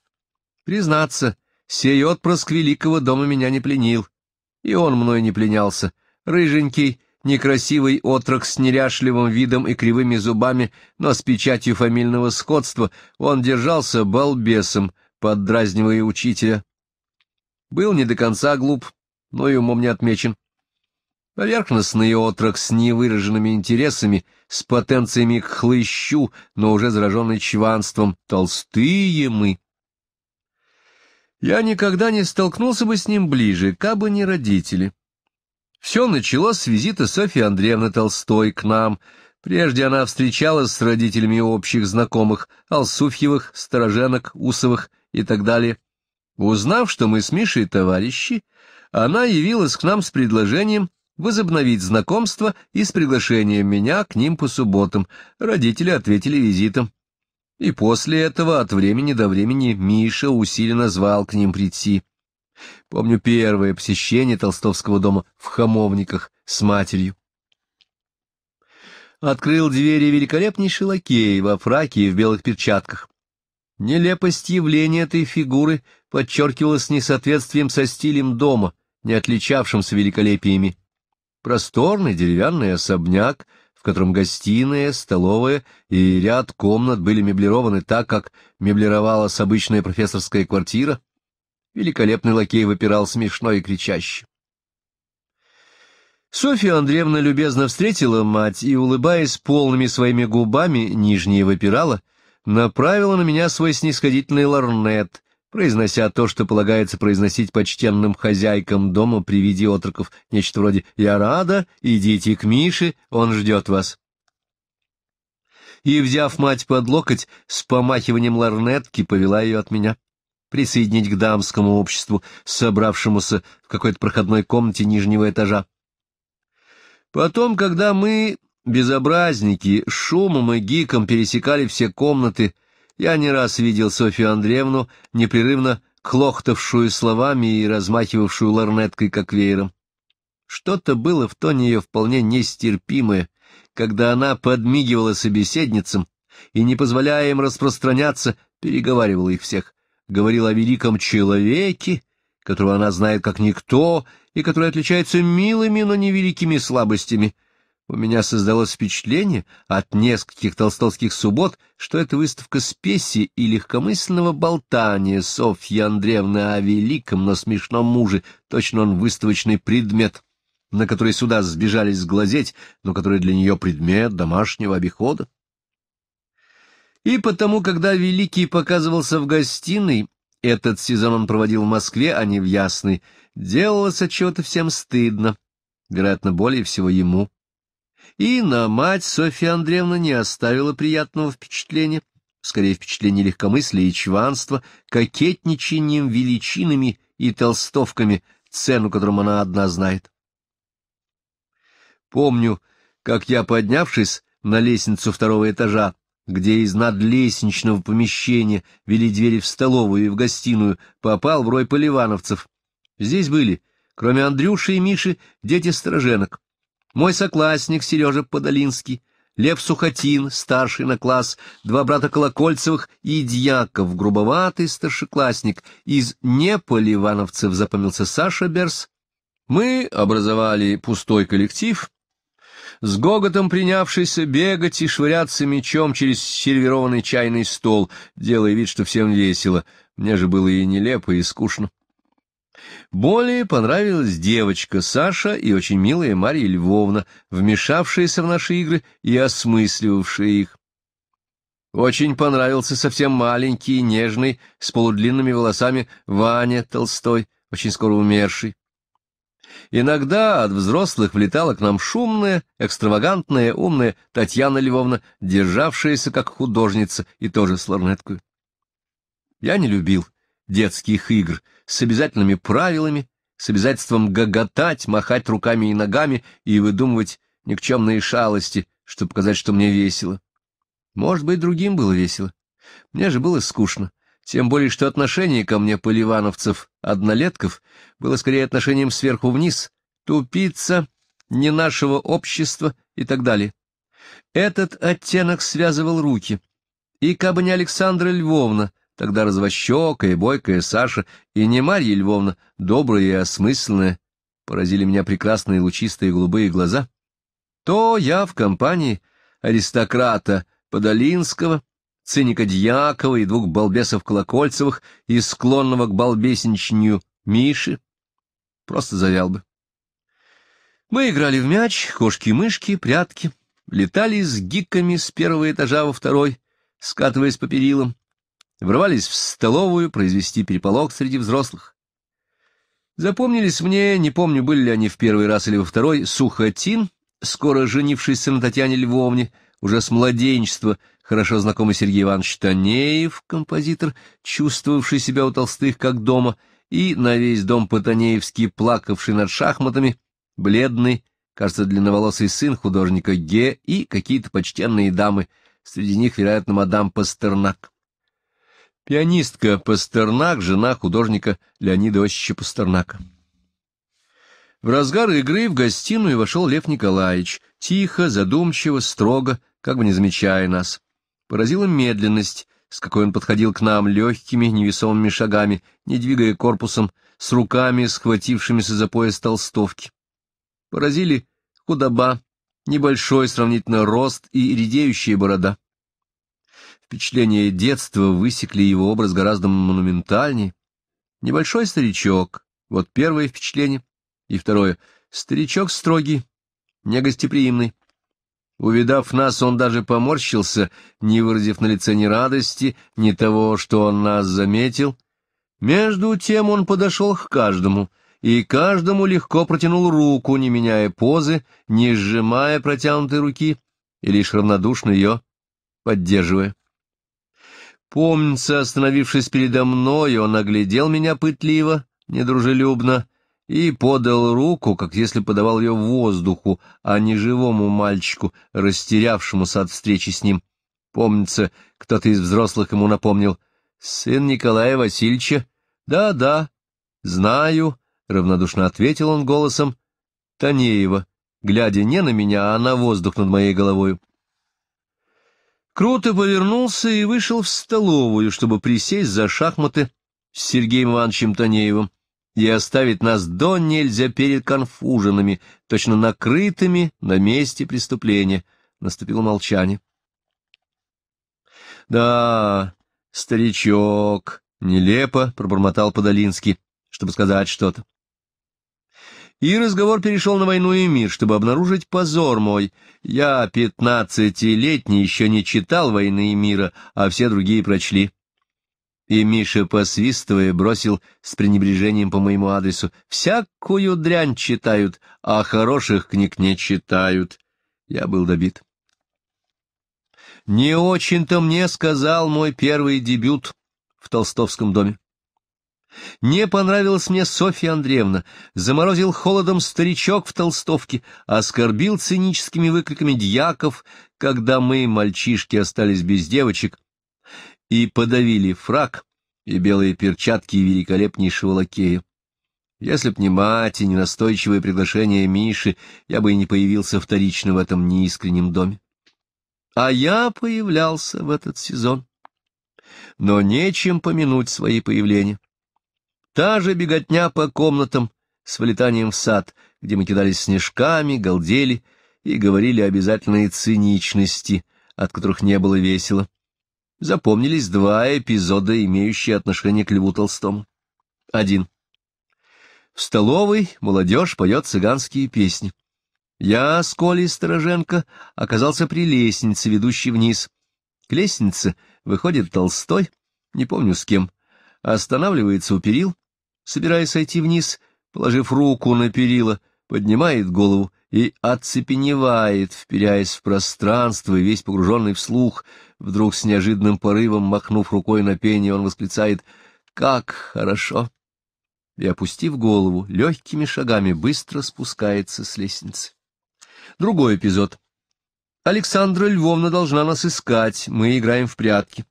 Признаться, сей отпрыск великого дома меня не пленил, и он мной не пленялся. Рыженький, некрасивый отрок с неряшливым видом и кривыми зубами, но с печатью фамильного сходства, он держался балбесом, поддразнивая учителя. Был не до конца глуп, но и умом не отмечен. Поверхностный отрок с невыраженными интересами, с потенциями к хлыщу, но уже зараженный чванством. Толстые мы. Я никогда не столкнулся бы с ним ближе, кабы не родители. Все началось с визита Софьи Андреевны Толстой к нам. Прежде она встречалась с родителями общих знакомых, Алсуфьевых, Стороженок, Усовых и так далее. Узнав, что мы с Мишей товарищи, она явилась к нам с предложением возобновить знакомство и с приглашением меня к ним по субботам. Родители ответили визитом. И после этого от времени до времени Миша усиленно звал к ним прийти. Помню первое посещение Толстовского дома в Хамовниках с матерью. Открыл двери великолепнейший лакей во фраке и в белых перчатках. Нелепость явления этой фигуры подчеркивалась несоответствием со стилем дома, не отличавшимся великолепиями. Просторный деревянный особняк — котором гостиная, столовая и ряд комнат были меблированы так, как меблировалась обычная профессорская квартира, великолепный лакей выпирал смешно и кричаще. Софья Андреевна любезно встретила мать и, улыбаясь полными своими губами, нижние выпирала, направила на меня свой снисходительный ларнет произнося то, что полагается произносить почтенным хозяйкам дома при виде отроков, нечто вроде «Я рада, идите к Мише, он ждет вас». И, взяв мать под локоть, с помахиванием ларнетки повела ее от меня присоединить к дамскому обществу, собравшемуся в какой-то проходной комнате нижнего этажа. Потом, когда мы, безобразники, шумом и гиком пересекали все комнаты, я не раз видел Софью Андреевну, непрерывно клохтавшую словами и размахивавшую ларнеткой, как веером. Что-то было в тоне ее вполне нестерпимое, когда она подмигивала собеседницам и, не позволяя им распространяться, переговаривала их всех, говорила о великом человеке, которого она знает как никто и который отличается милыми, но невеликими слабостями — у меня создалось впечатление от нескольких толстовских суббот, что это выставка спеси и легкомысленного болтания Софьи Андреевны о великом, но смешном муже, точно он выставочный предмет, на который сюда сбежались глазеть, но который для нее предмет домашнего обихода. И потому, когда Великий показывался в гостиной, этот сезон он проводил в Москве, а не в Ясной, делалось отчего-то всем стыдно, вероятно, более всего ему. И на мать Софья Андреевна не оставила приятного впечатления, скорее впечатление легкомыслия и чванства, кокетничанием величинами и толстовками, цену которым она одна знает. Помню, как я, поднявшись на лестницу второго этажа, где из надлестничного помещения вели двери в столовую и в гостиную, попал в рой поливановцев. Здесь были, кроме Андрюши и Миши, дети стороженок. Мой соклассник Сережа Подолинский, Лев Сухотин, старший на класс, два брата Колокольцевых и Дьяков, грубоватый старшеклассник, из неполивановцев запомнился Саша Берс. Мы образовали пустой коллектив, с гоготом принявшийся бегать и швыряться мечом через сервированный чайный стол, делая вид, что всем весело. Мне же было и нелепо, и скучно. Более понравилась девочка Саша и очень милая Марья Львовна, вмешавшаяся в наши игры и осмысливавшая их. Очень понравился совсем маленький, нежный, с полудлинными волосами Ваня Толстой, очень скоро умерший. Иногда от взрослых влетала к нам шумная, экстравагантная, умная Татьяна Львовна, державшаяся как художница и тоже с лорнеткой. Я не любил детских игр с обязательными правилами, с обязательством гоготать, махать руками и ногами и выдумывать никчемные шалости, чтобы показать, что мне весело. Может быть, другим было весело. Мне же было скучно. Тем более, что отношение ко мне поливановцев-однолетков было скорее отношением сверху вниз, тупица, не нашего общества и так далее. Этот оттенок связывал руки. И кабы не Александра Львовна, Тогда развощекая, бойкая Саша и не Марья Львовна, добрая и осмысленная, поразили меня прекрасные лучистые голубые глаза, то я в компании аристократа Подолинского, циника Дьякова и двух балбесов Колокольцевых и склонного к балбесничанию Миши просто завял бы. Мы играли в мяч, кошки-мышки, прятки, летали с гиками с первого этажа во второй, скатываясь по перилам, врывались в столовую произвести переполох среди взрослых. Запомнились мне, не помню, были ли они в первый раз или во второй, Сухотин, скоро женившийся на Татьяне Львовне, уже с младенчества, хорошо знакомый Сергей Иванович Танеев, композитор, чувствовавший себя у Толстых как дома, и на весь дом по-танеевски плакавший над шахматами, бледный, кажется, длинноволосый сын художника Ге и какие-то почтенные дамы, среди них, вероятно, мадам Пастернак. Пианистка Пастернак, жена художника Леонида Осича Пастернака. В разгар игры в гостиную вошел Лев Николаевич, тихо, задумчиво, строго, как бы не замечая нас. Поразила медленность, с какой он подходил к нам легкими, невесомыми шагами, не двигая корпусом, с руками, схватившимися за пояс толстовки. Поразили худоба, небольшой сравнительно рост и редеющая борода. Впечатления детства высекли его образ гораздо монументальнее. Небольшой старичок — вот первое впечатление. И второе — старичок строгий, негостеприимный. Увидав нас, он даже поморщился, не выразив на лице ни радости, ни того, что он нас заметил. Между тем он подошел к каждому, и каждому легко протянул руку, не меняя позы, не сжимая протянутой руки, и лишь равнодушно ее поддерживая. Помнится, остановившись передо мной, он оглядел меня пытливо, недружелюбно, и подал руку, как если подавал ее воздуху, а не живому мальчику, растерявшемуся от встречи с ним. Помнится, кто-то из взрослых ему напомнил. «Сын Николая Васильевича?» «Да, да, знаю», — равнодушно ответил он голосом Танеева, глядя не на меня, а на воздух над моей головой. Круто повернулся и вышел в столовую, чтобы присесть за шахматы с Сергеем Ивановичем Танеевым и оставить нас до нельзя перед конфуженными, точно накрытыми на месте преступления. Наступило молчание. — Да, старичок, — нелепо пробормотал Подолинский, чтобы сказать что-то. И разговор перешел на войну и мир, чтобы обнаружить позор мой. Я, пятнадцатилетний, еще не читал «Войны и мира», а все другие прочли. И Миша, посвистывая, бросил с пренебрежением по моему адресу. «Всякую дрянь читают, а хороших книг не читают». Я был добит. Не очень-то мне сказал мой первый дебют в Толстовском доме. Не понравилась мне Софья Андреевна, заморозил холодом старичок в толстовке, оскорбил циническими выкриками дьяков, когда мы, мальчишки, остались без девочек, и подавили фраг и белые перчатки великолепнейшего лакея. Если б не мать и не настойчивое приглашение Миши, я бы и не появился вторично в этом неискреннем доме. А я появлялся в этот сезон. Но нечем помянуть свои появления. Та же беготня по комнатам с вылетанием в сад, где мы кидались снежками, галдели и говорили обязательной циничности, от которых не было весело. Запомнились два эпизода, имеющие отношение к Льву Толстому. Один. В столовой молодежь поет цыганские песни. Я с Колей Стороженко оказался при лестнице, ведущей вниз. К лестнице выходит Толстой, не помню с кем, останавливается у перил, собираясь сойти вниз, положив руку на перила, поднимает голову и оцепеневает, вперяясь в пространство и весь погруженный в слух. Вдруг с неожиданным порывом, махнув рукой на пение, он восклицает «Как хорошо!» и, опустив голову, легкими шагами быстро спускается с лестницы. Другой эпизод. Александра Львовна должна нас искать, мы играем в прятки.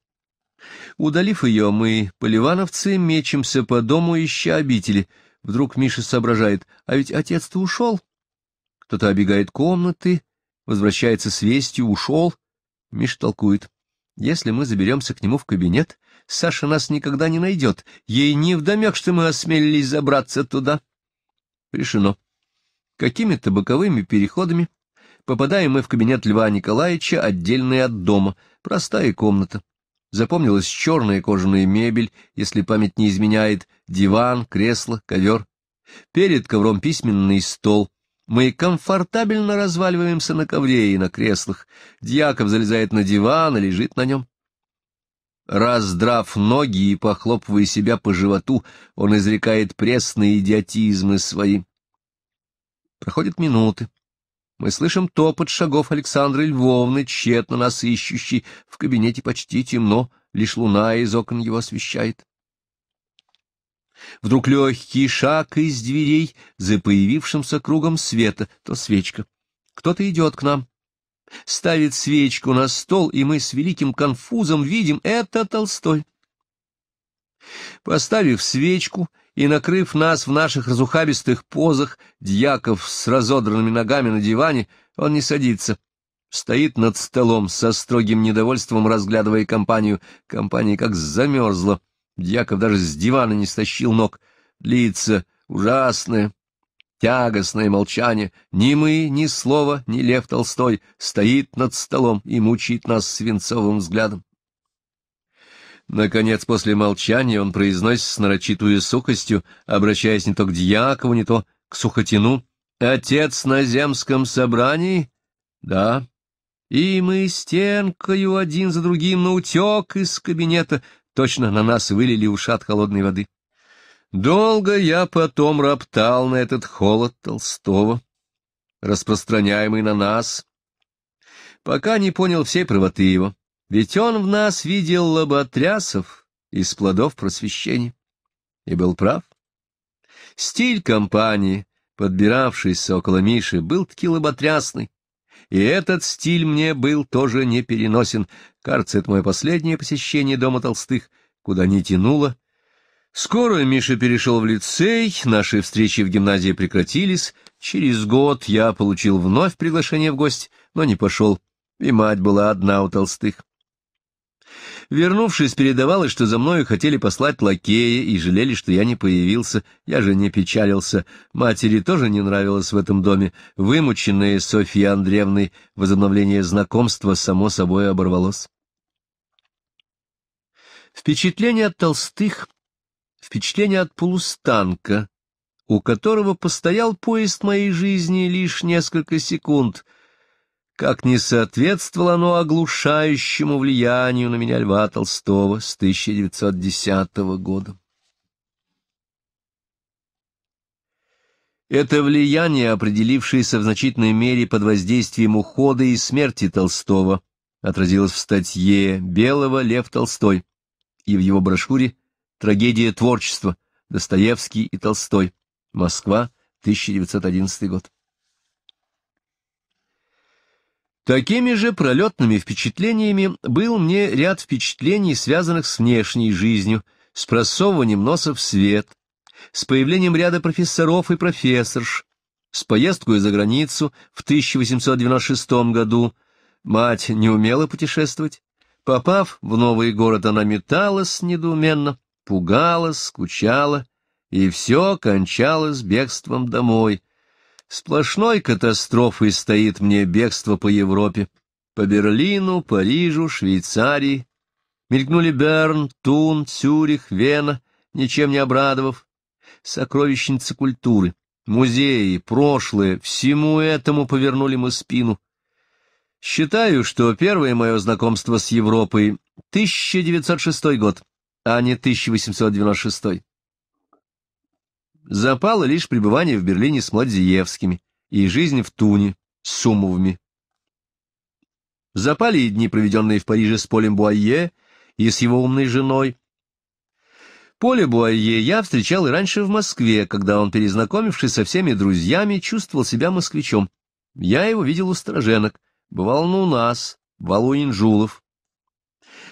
Удалив ее, мы, поливановцы, мечемся по дому, ища обители. Вдруг Миша соображает, а ведь отец-то ушел. Кто-то обегает комнаты, возвращается с вестью, ушел. Миша толкует. Если мы заберемся к нему в кабинет, Саша нас никогда не найдет. Ей не вдомек, что мы осмелились забраться туда. Решено. Какими-то боковыми переходами попадаем мы в кабинет Льва Николаевича, отдельный от дома. Простая комната запомнилась черная кожаная мебель, если память не изменяет, диван, кресло, ковер. Перед ковром письменный стол. Мы комфортабельно разваливаемся на ковре и на креслах. Дьяков залезает на диван и лежит на нем. Раздрав ноги и похлопывая себя по животу, он изрекает пресные идиотизмы свои. Проходят минуты. Мы слышим топот шагов Александры Львовны, тщетно нас ищущей. В кабинете почти темно, лишь луна из окон его освещает. Вдруг легкий шаг из дверей за появившимся кругом света, то свечка. Кто-то идет к нам, ставит свечку на стол, и мы с великим конфузом видим — это Толстой. Поставив свечку и, накрыв нас в наших разухабистых позах, дьяков с разодранными ногами на диване, он не садится. Стоит над столом со строгим недовольством, разглядывая компанию. Компания как замерзла. Дьяков даже с дивана не стащил ног. Лица ужасные, тягостное молчание. Ни мы, ни слова, ни Лев Толстой стоит над столом и мучит нас свинцовым взглядом. Наконец, после молчания он произносит с нарочитую сухостью, обращаясь не то к Дьякову, не то к Сухотину. «Отец на земском собрании?» «Да». И мы стенкою один за другим наутек из кабинета, точно на нас вылили ушат холодной воды. Долго я потом роптал на этот холод Толстого, распространяемый на нас, пока не понял всей правоты его. Ведь он в нас видел лоботрясов из плодов просвещения. И был прав. Стиль компании, подбиравшийся около Миши, был таки лоботрясный. И этот стиль мне был тоже не переносен. Кажется, это мое последнее посещение дома Толстых, куда не тянуло. Скоро Миша перешел в лицей, наши встречи в гимназии прекратились. Через год я получил вновь приглашение в гости, но не пошел, и мать была одна у Толстых. Вернувшись, передавалось, что за мною хотели послать лакея и жалели, что я не появился. Я же не печалился. Матери тоже не нравилось в этом доме. Вымученное Софьей Андреевной возобновление знакомства само собой оборвалось. Впечатление от толстых, впечатление от полустанка, у которого постоял поезд моей жизни лишь несколько секунд — как не соответствовало оно оглушающему влиянию на меня Льва Толстого с 1910 года. Это влияние, определившееся в значительной мере под воздействием ухода и смерти Толстого, отразилось в статье «Белого Лев Толстой» и в его брошюре «Трагедия творчества. Достоевский и Толстой. Москва, 1911 год». Такими же пролетными впечатлениями был мне ряд впечатлений, связанных с внешней жизнью, с просовыванием носа в свет, с появлением ряда профессоров и профессорш, с поездкой за границу в 1896 году. Мать не умела путешествовать. Попав в новый город, она металась недоуменно, пугалась, скучала, и все кончалось бегством домой — Сплошной катастрофой стоит мне бегство по Европе. По Берлину, Парижу, Швейцарии. Мелькнули Берн, Тун, Цюрих, Вена, ничем не обрадовав. сокровищницы культуры, музеи, прошлое, всему этому повернули мы спину. Считаю, что первое мое знакомство с Европой — 1906 год, а не 1896 запало лишь пребывание в Берлине с Младзиевскими и жизнь в Туне с Сумовыми. Запали и дни, проведенные в Париже с Полем Буайе и с его умной женой. Поле Буайе я встречал и раньше в Москве, когда он, перезнакомившись со всеми друзьями, чувствовал себя москвичом. Я его видел у стороженок, бывал он у нас, бывал у Инжулов,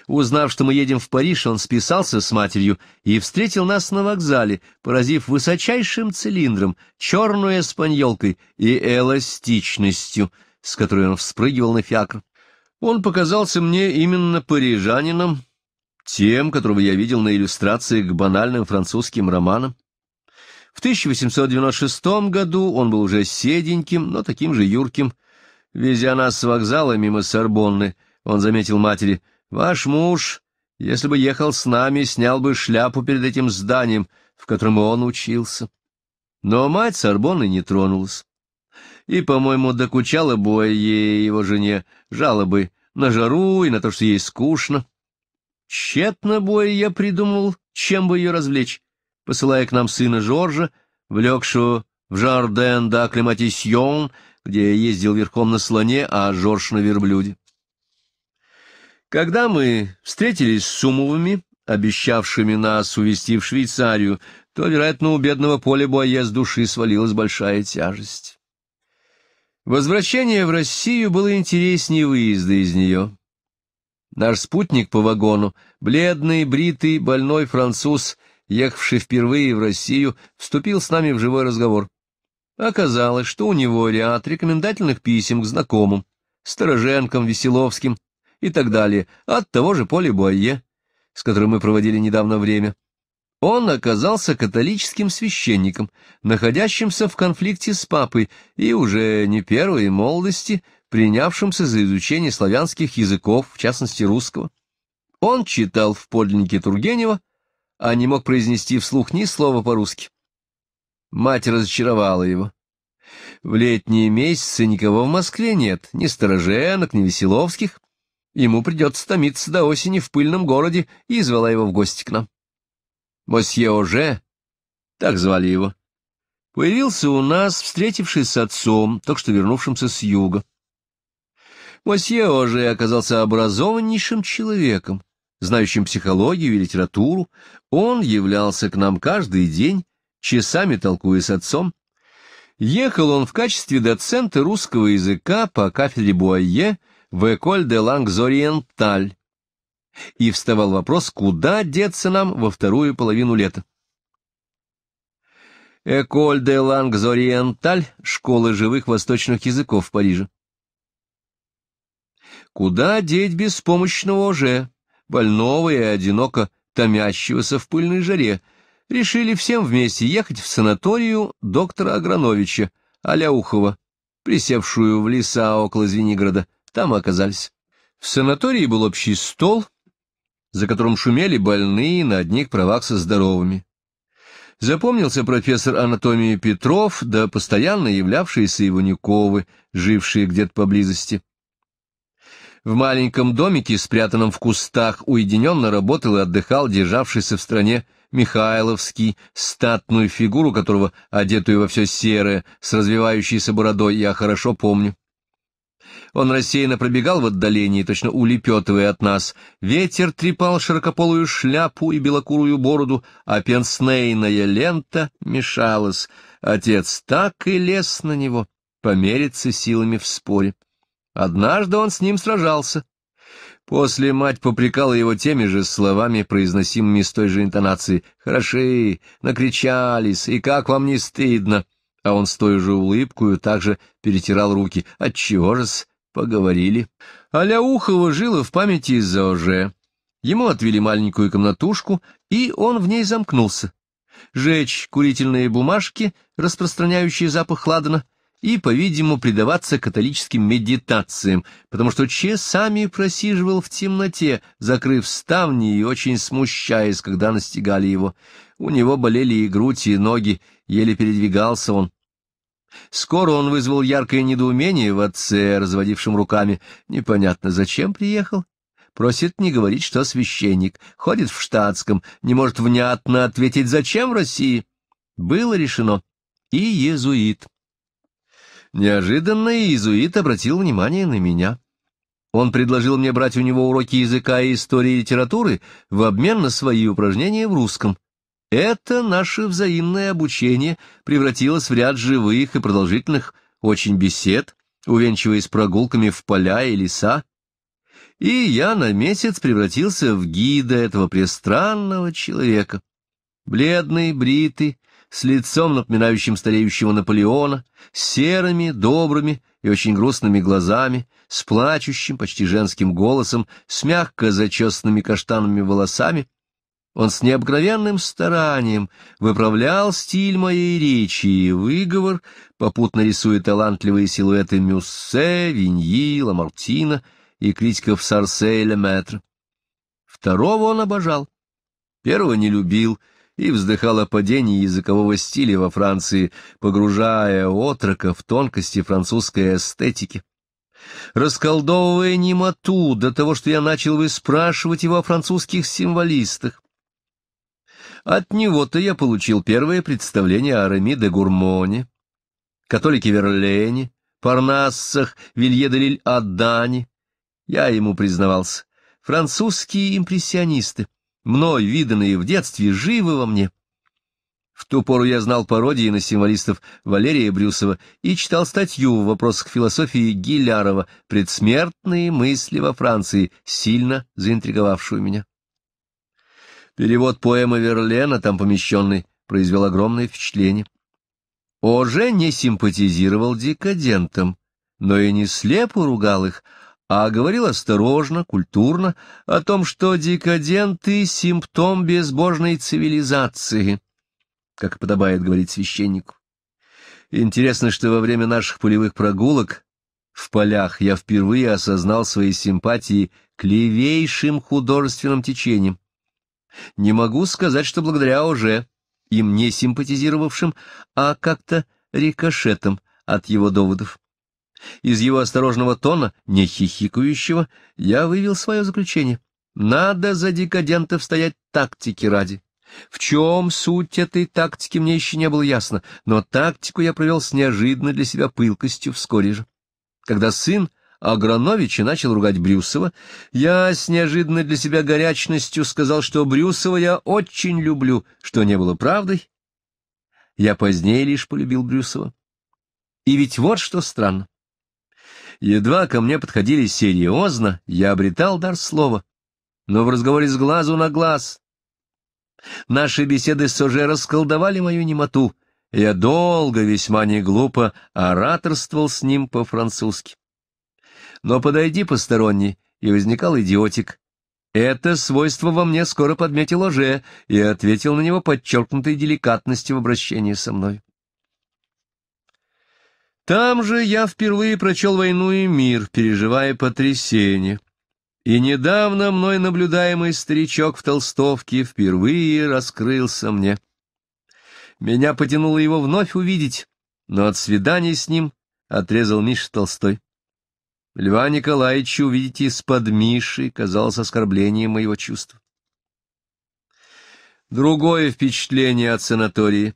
Узнав, что мы едем в Париж, он списался с матерью и встретил нас на вокзале, поразив высочайшим цилиндром, черной эспаньолкой и эластичностью, с которой он вспрыгивал на фиакр. Он показался мне именно парижанином, тем, которого я видел на иллюстрации к банальным французским романам. В 1896 году он был уже седеньким, но таким же юрким. Везя нас с вокзала мимо Сорбонны, он заметил матери — Ваш муж, если бы ехал с нами, снял бы шляпу перед этим зданием, в котором он учился. Но мать Сорбонны не тронулась. И, по-моему, докучала боя ей его жене жалобы на жару и на то, что ей скучно. Тщетно боя я придумал, чем бы ее развлечь, посылая к нам сына Жоржа, влегшего в Жарден да Клематисьон, где я ездил верхом на слоне, а Жорж на верблюде. Когда мы встретились с Сумовыми, обещавшими нас увезти в Швейцарию, то, вероятно, у бедного Поля Буае с души свалилась большая тяжесть. Возвращение в Россию было интереснее выезда из нее. Наш спутник по вагону, бледный, бритый, больной француз, ехавший впервые в Россию, вступил с нами в живой разговор. Оказалось, что у него ряд рекомендательных писем к знакомым, Стороженкам, Веселовским, и так далее, от того же Поля Буайе, с которым мы проводили недавно время. Он оказался католическим священником, находящимся в конфликте с папой и уже не первой молодости, принявшимся за изучение славянских языков, в частности русского. Он читал в подлиннике Тургенева, а не мог произнести вслух ни слова по-русски. Мать разочаровала его. В летние месяцы никого в Москве нет, ни стороженок, ни веселовских. Ему придется томиться до осени в пыльном городе, и звала его в гости к нам. Мосье Оже, так звали его, появился у нас, встретившись с отцом, только что вернувшимся с юга. Мосье Оже оказался образованнейшим человеком, знающим психологию и литературу. Он являлся к нам каждый день, часами толкуя с отцом. Ехал он в качестве доцента русского языка по кафедре Буайе — в Эколь де Лангс И вставал вопрос, куда деться нам во вторую половину лета. Эколь де Лангс Ориенталь, школа живых восточных языков в Париже. Куда деть беспомощного уже, больного и одиноко томящегося в пыльной жаре, решили всем вместе ехать в санаторию доктора Аграновича, Аляухова, присевшую в леса около Звенигорода, там мы оказались. В санатории был общий стол, за которым шумели больные на одних правах со здоровыми. Запомнился профессор анатомии Петров, да постоянно являвшиеся его Иванюковы, жившие где-то поблизости. В маленьком домике, спрятанном в кустах, уединенно работал и отдыхал державшийся в стране Михайловский, статную фигуру которого, одетую во все серое, с развивающейся бородой, я хорошо помню. Он рассеянно пробегал в отдалении, точно улепетывая от нас. Ветер трепал широкополую шляпу и белокурую бороду, а пенснейная лента мешалась. Отец так и лез на него, помериться силами в споре. Однажды он с ним сражался. После мать попрекала его теми же словами, произносимыми с той же интонацией. «Хороши, накричались, и как вам не стыдно!» А он с той же улыбкою также перетирал руки. «Отчего же-с? Поговорили. Аляухова жила в памяти из-за уже. Ему отвели маленькую комнатушку, и он в ней замкнулся. Жечь курительные бумажки, распространяющие запах ладана, и, по-видимому, предаваться католическим медитациям, потому что часами просиживал в темноте, закрыв ставни и очень смущаясь, когда настигали его. У него болели и грудь, и ноги, еле передвигался он. Скоро он вызвал яркое недоумение в отце, разводившем руками. Непонятно, зачем приехал. Просит не говорить, что священник. Ходит в штатском, не может внятно ответить, зачем в России. Было решено. И езуит. Неожиданно иезуит обратил внимание на меня. Он предложил мне брать у него уроки языка и истории и литературы в обмен на свои упражнения в русском. Это наше взаимное обучение превратилось в ряд живых и продолжительных очень бесед, увенчиваясь прогулками в поля и леса, и я на месяц превратился в гида этого престранного человека. Бледный, бритый, с лицом, напоминающим стареющего Наполеона, с серыми, добрыми и очень грустными глазами, с плачущим, почти женским голосом, с мягко зачесанными каштанами волосами, он с необыкновенным старанием выправлял стиль моей речи и выговор, попутно рисуя талантливые силуэты Мюссе, Виньи, Ламартина и критиков Сарсе и Леметра. Второго он обожал, первого не любил и вздыхал о падении языкового стиля во Франции, погружая отрока в тонкости французской эстетики расколдовывая немоту до того, что я начал выспрашивать его о французских символистах, от него-то я получил первое представление о Реми де Гурмоне, католике Верлене, Парнассах, Вилье де Лиль Адане. Я ему признавался. Французские импрессионисты, мной виданные в детстве, живы во мне. В ту пору я знал пародии на символистов Валерия Брюсова и читал статью в вопросах философии Гилярова «Предсмертные мысли во Франции», сильно заинтриговавшую меня. Перевод поэмы Верлена, там помещенный, произвел огромное впечатление. Оже не симпатизировал декадентам, но и не слепо ругал их, а говорил осторожно, культурно, о том, что декаденты — симптом безбожной цивилизации, как подобает говорить священнику. Интересно, что во время наших полевых прогулок в полях я впервые осознал свои симпатии к левейшим художественным течениям. Не могу сказать, что благодаря уже им не симпатизировавшим, а как-то рикошетом от его доводов. Из его осторожного тона, не хихикающего, я вывел свое заключение. Надо за декадентов стоять тактики ради. В чем суть этой тактики, мне еще не было ясно, но тактику я провел с неожиданной для себя пылкостью вскоре же. Когда сын Агранович и начал ругать Брюсова. Я с неожиданной для себя горячностью сказал, что Брюсова я очень люблю, что не было правдой. Я позднее лишь полюбил Брюсова. И ведь вот что странно. Едва ко мне подходили серьезно, я обретал дар слова. Но в разговоре с глазу на глаз Наши беседы с Соже расколдовали мою немоту. Я долго, весьма не глупо ораторствовал с ним по-французски но подойди посторонний, и возникал идиотик. Это свойство во мне скоро подметил Оже э и ответил на него подчеркнутой деликатностью в обращении со мной. Там же я впервые прочел «Войну и мир», переживая потрясение. И недавно мной наблюдаемый старичок в толстовке впервые раскрылся мне. Меня потянуло его вновь увидеть, но от свидания с ним отрезал Миша Толстой. Льва Николаевича увидеть из-под Миши казалось оскорблением моего чувства. Другое впечатление от санатории.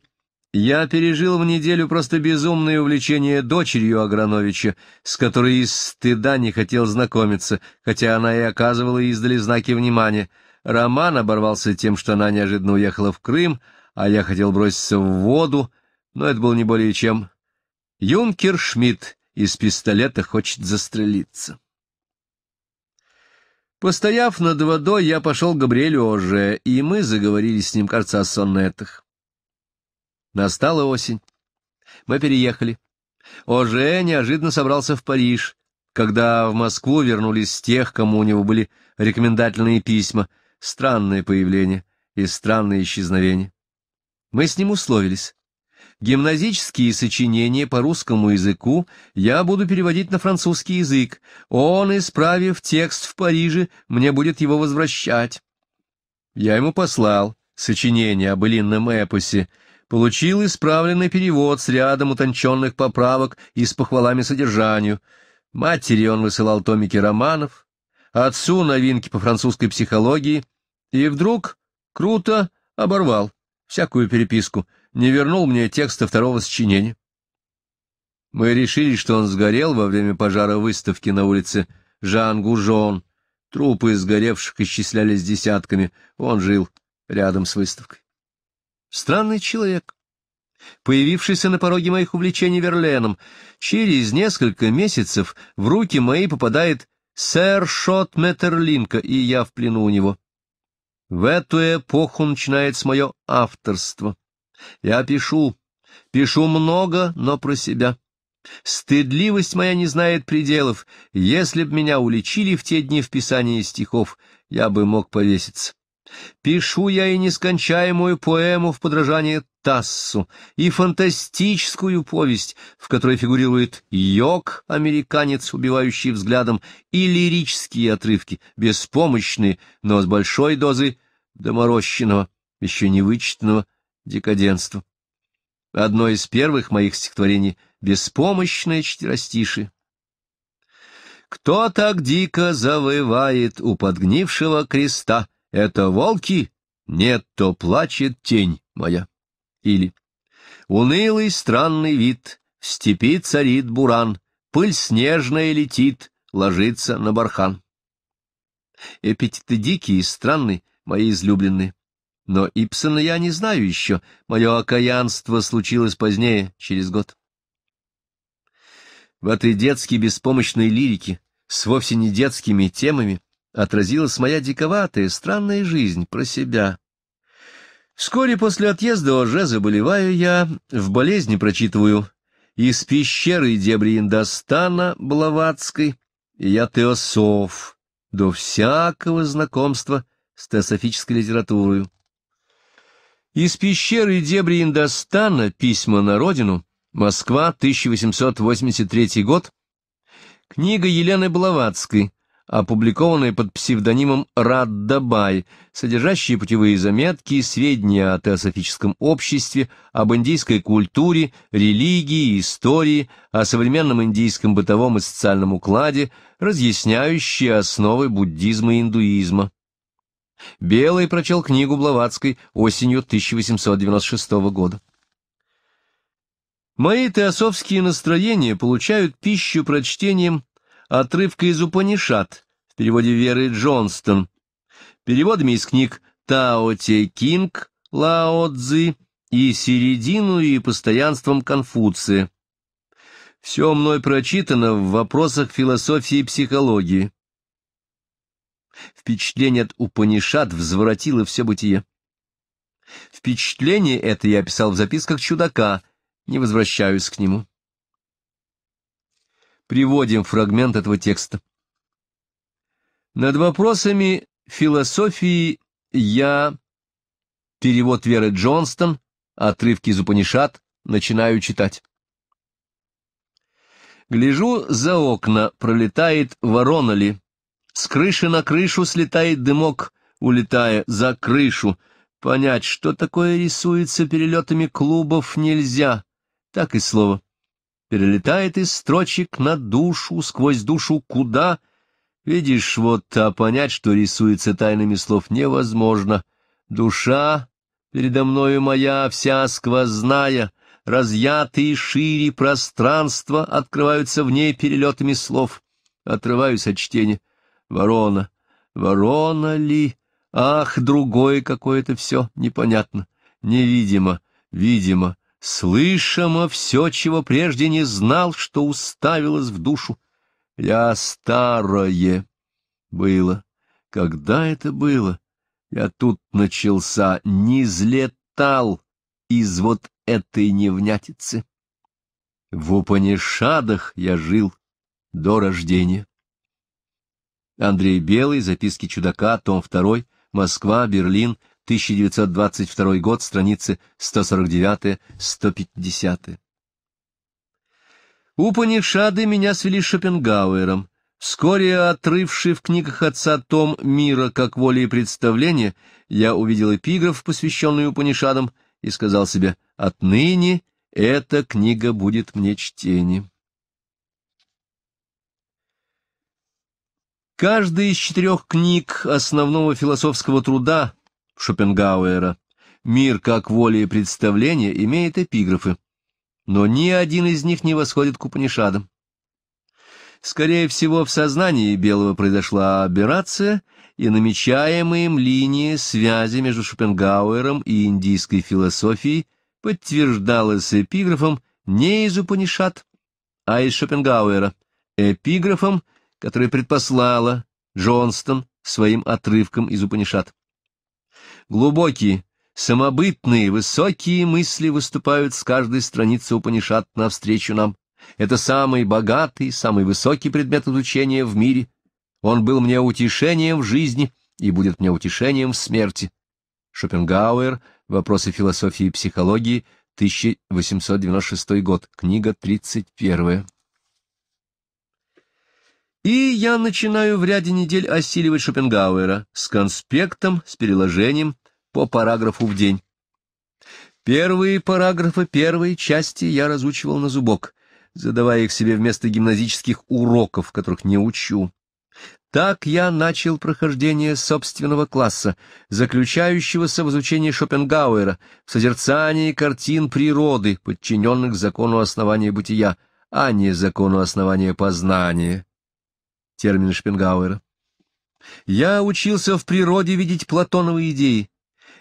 Я пережил в неделю просто безумное увлечение дочерью Аграновича, с которой из стыда не хотел знакомиться, хотя она и оказывала издали знаки внимания. Роман оборвался тем, что она неожиданно уехала в Крым, а я хотел броситься в воду, но это был не более чем... Юнкер Шмидт из пистолета хочет застрелиться. Постояв над водой, я пошел к Габриэлю Оже, и мы заговорили с ним, кажется, о сонетах. Настала осень. Мы переехали. Оже неожиданно собрался в Париж, когда в Москву вернулись тех, кому у него были рекомендательные письма. Странное появление и странное исчезновение. Мы с ним условились, Гимназические сочинения по русскому языку я буду переводить на французский язык. Он, исправив текст в Париже, мне будет его возвращать. Я ему послал сочинение об былинном эпосе, получил исправленный перевод с рядом утонченных поправок и с похвалами содержанию. Матери он высылал томики романов, отцу новинки по французской психологии, и вдруг круто оборвал всякую переписку — не вернул мне текста второго сочинения. Мы решили, что он сгорел во время пожара выставки на улице Жан-Гужон. Трупы сгоревших исчислялись десятками. Он жил рядом с выставкой. Странный человек, появившийся на пороге моих увлечений Верленом. Через несколько месяцев в руки мои попадает сэр Шот Метерлинка, и я в плену у него. В эту эпоху начинается мое авторство. Я пишу, пишу много, но про себя. Стыдливость моя не знает пределов. Если б меня уличили в те дни в писании стихов, я бы мог повеситься. Пишу я и нескончаемую поэму в подражание Тассу, и фантастическую повесть, в которой фигурирует йог, американец, убивающий взглядом, и лирические отрывки, беспомощные, но с большой дозой доморощенного, еще не вычитанного Декаденство. Одно из первых моих стихотворений — «Беспомощное четверостишие». Кто так дико завывает у подгнившего креста? Это волки? Нет, то плачет тень моя. Или Унылый странный вид, в степи царит буран, Пыль снежная летит, ложится на бархан. Эпитеты дикие и странные, мои излюбленные. Но Ипсона я не знаю еще, мое окаянство случилось позднее, через год. В этой детской беспомощной лирике с вовсе не детскими темами отразилась моя диковатая, странная жизнь про себя. Вскоре после отъезда уже заболеваю я, в болезни прочитываю из пещеры дебри Индостана Блаватской, и я теософ до всякого знакомства с теософической литературой. Из пещеры дебри Индостана «Письма на родину», Москва, 1883 год, книга Елены Блаватской, опубликованная под псевдонимом Раддабай, содержащая путевые заметки, и сведения о теософическом обществе, об индийской культуре, религии, истории, о современном индийском бытовом и социальном укладе, разъясняющие основы буддизма и индуизма. Белый прочел книгу Блаватской осенью 1896 года. Мои теософские настроения получают пищу прочтением отрывка из Упанишат в переводе Веры Джонстон, переводами из книг Тао Те Кинг, Лао Цзы и середину и постоянством Конфуция. Все мной прочитано в вопросах философии и психологии. Впечатление от Упанишат взворотило все бытие. Впечатление это я описал в записках чудака, не возвращаюсь к нему. Приводим фрагмент этого текста. Над вопросами философии я... Перевод Веры Джонстон, отрывки из Упанишат, начинаю читать. Гляжу за окна, пролетает ворона ли. С крыши на крышу слетает дымок, улетая за крышу. Понять, что такое рисуется перелетами клубов, нельзя. Так и слово. Перелетает из строчек на душу, сквозь душу куда. Видишь, вот, а понять, что рисуется тайными слов, невозможно. Душа передо мною моя, вся сквозная, разъятые шире пространства открываются в ней перелетами слов. Отрываюсь от чтения. Ворона. Ворона ли? Ах, другое какое-то все, непонятно, невидимо, видимо, слышимо все, чего прежде не знал, что уставилось в душу. Я старое было. Когда это было? Я тут начался, не злетал из вот этой невнятицы. В Упанишадах я жил до рождения. Андрей Белый, записки чудака, том 2, Москва, Берлин, 1922 год, страницы 149-150. Упанишады меня свели с Шопенгауэром. Вскоре, отрывший в книгах отца том «Мира как воли и представление», я увидел эпиграф, посвященный Упанишадам, и сказал себе «Отныне эта книга будет мне чтением». Каждая из четырех книг основного философского труда Шопенгауэра «Мир как воля и представление» имеет эпиграфы, но ни один из них не восходит к Упанишадам. Скорее всего, в сознании Белого произошла аберрация и намечаемые им линии связи между Шопенгауэром и индийской философией подтверждалась эпиграфом не из Упанишат, а из Шопенгауэра, эпиграфом – которое предпослала Джонстон своим отрывком из Упанишат. Глубокие, самобытные, высокие мысли выступают с каждой страницы Упанишат навстречу нам. Это самый богатый, самый высокий предмет изучения в мире. Он был мне утешением в жизни и будет мне утешением в смерти. Шопенгауэр. Вопросы философии и психологии. 1896 год. Книга 31. И я начинаю в ряде недель осиливать Шопенгауэра с конспектом, с переложением по параграфу в день. Первые параграфы первой части я разучивал на зубок, задавая их себе вместо гимназических уроков, которых не учу. Так я начал прохождение собственного класса, заключающегося в изучении Шопенгауэра, в созерцании картин природы, подчиненных закону основания бытия, а не закону основания познания термин Шпенгауэра. Я учился в природе видеть платоновые идеи.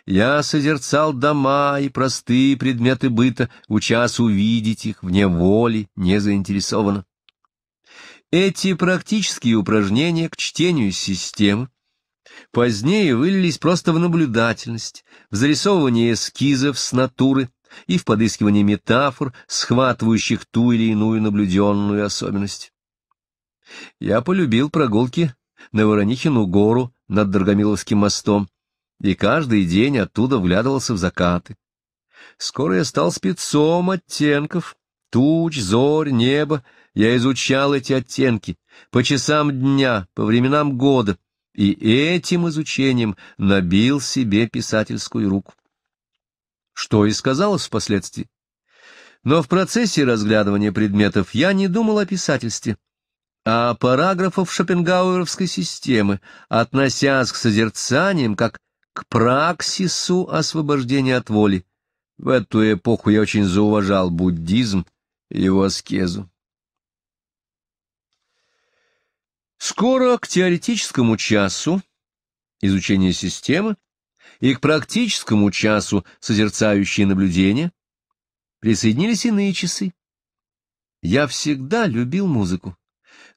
Я созерцал дома и простые предметы быта, учас увидеть их вне воли, не заинтересованно. Эти практические упражнения к чтению системы позднее вылились просто в наблюдательность, в зарисовывание эскизов с натуры и в подыскивание метафор, схватывающих ту или иную наблюденную особенность. Я полюбил прогулки на Воронихину гору над Драгомиловским мостом, и каждый день оттуда вглядывался в закаты. Скоро я стал спецом оттенков, туч, зорь, небо. Я изучал эти оттенки по часам дня, по временам года, и этим изучением набил себе писательскую руку. Что и сказалось впоследствии. Но в процессе разглядывания предметов я не думал о писательстве, а параграфов шопенгауэровской системы, относясь к созерцаниям как к праксису освобождения от воли. В эту эпоху я очень зауважал буддизм и его аскезу. Скоро к теоретическому часу изучения системы и к практическому часу созерцающие наблюдения присоединились иные часы. Я всегда любил музыку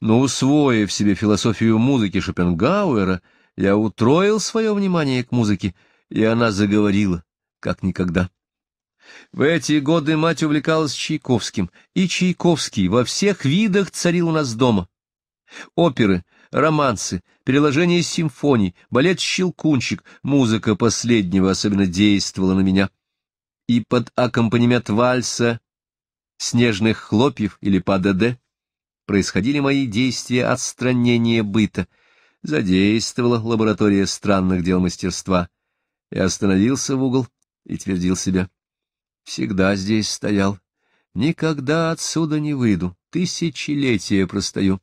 но, усвоив себе философию музыки Шопенгауэра, я утроил свое внимание к музыке, и она заговорила, как никогда. В эти годы мать увлекалась Чайковским, и Чайковский во всех видах царил у нас дома. Оперы, романсы, переложения симфоний, балет «Щелкунчик», музыка последнего особенно действовала на меня. И под аккомпанемент вальса «Снежных хлопьев» или «Па-ДД» происходили мои действия отстранения быта. Задействовала лаборатория странных дел мастерства. Я остановился в угол и твердил себя. Всегда здесь стоял. Никогда отсюда не выйду. Тысячелетия простою.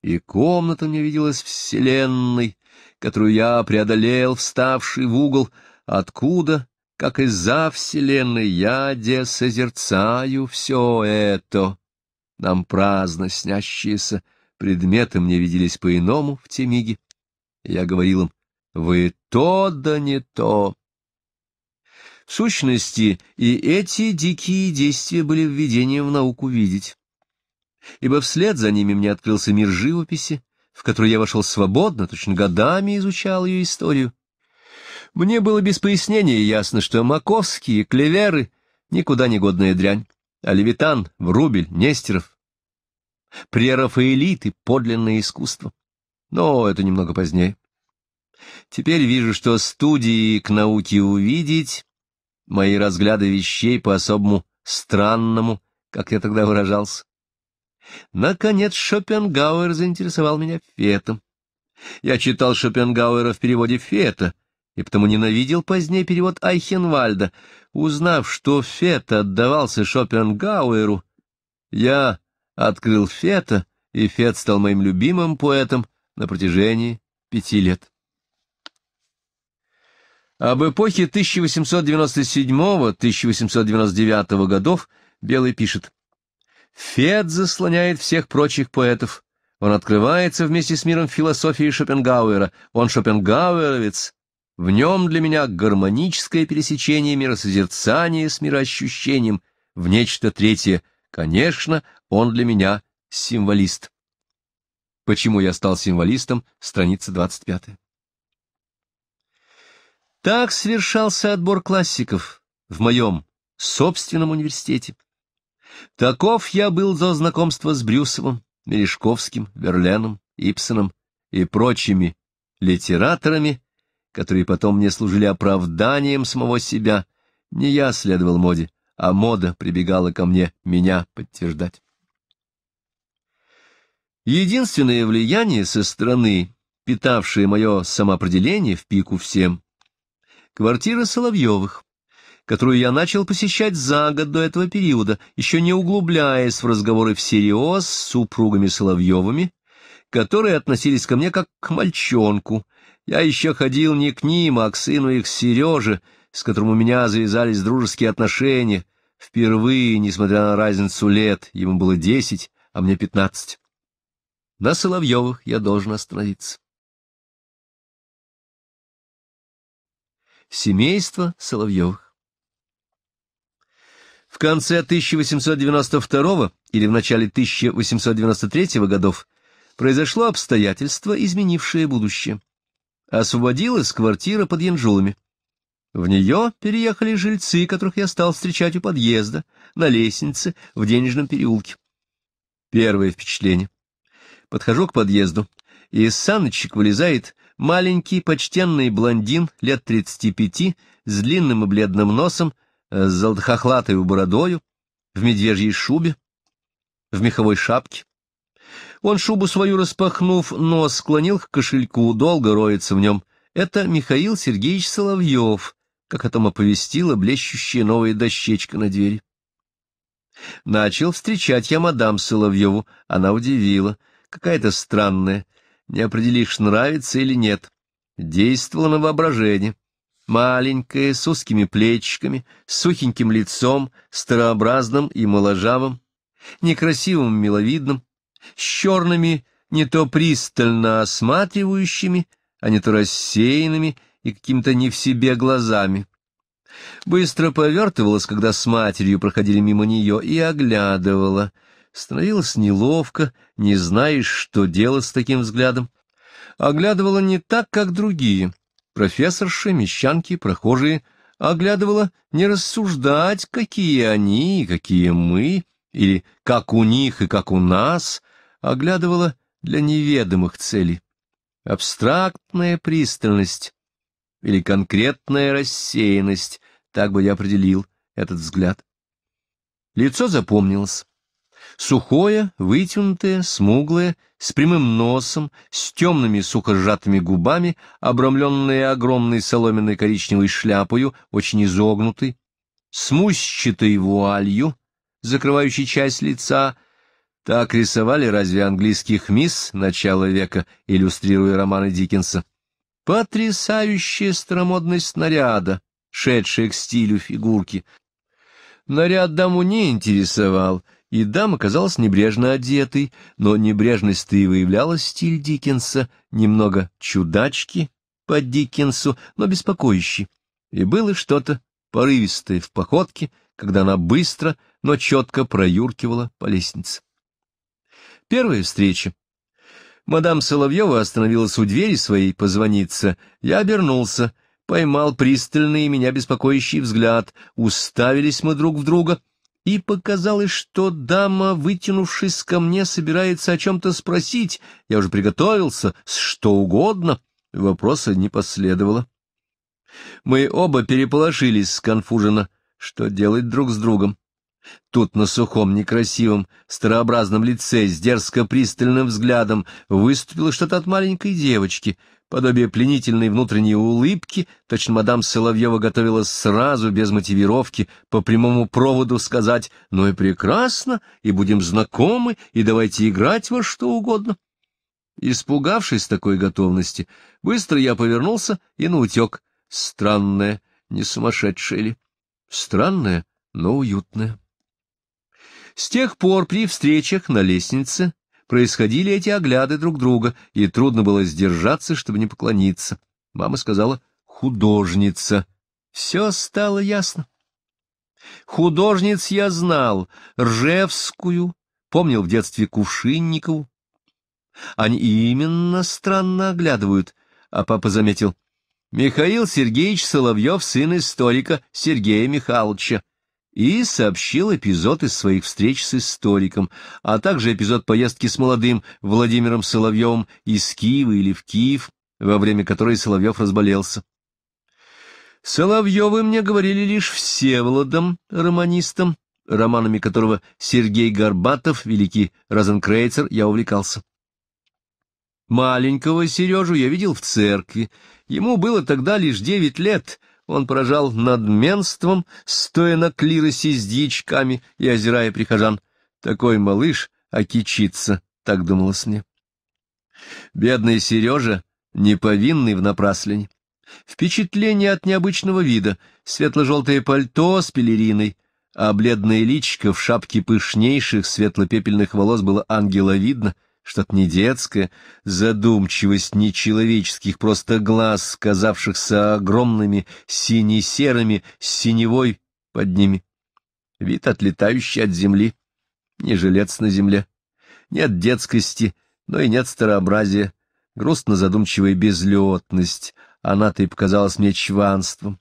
И комната мне виделась вселенной, которую я преодолел, вставший в угол, откуда, как из-за вселенной, я десозерцаю все это нам праздно снящиеся предметы мне виделись по-иному в те миги. Я говорил им, вы то да не то. В сущности, и эти дикие действия были введением в науку видеть. Ибо вслед за ними мне открылся мир живописи, в который я вошел свободно, точно годами изучал ее историю. Мне было без пояснения ясно, что маковские клеверы — никуда не годная дрянь а Левитан, Врубель, Нестеров. Прерафаэлиты — подлинное искусство. Но это немного позднее. Теперь вижу, что студии к науке увидеть, мои разгляды вещей по-особому странному, как я тогда выражался. Наконец Шопенгауэр заинтересовал меня Фетом. Я читал Шопенгауэра в переводе Фета — и потому ненавидел позднее перевод Айхенвальда. Узнав, что Фет отдавался Шопенгауэру, я открыл Фета, и Фет стал моим любимым поэтом на протяжении пяти лет. Об эпохе 1897-1899 годов Белый пишет. «Фет заслоняет всех прочих поэтов. Он открывается вместе с миром философии Шопенгауэра. Он шопенгауэровец, в нем для меня гармоническое пересечение миросозерцания с мироощущением в нечто третье. Конечно, он для меня символист. Почему я стал символистом? Страница 25. Так совершался отбор классиков в моем собственном университете. Таков я был до знакомства с Брюсовым, Мережковским, Верленом, Ипсоном и прочими литераторами, которые потом мне служили оправданием самого себя. Не я следовал моде, а мода прибегала ко мне меня подтверждать. Единственное влияние со стороны, питавшее мое самоопределение в пику всем, квартира Соловьевых, которую я начал посещать за год до этого периода, еще не углубляясь в разговоры всерьез с супругами Соловьевыми, которые относились ко мне как к мальчонку — я еще ходил не к ним, а к сыну их Сереже, с которым у меня завязались дружеские отношения. Впервые, несмотря на разницу лет, ему было десять, а мне пятнадцать. На Соловьевых я должен остановиться. Семейство Соловьевых В конце 1892 или в начале 1893 годов произошло обстоятельство, изменившее будущее освободилась квартира под Янжулами. В нее переехали жильцы, которых я стал встречать у подъезда, на лестнице, в денежном переулке. Первое впечатление. Подхожу к подъезду. и Из саночек вылезает маленький почтенный блондин лет тридцати пяти с длинным и бледным носом, с золотохохлатой бородою, в медвежьей шубе, в меховой шапке. Он, шубу свою распахнув, нос склонил к кошельку, долго роется в нем. Это Михаил Сергеевич Соловьев, как о том оповестила блещущая новая дощечка на двери. Начал встречать я мадам Соловьеву. Она удивила. Какая-то странная. Не определишь, нравится или нет. Действовала на воображение. Маленькая, с узкими плечиками, с сухеньким лицом, старообразным и моложавым, некрасивым, миловидным, с черными, не то пристально осматривающими, а не то рассеянными и каким-то не в себе глазами. Быстро повертывалась, когда с матерью проходили мимо нее, и оглядывала. становилась неловко, не знаешь, что делать с таким взглядом. Оглядывала не так, как другие. Профессорши, мещанки, прохожие. Оглядывала не рассуждать, какие они и какие мы, или как у них и как у нас — оглядывала для неведомых целей. Абстрактная пристальность или конкретная рассеянность, так бы я определил этот взгляд. Лицо запомнилось. Сухое, вытянутое, смуглое, с прямым носом, с темными сухожатыми губами, обрамленное огромной соломенной коричневой шляпою, очень изогнутой, с мусчатой вуалью, закрывающей часть лица, так рисовали разве английских мисс начала века, иллюстрируя романы Диккенса. Потрясающая старомодность наряда, шедшая к стилю фигурки. Наряд даму не интересовал, и дама казалась небрежно одетой, но небрежность-то и выявляла стиль Диккенса, немного чудачки по Диккенсу, но беспокоящий. И было что-то порывистое в походке, когда она быстро, но четко проюркивала по лестнице. Первая встреча. Мадам Соловьева остановилась у двери своей позвониться. Я обернулся, поймал пристальный меня беспокоящий взгляд. Уставились мы друг в друга, и показалось, что дама, вытянувшись ко мне, собирается о чем-то спросить. Я уже приготовился, что угодно. Вопроса не последовало. Мы оба переполошились с сконфуженно. Что делать друг с другом? Тут на сухом, некрасивом, старообразном лице с дерзко-пристальным взглядом выступило что-то от маленькой девочки, подобие пленительной внутренней улыбки, точно мадам Соловьева готовилась сразу, без мотивировки, по прямому проводу сказать «Ну и прекрасно, и будем знакомы, и давайте играть во что угодно». Испугавшись такой готовности, быстро я повернулся и наутек. Странное, не сумасшедшее ли? Странное, но уютное. С тех пор при встречах на лестнице происходили эти огляды друг друга, и трудно было сдержаться, чтобы не поклониться. Мама сказала «художница». Все стало ясно. Художниц я знал, Ржевскую, помнил в детстве Кувшинникову. Они именно странно оглядывают, а папа заметил. Михаил Сергеевич Соловьев, сын историка Сергея Михайловича и сообщил эпизод из своих встреч с историком, а также эпизод поездки с молодым Владимиром Соловьевым из Киева или в Киев, во время которой Соловьев разболелся. Соловьевы мне говорили лишь Всеволодом, романистом, романами которого Сергей Горбатов, великий Розенкрейцер, я увлекался. Маленького Сережу я видел в церкви. Ему было тогда лишь девять лет, он поражал надменством, стоя на клиросе с дьячками и озирая прихожан. Такой малыш окичится, так думалось мне. Бедный Сережа, неповинный в напраслине. Впечатление от необычного вида, светло-желтое пальто с пелериной, а бледное личико в шапке пышнейших светло-пепельных волос было ангеловидно — что-то не детское, задумчивость нечеловеческих просто глаз, казавшихся огромными, сине-серыми, синевой под ними. Вид, отлетающий от земли, не жилец на земле. Нет детскости, но и нет старообразия, грустно-задумчивая безлетность, она-то и показалась мне чванством.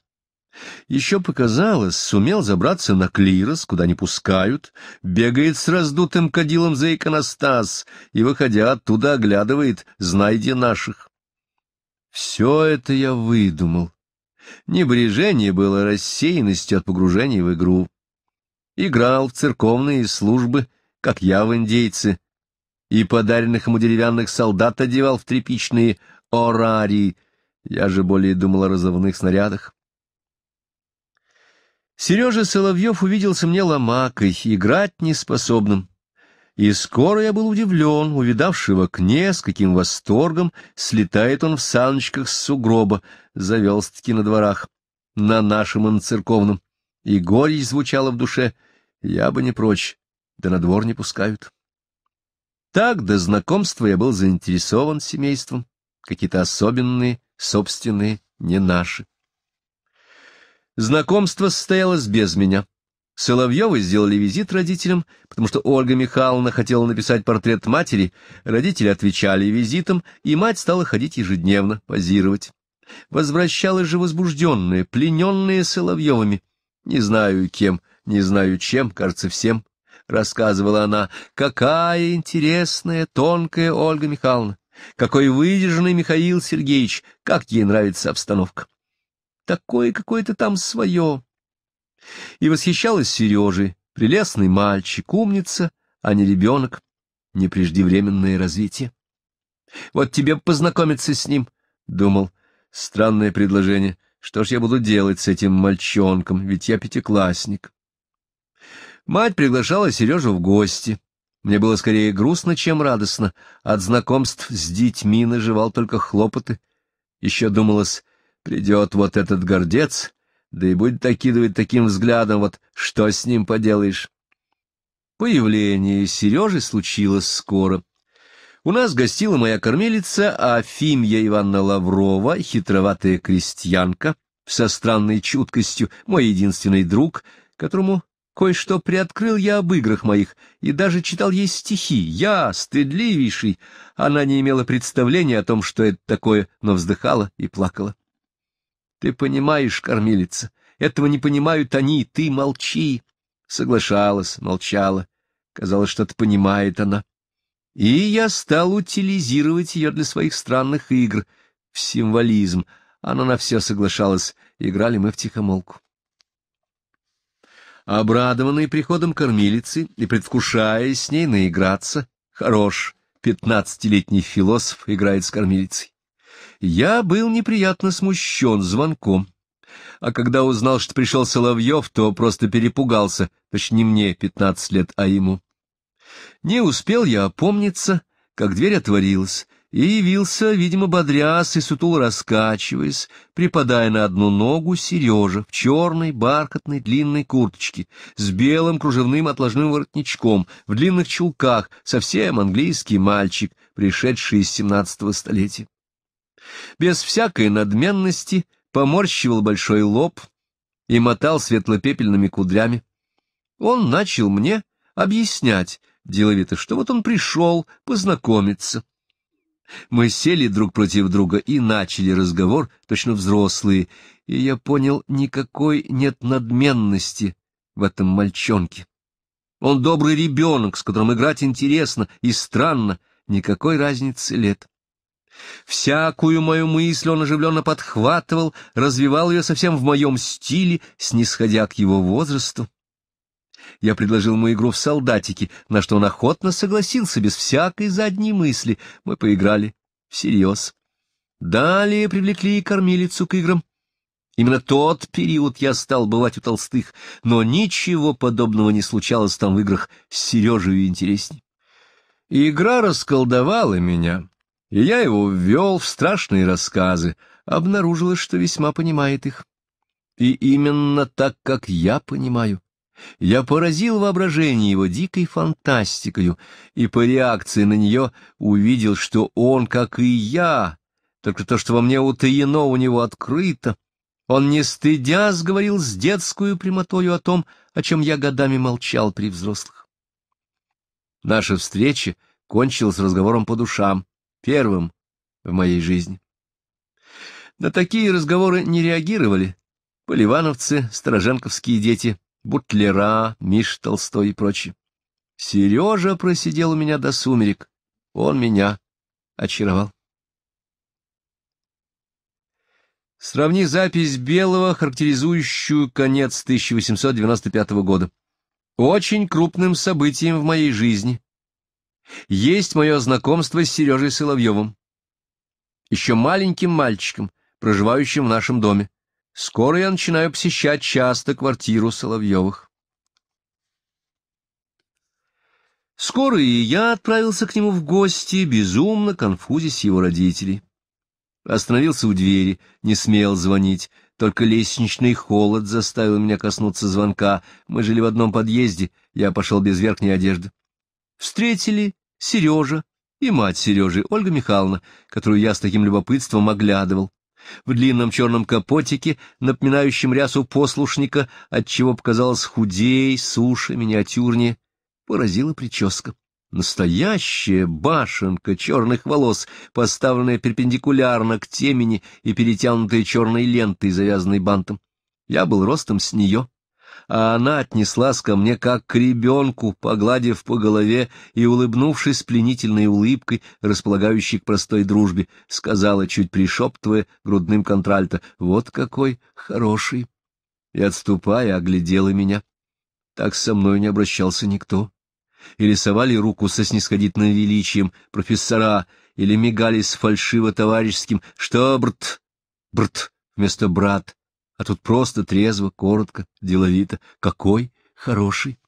Еще показалось, сумел забраться на клирос, куда не пускают, бегает с раздутым кадилом за иконостас и, выходя оттуда, оглядывает знайди наших». Все это я выдумал. Небрежение было рассеянностью от погружения в игру. Играл в церковные службы, как я в индейцы, и подаренных ему деревянных солдат одевал в тряпичные орарии. Я же более думал о разовных снарядах. Сережа Соловьев увиделся мне ломакой, играть неспособным. И скоро я был удивлен, увидавшего в окне, с каким восторгом слетает он в саночках с сугроба, завелся-таки на дворах, на нашем и на церковном. И горечь звучала в душе, я бы не прочь, да на двор не пускают. Так до знакомства я был заинтересован семейством, какие-то особенные, собственные, не наши. Знакомство состоялось без меня. Соловьевы сделали визит родителям, потому что Ольга Михайловна хотела написать портрет матери, родители отвечали визитом, и мать стала ходить ежедневно, позировать. Возвращалась же возбужденная, плененная Соловьевыми. Не знаю кем, не знаю чем, кажется, всем, — рассказывала она, — какая интересная, тонкая Ольга Михайловна, какой выдержанный Михаил Сергеевич, как ей нравится обстановка такое какое-то там свое. И восхищалась Сережей, прелестный мальчик, умница, а не ребенок, не преждевременное развитие. Вот тебе познакомиться с ним, — думал, — странное предложение. Что ж я буду делать с этим мальчонком, ведь я пятиклассник. Мать приглашала Сережу в гости. Мне было скорее грустно, чем радостно. От знакомств с детьми наживал только хлопоты. Еще думалось, Придет вот этот гордец, да и будет окидывать таким взглядом, вот что с ним поделаешь. Появление Сережи случилось скоро. У нас гостила моя кормилица Афимья Ивановна Лаврова, хитроватая крестьянка, со странной чуткостью мой единственный друг, которому кое-что приоткрыл я об играх моих и даже читал ей стихи. Я, стыдливейший, она не имела представления о том, что это такое, но вздыхала и плакала. Ты понимаешь, кормилица, этого не понимают они, ты молчи. Соглашалась, молчала. Казалось, что-то понимает она. И я стал утилизировать ее для своих странных игр, в символизм. Она на все соглашалась, играли мы в тихомолку. Обрадованный приходом кормилицы и предвкушая с ней наиграться, хорош, пятнадцатилетний философ играет с кормилицей. Я был неприятно смущен звонком. А когда узнал, что пришел Соловьев, то просто перепугался, точнее мне, пятнадцать лет, а ему. Не успел я опомниться, как дверь отворилась, и явился, видимо, бодряс и сутул раскачиваясь, припадая на одну ногу Сережа в черной бархатной длинной курточке с белым кружевным отложным воротничком, в длинных чулках, совсем английский мальчик, пришедший из семнадцатого столетия. Без всякой надменности поморщивал большой лоб и мотал светлопепельными кудрями. Он начал мне объяснять деловито, что вот он пришел познакомиться. Мы сели друг против друга и начали разговор, точно взрослые, и я понял, никакой нет надменности в этом мальчонке. Он добрый ребенок, с которым играть интересно и странно, никакой разницы лет. Всякую мою мысль он оживленно подхватывал, развивал ее совсем в моем стиле, снисходя к его возрасту. Я предложил ему игру в солдатики, на что он охотно согласился, без всякой задней мысли. Мы поиграли всерьез. Далее привлекли и кормилицу к играм. Именно тот период я стал бывать у Толстых, но ничего подобного не случалось там в играх с Сережей интересней. Игра расколдовала меня и я его ввел в страшные рассказы, обнаружилось, что весьма понимает их. И именно так, как я понимаю. Я поразил воображение его дикой фантастикою и по реакции на нее увидел, что он, как и я, только то, что во мне утаено, у него открыто. Он, не стыдясь, говорил с детскую прямотою о том, о чем я годами молчал при взрослых. Наша встреча кончилась разговором по душам первым в моей жизни. На такие разговоры не реагировали. Поливановцы, стороженковские дети, Бутлера, Миш Толстой и прочие. Сережа просидел у меня до сумерек. Он меня очаровал. Сравни запись Белого, характеризующую конец 1895 года. Очень крупным событием в моей жизни есть мое знакомство с Сережей Соловьевым, еще маленьким мальчиком, проживающим в нашем доме. Скоро я начинаю посещать часто квартиру Соловьевых. Скоро и я отправился к нему в гости, безумно конфузясь его родителей. Остановился у двери, не смел звонить, только лестничный холод заставил меня коснуться звонка. Мы жили в одном подъезде, я пошел без верхней одежды встретили Сережа и мать Сережи, Ольга Михайловна, которую я с таким любопытством оглядывал. В длинном черном капотике, напоминающем рясу послушника, отчего показалось худей, суше, миниатюрнее, поразила прическа. Настоящая башенка черных волос, поставленная перпендикулярно к темени и перетянутая черной лентой, завязанной бантом. Я был ростом с нее а она отнеслась ко мне как к ребенку, погладив по голове и улыбнувшись пленительной улыбкой, располагающей к простой дружбе, сказала, чуть пришептывая грудным контральто, «Вот какой хороший!» И, отступая, оглядела меня. Так со мной не обращался никто. И рисовали руку со снисходительным величием профессора, или мигали с фальшиво-товарищеским «Что, брт? Брт!» вместо «брат», а тут просто трезво, коротко, деловито. Какой хороший!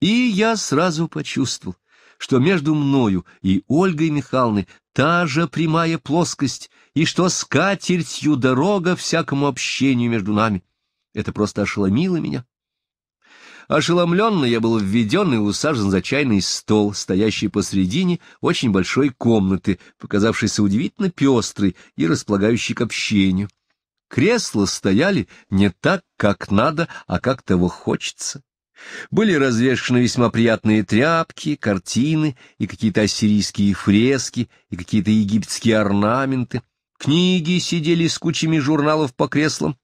И я сразу почувствовал, что между мною и Ольгой Михайловной та же прямая плоскость, и что скатертью дорога всякому общению между нами. Это просто ошеломило меня. Ошеломленно я был введен и усажен за чайный стол, стоящий посредине очень большой комнаты, показавшейся удивительно пестрой и располагающей к общению. Кресла стояли не так, как надо, а как того хочется. Были развешаны весьма приятные тряпки, картины и какие-то ассирийские фрески, и какие-то египетские орнаменты. Книги сидели с кучами журналов по креслам.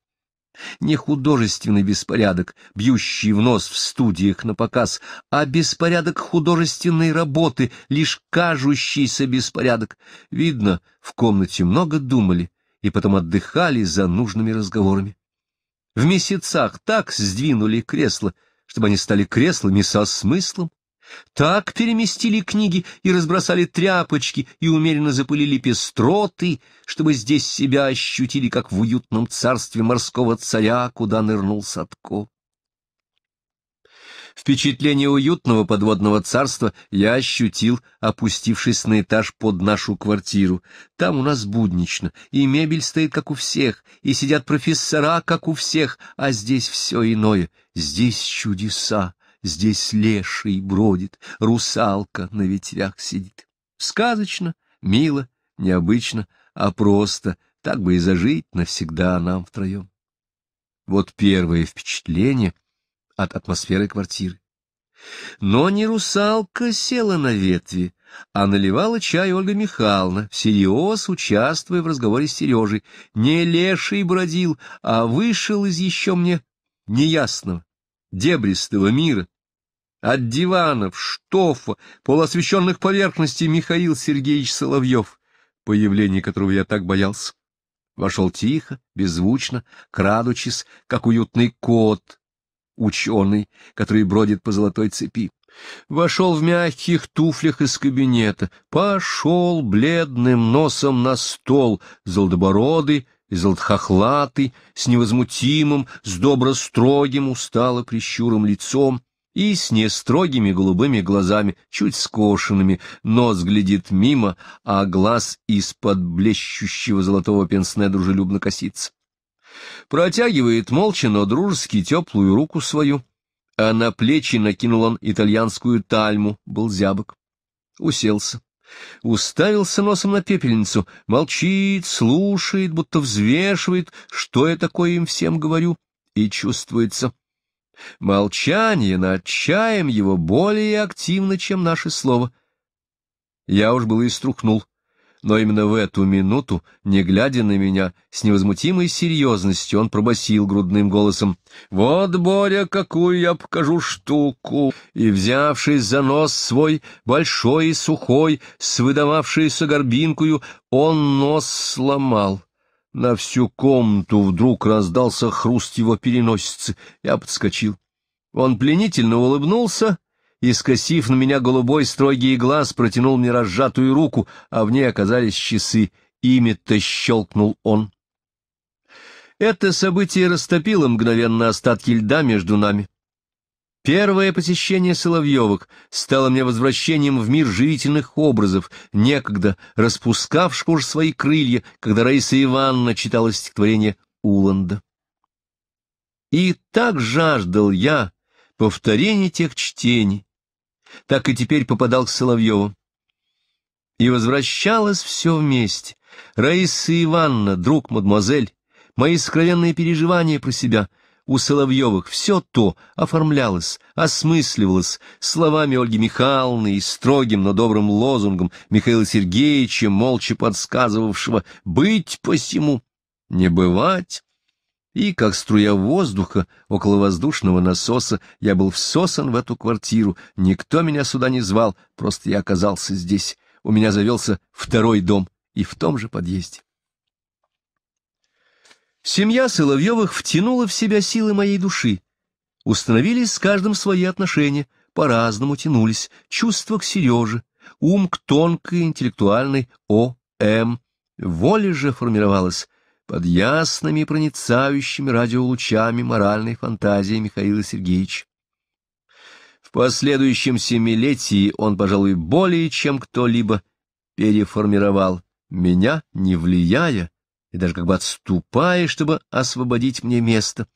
Не художественный беспорядок, бьющий в нос в студиях на показ, а беспорядок художественной работы, лишь кажущийся беспорядок. Видно, в комнате много думали, и потом отдыхали за нужными разговорами. В месяцах так сдвинули кресла, чтобы они стали креслами со смыслом, так переместили книги и разбросали тряпочки и умеренно запылили пестроты, чтобы здесь себя ощутили, как в уютном царстве морского царя, куда нырнул Садко. Впечатление уютного подводного царства я ощутил, опустившись на этаж под нашу квартиру. Там у нас буднично, и мебель стоит как у всех, и сидят профессора как у всех, а здесь все иное. Здесь чудеса, здесь леший бродит, русалка на ветвях сидит. Сказочно, мило, необычно, а просто, так бы и зажить навсегда нам втроем. Вот первое впечатление — от атмосферы квартиры. Но не русалка села на ветви, а наливала чай Ольга Михайловна, всерьез участвуя в разговоре с Сережей. Не леший бродил, а вышел из еще мне неясного, дебристого мира. От диванов, штофа, полуосвещенных поверхностей Михаил Сергеевич Соловьев, появление которого я так боялся. Вошел тихо, беззвучно, крадучись, как уютный кот, ученый, который бродит по золотой цепи. Вошел в мягких туфлях из кабинета, пошел бледным носом на стол, золотобородый, золотхохлатый, с невозмутимым, с добрострогим, устало прищуром лицом и с нестрогими голубыми глазами, чуть скошенными, нос глядит мимо, а глаз из-под блещущего золотого пенсне дружелюбно косится. Протягивает молча, но дружески теплую руку свою, а на плечи накинул он итальянскую тальму, был зябок. Уселся. Уставился носом на пепельницу, молчит, слушает, будто взвешивает, что я такое им всем говорю, и чувствуется. Молчание над чаем его более активно, чем наше слово. Я уж было и струхнул но именно в эту минуту, не глядя на меня, с невозмутимой серьезностью он пробасил грудным голосом «Вот, Боря, какую я покажу штуку!» И, взявшись за нос свой, большой и сухой, с выдававшейся горбинкою, он нос сломал. На всю комнату вдруг раздался хруст его переносицы. Я подскочил. Он пленительно улыбнулся, и, скосив на меня голубой строгий глаз, протянул мне разжатую руку, а в ней оказались часы. Ими-то щелкнул он. Это событие растопило мгновенно остатки льда между нами. Первое посещение Соловьевок стало мне возвращением в мир живительных образов, некогда распускавших уж свои крылья, когда Раиса Ивановна читала стихотворение Уланда. И так жаждал я повторение тех чтений. Так и теперь попадал к Соловьеву. И возвращалось все вместе. Раиса Ивановна, друг мадемуазель, мои сокровенные переживания про себя — у Соловьевых все то оформлялось, осмысливалось словами Ольги Михайловны и строгим, но добрым лозунгом Михаила Сергеевича, молча подсказывавшего «быть посему, не бывать». И, как струя воздуха около воздушного насоса, я был всосан в эту квартиру. Никто меня сюда не звал, просто я оказался здесь. У меня завелся второй дом и в том же подъезде. Семья Соловьевых втянула в себя силы моей души. Установились с каждым свои отношения, по-разному тянулись, чувства к Сереже, ум к тонкой интеллектуальной О.М. Воля же формировалась под ясными проницающими радиолучами моральной фантазии Михаила Сергеевича. В последующем семилетии он, пожалуй, более чем кто-либо переформировал меня, не влияя и даже как бы отступая, чтобы освободить мне место.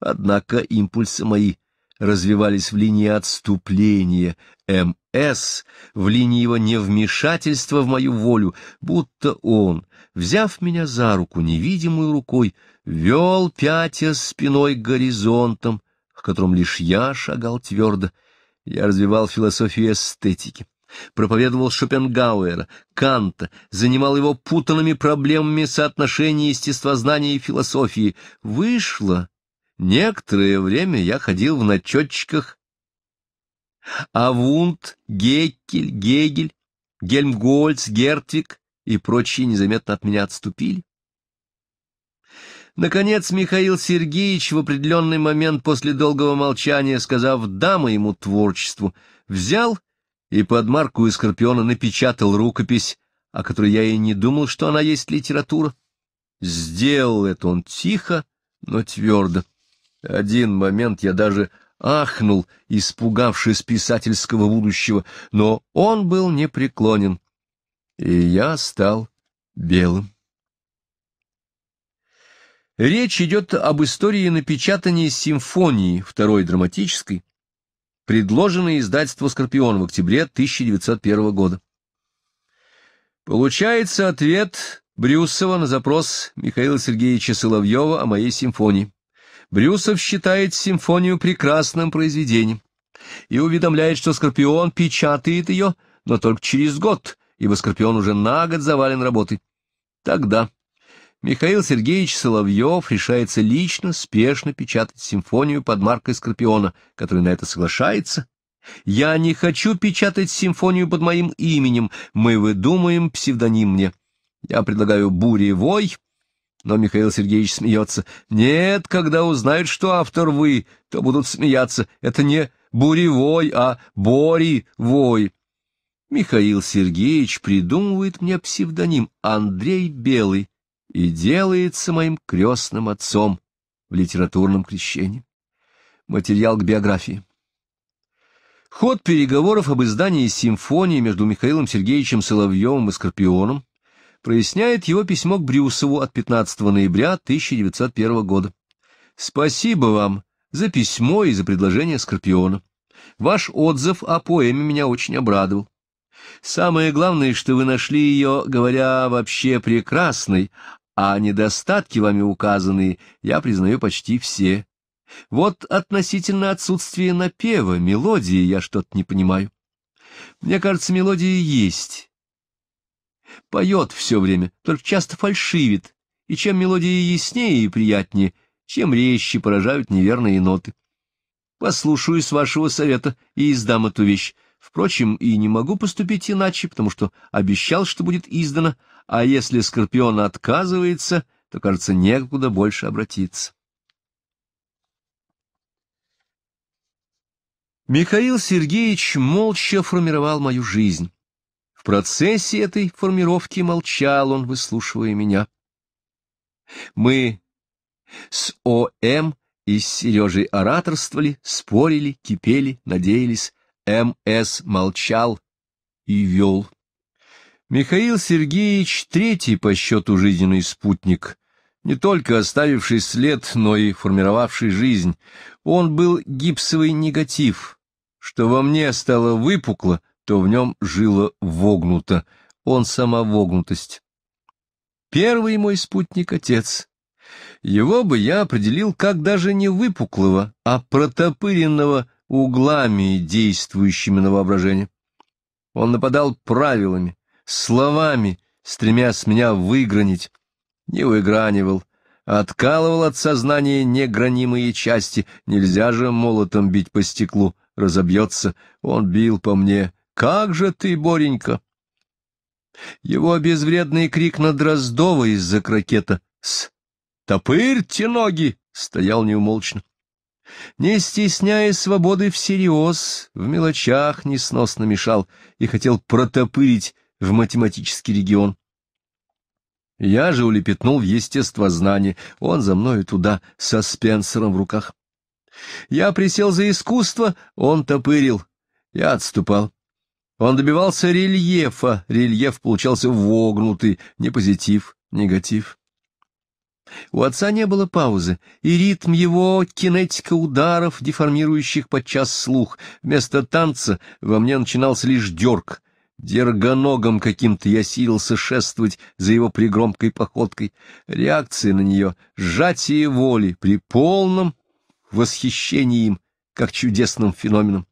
Однако импульсы мои развивались в линии отступления МС, в линии его невмешательства в мою волю, будто он — взяв меня за руку невидимой рукой, вел пятя спиной к горизонтам, к которым лишь я шагал твердо. Я развивал философию эстетики, проповедовал Шопенгауэра, Канта, занимал его путанными проблемами соотношения естествознания и философии. Вышло. Некоторое время я ходил в начетчиках Авунд, Геккель, Гегель, Гельмгольц, Гертвик, и прочие незаметно от меня отступили. Наконец Михаил Сергеевич в определенный момент после долгого молчания, сказав «да» моему творчеству, взял и под марку из Скорпиона напечатал рукопись, о которой я и не думал, что она есть литература. Сделал это он тихо, но твердо. Один момент я даже ахнул, испугавшись писательского будущего, но он был непреклонен и я стал белым. Речь идет об истории напечатания симфонии второй драматической, предложенной издательству «Скорпион» в октябре 1901 года. Получается ответ Брюсова на запрос Михаила Сергеевича Соловьева о моей симфонии. Брюсов считает симфонию прекрасным произведением и уведомляет, что «Скорпион» печатает ее, но только через год – ибо Скорпион уже на год завален работой. Тогда Михаил Сергеевич Соловьев решается лично, спешно печатать симфонию под маркой Скорпиона, который на это соглашается. «Я не хочу печатать симфонию под моим именем, мы выдумаем псевдоним мне. Я предлагаю буревой, но Михаил Сергеевич смеется. «Нет, когда узнают, что автор вы, то будут смеяться. Это не буревой, а боревой. Михаил Сергеевич придумывает мне псевдоним Андрей Белый и делается моим крестным отцом в литературном крещении. Материал к биографии. Ход переговоров об издании симфонии между Михаилом Сергеевичем Соловьевым и Скорпионом проясняет его письмо к Брюсову от 15 ноября 1901 года. «Спасибо вам за письмо и за предложение Скорпиона. Ваш отзыв о поэме меня очень обрадовал. Самое главное, что вы нашли ее, говоря, вообще прекрасной, а недостатки вами указанные я признаю почти все. Вот относительно отсутствия напева, мелодии я что-то не понимаю. Мне кажется, мелодии есть. Поет все время, только часто фальшивит, и чем мелодии яснее и приятнее, чем резче поражают неверные ноты. с вашего совета и издам эту вещь. Впрочем, и не могу поступить иначе, потому что обещал, что будет издано, а если Скорпион отказывается, то, кажется, некуда больше обратиться. Михаил Сергеевич молча формировал мою жизнь. В процессе этой формировки молчал он, выслушивая меня. Мы с О.М. и с Сережей ораторствовали, спорили, кипели, надеялись, М.С. молчал и вел. Михаил Сергеевич — третий по счету жизненный спутник, не только оставивший след, но и формировавший жизнь. Он был гипсовый негатив. Что во мне стало выпукло, то в нем жило вогнуто. Он сама вогнутость. Первый мой спутник — отец. Его бы я определил как даже не выпуклого, а протопыренного углами, действующими на воображение. Он нападал правилами, словами, стремясь меня выгранить. Не выгранивал, откалывал от сознания негранимые части. Нельзя же молотом бить по стеклу, разобьется. Он бил по мне. «Как же ты, Боренька!» Его безвредный крик на Дроздова из-за крокета «С! Топырьте ноги!» стоял неумолчно не стесняя свободы всерьез, в мелочах несносно мешал и хотел протопырить в математический регион. Я же улепетнул в естествознание, он за мною туда, со Спенсером в руках. Я присел за искусство, он топырил, я отступал. Он добивался рельефа, рельеф получался вогнутый, не позитив, негатив. У отца не было паузы, и ритм его кинетика ударов, деформирующих подчас слух. Вместо танца во мне начинался лишь дерг. Дергоногом каким-то я силился шествовать за его пригромкой походкой. Реакция на нее — сжатие воли при полном восхищении им, как чудесным феноменом.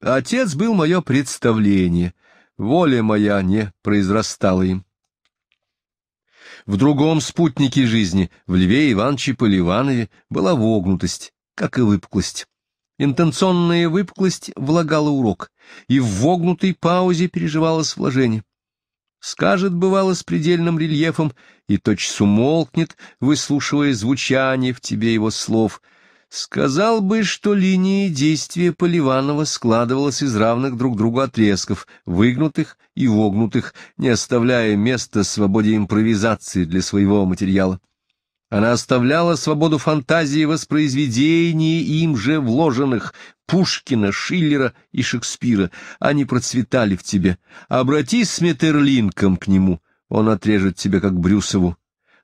Отец был мое представление, воля моя не произрастала им. В другом спутнике жизни, в Льве Ивановиче Поливанове, была вогнутость, как и выпуклость. Интенционная выпуклость влагала урок, и в вогнутой паузе переживалось вложение. Скажет, бывало, с предельным рельефом, и тотчас умолкнет, выслушивая звучание в тебе его слов — Сказал бы, что линия действия Поливанова складывалась из равных друг другу отрезков, выгнутых и вогнутых, не оставляя места свободе импровизации для своего материала. Она оставляла свободу фантазии воспроизведения им же вложенных Пушкина, Шиллера и Шекспира. Они процветали в тебе. Обратись с Метерлинком к нему, он отрежет тебе, как Брюсову.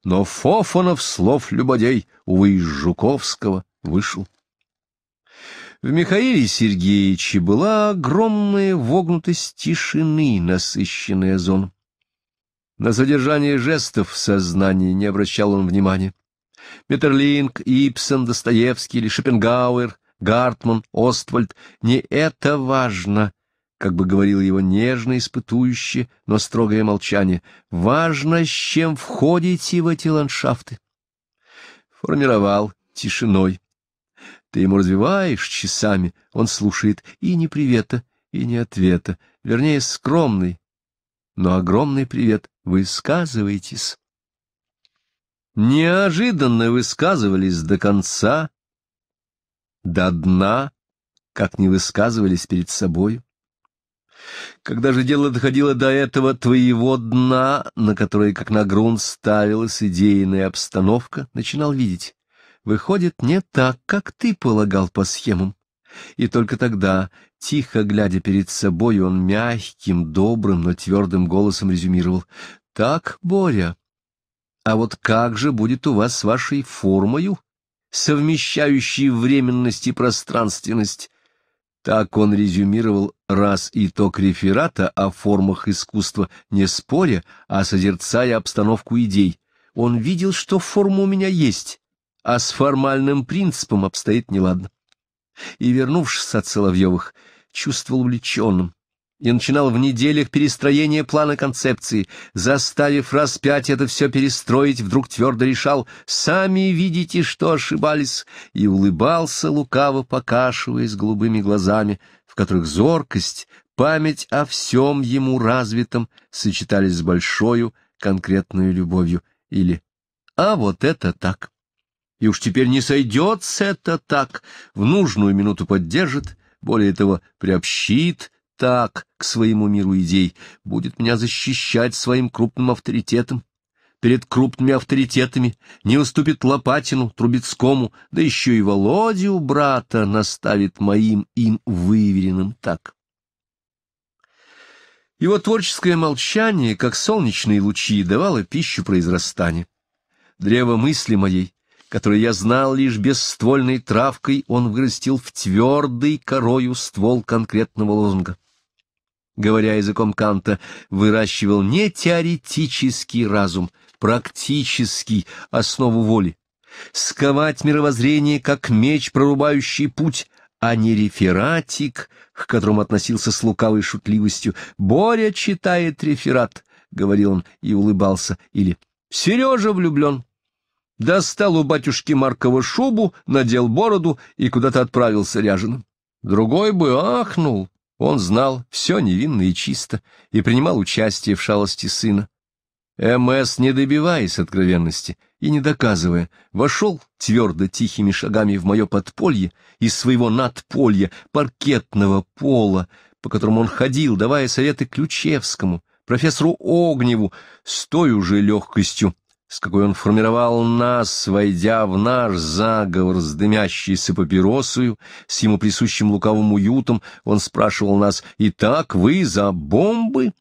Но Фофонов слов любодей, увы, из Жуковского — вышел. В Михаиле Сергеевиче была огромная вогнутость тишины, насыщенная зона. На содержание жестов в сознании не обращал он внимания. Метерлинг, Ипсон, Достоевский или Шопенгауэр, Гартман, Оствальд — не это важно, как бы говорил его нежно испытующее, но строгое молчание. Важно, с чем входите в эти ландшафты. Формировал тишиной. Ты ему развиваешь часами, он слушает и не привета, и не ответа, вернее, скромный, но огромный привет, высказывайтесь. Неожиданно высказывались до конца, до дна, как не высказывались перед собою. Когда же дело доходило до этого твоего дна, на которое, как на грунт, ставилась идейная обстановка, начинал видеть, выходит не так, как ты полагал по схемам. И только тогда, тихо глядя перед собой, он мягким, добрым, но твердым голосом резюмировал. «Так, Боря, а вот как же будет у вас с вашей формою, совмещающей временность и пространственность?» Так он резюмировал раз итог реферата о формах искусства, не споря, а созерцая обстановку идей. Он видел, что форма у меня есть, а с формальным принципом обстоит неладно. И, вернувшись от Соловьевых, чувствовал увлеченным. И начинал в неделях перестроение плана концепции, заставив раз пять это все перестроить, вдруг твердо решал «сами видите, что ошибались», и улыбался лукаво, покашиваясь голубыми глазами, в которых зоркость, память о всем ему развитом сочетались с большою конкретной любовью, или «а вот это так» и уж теперь не сойдется это так, в нужную минуту поддержит, более того, приобщит так к своему миру идей, будет меня защищать своим крупным авторитетом. Перед крупными авторитетами не уступит Лопатину, Трубецкому, да еще и Володю брата наставит моим им выверенным так. Его творческое молчание, как солнечные лучи, давало пищу произрастанию. Древо мысли моей который я знал лишь бесствольной травкой, он вырастил в твердый корою ствол конкретного лозунга. Говоря языком Канта, выращивал не теоретический разум, практический, основу воли. Сковать мировоззрение, как меч, прорубающий путь, а не рефератик, к которому относился с лукавой шутливостью. «Боря читает реферат», — говорил он и улыбался, или «Сережа влюблен» достал у батюшки Маркова шубу, надел бороду и куда-то отправился ряженым. Другой бы ахнул. Он знал все невинно и чисто и принимал участие в шалости сына. МС, не добиваясь откровенности и не доказывая, вошел твердо тихими шагами в мое подполье из своего надполья, паркетного пола, по которому он ходил, давая советы Ключевскому, профессору Огневу, с той уже легкостью, с какой он формировал нас, войдя в наш заговор с дымящейся папиросою, с ему присущим лукавым уютом, он спрашивал нас «Итак, вы за бомбы?»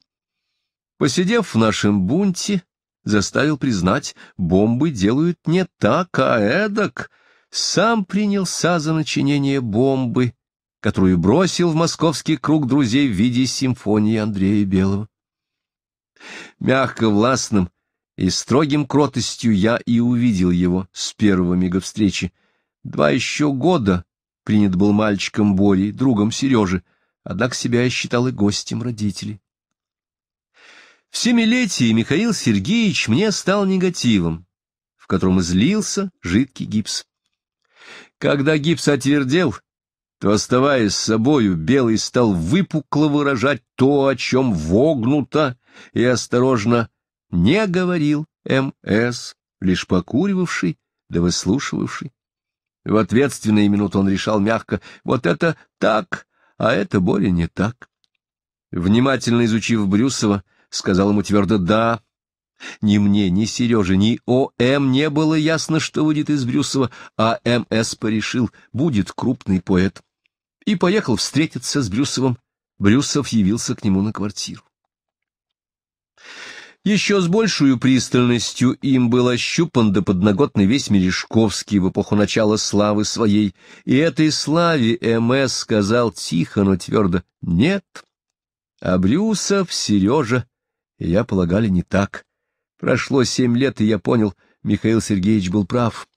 Посидев в нашем бунте, заставил признать, бомбы делают не так, а эдак. Сам принялся за начинение бомбы, которую бросил в московский круг друзей в виде симфонии Андрея Белого. Мягко властным, и строгим кротостью я и увидел его с первого мига встречи. Два еще года принят был мальчиком Борей, другом Сережи, однако себя я считал и гостем родителей. В семилетии Михаил Сергеевич мне стал негативом, в котором излился жидкий гипс. Когда гипс отвердел, то, оставаясь собою, Белый стал выпукло выражать то, о чем вогнуто и осторожно не говорил М.С., лишь покуривавший да выслушивавший. В ответственные минуты он решал мягко «вот это так, а это более не так». Внимательно изучив Брюсова, сказал ему твердо «да». Ни мне, ни Сереже, ни О.М. Эм не было ясно, что выйдет из Брюсова, а М.С. порешил, будет крупный поэт. И поехал встретиться с Брюсовым. Брюсов явился к нему на квартиру. Еще с большую пристальностью им был ощупан до подноготный весь Мережковский в эпоху начала славы своей, и этой славе М.С. сказал тихо, но твердо «нет». А Брюсов, Сережа, я полагали, не так. Прошло семь лет, и я понял, Михаил Сергеевич был прав.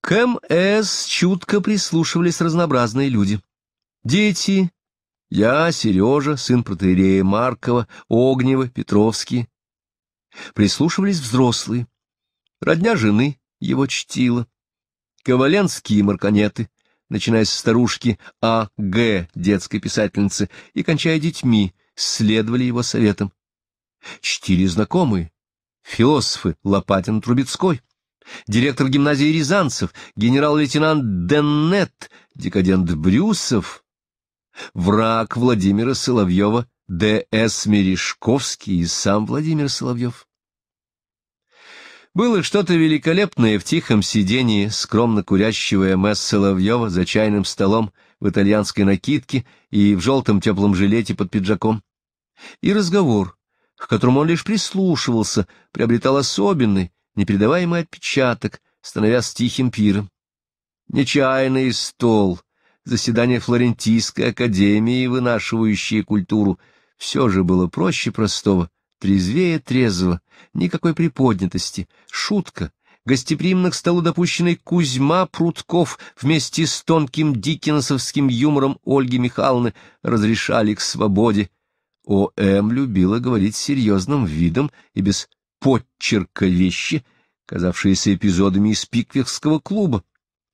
К М.С. чутко прислушивались разнообразные люди. Дети, я, Сережа, сын протеерея Маркова, Огнева, Петровский. Прислушивались взрослые. Родня жены его чтила. Коваленские марконеты, начиная с старушки А. Г. детской писательницы и кончая детьми, следовали его советам. Чтили знакомые, философы Лопатин Трубецкой, директор гимназии Рязанцев, генерал-лейтенант Деннет, декадент Брюсов, враг Владимира Соловьева Д.С. Мережковский и сам Владимир Соловьев. Было что-то великолепное в тихом сидении скромно курящего М.С. Соловьева за чайным столом в итальянской накидке и в желтом теплом жилете под пиджаком. И разговор, к которому он лишь прислушивался, приобретал особенный, непередаваемый отпечаток, становясь тихим пиром. Нечаянный стол — заседания Флорентийской академии, вынашивающие культуру, все же было проще простого, трезвее трезво, никакой приподнятости, шутка, гостеприимно к столу допущенный Кузьма Прутков вместе с тонким диккенсовским юмором Ольги Михайловны разрешали к свободе. О.М. Эм любила говорить серьезным видом и без подчерка вещи, казавшиеся эпизодами из пиквихского клуба.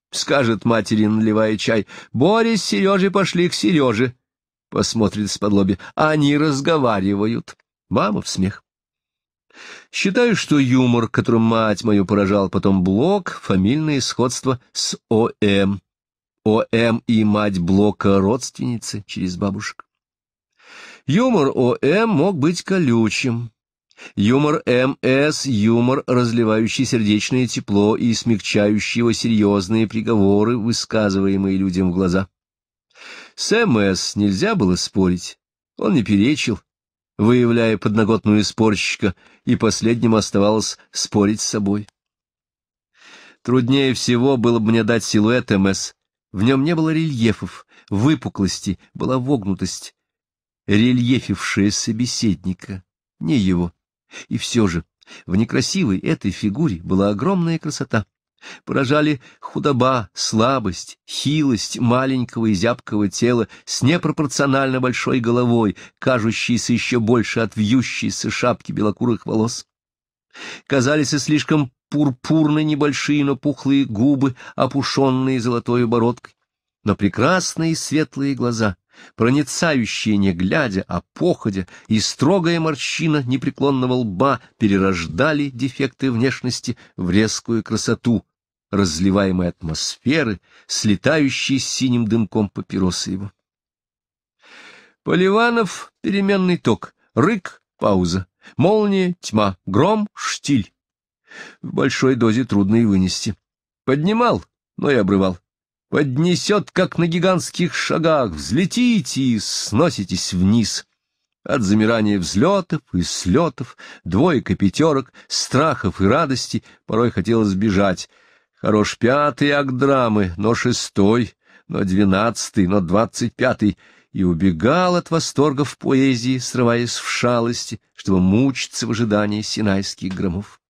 — скажет матери, наливая чай. «Боря с Сережей пошли к Сереже», — посмотрит с подлоби. «Они разговаривают». Мама в смех. Считаю, что юмор, которым мать мою поражал потом Блок, фамильное сходство с О.М. Эм. О.М. Эм и мать Блока родственницы через бабушек. Юмор О.М. Эм мог быть колючим, Юмор МС — юмор, разливающий сердечное тепло и смягчающий его серьезные приговоры, высказываемые людям в глаза. С МС нельзя было спорить, он не перечил, выявляя подноготную спорщика, и последним оставалось спорить с собой. Труднее всего было бы мне дать силуэт МС. В нем не было рельефов, выпуклости, была вогнутость, рельефившая собеседника, не его. И все же в некрасивой этой фигуре была огромная красота. Поражали худоба, слабость, хилость маленького и зябкого тела с непропорционально большой головой, кажущейся еще больше от вьющейся шапки белокурых волос. Казались и слишком пурпурно небольшие, но пухлые губы, опушенные золотой бородкой но прекрасные светлые глаза, проницающие не глядя, а походя, и строгая морщина непреклонного лба перерождали дефекты внешности в резкую красоту, разливаемой атмосферы, слетающей синим дымком папироса его. Поливанов — переменный ток, рык — пауза, молния — тьма, гром — штиль. В большой дозе трудно и вынести. Поднимал, но и обрывал поднесет, как на гигантских шагах, взлетите и сноситесь вниз. От замирания взлетов и слетов, двоек и пятерок, страхов и радости порой хотелось бежать. Хорош пятый акт драмы, но шестой, но двенадцатый, но двадцать пятый, и убегал от восторга в поэзии, срываясь в шалости, чтобы мучиться в ожидании синайских громов.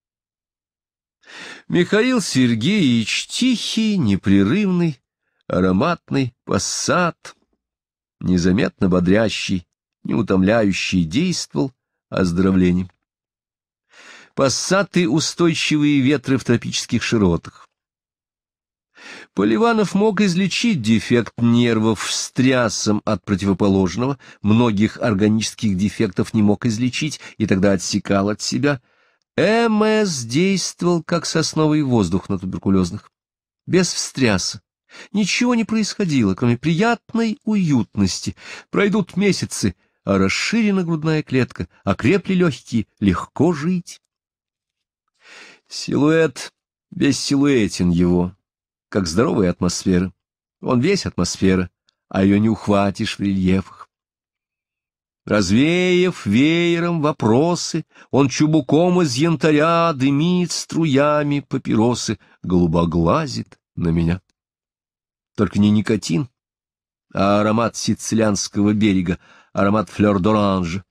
Михаил Сергеевич тихий, непрерывный, ароматный пассат, незаметно бодрящий, неутомляющий действовал оздоровлением. Пассаты — устойчивые ветры в тропических широтах. Поливанов мог излечить дефект нервов стрясом от противоположного, многих органических дефектов не мог излечить и тогда отсекал от себя. МС действовал как сосновый воздух на туберкулезных, без встряса, Ничего не происходило, кроме приятной уютности. Пройдут месяцы, а расширена грудная клетка, окрепли а легкие, легко жить. Силуэт весь силуэтен его, как здоровая атмосфера. Он весь атмосфера, а ее не ухватишь в рельефах. Развеяв веером вопросы, он чубуком из янтаря дымит струями папиросы, голубоглазит на меня только не никотин, а аромат сицилианского берега, аромат флёр-д'оранжа.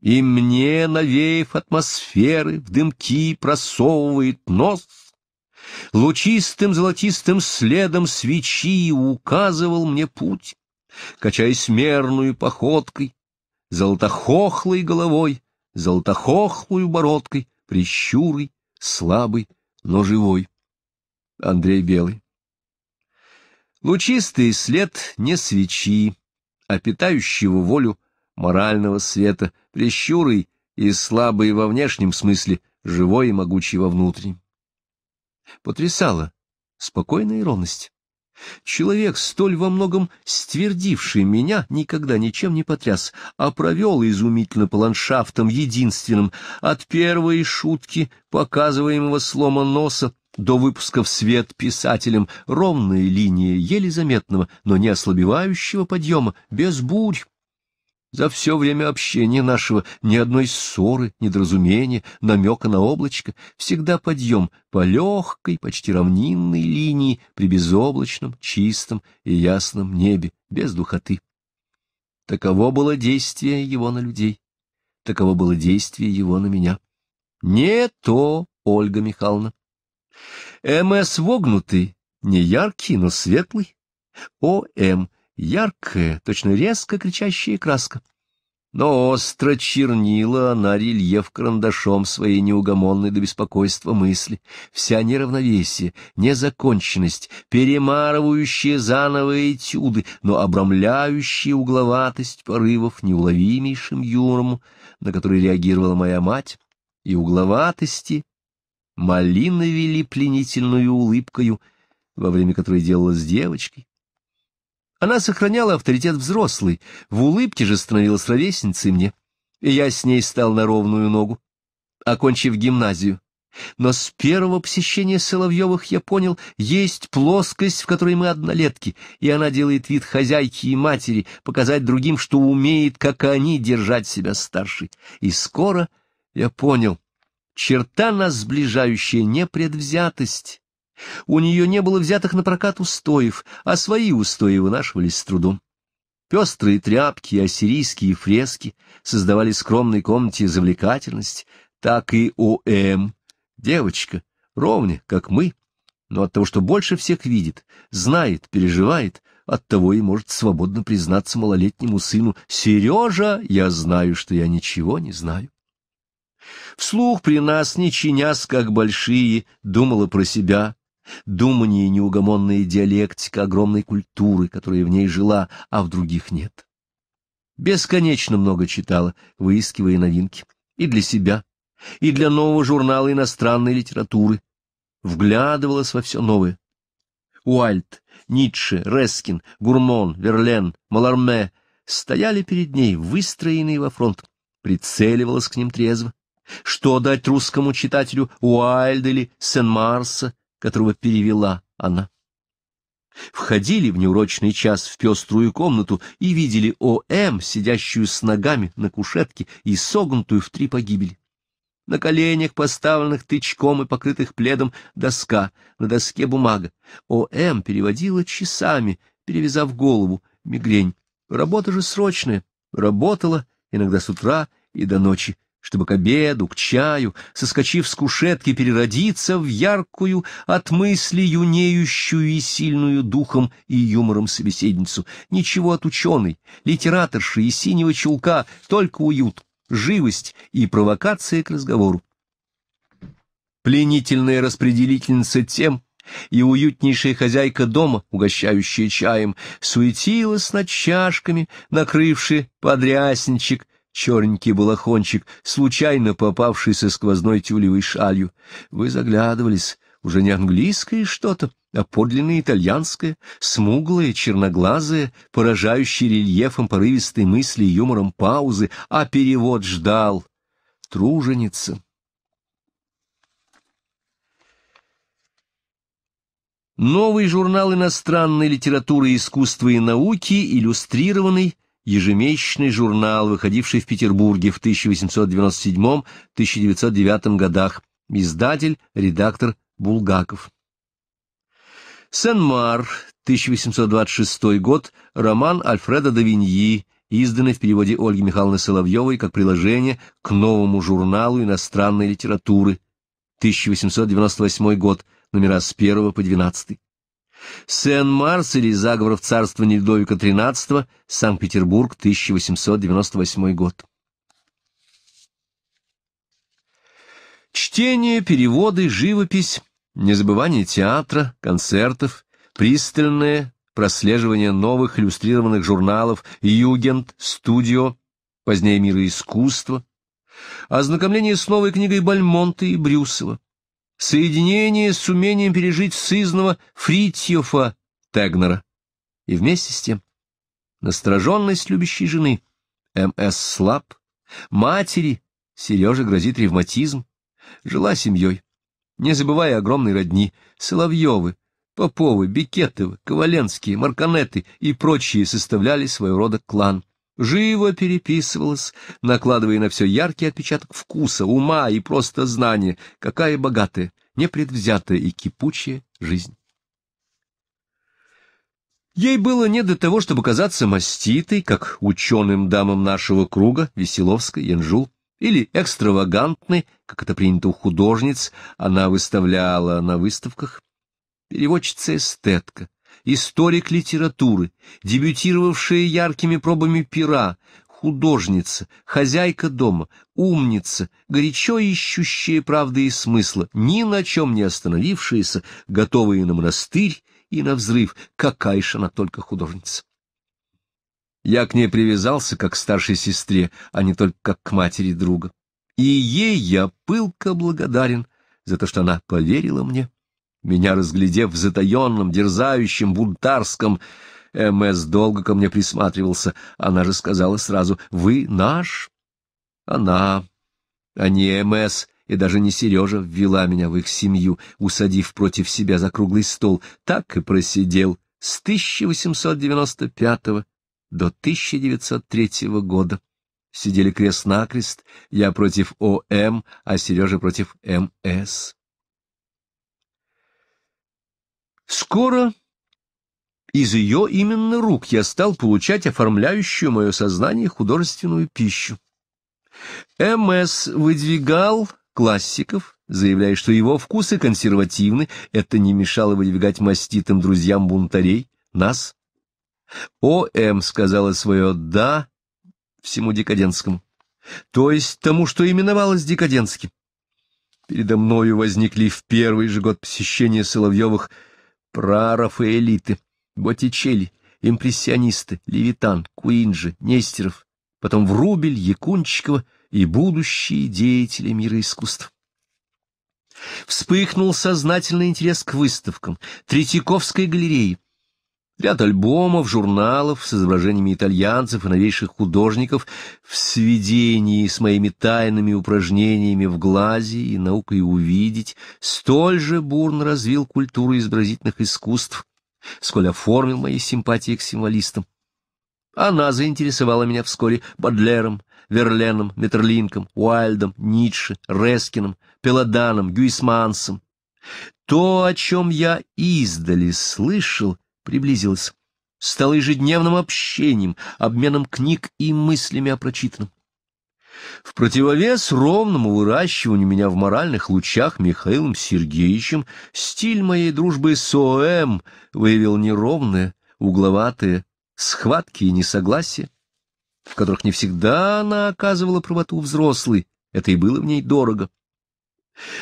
И мне, навеяв атмосферы, в дымки просовывает нос. Лучистым золотистым следом свечи указывал мне путь, качаясь мерную походкой, золотохохлой головой, золотохохлую бородкой, прищурой, слабый, но живой. Андрей Белый Лучистый след не свечи, а питающего волю морального света, прищурый и слабый во внешнем смысле, живой и могучий во внутреннем. Потрясала спокойная ровность. Человек, столь во многом ствердивший меня, никогда ничем не потряс, а провел изумительно по ландшафтам единственным, от первой шутки, показываемого слома носа, до выпуска в свет писателям ровная линия еле заметного, но не ослабевающего подъема, без бурь. За все время общения нашего ни одной ссоры, недоразумения, намека на облачко, всегда подъем по легкой, почти равнинной линии при безоблачном, чистом и ясном небе, без духоты. Таково было действие его на людей, таково было действие его на меня. Не то, Ольга Михайловна. МС вогнутый, не яркий, но светлый. ОМ — яркая, точно резко кричащая краска. Но остро чернила она рельеф карандашом своей неугомонной до беспокойства мысли. Вся неравновесие, незаконченность, перемарывающие заново этюды, но обрамляющие угловатость порывов неуловимейшим юмором, на который реагировала моя мать, и угловатости, Малина вели пленительную улыбкою, во время которой делала с девочкой. Она сохраняла авторитет взрослой, в улыбке же становилась ровесницей мне, и я с ней стал на ровную ногу, окончив гимназию. Но с первого посещения Соловьевых я понял, есть плоскость, в которой мы однолетки, и она делает вид хозяйки и матери, показать другим, что умеет, как они, держать себя старшей. И скоро я понял, Черта нас сближающая непредвзятость. У нее не было взятых на прокат устоев, а свои устои вынашивались с трудом. Пестрые тряпки и ассирийские фрески создавали скромной комнате завлекательность, так и О.М. Эм. Девочка, ровня, как мы, но от того, что больше всех видит, знает, переживает, оттого и может свободно признаться малолетнему сыну «Сережа, я знаю, что я ничего не знаю». Вслух при нас, не чинясь, как большие, думала про себя. Думание — неугомонная диалектика огромной культуры, которая в ней жила, а в других нет. Бесконечно много читала, выискивая новинки. И для себя, и для нового журнала иностранной литературы. Вглядывалась во все новое. Уальт, Ницше, Рескин, Гурмон, Верлен, Маларме стояли перед ней, выстроенные во фронт. Прицеливалась к ним трезво. Что дать русскому читателю Уайльда или Сен-Марса, которого перевела она? Входили в неурочный час в пеструю комнату и видели О.М., эм, сидящую с ногами на кушетке и согнутую в три погибели. На коленях, поставленных тычком и покрытых пледом, доска, на доске бумага. О.М. Эм переводила часами, перевязав голову, мигрень. Работа же срочная. Работала иногда с утра и до ночи чтобы к обеду, к чаю, соскочив с кушетки, переродиться в яркую, от мысли юнеющую и сильную духом и юмором собеседницу. Ничего от ученой, литераторши и синего чулка, только уют, живость и провокация к разговору. Пленительная распределительница тем — и уютнейшая хозяйка дома, угощающая чаем, суетилась над чашками, накрывши подрясничек, черненький балахончик, случайно попавшийся сквозной тюлевой шалью. Вы заглядывались, уже не английское что-то, а подлинно итальянское, смуглое, черноглазое, поражающее рельефом порывистой мысли и юмором паузы, а перевод ждал. Труженица. Новый журнал иностранной литературы, искусства и науки, иллюстрированный, ежемесячный журнал, выходивший в Петербурге в 1897-1909 годах, издатель, редактор Булгаков. Сен-Мар, 1826 год, роман Альфреда да Виньи, изданный в переводе Ольги Михайловны Соловьевой как приложение к новому журналу иностранной литературы, 1898 год, номера с 1 по 12. Сен-Марс или заговор в царствовании Людовика XIII, Санкт-Петербург, 1898 год. Чтение, переводы, живопись, незабывание театра, концертов, пристальное прослеживание новых иллюстрированных журналов «Югент», «Студио», позднее «Мира искусства», ознакомление с новой книгой Бальмонта и Брюсова, соединение с умением пережить сызного Фритьёфа Тегнера. И вместе с тем настороженность любящей жены, МС слаб, матери, Сереже грозит ревматизм, жила семьей, не забывая огромной родни, Соловьевы, Поповы, Бекетовы, Коваленские, Марканеты и прочие составляли своего рода клан — живо переписывалась, накладывая на все яркий отпечаток вкуса, ума и просто знания, какая богатая, непредвзятая и кипучая жизнь. Ей было не до того, чтобы казаться маститой, как ученым дамам нашего круга, Веселовской, Янжул, или экстравагантной, как это принято у художниц, она выставляла на выставках. Переводчица-эстетка, историк литературы, дебютировавшая яркими пробами пера, художница, хозяйка дома, умница, горячо ищущая правды и смысла, ни на чем не остановившаяся, готовая на монастырь и на взрыв, какая же она только художница. Я к ней привязался как к старшей сестре, а не только как к матери друга. И ей я пылко благодарен за то, что она поверила мне. Меня разглядев в затаенном, дерзающем, бунтарском, МС долго ко мне присматривался. Она же сказала сразу, «Вы наш?» Она, а не МС, и даже не Сережа, ввела меня в их семью, усадив против себя за круглый стол. Так и просидел с 1895 до 1903 года. Сидели крест-накрест, я против ОМ, а Сережа против МС. Скоро из ее именно рук я стал получать оформляющую мое сознание художественную пищу. М.С. выдвигал классиков, заявляя, что его вкусы консервативны, это не мешало выдвигать маститым друзьям бунтарей, нас. О.М. сказала свое «да» всему декадентскому, то есть тому, что именовалось декадентским. Передо мною возникли в первый же год посещения Соловьевых – прарафаэлиты, Боттичелли, импрессионисты, Левитан, Куинджи, Нестеров, потом Врубель, Якунчикова и будущие деятели мира искусств. Вспыхнул сознательный интерес к выставкам, Третьяковской галереи, ряд альбомов, журналов с изображениями итальянцев и новейших художников в сведении с моими тайными упражнениями в глазе и наукой увидеть, столь же бурно развил культуру изобразительных искусств, сколь оформил мои симпатии к символистам. Она заинтересовала меня вскоре Бадлером, Верленом, Метерлинком, Уайльдом, Ницше, Рескином, Пелоданом, Гюисмансом. То, о чем я издали слышал, приблизилась, стала ежедневным общением, обменом книг и мыслями о прочитанном. В противовес ровному выращиванию меня в моральных лучах Михаилом Сергеевичем стиль моей дружбы с ОМ выявил неровные, угловатые схватки и несогласия, в которых не всегда она оказывала правоту взрослой, это и было в ней дорого.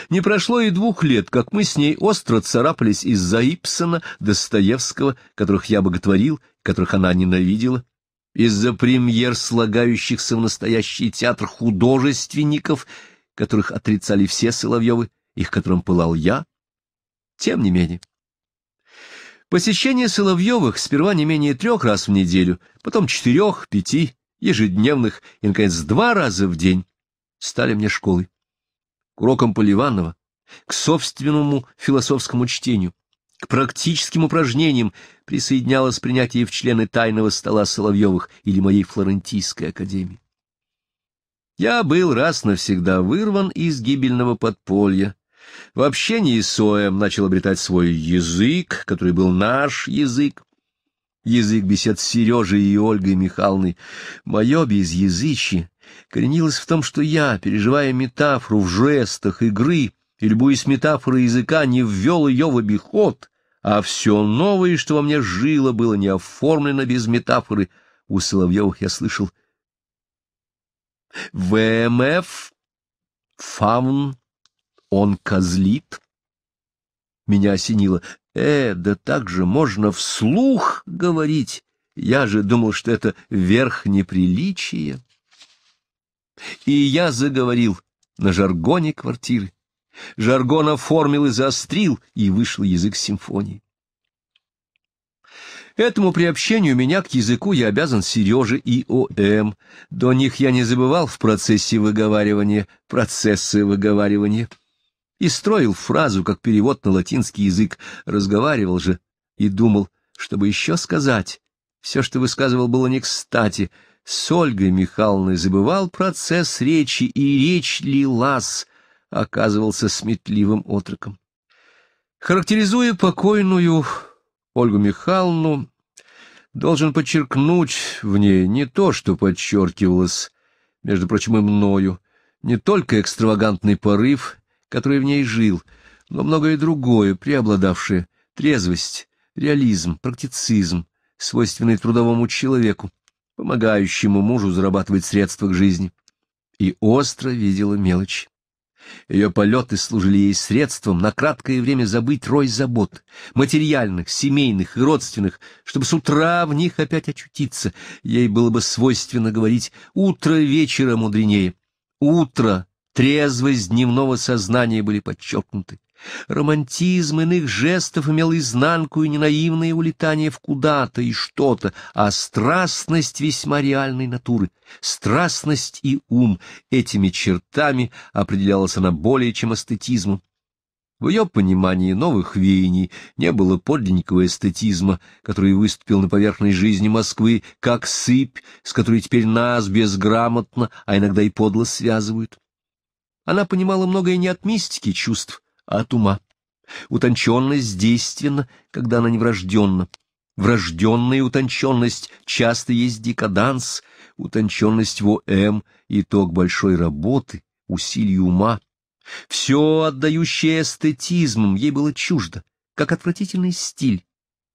Не прошло и двух лет, как мы с ней остро царапались из-за Ипсона, Достоевского, которых я боготворил, которых она ненавидела, из-за премьер, слагающихся в настоящий театр художественников, которых отрицали все Соловьевы, их которым пылал я. Тем не менее. Посещение Соловьевых сперва не менее трех раз в неделю, потом четырех, пяти, ежедневных и, наконец, два раза в день стали мне школой урокам Поливанова, к собственному философскому чтению, к практическим упражнениям присоединялось принятие в члены тайного стола Соловьевых или моей флорентийской академии. Я был раз навсегда вырван из гибельного подполья. В общении с Оем начал обретать свой язык, который был наш язык. Язык бесед с Сережей и Ольгой Михайловной. Мое безязычие коренилась в том, что я, переживая метафору в жестах игры и любуясь метафорой языка, не ввел ее в обиход, а все новое, что во мне жило, было не оформлено без метафоры. У Соловьевых я слышал «ВМФ, фаун, он козлит». Меня осенило. «Э, да так же можно вслух говорить!» Я же думал, что это верх неприличия. И я заговорил на жаргоне квартиры. Жаргон оформил и заострил, и вышел язык симфонии. Этому приобщению меня к языку я обязан Сереже и О.М. Эм. До них я не забывал в процессе выговаривания, процессы выговаривания. И строил фразу, как перевод на латинский язык, разговаривал же и думал, чтобы еще сказать. Все, что высказывал, было не кстати — с Ольгой Михайловной забывал процесс речи, и речь лилась, оказывался сметливым отроком. Характеризуя покойную Ольгу Михайловну, должен подчеркнуть в ней не то, что подчеркивалось, между прочим, и мною, не только экстравагантный порыв, который в ней жил, но многое другое, преобладавшее, трезвость, реализм, практицизм, свойственный трудовому человеку, помогающему мужу зарабатывать средства к жизни. И остро видела мелочь. Ее полеты служили ей средством на краткое время забыть рой забот, материальных, семейных и родственных, чтобы с утра в них опять очутиться. Ей было бы свойственно говорить «утро вечера мудренее». Утро, трезвость дневного сознания были подчеркнуты. Романтизм иных жестов имел изнанку и ненаивное улетание в куда-то и что-то, а страстность весьма реальной натуры, страстность и ум этими чертами определялась она более чем эстетизмом. В ее понимании новых веяний не было подлинникого эстетизма, который выступил на поверхность жизни Москвы, как сыпь, с которой теперь нас безграмотно, а иногда и подло связывают. Она понимала многое не от мистики чувств, от ума. Утонченность действенна, когда она не Врожденная утонченность часто есть декаданс, утонченность в ОМ «эм» — итог большой работы, усилий ума. Все, отдающее эстетизмом, ей было чуждо, как отвратительный стиль.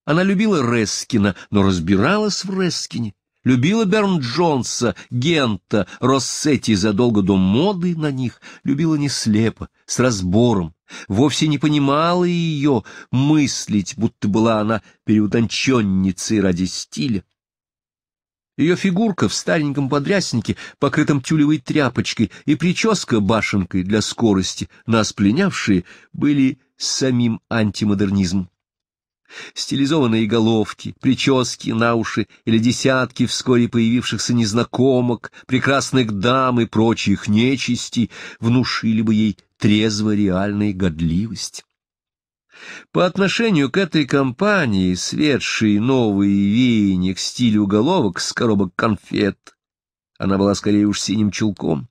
Она любила Рескина, но разбиралась в Рескине любила Берн Джонса, Гента, Россетти задолго до моды на них, любила не слепо, с разбором, вовсе не понимала ее мыслить, будто была она переутонченницей ради стиля. Ее фигурка в стареньком подряснике, покрытом тюлевой тряпочкой, и прическа башенкой для скорости, нас пленявшие, были самим антимодернизмом. Стилизованные головки, прически на уши или десятки вскоре появившихся незнакомок, прекрасных дам и прочих нечисти внушили бы ей трезво реальной годливость. По отношению к этой компании, светшей новые веяния к стилю головок с коробок конфет, она была скорее уж синим чулком,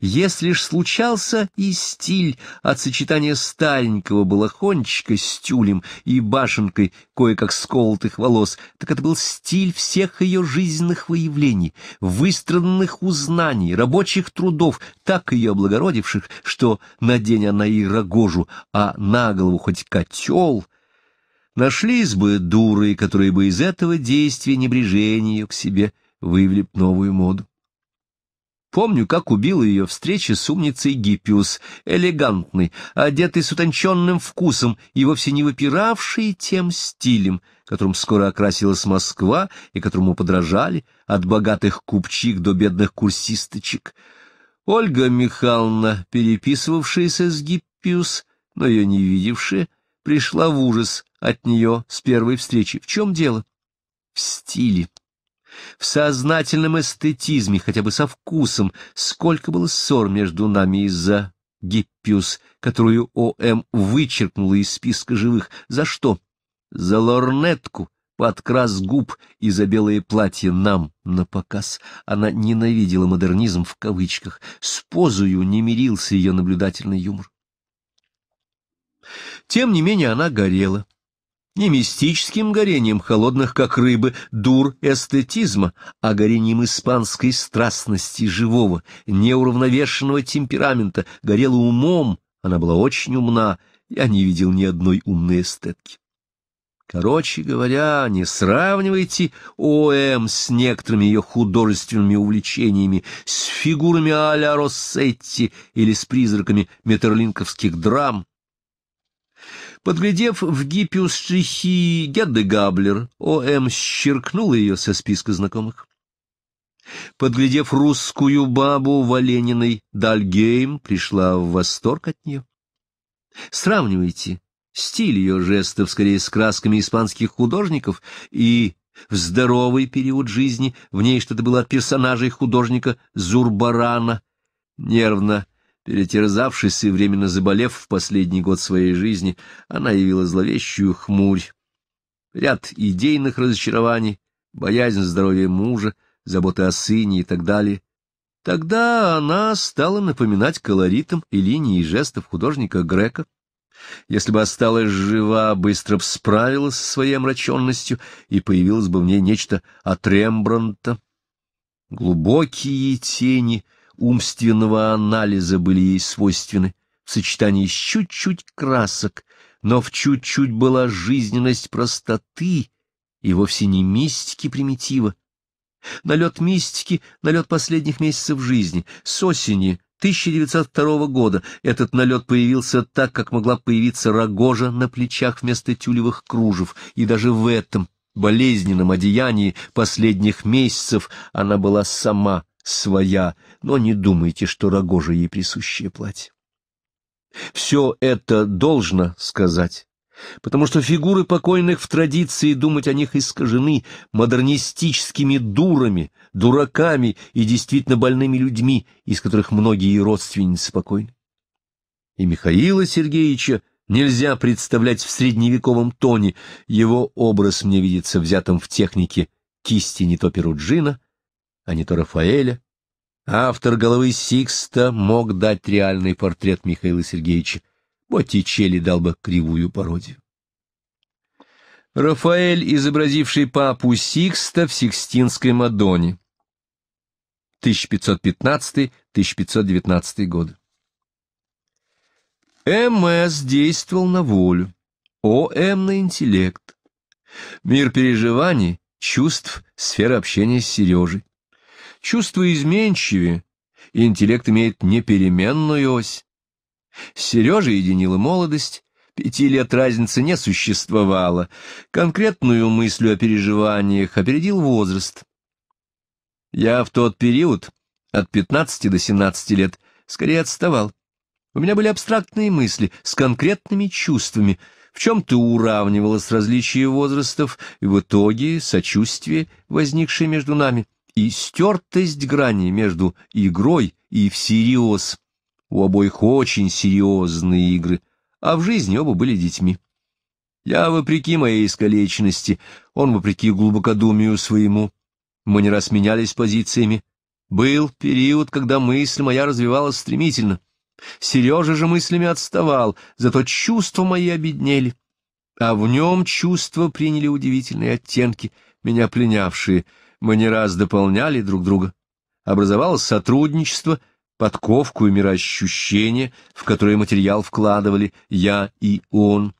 если ж случался и стиль от сочетания старенького балахончика с тюлем и башенкой кое-как сколотых волос, так это был стиль всех ее жизненных выявлений, выстраданных узнаний, рабочих трудов, так ее облагородивших, что на день она и рогожу, а на голову хоть котел. Нашлись бы дуры, которые бы из этого действия небрежения к себе выявили новую моду. Помню, как убила ее встреча с умницей Гиппиус, элегантный, одетый с утонченным вкусом и вовсе не выпиравший тем стилем, которым скоро окрасилась Москва и которому подражали от богатых купчих до бедных курсисточек. Ольга Михайловна, переписывавшаяся с Гиппиус, но ее не видевшая, пришла в ужас от нее с первой встречи. В чем дело? В стиле в сознательном эстетизме, хотя бы со вкусом, сколько было ссор между нами из-за Гиппиус, которую О.М. вычеркнула из списка живых. За что? За лорнетку, под крас губ и за белое платье нам на показ. Она ненавидела модернизм в кавычках. С позою не мирился ее наблюдательный юмор. Тем не менее она горела не мистическим горением холодных, как рыбы, дур эстетизма, а горением испанской страстности живого, неуравновешенного темперамента, горела умом, она была очень умна, я не видел ни одной умной эстетки. Короче говоря, не сравнивайте ОМ с некоторыми ее художественными увлечениями, с фигурами а-ля Россетти или с призраками метерлинковских драм, Подглядев в гиппиус штрихи Гедде Габлер, О.М. Эм, счеркнула ее со списка знакомых. Подглядев русскую бабу Валениной, Дальгейм пришла в восторг от нее. Сравнивайте стиль ее жестов скорее с красками испанских художников, и в здоровый период жизни в ней что-то было от персонажей художника Зурбарана, нервно Перетерзавшись и временно заболев в последний год своей жизни, она явила зловещую хмурь. Ряд идейных разочарований, боязнь здоровья мужа, заботы о сыне и так далее. Тогда она стала напоминать колоритом и линии жестов художника Грека. Если бы осталась жива, быстро бы справилась со своей омраченностью, и появилось бы в ней нечто от Рембрандта. Глубокие тени — умственного анализа были ей свойственны в сочетании с чуть-чуть красок, но в чуть-чуть была жизненность простоты и вовсе не мистики примитива. Налет мистики, налет последних месяцев жизни, с осени 1902 года этот налет появился так, как могла появиться рогожа на плечах вместо тюлевых кружев, и даже в этом болезненном одеянии последних месяцев она была сама, своя, но не думайте, что рогожа ей присущее платье. Все это должно сказать, потому что фигуры покойных в традиции думать о них искажены модернистическими дурами, дураками и действительно больными людьми, из которых многие родственницы покойны. И Михаила Сергеевича нельзя представлять в средневековом тоне, его образ мне видится взятым в технике кисти не то Перуджина, а не то Рафаэля, автор головы Сикста мог дать реальный портрет Михаила Сергеевича. Боттичелли дал бы кривую пародию. Рафаэль, изобразивший папу Сикста в Сикстинской Мадоне, 1515-1519 годы. МС действовал на волю, ОМ на интеллект. Мир переживаний, чувств, сфера общения с Сережей. Чувства изменчивы, и интеллект имеет непеременную ось. Сережа единила молодость, пяти лет разницы не существовало. Конкретную мысль о переживаниях опередил возраст. Я в тот период, от 15 до 17 лет, скорее отставал. У меня были абстрактные мысли с конкретными чувствами, в чем-то уравнивалось различие возрастов и в итоге сочувствие, возникшее между нами — и стертость грани между игрой и всерьез. У обоих очень серьезные игры, а в жизни оба были детьми. Я, вопреки моей искалеченности, он, вопреки глубокодумию своему, мы не раз менялись позициями. Был период, когда мысль моя развивалась стремительно. Сережа же мыслями отставал, зато чувства мои обеднели. А в нем чувства приняли удивительные оттенки, меня пленявшие — мы не раз дополняли друг друга. Образовалось сотрудничество, подковку и мироощущение, в которое материал вкладывали я и он.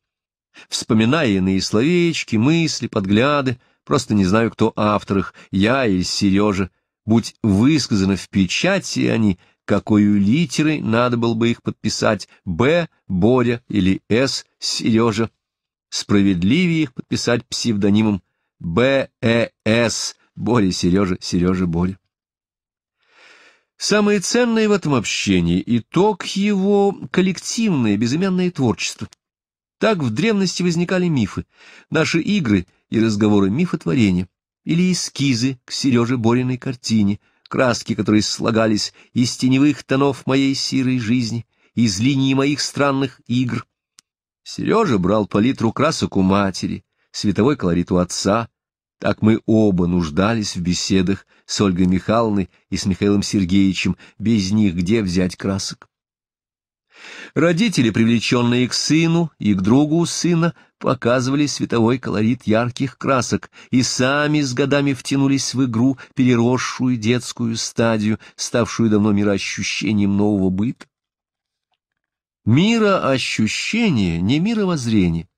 Вспоминая иные словечки, мысли, подгляды, просто не знаю, кто автор их, я или Сережа, будь высказаны в печати они, какой литерой надо было бы их подписать, Б, Боря или С, Сережа. Справедливее их подписать псевдонимом БЭС Боря, Сережа, Сережа, Боря. Самое ценное в этом общении — итог его коллективное безымянное творчество. Так в древности возникали мифы, наши игры и разговоры мифотворения, или эскизы к Сереже Бориной картине, краски, которые слагались из теневых тонов моей серой жизни, из линий моих странных игр. Сережа брал палитру красок у матери, световой колорит у отца — так мы оба нуждались в беседах с Ольгой Михайловной и с Михаилом Сергеевичем, без них где взять красок. Родители, привлеченные к сыну и к другу сына, показывали световой колорит ярких красок и сами с годами втянулись в игру, переросшую детскую стадию, ставшую давно мироощущением нового быта. Мироощущение — не мировоззрение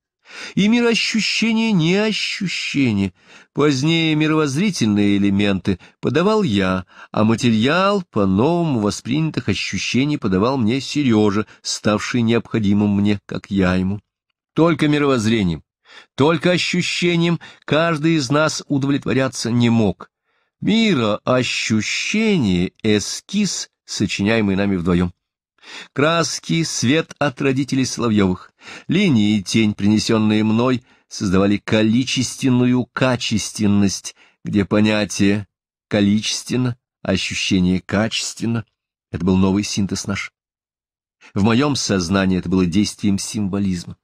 и мироощущение не ощущение. Позднее мировоззрительные элементы подавал я, а материал по-новому воспринятых ощущений подавал мне Сережа, ставший необходимым мне, как я ему. Только мировоззрением, только ощущением каждый из нас удовлетворяться не мог. Мироощущение — эскиз, сочиняемый нами вдвоем. Краски, свет от родителей Соловьевых, линии и тень, принесенные мной, создавали количественную качественность, где понятие «количественно», ощущение «качественно» — это был новый синтез наш. В моем сознании это было действием символизма.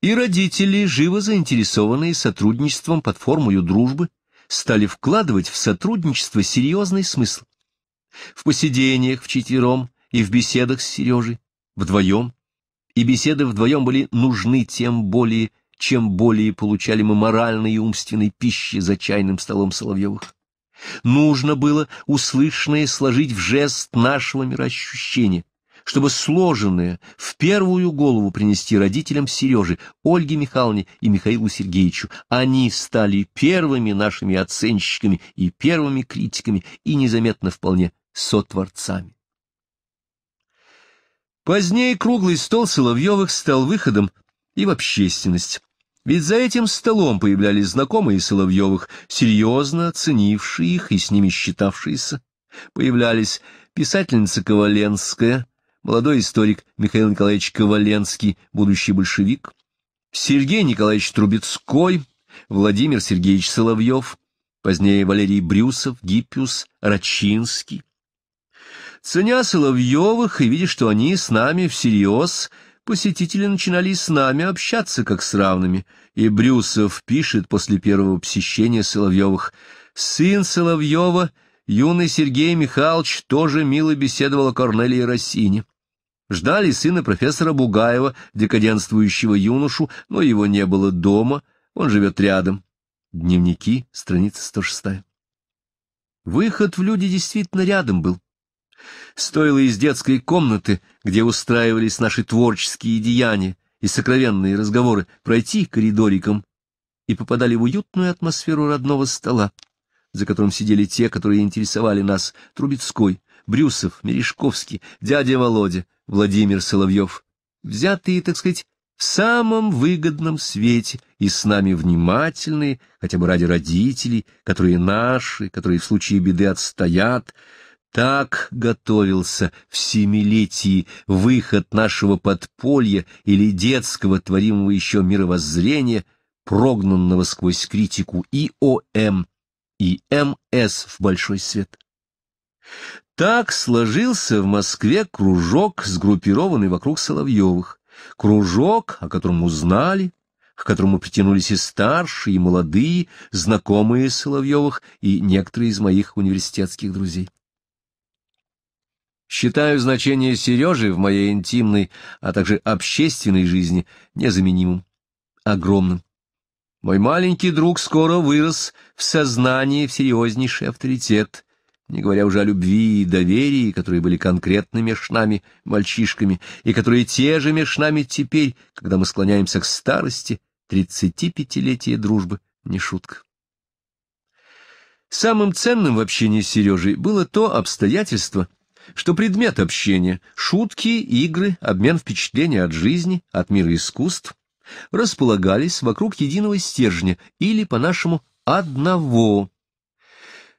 И родители, живо заинтересованные сотрудничеством под формою дружбы, стали вкладывать в сотрудничество серьезный смысл. В посидениях вчетвером и в беседах с Сережей, вдвоем, и беседы вдвоем были нужны тем более, чем более получали мы моральной и умственной пищи за чайным столом Соловьевых. Нужно было услышанное сложить в жест нашего мироощущения, чтобы сложенное в первую голову принести родителям Сережи, Ольге Михайловне и Михаилу Сергеевичу. Они стали первыми нашими оценщиками и первыми критиками, и незаметно вполне сотворцами. Позднее круглый стол Соловьевых стал выходом и в общественность. Ведь за этим столом появлялись знакомые Соловьевых, серьезно оценившие их и с ними считавшиеся. Появлялись писательница Коваленская, молодой историк Михаил Николаевич Коваленский, будущий большевик, Сергей Николаевич Трубецкой, Владимир Сергеевич Соловьев, позднее Валерий Брюсов, Гиппиус, Рачинский, Ценя Соловьевых и видя, что они с нами всерьез, посетители начинали с нами общаться как с равными, и Брюсов пишет после первого посещения Соловьевых «Сын Соловьева, юный Сергей Михайлович, тоже мило беседовал о Корнелии Рассине». Ждали сына профессора Бугаева, декаденствующего юношу, но его не было дома, он живет рядом. Дневники, страница 106. Выход в люди действительно рядом был. Стоило из детской комнаты, где устраивались наши творческие деяния и сокровенные разговоры, пройти коридориком и попадали в уютную атмосферу родного стола, за которым сидели те, которые интересовали нас, Трубецкой, Брюсов, Мережковский, дядя Володя, Владимир Соловьев, взятые, так сказать, в самом выгодном свете и с нами внимательные, хотя бы ради родителей, которые наши, которые в случае беды отстоят, так готовился в семилетии выход нашего подполья или детского творимого еще мировоззрения, прогнанного сквозь критику и ОМ, эм и МС эм в большой свет. Так сложился в Москве кружок, сгруппированный вокруг Соловьевых. Кружок, о котором узнали, к которому притянулись и старшие, и молодые, знакомые Соловьевых, и некоторые из моих университетских друзей. Считаю значение Сережи в моей интимной, а также общественной жизни незаменимым, огромным. Мой маленький друг скоро вырос в сознании в серьезнейший авторитет, не говоря уже о любви и доверии, которые были конкретно меж нами, мальчишками, и которые те же меж нами теперь, когда мы склоняемся к старости, тридцатипятилетие дружбы, не шутка. Самым ценным в общении с Сережей было то обстоятельство, что предмет общения — шутки, игры, обмен впечатлений от жизни, от мира искусств — располагались вокруг единого стержня или, по-нашему, «одного».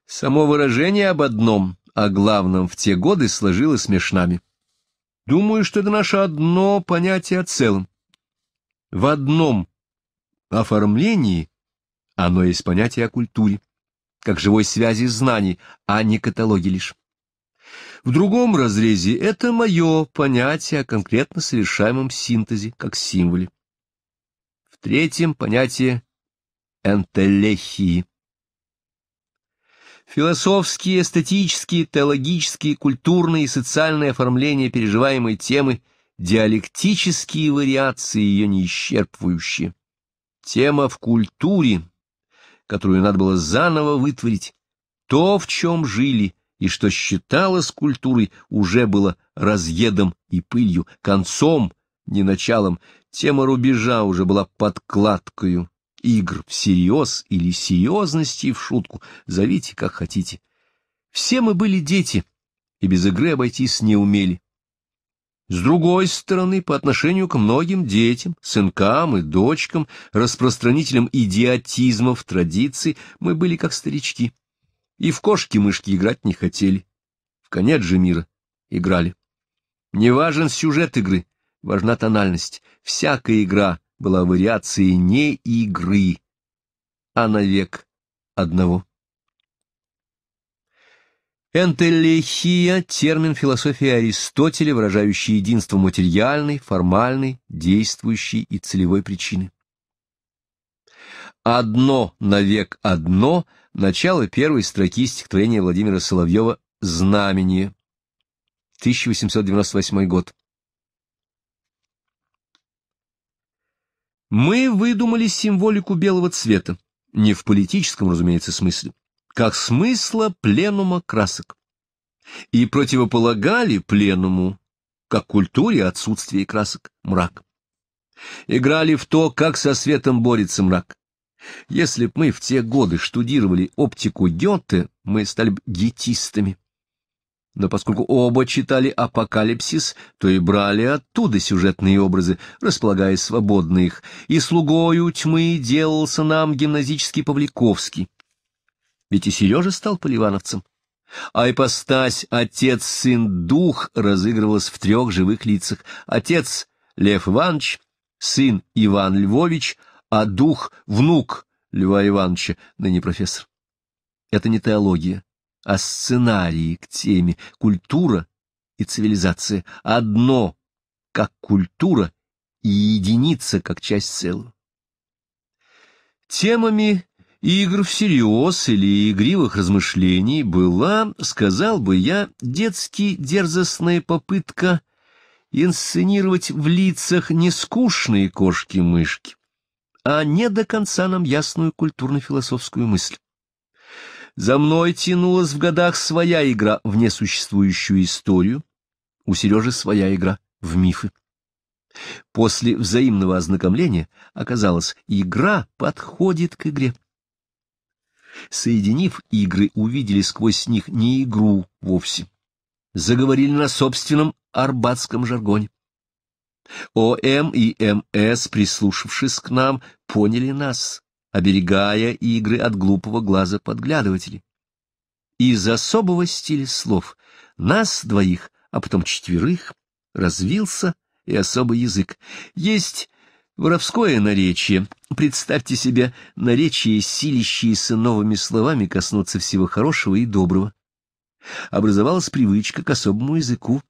Само выражение об одном, о главном в те годы сложилось смешнами. Думаю, что это наше одно понятие о целом. В одном оформлении оно есть понятие о культуре, как живой связи знаний, а не каталоге лишь. В другом разрезе это мое понятие о конкретно совершаемом синтезе, как символе. В третьем понятие энтелехии. Философские, эстетические, теологические, культурные и социальные оформления переживаемой темы – диалектические вариации ее неисчерпывающие. Тема в культуре, которую надо было заново вытворить, то, в чем жили – и что считалось культурой, уже было разъедом и пылью, концом, не началом. Тема рубежа уже была подкладкою игр всерьез или серьезности в шутку, зовите как хотите. Все мы были дети, и без игры обойтись не умели. С другой стороны, по отношению к многим детям, сынкам и дочкам, распространителям идиотизмов, традиций, мы были как старички и в кошки-мышки играть не хотели. В конец же мира играли. Не важен сюжет игры, важна тональность. Всякая игра была вариацией не игры, а навек одного. Энтелехия — термин философии Аристотеля, выражающий единство материальной, формальной, действующей и целевой причины. Одно навек одно — Начало первой строки стихотворения Владимира Соловьева «Знамение», 1898 год. Мы выдумали символику белого цвета, не в политическом, разумеется, смысле, как смысла пленума красок, и противополагали пленуму, как культуре отсутствие красок, мрак. Играли в то, как со светом борется мрак, если б мы в те годы штудировали оптику Гёте, мы стали бы гетистами. Но поскольку оба читали «Апокалипсис», то и брали оттуда сюжетные образы, располагая свободно их, и слугою тьмы делался нам гимназический Павликовский. Ведь и Сережа стал поливановцем. А ипостась «Отец, Сын, Дух» разыгрывалась в трех живых лицах. Отец — Лев Иванович, сын Иван Львович — а дух — внук Льва Ивановича, ныне профессор. Это не теология, а сценарии к теме «Культура и цивилизация» одно, как культура и единица, как часть целого. Темами игр всерьез или игривых размышлений была, сказал бы я, детски дерзостная попытка инсценировать в лицах нескучные кошки-мышки а не до конца нам ясную культурно-философскую мысль. За мной тянулась в годах своя игра в несуществующую историю, у Сережи своя игра в мифы. После взаимного ознакомления оказалось, игра подходит к игре. Соединив игры, увидели сквозь них не игру вовсе. Заговорили на собственном арбатском жаргоне. О.М. Эм и М.С., эм прислушавшись к нам, поняли нас, оберегая игры от глупого глаза подглядывателей. Из особого стиля слов нас двоих, а потом четверых, развился и особый язык. Есть воровское наречие. Представьте себе наречие, силищиеся новыми словами коснуться всего хорошего и доброго. Образовалась привычка к особому языку,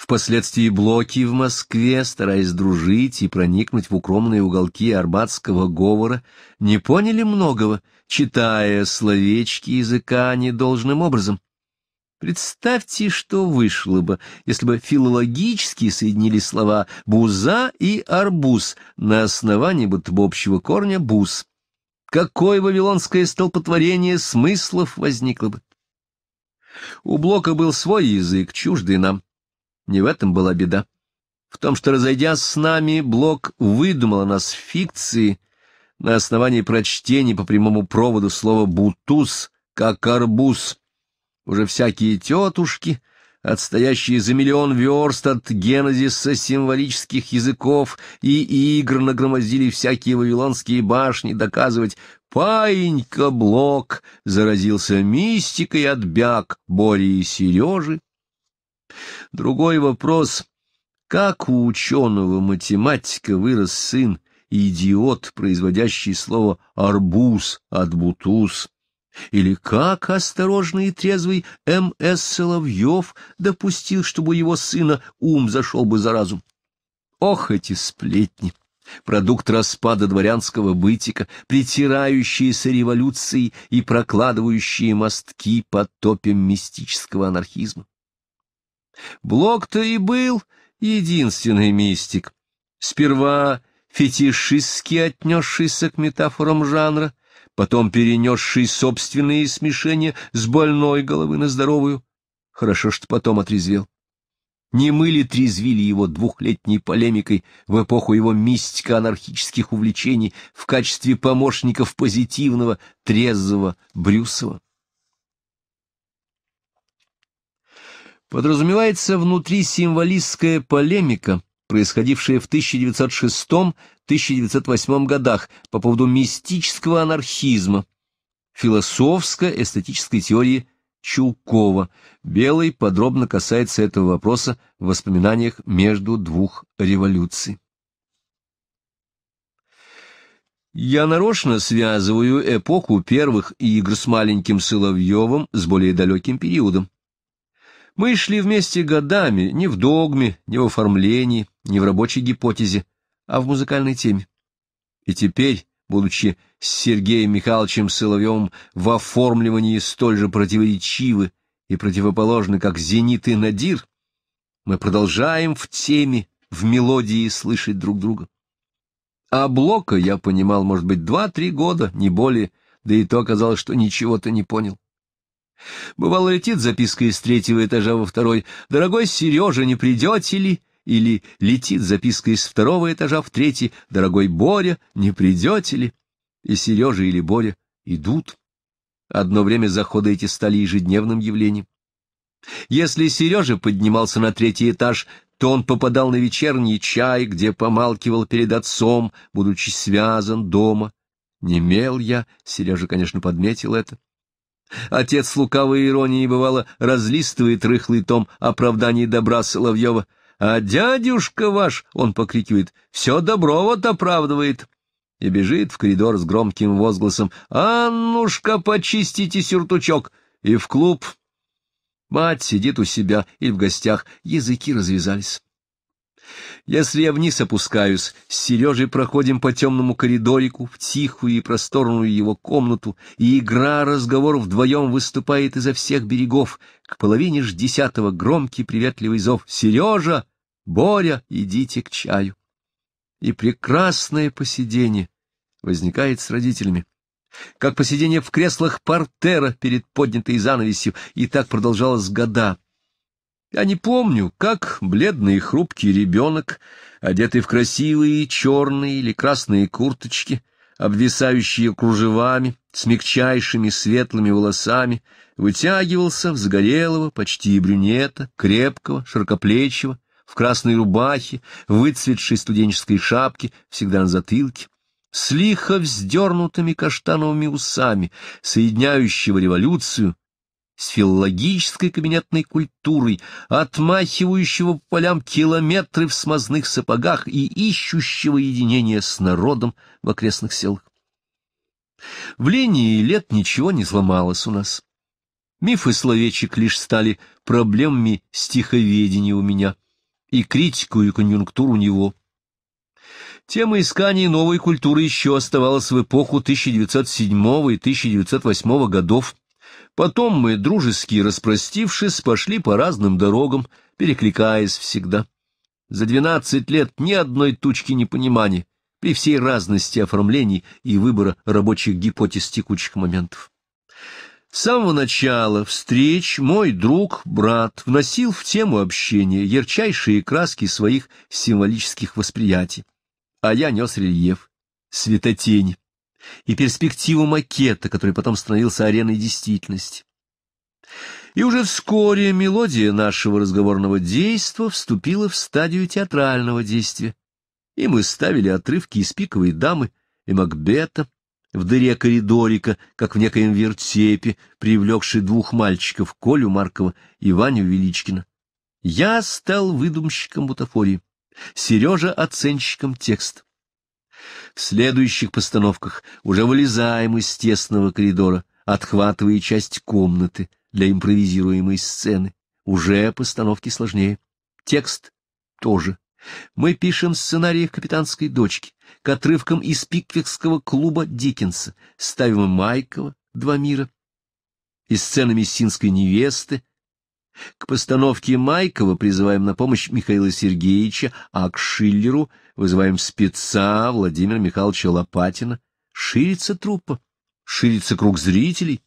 Впоследствии блоки в Москве, стараясь дружить и проникнуть в укромные уголки арбатского говора, не поняли многого, читая словечки языка недолжным образом. Представьте, что вышло бы, если бы филологически соединили слова «буза» и «арбуз» на основании будто бы общего корня «буз». Какое вавилонское столпотворение смыслов возникло бы! У Блока был свой язык, чуждый нам. Не в этом была беда. В том, что, разойдясь с нами, Блок выдумал о нас фикции на основании прочтений по прямому проводу слова «бутуз» как «арбуз». Уже всякие тетушки, отстоящие за миллион верст от генезиса символических языков и игр, нагромоздили всякие вавилонские башни доказывать «Паинька Блок» заразился мистикой от бяг Бори и Сережи, Другой вопрос — как у ученого-математика вырос сын идиот, производящий слово «арбуз» от «бутуз»? Или как осторожный и трезвый М.С. Соловьев допустил, чтобы его сына ум зашел бы за разум? Ох, эти сплетни! Продукт распада дворянского бытика, притирающиеся революции и прокладывающие мостки под топем мистического анархизма. Блок-то и был единственный мистик. Сперва фетишистски отнесшийся к метафорам жанра, потом перенесший собственные смешения с больной головы на здоровую. Хорошо, что потом отрезвел. Не мы ли трезвили его двухлетней полемикой в эпоху его мистика-анархических увлечений в качестве помощников позитивного, трезвого Брюсова? Подразумевается внутри символистская полемика, происходившая в 1906-1908 годах по поводу мистического анархизма, философско-эстетической теории Чулкова. Белый подробно касается этого вопроса в воспоминаниях между двух революций. Я нарочно связываю эпоху первых игр с маленьким Соловьевым с более далеким периодом. Мы шли вместе годами не в догме, не в оформлении, не в рабочей гипотезе, а в музыкальной теме. И теперь, будучи с Сергеем Михайловичем Соловьевым в оформливании столь же противоречивы и противоположны, как «Зенит» и «Надир», мы продолжаем в теме, в мелодии слышать друг друга. А Блока я понимал, может быть, два-три года, не более, да и то оказалось, что ничего-то не понял. Бывало, летит записка из третьего этажа во второй. «Дорогой Сережа, не придете ли?» Или летит записка из второго этажа в третий. «Дорогой Боря, не придете ли?» И Сережа или Боря идут. Одно время заходы эти стали ежедневным явлением. Если Сережа поднимался на третий этаж, то он попадал на вечерний чай, где помалкивал перед отцом, будучи связан дома. Не мел я, Сережа, конечно, подметил это. Отец с лукавой иронии бывало, разлистывает рыхлый том оправданий добра Соловьева. «А дядюшка ваш!» — он покрикивает. «Все добро вот оправдывает!» И бежит в коридор с громким возгласом. «Аннушка, почистите сюртучок!» И в клуб. Мать сидит у себя и в гостях, языки развязались. Если я вниз опускаюсь, с Сережей проходим по темному коридорику в тихую и просторную его комнату, и игра разговор вдвоем выступает изо всех берегов. К половине ж десятого громкий приветливый зов «Сережа! Боря! Идите к чаю!» И прекрасное посидение возникает с родителями как посидение в креслах портера перед поднятой занавесью, и так продолжалось года. Я не помню, как бледный и хрупкий ребенок, одетый в красивые черные или красные курточки, обвисающие кружевами, с мягчайшими светлыми волосами, вытягивался в загорелого, почти брюнета, крепкого, широкоплечего, в красной рубахе, выцветшей студенческой шапке, всегда на затылке, с лихо вздернутыми каштановыми усами, соединяющего революцию с филологической кабинетной культурой, отмахивающего по полям километры в смазных сапогах и ищущего единения с народом в окрестных селах. В линии лет ничего не сломалось у нас. Мифы словечек лишь стали проблемами стиховедения у меня, и критику, и конъюнктуру у него. Тема исканий новой культуры еще оставалась в эпоху 1907 и 1908 годов, Потом мы, дружески распростившись, пошли по разным дорогам, перекликаясь всегда. За двенадцать лет ни одной тучки непонимания при всей разности оформлений и выбора рабочих гипотез текущих моментов. С самого начала встреч мой друг, брат, вносил в тему общения ярчайшие краски своих символических восприятий, а я нес рельеф, светотень и перспективу макета, который потом становился ареной действительности. И уже вскоре мелодия нашего разговорного действа вступила в стадию театрального действия, и мы ставили отрывки из «Пиковой дамы» и «Макбета», в дыре коридорика, как в некоем вертепе, привлекший двух мальчиков, Колю Маркова и Ваню Величкина. Я стал выдумщиком бутафории, Сережа — оценщиком текста в следующих постановках уже вылезаем из тесного коридора, отхватывая часть комнаты для импровизируемой сцены. Уже постановки сложнее. Текст тоже. Мы пишем сценарии «Капитанской дочки», к отрывкам из пиквикского клуба Диккенса, ставим Майкова «Два мира», и сцена «Мессинской невесты», к постановке Майкова призываем на помощь Михаила Сергеевича, а к Шиллеру вызываем спеца Владимира Михайловича Лопатина. Ширится труппа, ширится круг зрителей.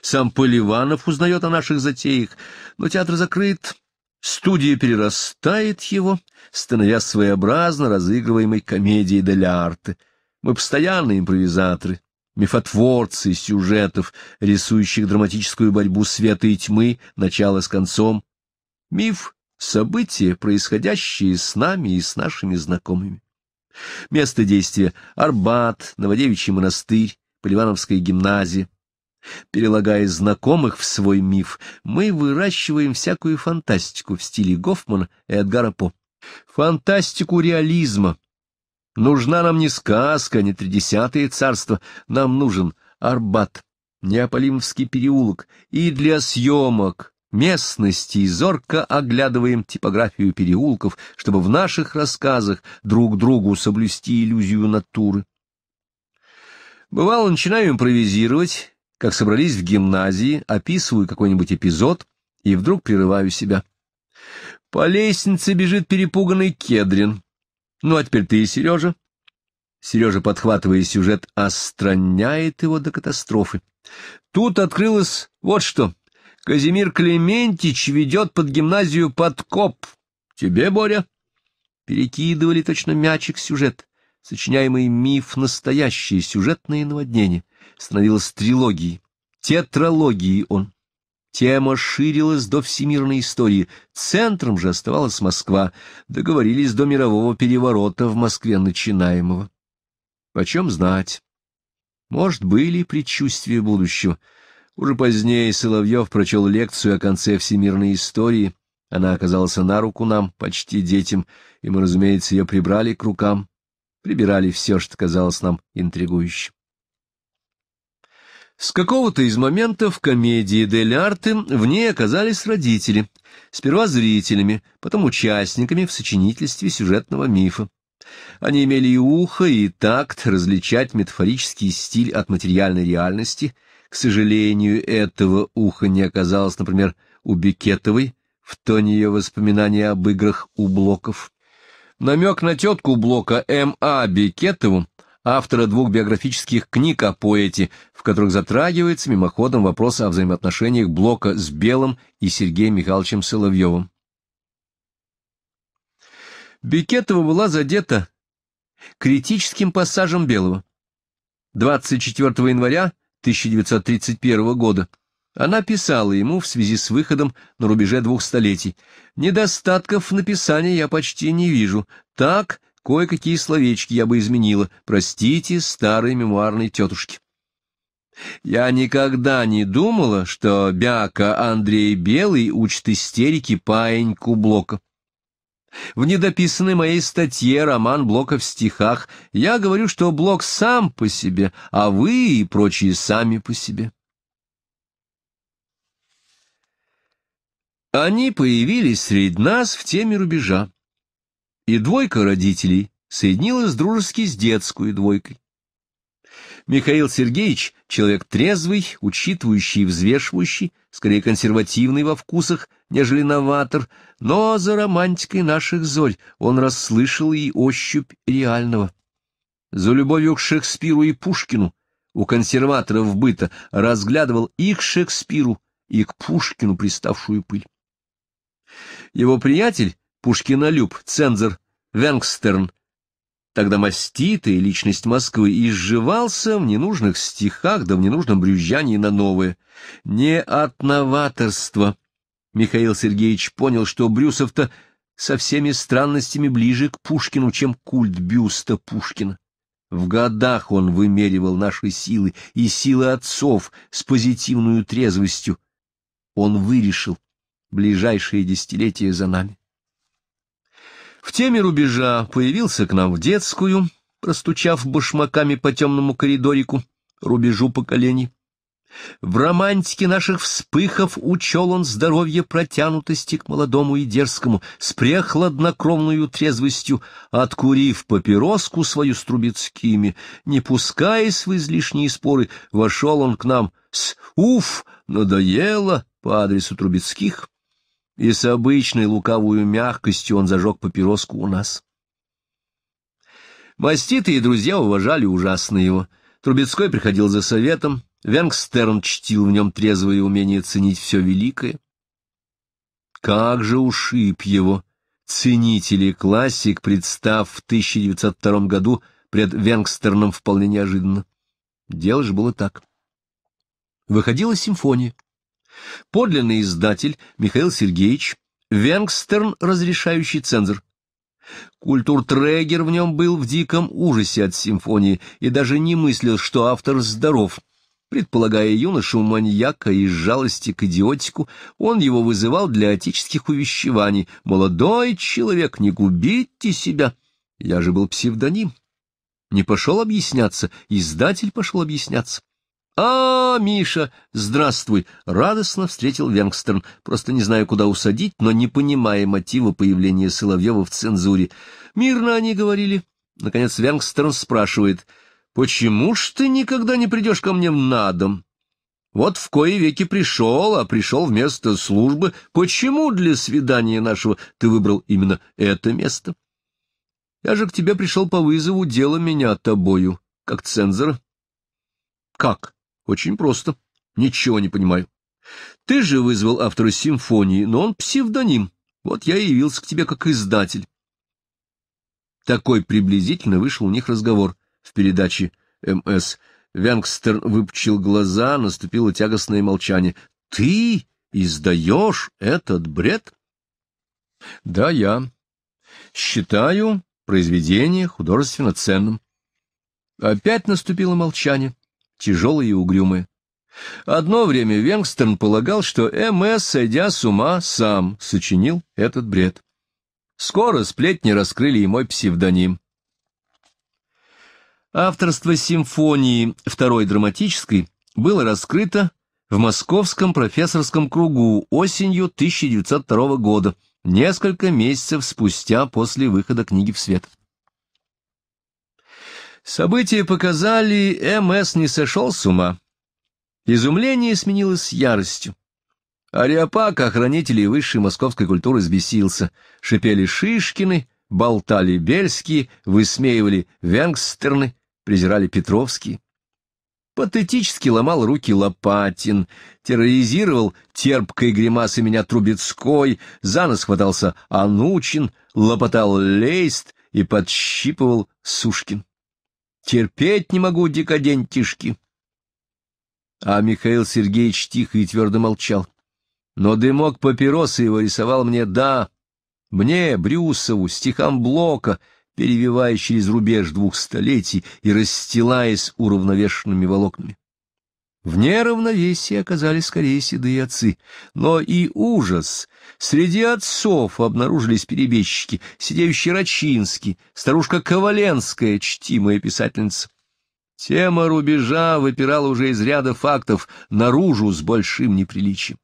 Сам Поливанов узнает о наших затеях, но театр закрыт. Студия перерастает его, становясь своеобразно разыгрываемой комедией дель арте. Мы постоянные импровизаторы, мифотворцы сюжетов, рисующих драматическую борьбу света и тьмы, начало с концом. Миф — события, происходящие с нами и с нашими знакомыми. Место действия — Арбат, Новодевичий монастырь, Поливановская гимназия. Перелагая знакомых в свой миф, мы выращиваем всякую фантастику в стиле Гофмана и Эдгара По. Фантастику реализма, Нужна нам не сказка, не тридесятое царство, нам нужен Арбат, Неаполимовский переулок, и для съемок местности зорко оглядываем типографию переулков, чтобы в наших рассказах друг другу соблюсти иллюзию натуры. Бывало, начинаю импровизировать, как собрались в гимназии, описываю какой-нибудь эпизод, и вдруг прерываю себя. По лестнице бежит перепуганный Кедрин. Ну, а теперь ты, и Сережа. Сережа, подхватывая сюжет, остраняет его до катастрофы. Тут открылось вот что. Казимир Клементич ведет под гимназию подкоп. Тебе, Боря? Перекидывали точно мячик сюжет. Сочиняемый миф — настоящее сюжетное наводнение. Становилось трилогией, тетралогией он. Тема ширилась до всемирной истории, центром же оставалась Москва, договорились до мирового переворота в Москве начинаемого. Почем знать? Может, были предчувствия будущего. Уже позднее Соловьев прочел лекцию о конце всемирной истории. Она оказалась на руку нам, почти детям, и мы, разумеется, ее прибрали к рукам. Прибирали все, что казалось нам интригующим. С какого-то из моментов комедии «Дель Арте» в ней оказались родители, сперва зрителями, потом участниками в сочинительстве сюжетного мифа. Они имели и ухо, и такт различать метафорический стиль от материальной реальности. К сожалению, этого уха не оказалось, например, у Бекетовой, в тоне ее воспоминания об играх у Блоков. Намек на тетку Блока М.А. Бекетову автора двух биографических книг о поэте, в которых затрагивается мимоходом вопрос о взаимоотношениях Блока с Белым и Сергеем Михайловичем Соловьевым. Бекетова была задета критическим пассажем Белого. 24 января 1931 года она писала ему в связи с выходом на рубеже двух столетий. «Недостатков написания я почти не вижу. Так, Кое-какие словечки я бы изменила. Простите старой мемуарной тетушке. Я никогда не думала, что Бяка Андрей Белый учит истерики паиньку Блока. В недописанной моей статье «Роман Блока в стихах» я говорю, что Блок сам по себе, а вы и прочие сами по себе. Они появились среди нас в теме рубежа и двойка родителей соединилась дружески с детской двойкой. Михаил Сергеевич — человек трезвый, учитывающий и взвешивающий, скорее консервативный во вкусах, нежели новатор, но за романтикой наших зорь он расслышал и ощупь реального. За любовью к Шекспиру и Пушкину у консерваторов быта разглядывал и к Шекспиру, и к Пушкину приставшую пыль. Его приятель, Пушкинолюб, цензор, Венгстерн. Тогда маститая личность Москвы изживался в ненужных стихах да в ненужном брюзжании на новое. Не от новаторства. Михаил Сергеевич понял, что Брюсов-то со всеми странностями ближе к Пушкину, чем культ бюста Пушкина. В годах он вымеривал наши силы и силы отцов с позитивную трезвостью. Он вырешил ближайшие десятилетия за нами. В теме рубежа появился к нам в детскую, простучав башмаками по темному коридорику, рубежу поколений. В романтике наших вспыхов учел он здоровье протянутости к молодому и дерзкому, с прехладнокровную трезвостью, откурив папироску свою с трубецкими, не пускаясь в излишние споры, вошел он к нам с «Уф, надоело!» по адресу Трубецких, и с обычной лукавую мягкостью он зажег папироску у нас. Маститые друзья уважали ужасно его. Трубецкой приходил за советом, Венгстерн чтил в нем трезвое умение ценить все великое. Как же ушиб его ценители классик, представ в 1902 году пред Венгстерном вполне неожиданно. Дело же было так. Выходила симфония. Подлинный издатель Михаил Сергеевич, Венгстерн, разрешающий цензор. Культуртрегер в нем был в диком ужасе от симфонии и даже не мыслил, что автор здоров. Предполагая юношу маньяка из жалости к идиотику, он его вызывал для отеческих увещеваний. «Молодой человек, не губите себя!» Я же был псевдоним. Не пошел объясняться, издатель пошел объясняться. «А, Миша, здравствуй!» — радостно встретил Венгстерн. «Просто не знаю, куда усадить, но не понимая мотива появления Соловьева в цензуре. Мирно они говорили». Наконец Венгстерн спрашивает. «Почему ж ты никогда не придешь ко мне на дом?» «Вот в кои веки пришел, а пришел вместо службы. Почему для свидания нашего ты выбрал именно это место?» «Я же к тебе пришел по вызову дело меня тобою, как цензора». «Как?» Очень просто. Ничего не понимаю. Ты же вызвал автора симфонии, но он псевдоним. Вот я и явился к тебе как издатель. Такой приблизительно вышел у них разговор в передаче МС. Вянгстер выпучил глаза, наступило тягостное молчание. «Ты издаешь этот бред?» «Да, я. Считаю произведение художественно ценным». Опять наступило молчание тяжелая и угрюмая. Одно время Венгстерн полагал, что М.С., сойдя с ума, сам сочинил этот бред. Скоро сплетни раскрыли и мой псевдоним. Авторство симфонии второй драматической было раскрыто в московском профессорском кругу осенью 1902 года, несколько месяцев спустя после выхода книги в свет. События показали, МС не сошел с ума. Изумление сменилось яростью. Ариапак охранителей высшей московской культуры сбесился. Шипели Шишкины, болтали Бельские, высмеивали Венгстерны, презирали Петровские. Патетически ломал руки Лопатин, терроризировал терпкой гримасы меня Трубецкой, за нос хватался Анучин, лопотал Лейст и подщипывал Сушкин. Терпеть не могу декадентишки. А Михаил Сергеевич тихо и твердо молчал. Но дымок папиросы его рисовал мне «да», мне, Брюсову, стихам Блока, перевивая через рубеж двух столетий и расстилаясь уравновешенными волокнами. В неравновесии оказались скорее седые отцы, но и ужас, Среди отцов обнаружились перебежчики, сидящий Рачинский, старушка Коваленская, чтимая писательница. Тема рубежа выпирала уже из ряда фактов наружу с большим неприличием.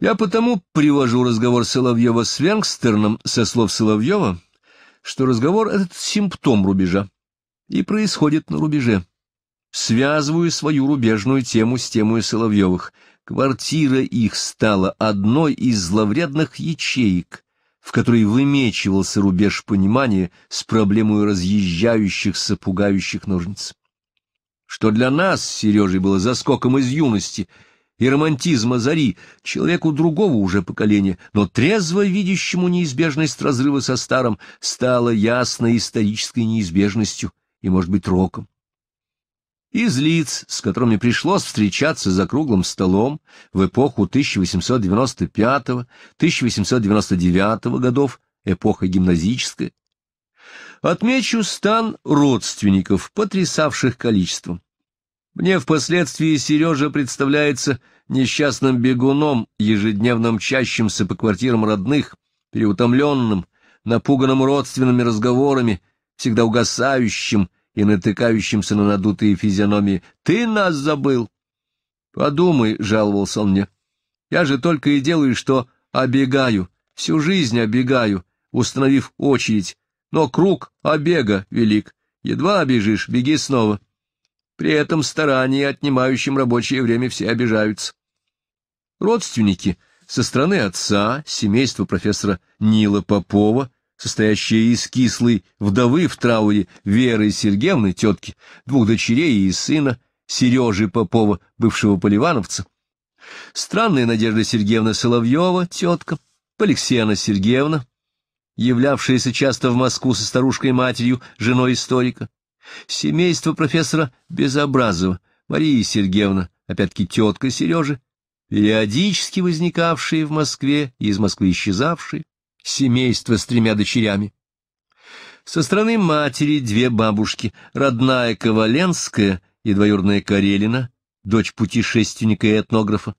Я потому привожу разговор Соловьева с Венгстерном со слов Соловьева, что разговор этот симптом рубежа и происходит на рубеже. Связываю свою рубежную тему с темой Соловьевых — Квартира их стала одной из зловредных ячеек, в которой вымечивался рубеж понимания с проблемой разъезжающих, пугающих ножниц. Что для нас с Сережей было заскоком из юности и романтизма зари, человеку другого уже поколения, но трезво видящему неизбежность разрыва со старым, стало ясно исторической неизбежностью и, может быть, роком. Из лиц, с которыми пришлось встречаться за круглым столом в эпоху 1895-1899 годов, эпоха гимназическая, отмечу стан родственников, потрясавших количеством. Мне впоследствии Сережа представляется несчастным бегуном, ежедневно мчащимся по квартирам родных, переутомленным, напуганным родственными разговорами, всегда угасающим, и натыкающимся на надутые физиономии. «Ты нас забыл!» «Подумай», — жаловался он мне. «Я же только и делаю, что обегаю, всю жизнь обегаю, установив очередь. Но круг обега велик. Едва обежишь, беги снова». При этом старании, отнимающим рабочее время, все обижаются. Родственники со стороны отца, семейства профессора Нила Попова — состоящая из кислой вдовы в трауре Веры Сергеевны, тетки, двух дочерей и сына, Сережи Попова, бывшего поливановца, странная Надежда Сергеевна Соловьева, тетка, Поликсена Сергеевна, являвшаяся часто в Москву со старушкой-матерью, женой историка, семейство профессора Безобразова, Мария Сергеевна, опять-таки тетка Сережи, периодически возникавшие в Москве и из Москвы исчезавшие, семейство с тремя дочерями. Со стороны матери две бабушки, родная Коваленская и двоюродная Карелина, дочь путешественника и этнографа.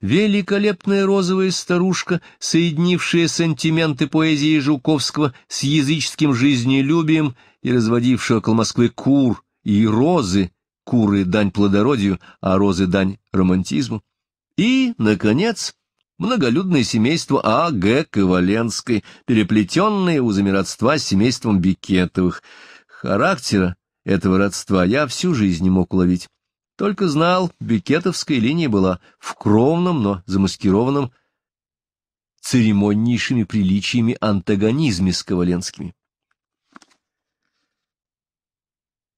Великолепная розовая старушка, соединившая сантименты поэзии Жуковского с языческим жизнелюбием и разводившая около Москвы кур и розы, куры — дань плодородию, а розы — дань романтизму. И, наконец, — многолюдное семейство А. Г. Коваленской, переплетенное узами родства с семейством Бикетовых. Характера этого родства я всю жизнь не мог уловить. Только знал, бикетовская линия была в кровном, но замаскированном церемоннейшими приличиями антагонизме с Коваленскими.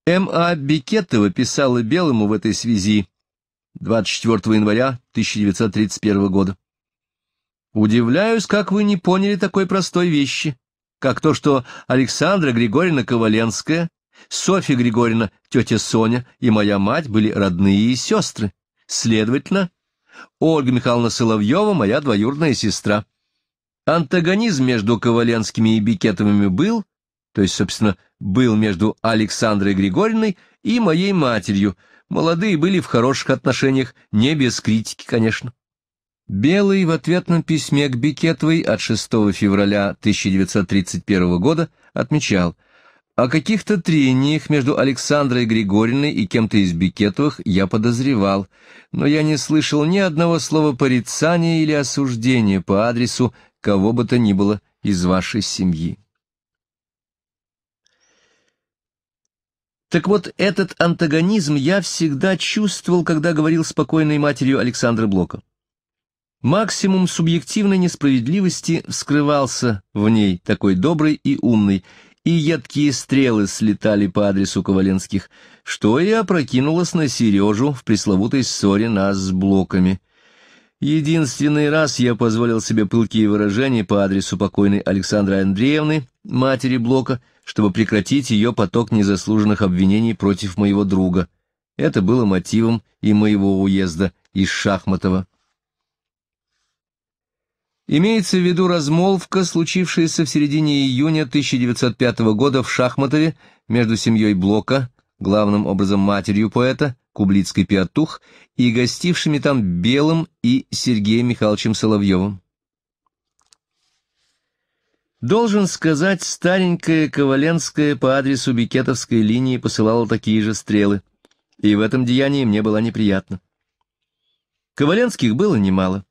М.А. Бикетова писала Белому в этой связи 24 января 1931 года. Удивляюсь, как вы не поняли такой простой вещи, как то, что Александра Григорьевна Коваленская, Софья Григорьевна, тетя Соня и моя мать были родные и сестры. Следовательно, Ольга Михайловна Соловьева — моя двоюродная сестра. Антагонизм между Коваленскими и Бикетовыми был, то есть, собственно, был между Александрой Григорьевной и моей матерью. Молодые были в хороших отношениях, не без критики, конечно. Белый в ответном письме к Бикетовой от 6 февраля 1931 года отмечал, «О каких-то трениях между Александрой Григорьевной и кем-то из Бикетовых я подозревал, но я не слышал ни одного слова порицания или осуждения по адресу кого бы то ни было из вашей семьи». Так вот, этот антагонизм я всегда чувствовал, когда говорил с покойной матерью Александра Блока. Максимум субъективной несправедливости вскрывался в ней, такой добрый и умный, и едкие стрелы слетали по адресу Коваленских, что и опрокинулось на Сережу в пресловутой ссоре нас с блоками. Единственный раз я позволил себе пылкие выражения по адресу покойной Александры Андреевны, матери Блока, чтобы прекратить ее поток незаслуженных обвинений против моего друга. Это было мотивом и моего уезда из Шахматова. Имеется в виду размолвка, случившаяся в середине июня 1905 года в Шахматове между семьей Блока, главным образом матерью поэта, Кублицкой Пиатух, и гостившими там Белым и Сергеем Михайловичем Соловьевым. Должен сказать, старенькая Коваленская по адресу Бикетовской линии посылала такие же стрелы, и в этом деянии мне было неприятно. Коваленских было немало.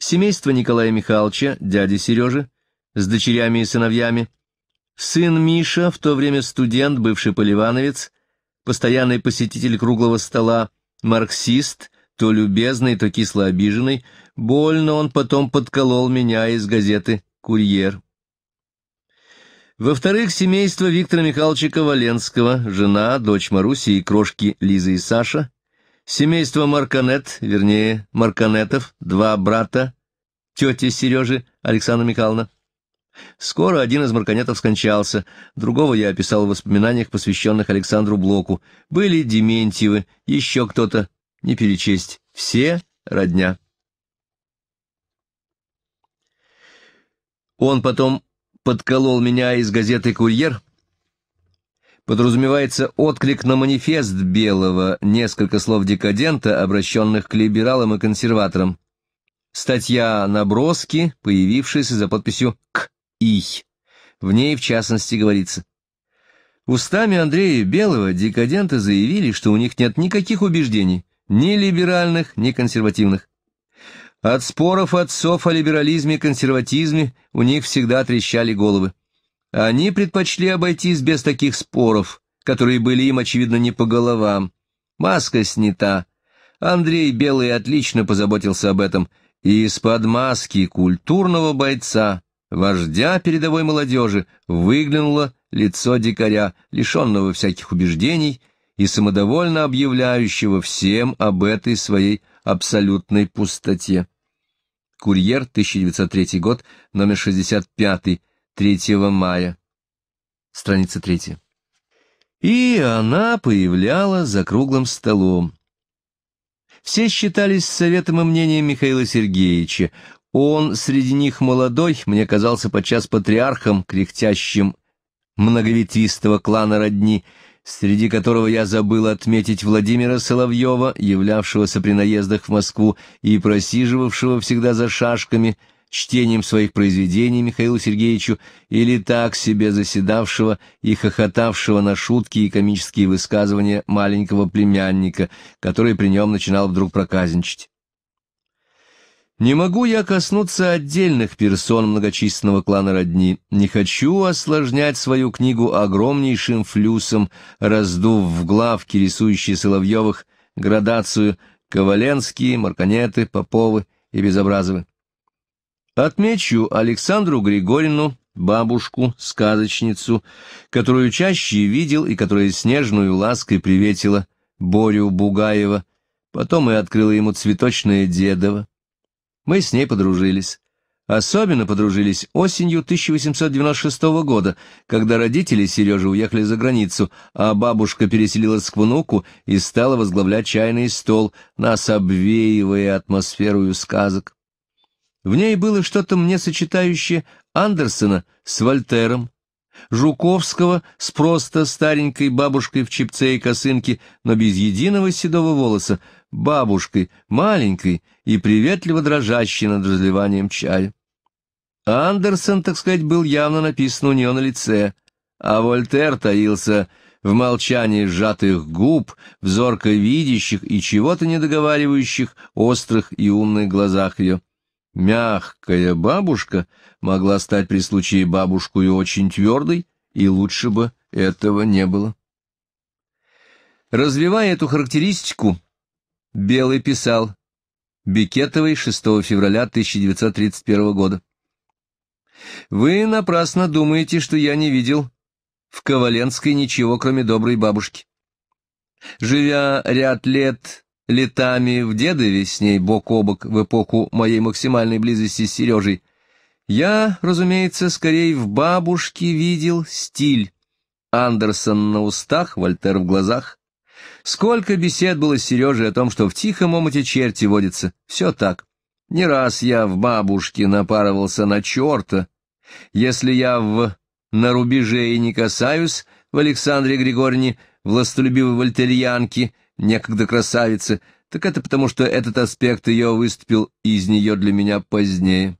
Семейство Николая Михайловича, дяди Сережи, с дочерями и сыновьями, сын Миша, в то время студент, бывший поливановец, постоянный посетитель круглого стола, марксист, то любезный, то кисло обиженный, больно он потом подколол меня из газеты «Курьер». Во-вторых, семейство Виктора Михайловича Коваленского, жена, дочь Маруси и крошки Лиза и Саша, Семейство Марканет, вернее, Марканетов, два брата, тети Сережи, Александра Михайловна. Скоро один из марканетов скончался, другого я описал в воспоминаниях, посвященных Александру Блоку. Были Дементьевы, еще кто-то, не перечесть, все родня. Он потом подколол меня из газеты «Курьер», подразумевается отклик на манифест Белого, несколько слов декадента, обращенных к либералам и консерваторам. Статья «Наброски», появившаяся за подписью «К. И». В ней, в частности, говорится. Устами Андрея Белого декаденты заявили, что у них нет никаких убеждений, ни либеральных, ни консервативных. От споров отцов о либерализме и консерватизме у них всегда трещали головы. Они предпочли обойтись без таких споров, которые были им, очевидно, не по головам. Маска снята. Андрей Белый отлично позаботился об этом. И из-под маски культурного бойца, вождя передовой молодежи, выглянуло лицо дикаря, лишенного всяких убеждений и самодовольно объявляющего всем об этой своей абсолютной пустоте. Курьер, 1903 год, номер 65 3 мая. Страница 3. И она появляла за круглым столом. Все считались советом и мнением Михаила Сергеевича. Он среди них молодой, мне казался подчас патриархом, кряхтящим многоветвистого клана родни, среди которого я забыл отметить Владимира Соловьева, являвшегося при наездах в Москву и просиживавшего всегда за шашками — чтением своих произведений Михаилу Сергеевичу или так себе заседавшего и хохотавшего на шутки и комические высказывания маленького племянника, который при нем начинал вдруг проказничать. Не могу я коснуться отдельных персон многочисленного клана родни. Не хочу осложнять свою книгу огромнейшим флюсом, раздув в главке, рисующие Соловьевых, градацию Коваленские, Марконеты, Поповы и Безобразовы. Отмечу Александру Григорьевну бабушку, сказочницу, которую чаще видел и которая снежную лаской приветила Борю Бугаева, потом и открыла ему цветочное дедово. Мы с ней подружились. Особенно подружились осенью 1896 года, когда родители Сережи уехали за границу, а бабушка переселилась к внуку и стала возглавлять чайный стол, нас обвеивая атмосферу сказок. В ней было что-то мне сочетающее Андерсена с Вольтером, Жуковского с просто старенькой бабушкой в чипце и косынке, но без единого седого волоса, бабушкой, маленькой и приветливо дрожащей над разливанием чая. Андерсен, так сказать, был явно написан у нее на лице, а Вольтер таился в молчании сжатых губ, взорко видящих и чего-то недоговаривающих, острых и умных глазах ее. Мягкая бабушка могла стать при случае бабушку очень твердой, и лучше бы этого не было. Развивая эту характеристику, Белый писал Бикетовой 6 февраля 1931 года. «Вы напрасно думаете, что я не видел в Коваленской ничего, кроме доброй бабушки. Живя ряд лет летами в дедове с ней бок о бок в эпоху моей максимальной близости с Сережей, я, разумеется, скорее в бабушке видел стиль. Андерсон на устах, Вольтер в глазах. Сколько бесед было с Сережей о том, что в тихом омуте черти водятся. Все так. Не раз я в бабушке напарывался на черта. Если я в «на рубеже» и не касаюсь в Александре Григорьевне властолюбивой вольтерьянки, некогда красавица, так это потому, что этот аспект ее выступил из нее для меня позднее.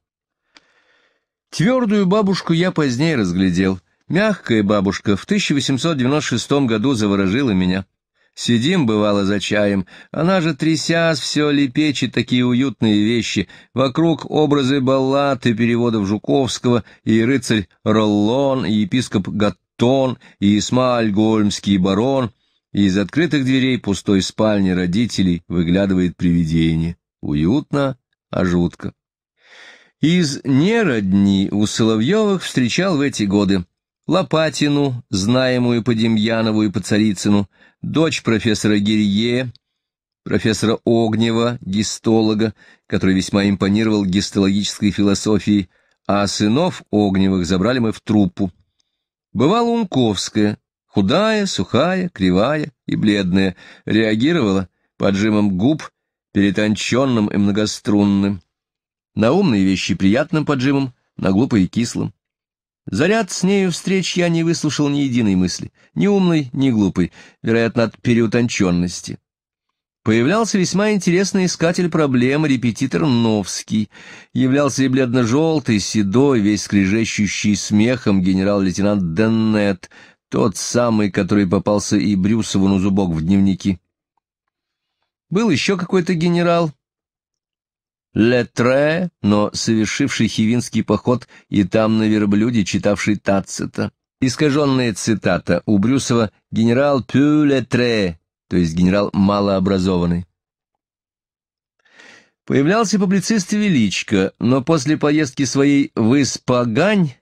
Твердую бабушку я позднее разглядел. Мягкая бабушка в 1896 году заворожила меня. Сидим, бывало, за чаем, она же, трясясь, все лепечет такие уютные вещи. Вокруг образы баллад и переводов Жуковского, и рыцарь Роллон, и епископ Гаттон, и Исмааль Гольмский барон, и из открытых дверей пустой спальни родителей выглядывает привидение. Уютно, а жутко. Из неродни у Соловьевых встречал в эти годы Лопатину, знаемую по Демьянову и по Царицыну, дочь профессора Гирье, профессора Огнева, гистолога, который весьма импонировал гистологической философией, а сынов Огневых забрали мы в труппу. Бывала Унковская, Худая, сухая, кривая и бледная, реагировала поджимом губ, перетонченным и многострунным, на умные вещи приятным поджимом, на глупые кислым. Заряд с нею встреч я не выслушал ни единой мысли, ни умной, ни глупой, вероятно, от переутонченности. Появлялся весьма интересный искатель проблем, репетитор Новский. Являлся и бледно-желтый, седой, весь скрежещущий смехом генерал-лейтенант Деннет, тот самый, который попался и Брюсову на зубок в дневнике. Был еще какой-то генерал. Летре, но совершивший хивинский поход и там на верблюде читавший Тацита. Искаженная цитата у Брюсова «генерал Пю Летре», то есть генерал малообразованный. Появлялся публицист Величко, но после поездки своей в Испагань,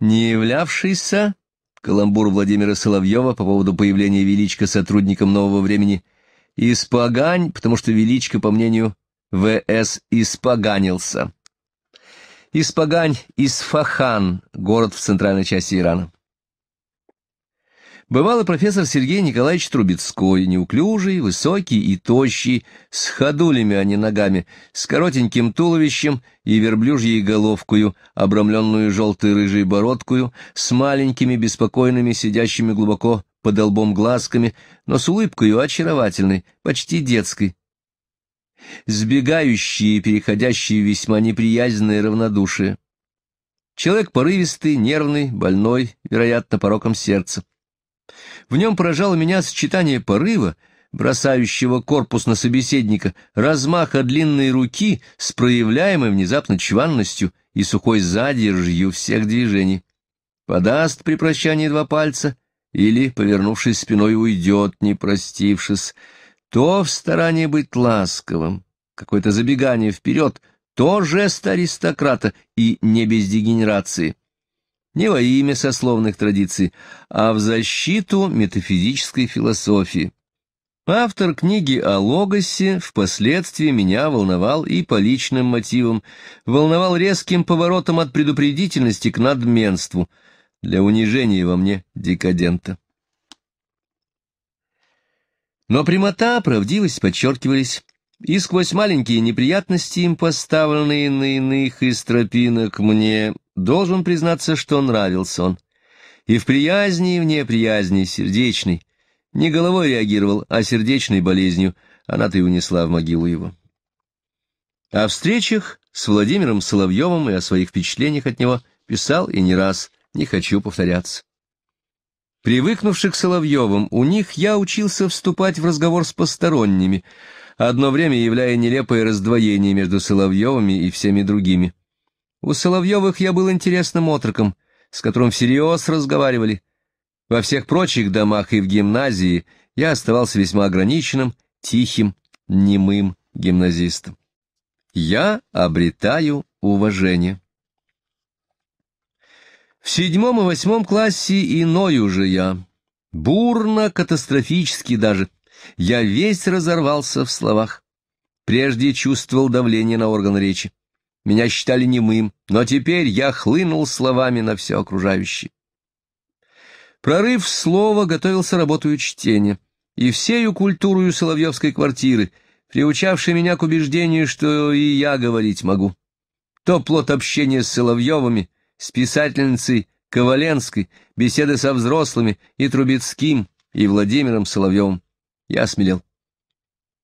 не являвшийся Каламбур Владимира Соловьева по поводу появления Величко сотрудником нового времени. «Испогань, потому что Величко, по мнению В.С., испоганился». Испогань – Исфахан, город в центральной части Ирана. Бывало, профессор Сергей Николаевич Трубецкой, неуклюжий, высокий и тощий, с ходулями, а не ногами, с коротеньким туловищем и верблюжьей головкою, обрамленную желтой-рыжей бородкою, с маленькими, беспокойными, сидящими глубоко под лбом глазками, но с улыбкою очаровательной, почти детской. Сбегающие и переходящие весьма неприязненное равнодушие. Человек порывистый, нервный, больной, вероятно, пороком сердца. В нем поражало меня сочетание порыва, бросающего корпус на собеседника, размаха длинной руки с проявляемой внезапно чванностью и сухой задержью всех движений. Подаст при прощании два пальца или, повернувшись спиной, уйдет, не простившись. То в старании быть ласковым, какое-то забегание вперед, то жест аристократа и не без дегенерации — не во имя сословных традиций, а в защиту метафизической философии. Автор книги о Логосе впоследствии меня волновал и по личным мотивам, волновал резким поворотом от предупредительности к надменству для унижения во мне декадента. Но прямота, правдивость подчеркивались и сквозь маленькие неприятности, им поставленные на иных из тропинок мне, должен признаться, что нравился он. И в приязни, и в неприязни, сердечный. Не головой реагировал, а сердечной болезнью. Она-то и унесла в могилу его. О встречах с Владимиром Соловьевым и о своих впечатлениях от него писал и не раз, не хочу повторяться. Привыкнувши к Соловьевым, у них я учился вступать в разговор с посторонними — одно время являя нелепое раздвоение между Соловьевыми и всеми другими. У Соловьевых я был интересным отроком, с которым всерьез разговаривали. Во всех прочих домах и в гимназии я оставался весьма ограниченным, тихим, немым гимназистом. Я обретаю уважение. В седьмом и восьмом классе иной уже я. Бурно, катастрофически даже — я весь разорвался в словах. Прежде чувствовал давление на орган речи. Меня считали немым, но теперь я хлынул словами на все окружающее. Прорыв слова готовился работаю чтения, и всею культурою Соловьевской квартиры, приучавшей меня к убеждению, что и я говорить могу. То плод общения с Соловьевыми, с писательницей Коваленской, беседы со взрослыми и Трубецким, и Владимиром Соловьевым. Я осмелел.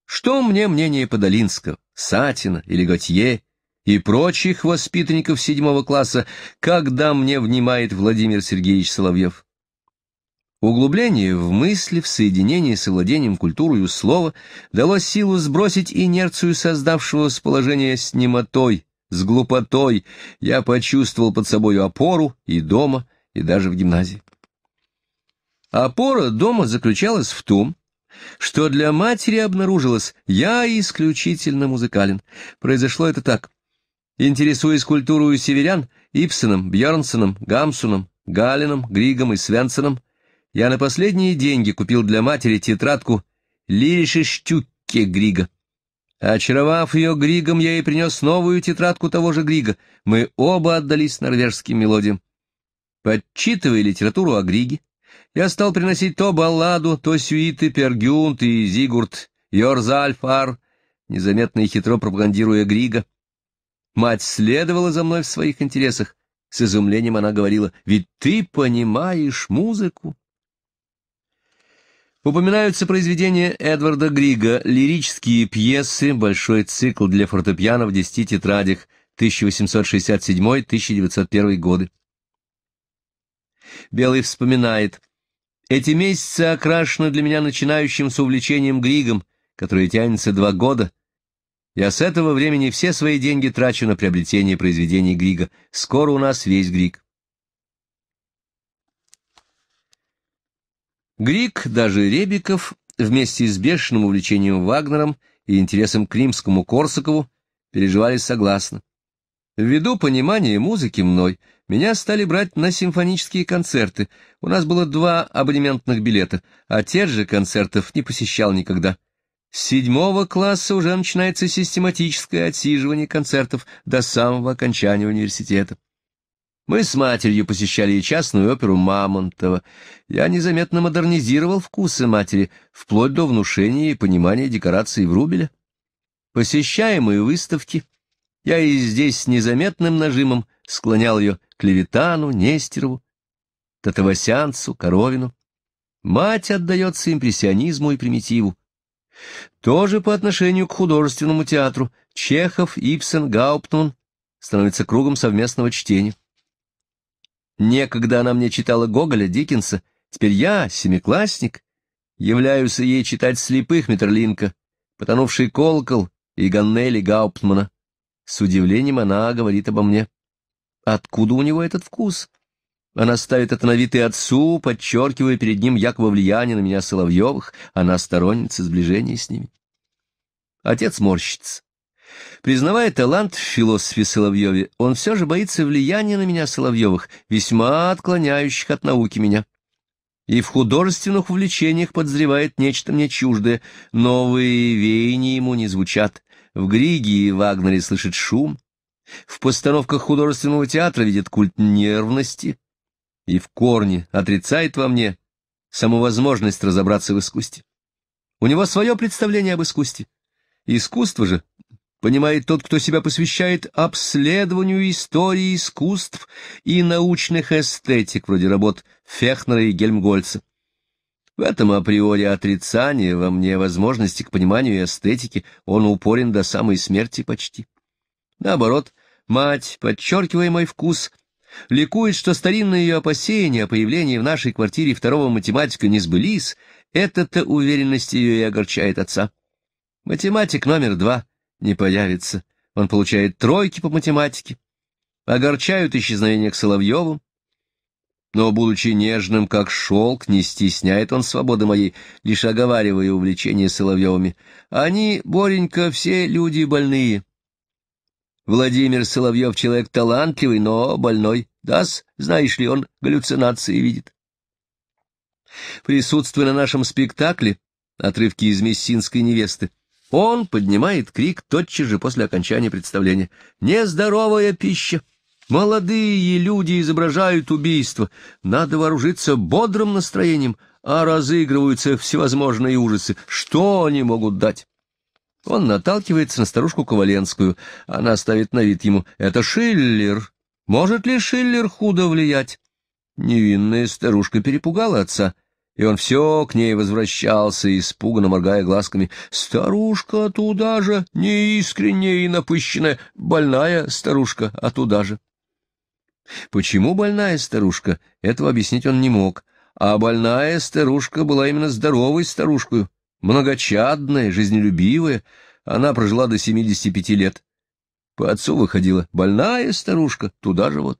Что мне мнение Подолинского, Сатина или Готье и прочих воспитанников седьмого класса, когда мне внимает Владимир Сергеевич Соловьев? Углубление в мысли, в соединении с овладением культурою слова дало силу сбросить инерцию создавшего с положения с немотой, с глупотой. Я почувствовал под собой опору и дома, и даже в гимназии. Опора дома заключалась в том, что для матери обнаружилось «я исключительно музыкален». Произошло это так. Интересуясь культурой северян, Ипсеном, Бьернсоном, Гамсуном, Галином, Григом и Свенсоном, я на последние деньги купил для матери тетрадку «Лириши Штюкке Грига». Очаровав ее Григом, я ей принес новую тетрадку того же Грига. Мы оба отдались норвежским мелодиям. Подчитывая литературу о Григе, я стал приносить то балладу, то сюиты Пергюнт и Зигурд, Йорзальфар, незаметно и хитро пропагандируя Грига. Мать следовала за мной в своих интересах. С изумлением она говорила, «Ведь ты понимаешь музыку». Упоминаются произведения Эдварда Грига, лирические пьесы, большой цикл для фортепиано в десяти тетрадях 1867-1901 годы. Белый вспоминает, эти месяцы окрашены для меня начинающим с увлечением Григом, которое тянется два года. Я с этого времени все свои деньги трачу на приобретение произведений Грига. Скоро у нас весь Григ. Григ, даже Ребиков, вместе с бешеным увлечением Вагнером и интересом к римскому Корсакову, переживали согласно. Ввиду понимания музыки мной, меня стали брать на симфонические концерты. У нас было два абонементных билета, а тех же концертов не посещал никогда. С седьмого класса уже начинается систематическое отсиживание концертов до самого окончания университета. Мы с матерью посещали и частную оперу Мамонтова. Я незаметно модернизировал вкусы матери, вплоть до внушения и понимания декораций Врубеля. Посещаемые выставки. Я и здесь незаметным нажимом склонял ее Клеветану, Нестерову, Татавасянцу, Коровину. Мать отдается импрессионизму и примитиву. Тоже по отношению к художественному театру Чехов, Ипсен, Гауптман становится кругом совместного чтения. Некогда она мне читала Гоголя, Диккенса, теперь я, семиклассник, являюсь ей читать слепых Метерлинка, потонувший колокол и Ганнели Гауптмана. С удивлением она говорит обо мне. Откуда у него этот вкус? Она ставит это на вид и отцу, подчеркивая перед ним якобы влияние на меня Соловьевых. Она сторонница сближения с ними. Отец морщится. Признавая талант в философе Соловьеве, он все же боится влияния на меня Соловьевых, весьма отклоняющих от науки меня. И в художественных увлечениях подозревает нечто мне чуждое, новые веяния ему не звучат. В Григе и Вагнере слышит шум — в постановках художественного театра видит культ нервности и в корне отрицает во мне саму возможность разобраться в искусстве. У него свое представление об искусстве. Искусство же понимает тот, кто себя посвящает обследованию истории искусств и научных эстетик, вроде работ Фехнера и Гельмгольца. В этом априори отрицание во мне возможности к пониманию эстетики, он упорен до самой смерти почти. Наоборот, Мать, подчеркивая мой вкус, ликует, что старинные ее опасения о появлении в нашей квартире второго математика не сбылись, это то уверенность ее и огорчает отца. Математик номер два не появится, он получает тройки по математике. Огорчают исчезновение к Соловьеву. Но, будучи нежным, как шелк, не стесняет он свободы моей, лишь оговаривая увлечение Соловьевыми. Они, Боренька, все люди больные, Владимир Соловьев человек талантливый, но больной. Дас, знаешь ли, он галлюцинации видит. Присутствуя на нашем спектакле, отрывки из «Мессинской невесты», он поднимает крик тотчас же после окончания представления. «Нездоровая пища! Молодые люди изображают убийство. Надо вооружиться бодрым настроением, а разыгрываются всевозможные ужасы. Что они могут дать?» Он наталкивается на старушку Коваленскую. Она ставит на вид ему «Это Шиллер! Может ли Шиллер худо влиять?» Невинная старушка перепугала отца, и он все к ней возвращался, испуганно моргая глазками. «Старушка туда же! Неискренняя и напыщенная! Больная старушка, а туда же!» Почему больная старушка? Этого объяснить он не мог. А больная старушка была именно здоровой старушкой. Многочадная, жизнелюбивая, она прожила до 75 лет. По отцу выходила больная старушка, туда же вот.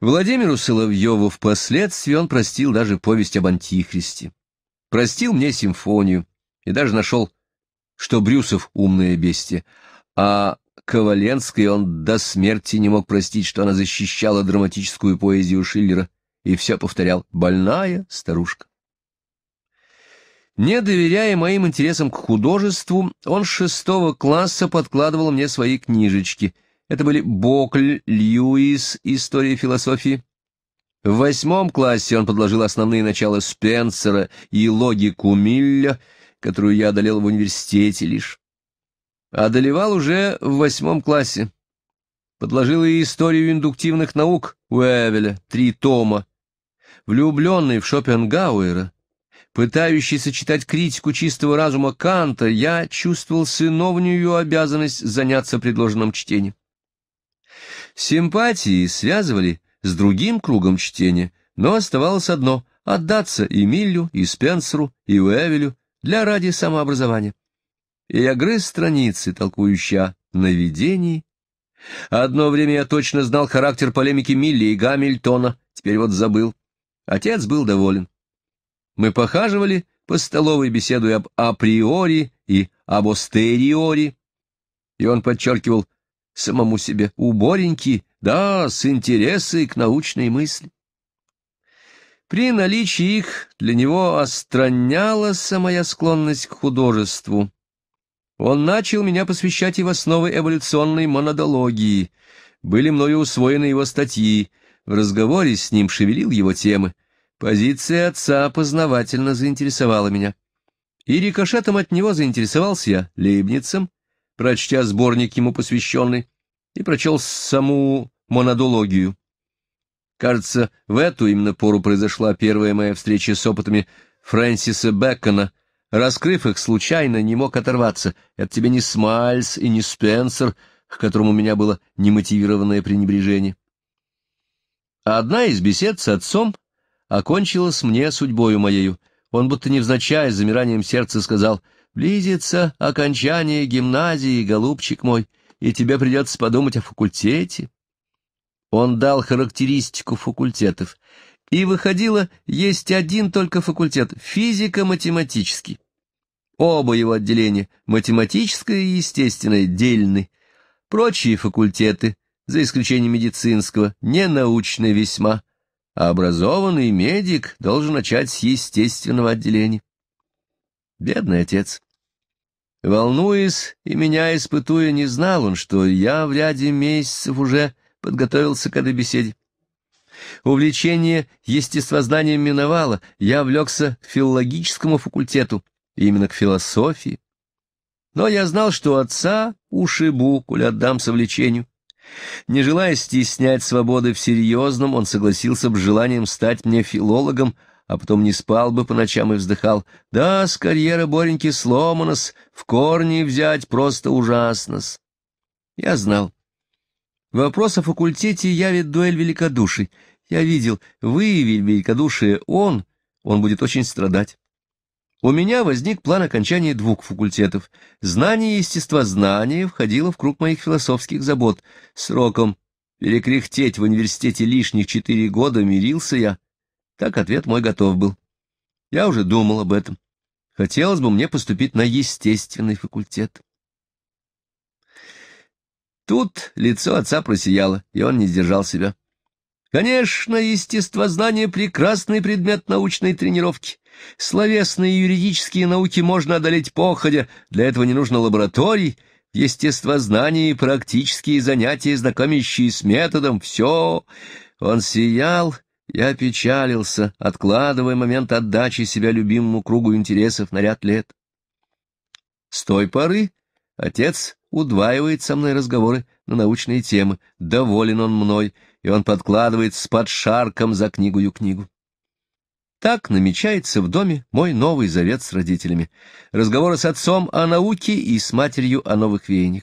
Владимиру Соловьеву впоследствии он простил даже повесть об Антихристе. Простил мне симфонию и даже нашел, что Брюсов умное бестие, а Коваленской он до смерти не мог простить, что она защищала драматическую поэзию Шиллера, и все повторял «больная старушка». Не доверяя моим интересам к художеству, он с шестого класса подкладывал мне свои книжечки. Это были Бокль, Льюис, «История философии». В восьмом классе он подложил основные начала Спенсера и логику Милля, которую я одолел в университете лишь. Одолевал уже в восьмом классе. Подложил и историю индуктивных наук Уэвеля, три тома. Влюбленный в Шопенгауэра, Пытающий читать критику чистого разума Канта, я чувствовал сыновнюю обязанность заняться предложенным чтением. Симпатии связывали с другим кругом чтения, но оставалось одно — отдаться и Миллю, и Спенсеру, и Уэвелю для ради самообразования. И я грыз страницы, толкующие о наведении. Одно время я точно знал характер полемики Милли и Гамильтона, теперь вот забыл. Отец был доволен. Мы похаживали по столовой, беседуя об априори и об остериори. И он подчеркивал самому себе «уборенький», да, с интересой к научной мысли. При наличии их для него остранялась моя склонность к художеству. Он начал меня посвящать и в основы эволюционной монодологии. Были мною усвоены его статьи, в разговоре с ним шевелил его темы. Позиция отца познавательно заинтересовала меня. И рикошетом от него заинтересовался я Лейбницем, прочтя сборник ему посвященный, и прочел саму монадологию. Кажется, в эту именно пору произошла первая моя встреча с опытами Фрэнсиса Бэкона. Раскрыв их случайно, не мог оторваться. Это тебе не Смайльс и не Спенсер, к которому у меня было немотивированное пренебрежение. А одна из бесед с отцом окончилось мне судьбою моею. Он будто невзначай с замиранием сердца сказал, «Близится окончание гимназии, голубчик мой, и тебе придется подумать о факультете». Он дал характеристику факультетов. И выходило, есть один только факультет — физико-математический. Оба его отделения — математическое и естественное — дельны. Прочие факультеты, за исключением медицинского, ненаучны весьма — а образованный медик должен начать с естественного отделения. Бедный отец. Волнуясь и меня испытуя, не знал он, что я в ряде месяцев уже подготовился к этой беседе. Увлечение естествознанием миновало, я влекся к филологическому факультету, именно к философии. Но я знал, что отца ушибу, коль отдам совлечению. Не желая стеснять свободы в серьезном, он согласился бы желанием стать мне филологом, а потом не спал бы по ночам и вздыхал. Да, с карьера Бореньки сломана в корни взять просто ужасно-с. Я знал. Вопрос о факультете явит дуэль великодуший. Я видел, выявил великодушие он, он будет очень страдать. У меня возник план окончания двух факультетов. Знание естествознания входило в круг моих философских забот. Сроком перекряхтеть в университете лишних четыре года мирился я. Так ответ мой готов был. Я уже думал об этом. Хотелось бы мне поступить на естественный факультет. Тут лицо отца просияло, и он не сдержал себя. Конечно, естествознание — прекрасный предмет научной тренировки. Словесные и юридические науки можно одолеть походя, для этого не нужно лабораторий, естествознание и практические занятия, знакомящие с методом, все. Он сиял, я печалился, откладывая момент отдачи себя любимому кругу интересов на ряд лет. С той поры отец удваивает со мной разговоры на научные темы, доволен он мной, и он подкладывает с подшарком за книгу книгу. Так намечается в доме мой новый завет с родителями. Разговоры с отцом о науке и с матерью о новых веяниях.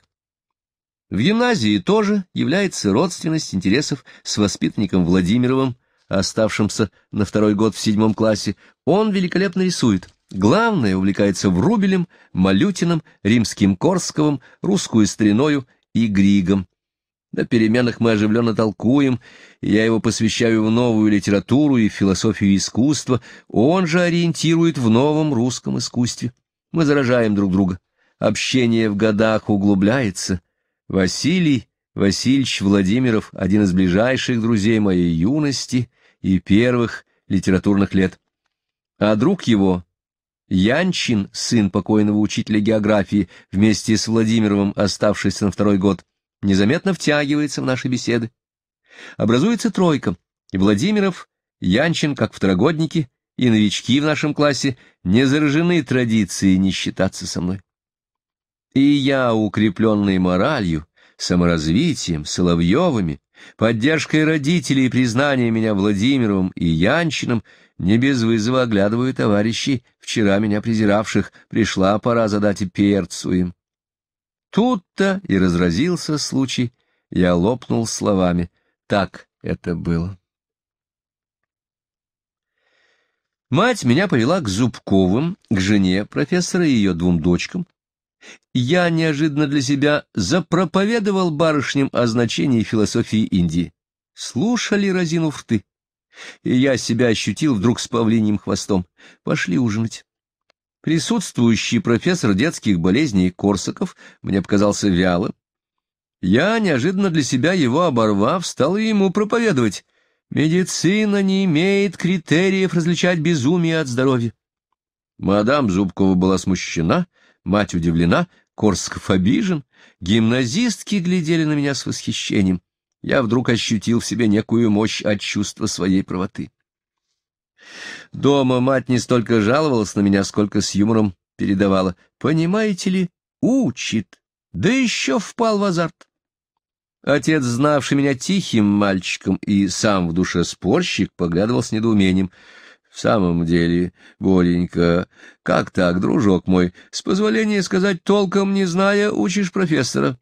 В гимназии тоже является родственность интересов с воспитанником Владимировым, оставшимся на второй год в седьмом классе. Он великолепно рисует. Главное, увлекается Врубелем, Малютиным, Римским-Корсковым, русскую стариною и Григом. На переменах мы оживленно толкуем, я его посвящаю в новую литературу и философию искусства, он же ориентирует в новом русском искусстве. Мы заражаем друг друга. Общение в годах углубляется. Василий Васильевич Владимиров — один из ближайших друзей моей юности и первых литературных лет. А друг его, Янчин, сын покойного учителя географии, вместе с Владимировым, оставшийся на второй год, незаметно втягивается в наши беседы. Образуется тройка, и Владимиров, Янчин, как второгодники, и новички в нашем классе не заражены традицией не считаться со мной. И я, укрепленный моралью, саморазвитием, Соловьевыми, поддержкой родителей и признанием меня Владимировым и Янчином, не без вызова оглядываю товарищей, вчера меня презиравших, пришла пора задать и перцу им. Тут-то и разразился случай, я лопнул словами. Так это было. Мать меня повела к Зубковым, к жене профессора и ее двум дочкам. Я неожиданно для себя запроповедовал барышням о значении философии Индии. Слушали, разинув рты. И я себя ощутил вдруг с павлиньим хвостом. Пошли ужинать. Присутствующий профессор детских болезней Корсаков мне показался вялым. Я, неожиданно для себя его оборвав, стал ему проповедовать. Медицина не имеет критериев различать безумие от здоровья. Мадам Зубкова была смущена, мать удивлена, Корсков обижен. Гимназистки глядели на меня с восхищением. Я вдруг ощутил в себе некую мощь от чувства своей правоты. Дома мать не столько жаловалась на меня, сколько с юмором передавала. Понимаете ли, учит, да еще впал в азарт. Отец, знавший меня тихим мальчиком и сам в душе спорщик, поглядывал с недоумением. В самом деле, Боренька, как так, дружок мой, с позволения сказать, толком не зная, учишь профессора?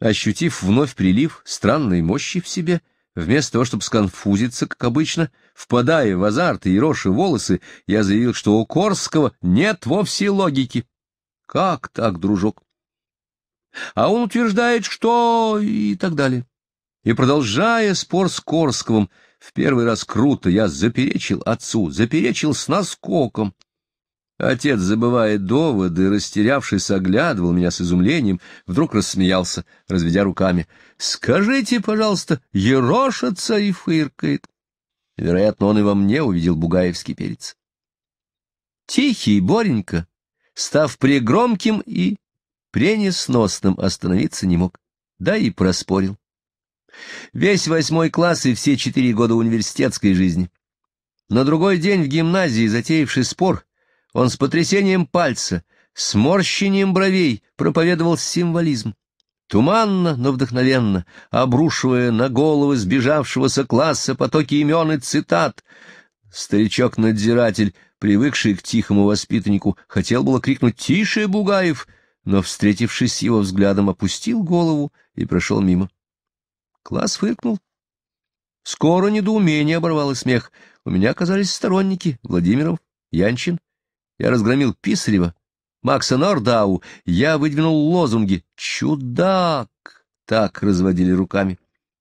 Ощутив вновь прилив странной мощи в себе, — Вместо того, чтобы сконфузиться, как обычно, впадая в азарт и роши волосы, я заявил, что у Корского нет вовсе логики. Как так, дружок? А он утверждает, что... и так далее. И, продолжая спор с Корсковым, в первый раз круто я заперечил отцу, заперечил с наскоком. Отец, забывая доводы, растерявшись, оглядывал меня с изумлением, вдруг рассмеялся, разведя руками. — Скажите, пожалуйста, ерошится и фыркает. Вероятно, он и во мне увидел бугаевский перец. Тихий Боренька, став пригромким и пренесносным, остановиться не мог, да и проспорил. Весь восьмой класс и все четыре года университетской жизни. На другой день в гимназии, затеявший спор, он с потрясением пальца, сморщением бровей проповедовал символизм. Туманно, но вдохновенно, обрушивая на головы сбежавшегося класса потоки имен и цитат, старичок-надзиратель, привыкший к тихому воспитаннику, хотел было крикнуть «Тише, Бугаев!», но, встретившись с его взглядом, опустил голову и прошел мимо. Класс фыркнул. Скоро недоумение оборвало смех. У меня оказались сторонники — Владимиров, Янчин я разгромил Писарева, Макса Нордау. Я выдвинул лозунги. «Чудак!» — так разводили руками.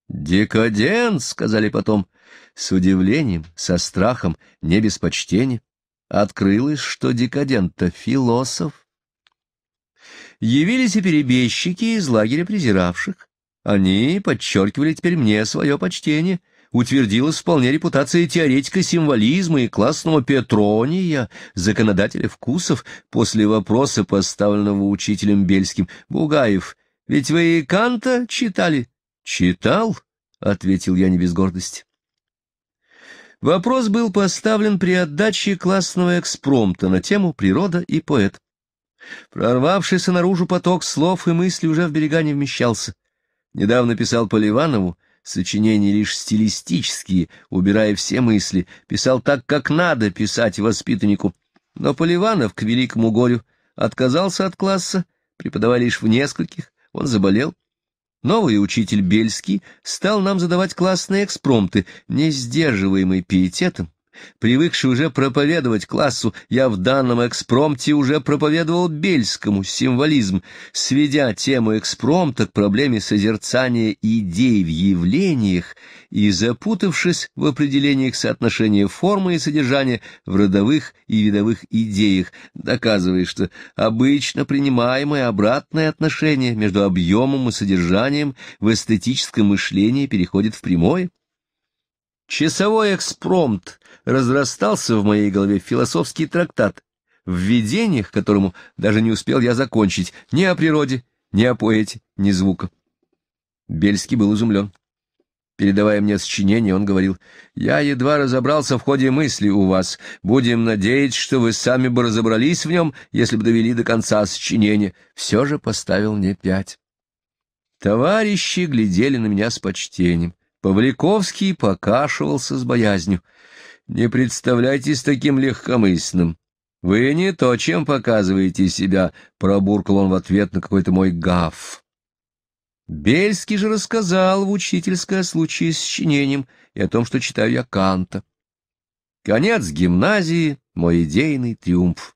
«Декадент!» — сказали потом. С удивлением, со страхом, не без почтения. Открылось, что декадент-то философ. Явились и перебежчики из лагеря презиравших. Они подчеркивали теперь мне свое почтение — утвердилась вполне репутация теоретика символизма и классного Петрония, законодателя вкусов, после вопроса, поставленного учителем Бельским. «Бугаев, ведь вы и Канта читали?» «Читал», — ответил я не без гордости. Вопрос был поставлен при отдаче классного экспромта на тему «Природа и поэт». Прорвавшийся наружу поток слов и мыслей уже в берега не вмещался. Недавно писал Поливанову — сочинения лишь стилистические, убирая все мысли, писал так, как надо писать воспитаннику. Но Поливанов, к великому горю, отказался от класса, преподавая лишь в нескольких, он заболел. Новый учитель Бельский стал нам задавать классные экспромты, не сдерживаемый пиететом, Привыкший уже проповедовать классу, я в данном экспромте уже проповедовал Бельскому символизм, сведя тему экспромта к проблеме созерцания идей в явлениях и запутавшись в определениях соотношения формы и содержания в родовых и видовых идеях, доказывая, что обычно принимаемое обратное отношение между объемом и содержанием в эстетическом мышлении переходит в прямое. Часовой экспромт разрастался в моей голове философский трактат, в видениях которому даже не успел я закончить ни о природе, ни о поэте, ни звука. Бельский был изумлен. Передавая мне сочинение, он говорил, «Я едва разобрался в ходе мысли у вас. Будем надеяться, что вы сами бы разобрались в нем, если бы довели до конца сочинение. Все же поставил мне пять». Товарищи глядели на меня с почтением. Павликовский покашивался с боязнью. «Не представляйтесь таким легкомысленным. Вы не то, чем показываете себя», — пробуркал он в ответ на какой-то мой гав. Бельский же рассказал в учительское о случае с чинением и о том, что читаю я Канта. Конец гимназии — мой идейный триумф.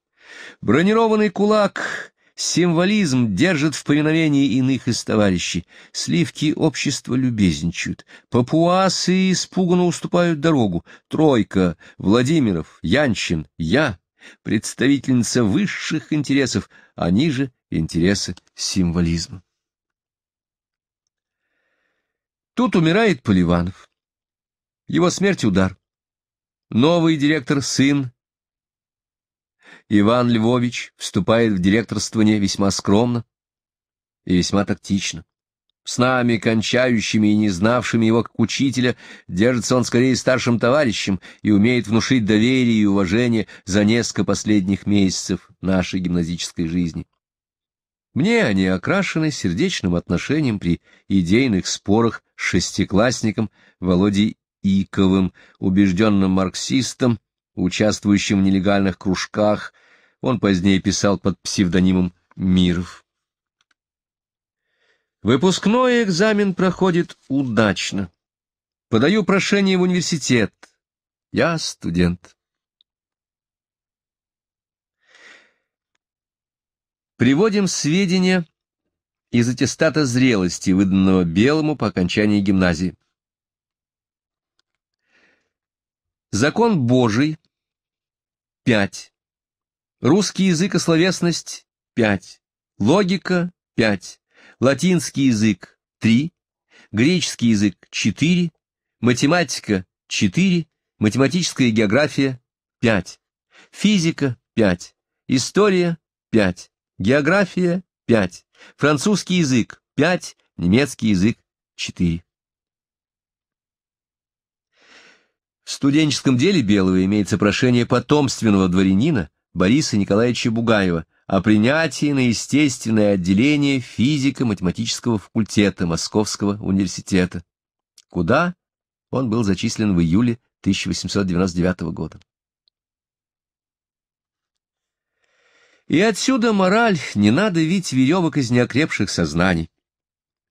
Бронированный кулак Символизм держит в повиновении иных из товарищей. Сливки общества любезничают. Папуасы испуганно уступают дорогу. Тройка, Владимиров, Янчин, я, представительница высших интересов, они же интересы символизма. Тут умирает Поливанов. Его смерть — удар. Новый директор, сын Иван Львович вступает в директорствование весьма скромно и весьма тактично. С нами, кончающими и не знавшими его как учителя, держится он скорее старшим товарищем и умеет внушить доверие и уважение за несколько последних месяцев нашей гимназической жизни. Мне они окрашены сердечным отношением при идейных спорах с шестиклассником Володей Иковым, убежденным марксистом, участвующим в нелегальных кружках, он позднее писал под псевдонимом Миров. Выпускной экзамен проходит удачно. Подаю прошение в университет. Я студент. Приводим сведения из аттестата зрелости, выданного Белому по окончании гимназии. Закон Божий 5. Русский язык и словесность – 5. Логика – 5. Латинский язык – 3. Греческий язык – 4. Математика – 4. Математическая география – 5. Физика – 5. История – 5. География – 5. Французский язык – 5. Немецкий язык – 4. В студенческом деле Белого имеется прошение потомственного дворянина Бориса Николаевича Бугаева о принятии на естественное отделение физико-математического факультета Московского университета, куда он был зачислен в июле 1899 года. И отсюда мораль «не надо вить веревок из неокрепших сознаний».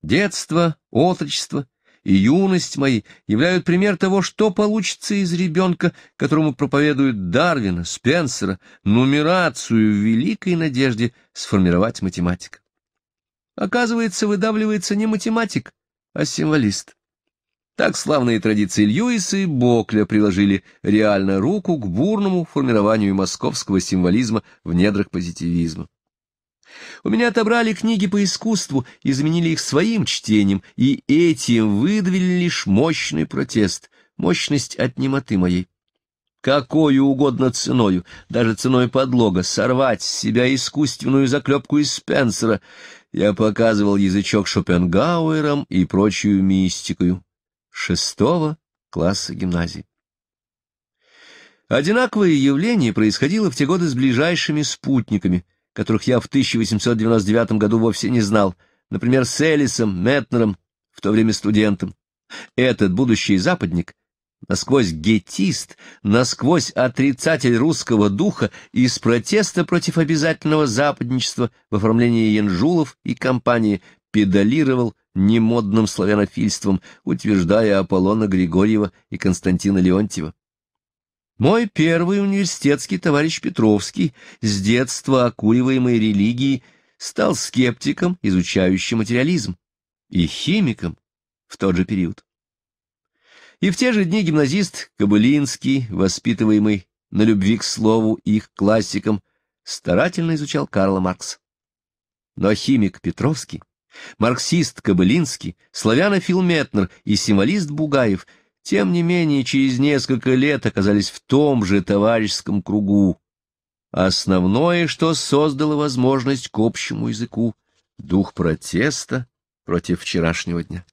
Детство, отрочество — и юность мои являют пример того, что получится из ребенка, которому проповедуют Дарвина, Спенсера, нумерацию в великой надежде сформировать математика. Оказывается, выдавливается не математик, а символист. Так славные традиции Льюиса и Бокля приложили реально руку к бурному формированию московского символизма в недрах позитивизма. У меня отобрали книги по искусству и заменили их своим чтением, и этим выдавили лишь мощный протест, мощность от немоты моей. Какою угодно ценою, даже ценой подлога, сорвать с себя искусственную заклепку из Спенсера, я показывал язычок Шопенгауэром и прочую мистикою. Шестого класса гимназии. Одинаковое явление происходило в те годы с ближайшими спутниками — которых я в 1899 году вовсе не знал, например, с Элисом, Метнером, в то время студентом. Этот будущий западник, насквозь гетист, насквозь отрицатель русского духа из протеста против обязательного западничества в оформлении янжулов и компании, педалировал немодным славянофильством, утверждая Аполлона Григорьева и Константина Леонтьева. Мой первый университетский товарищ Петровский, с детства окуриваемый религией, стал скептиком, изучающим материализм, и химиком в тот же период. И в те же дни гимназист Кобылинский, воспитываемый на любви к слову их классикам, старательно изучал Карла Маркса. Но химик Петровский, марксист Кобылинский, славянофил Метнер и символист Бугаев – тем не менее через несколько лет оказались в том же товарищеском кругу. Основное, что создало возможность к общему языку — дух протеста против вчерашнего дня.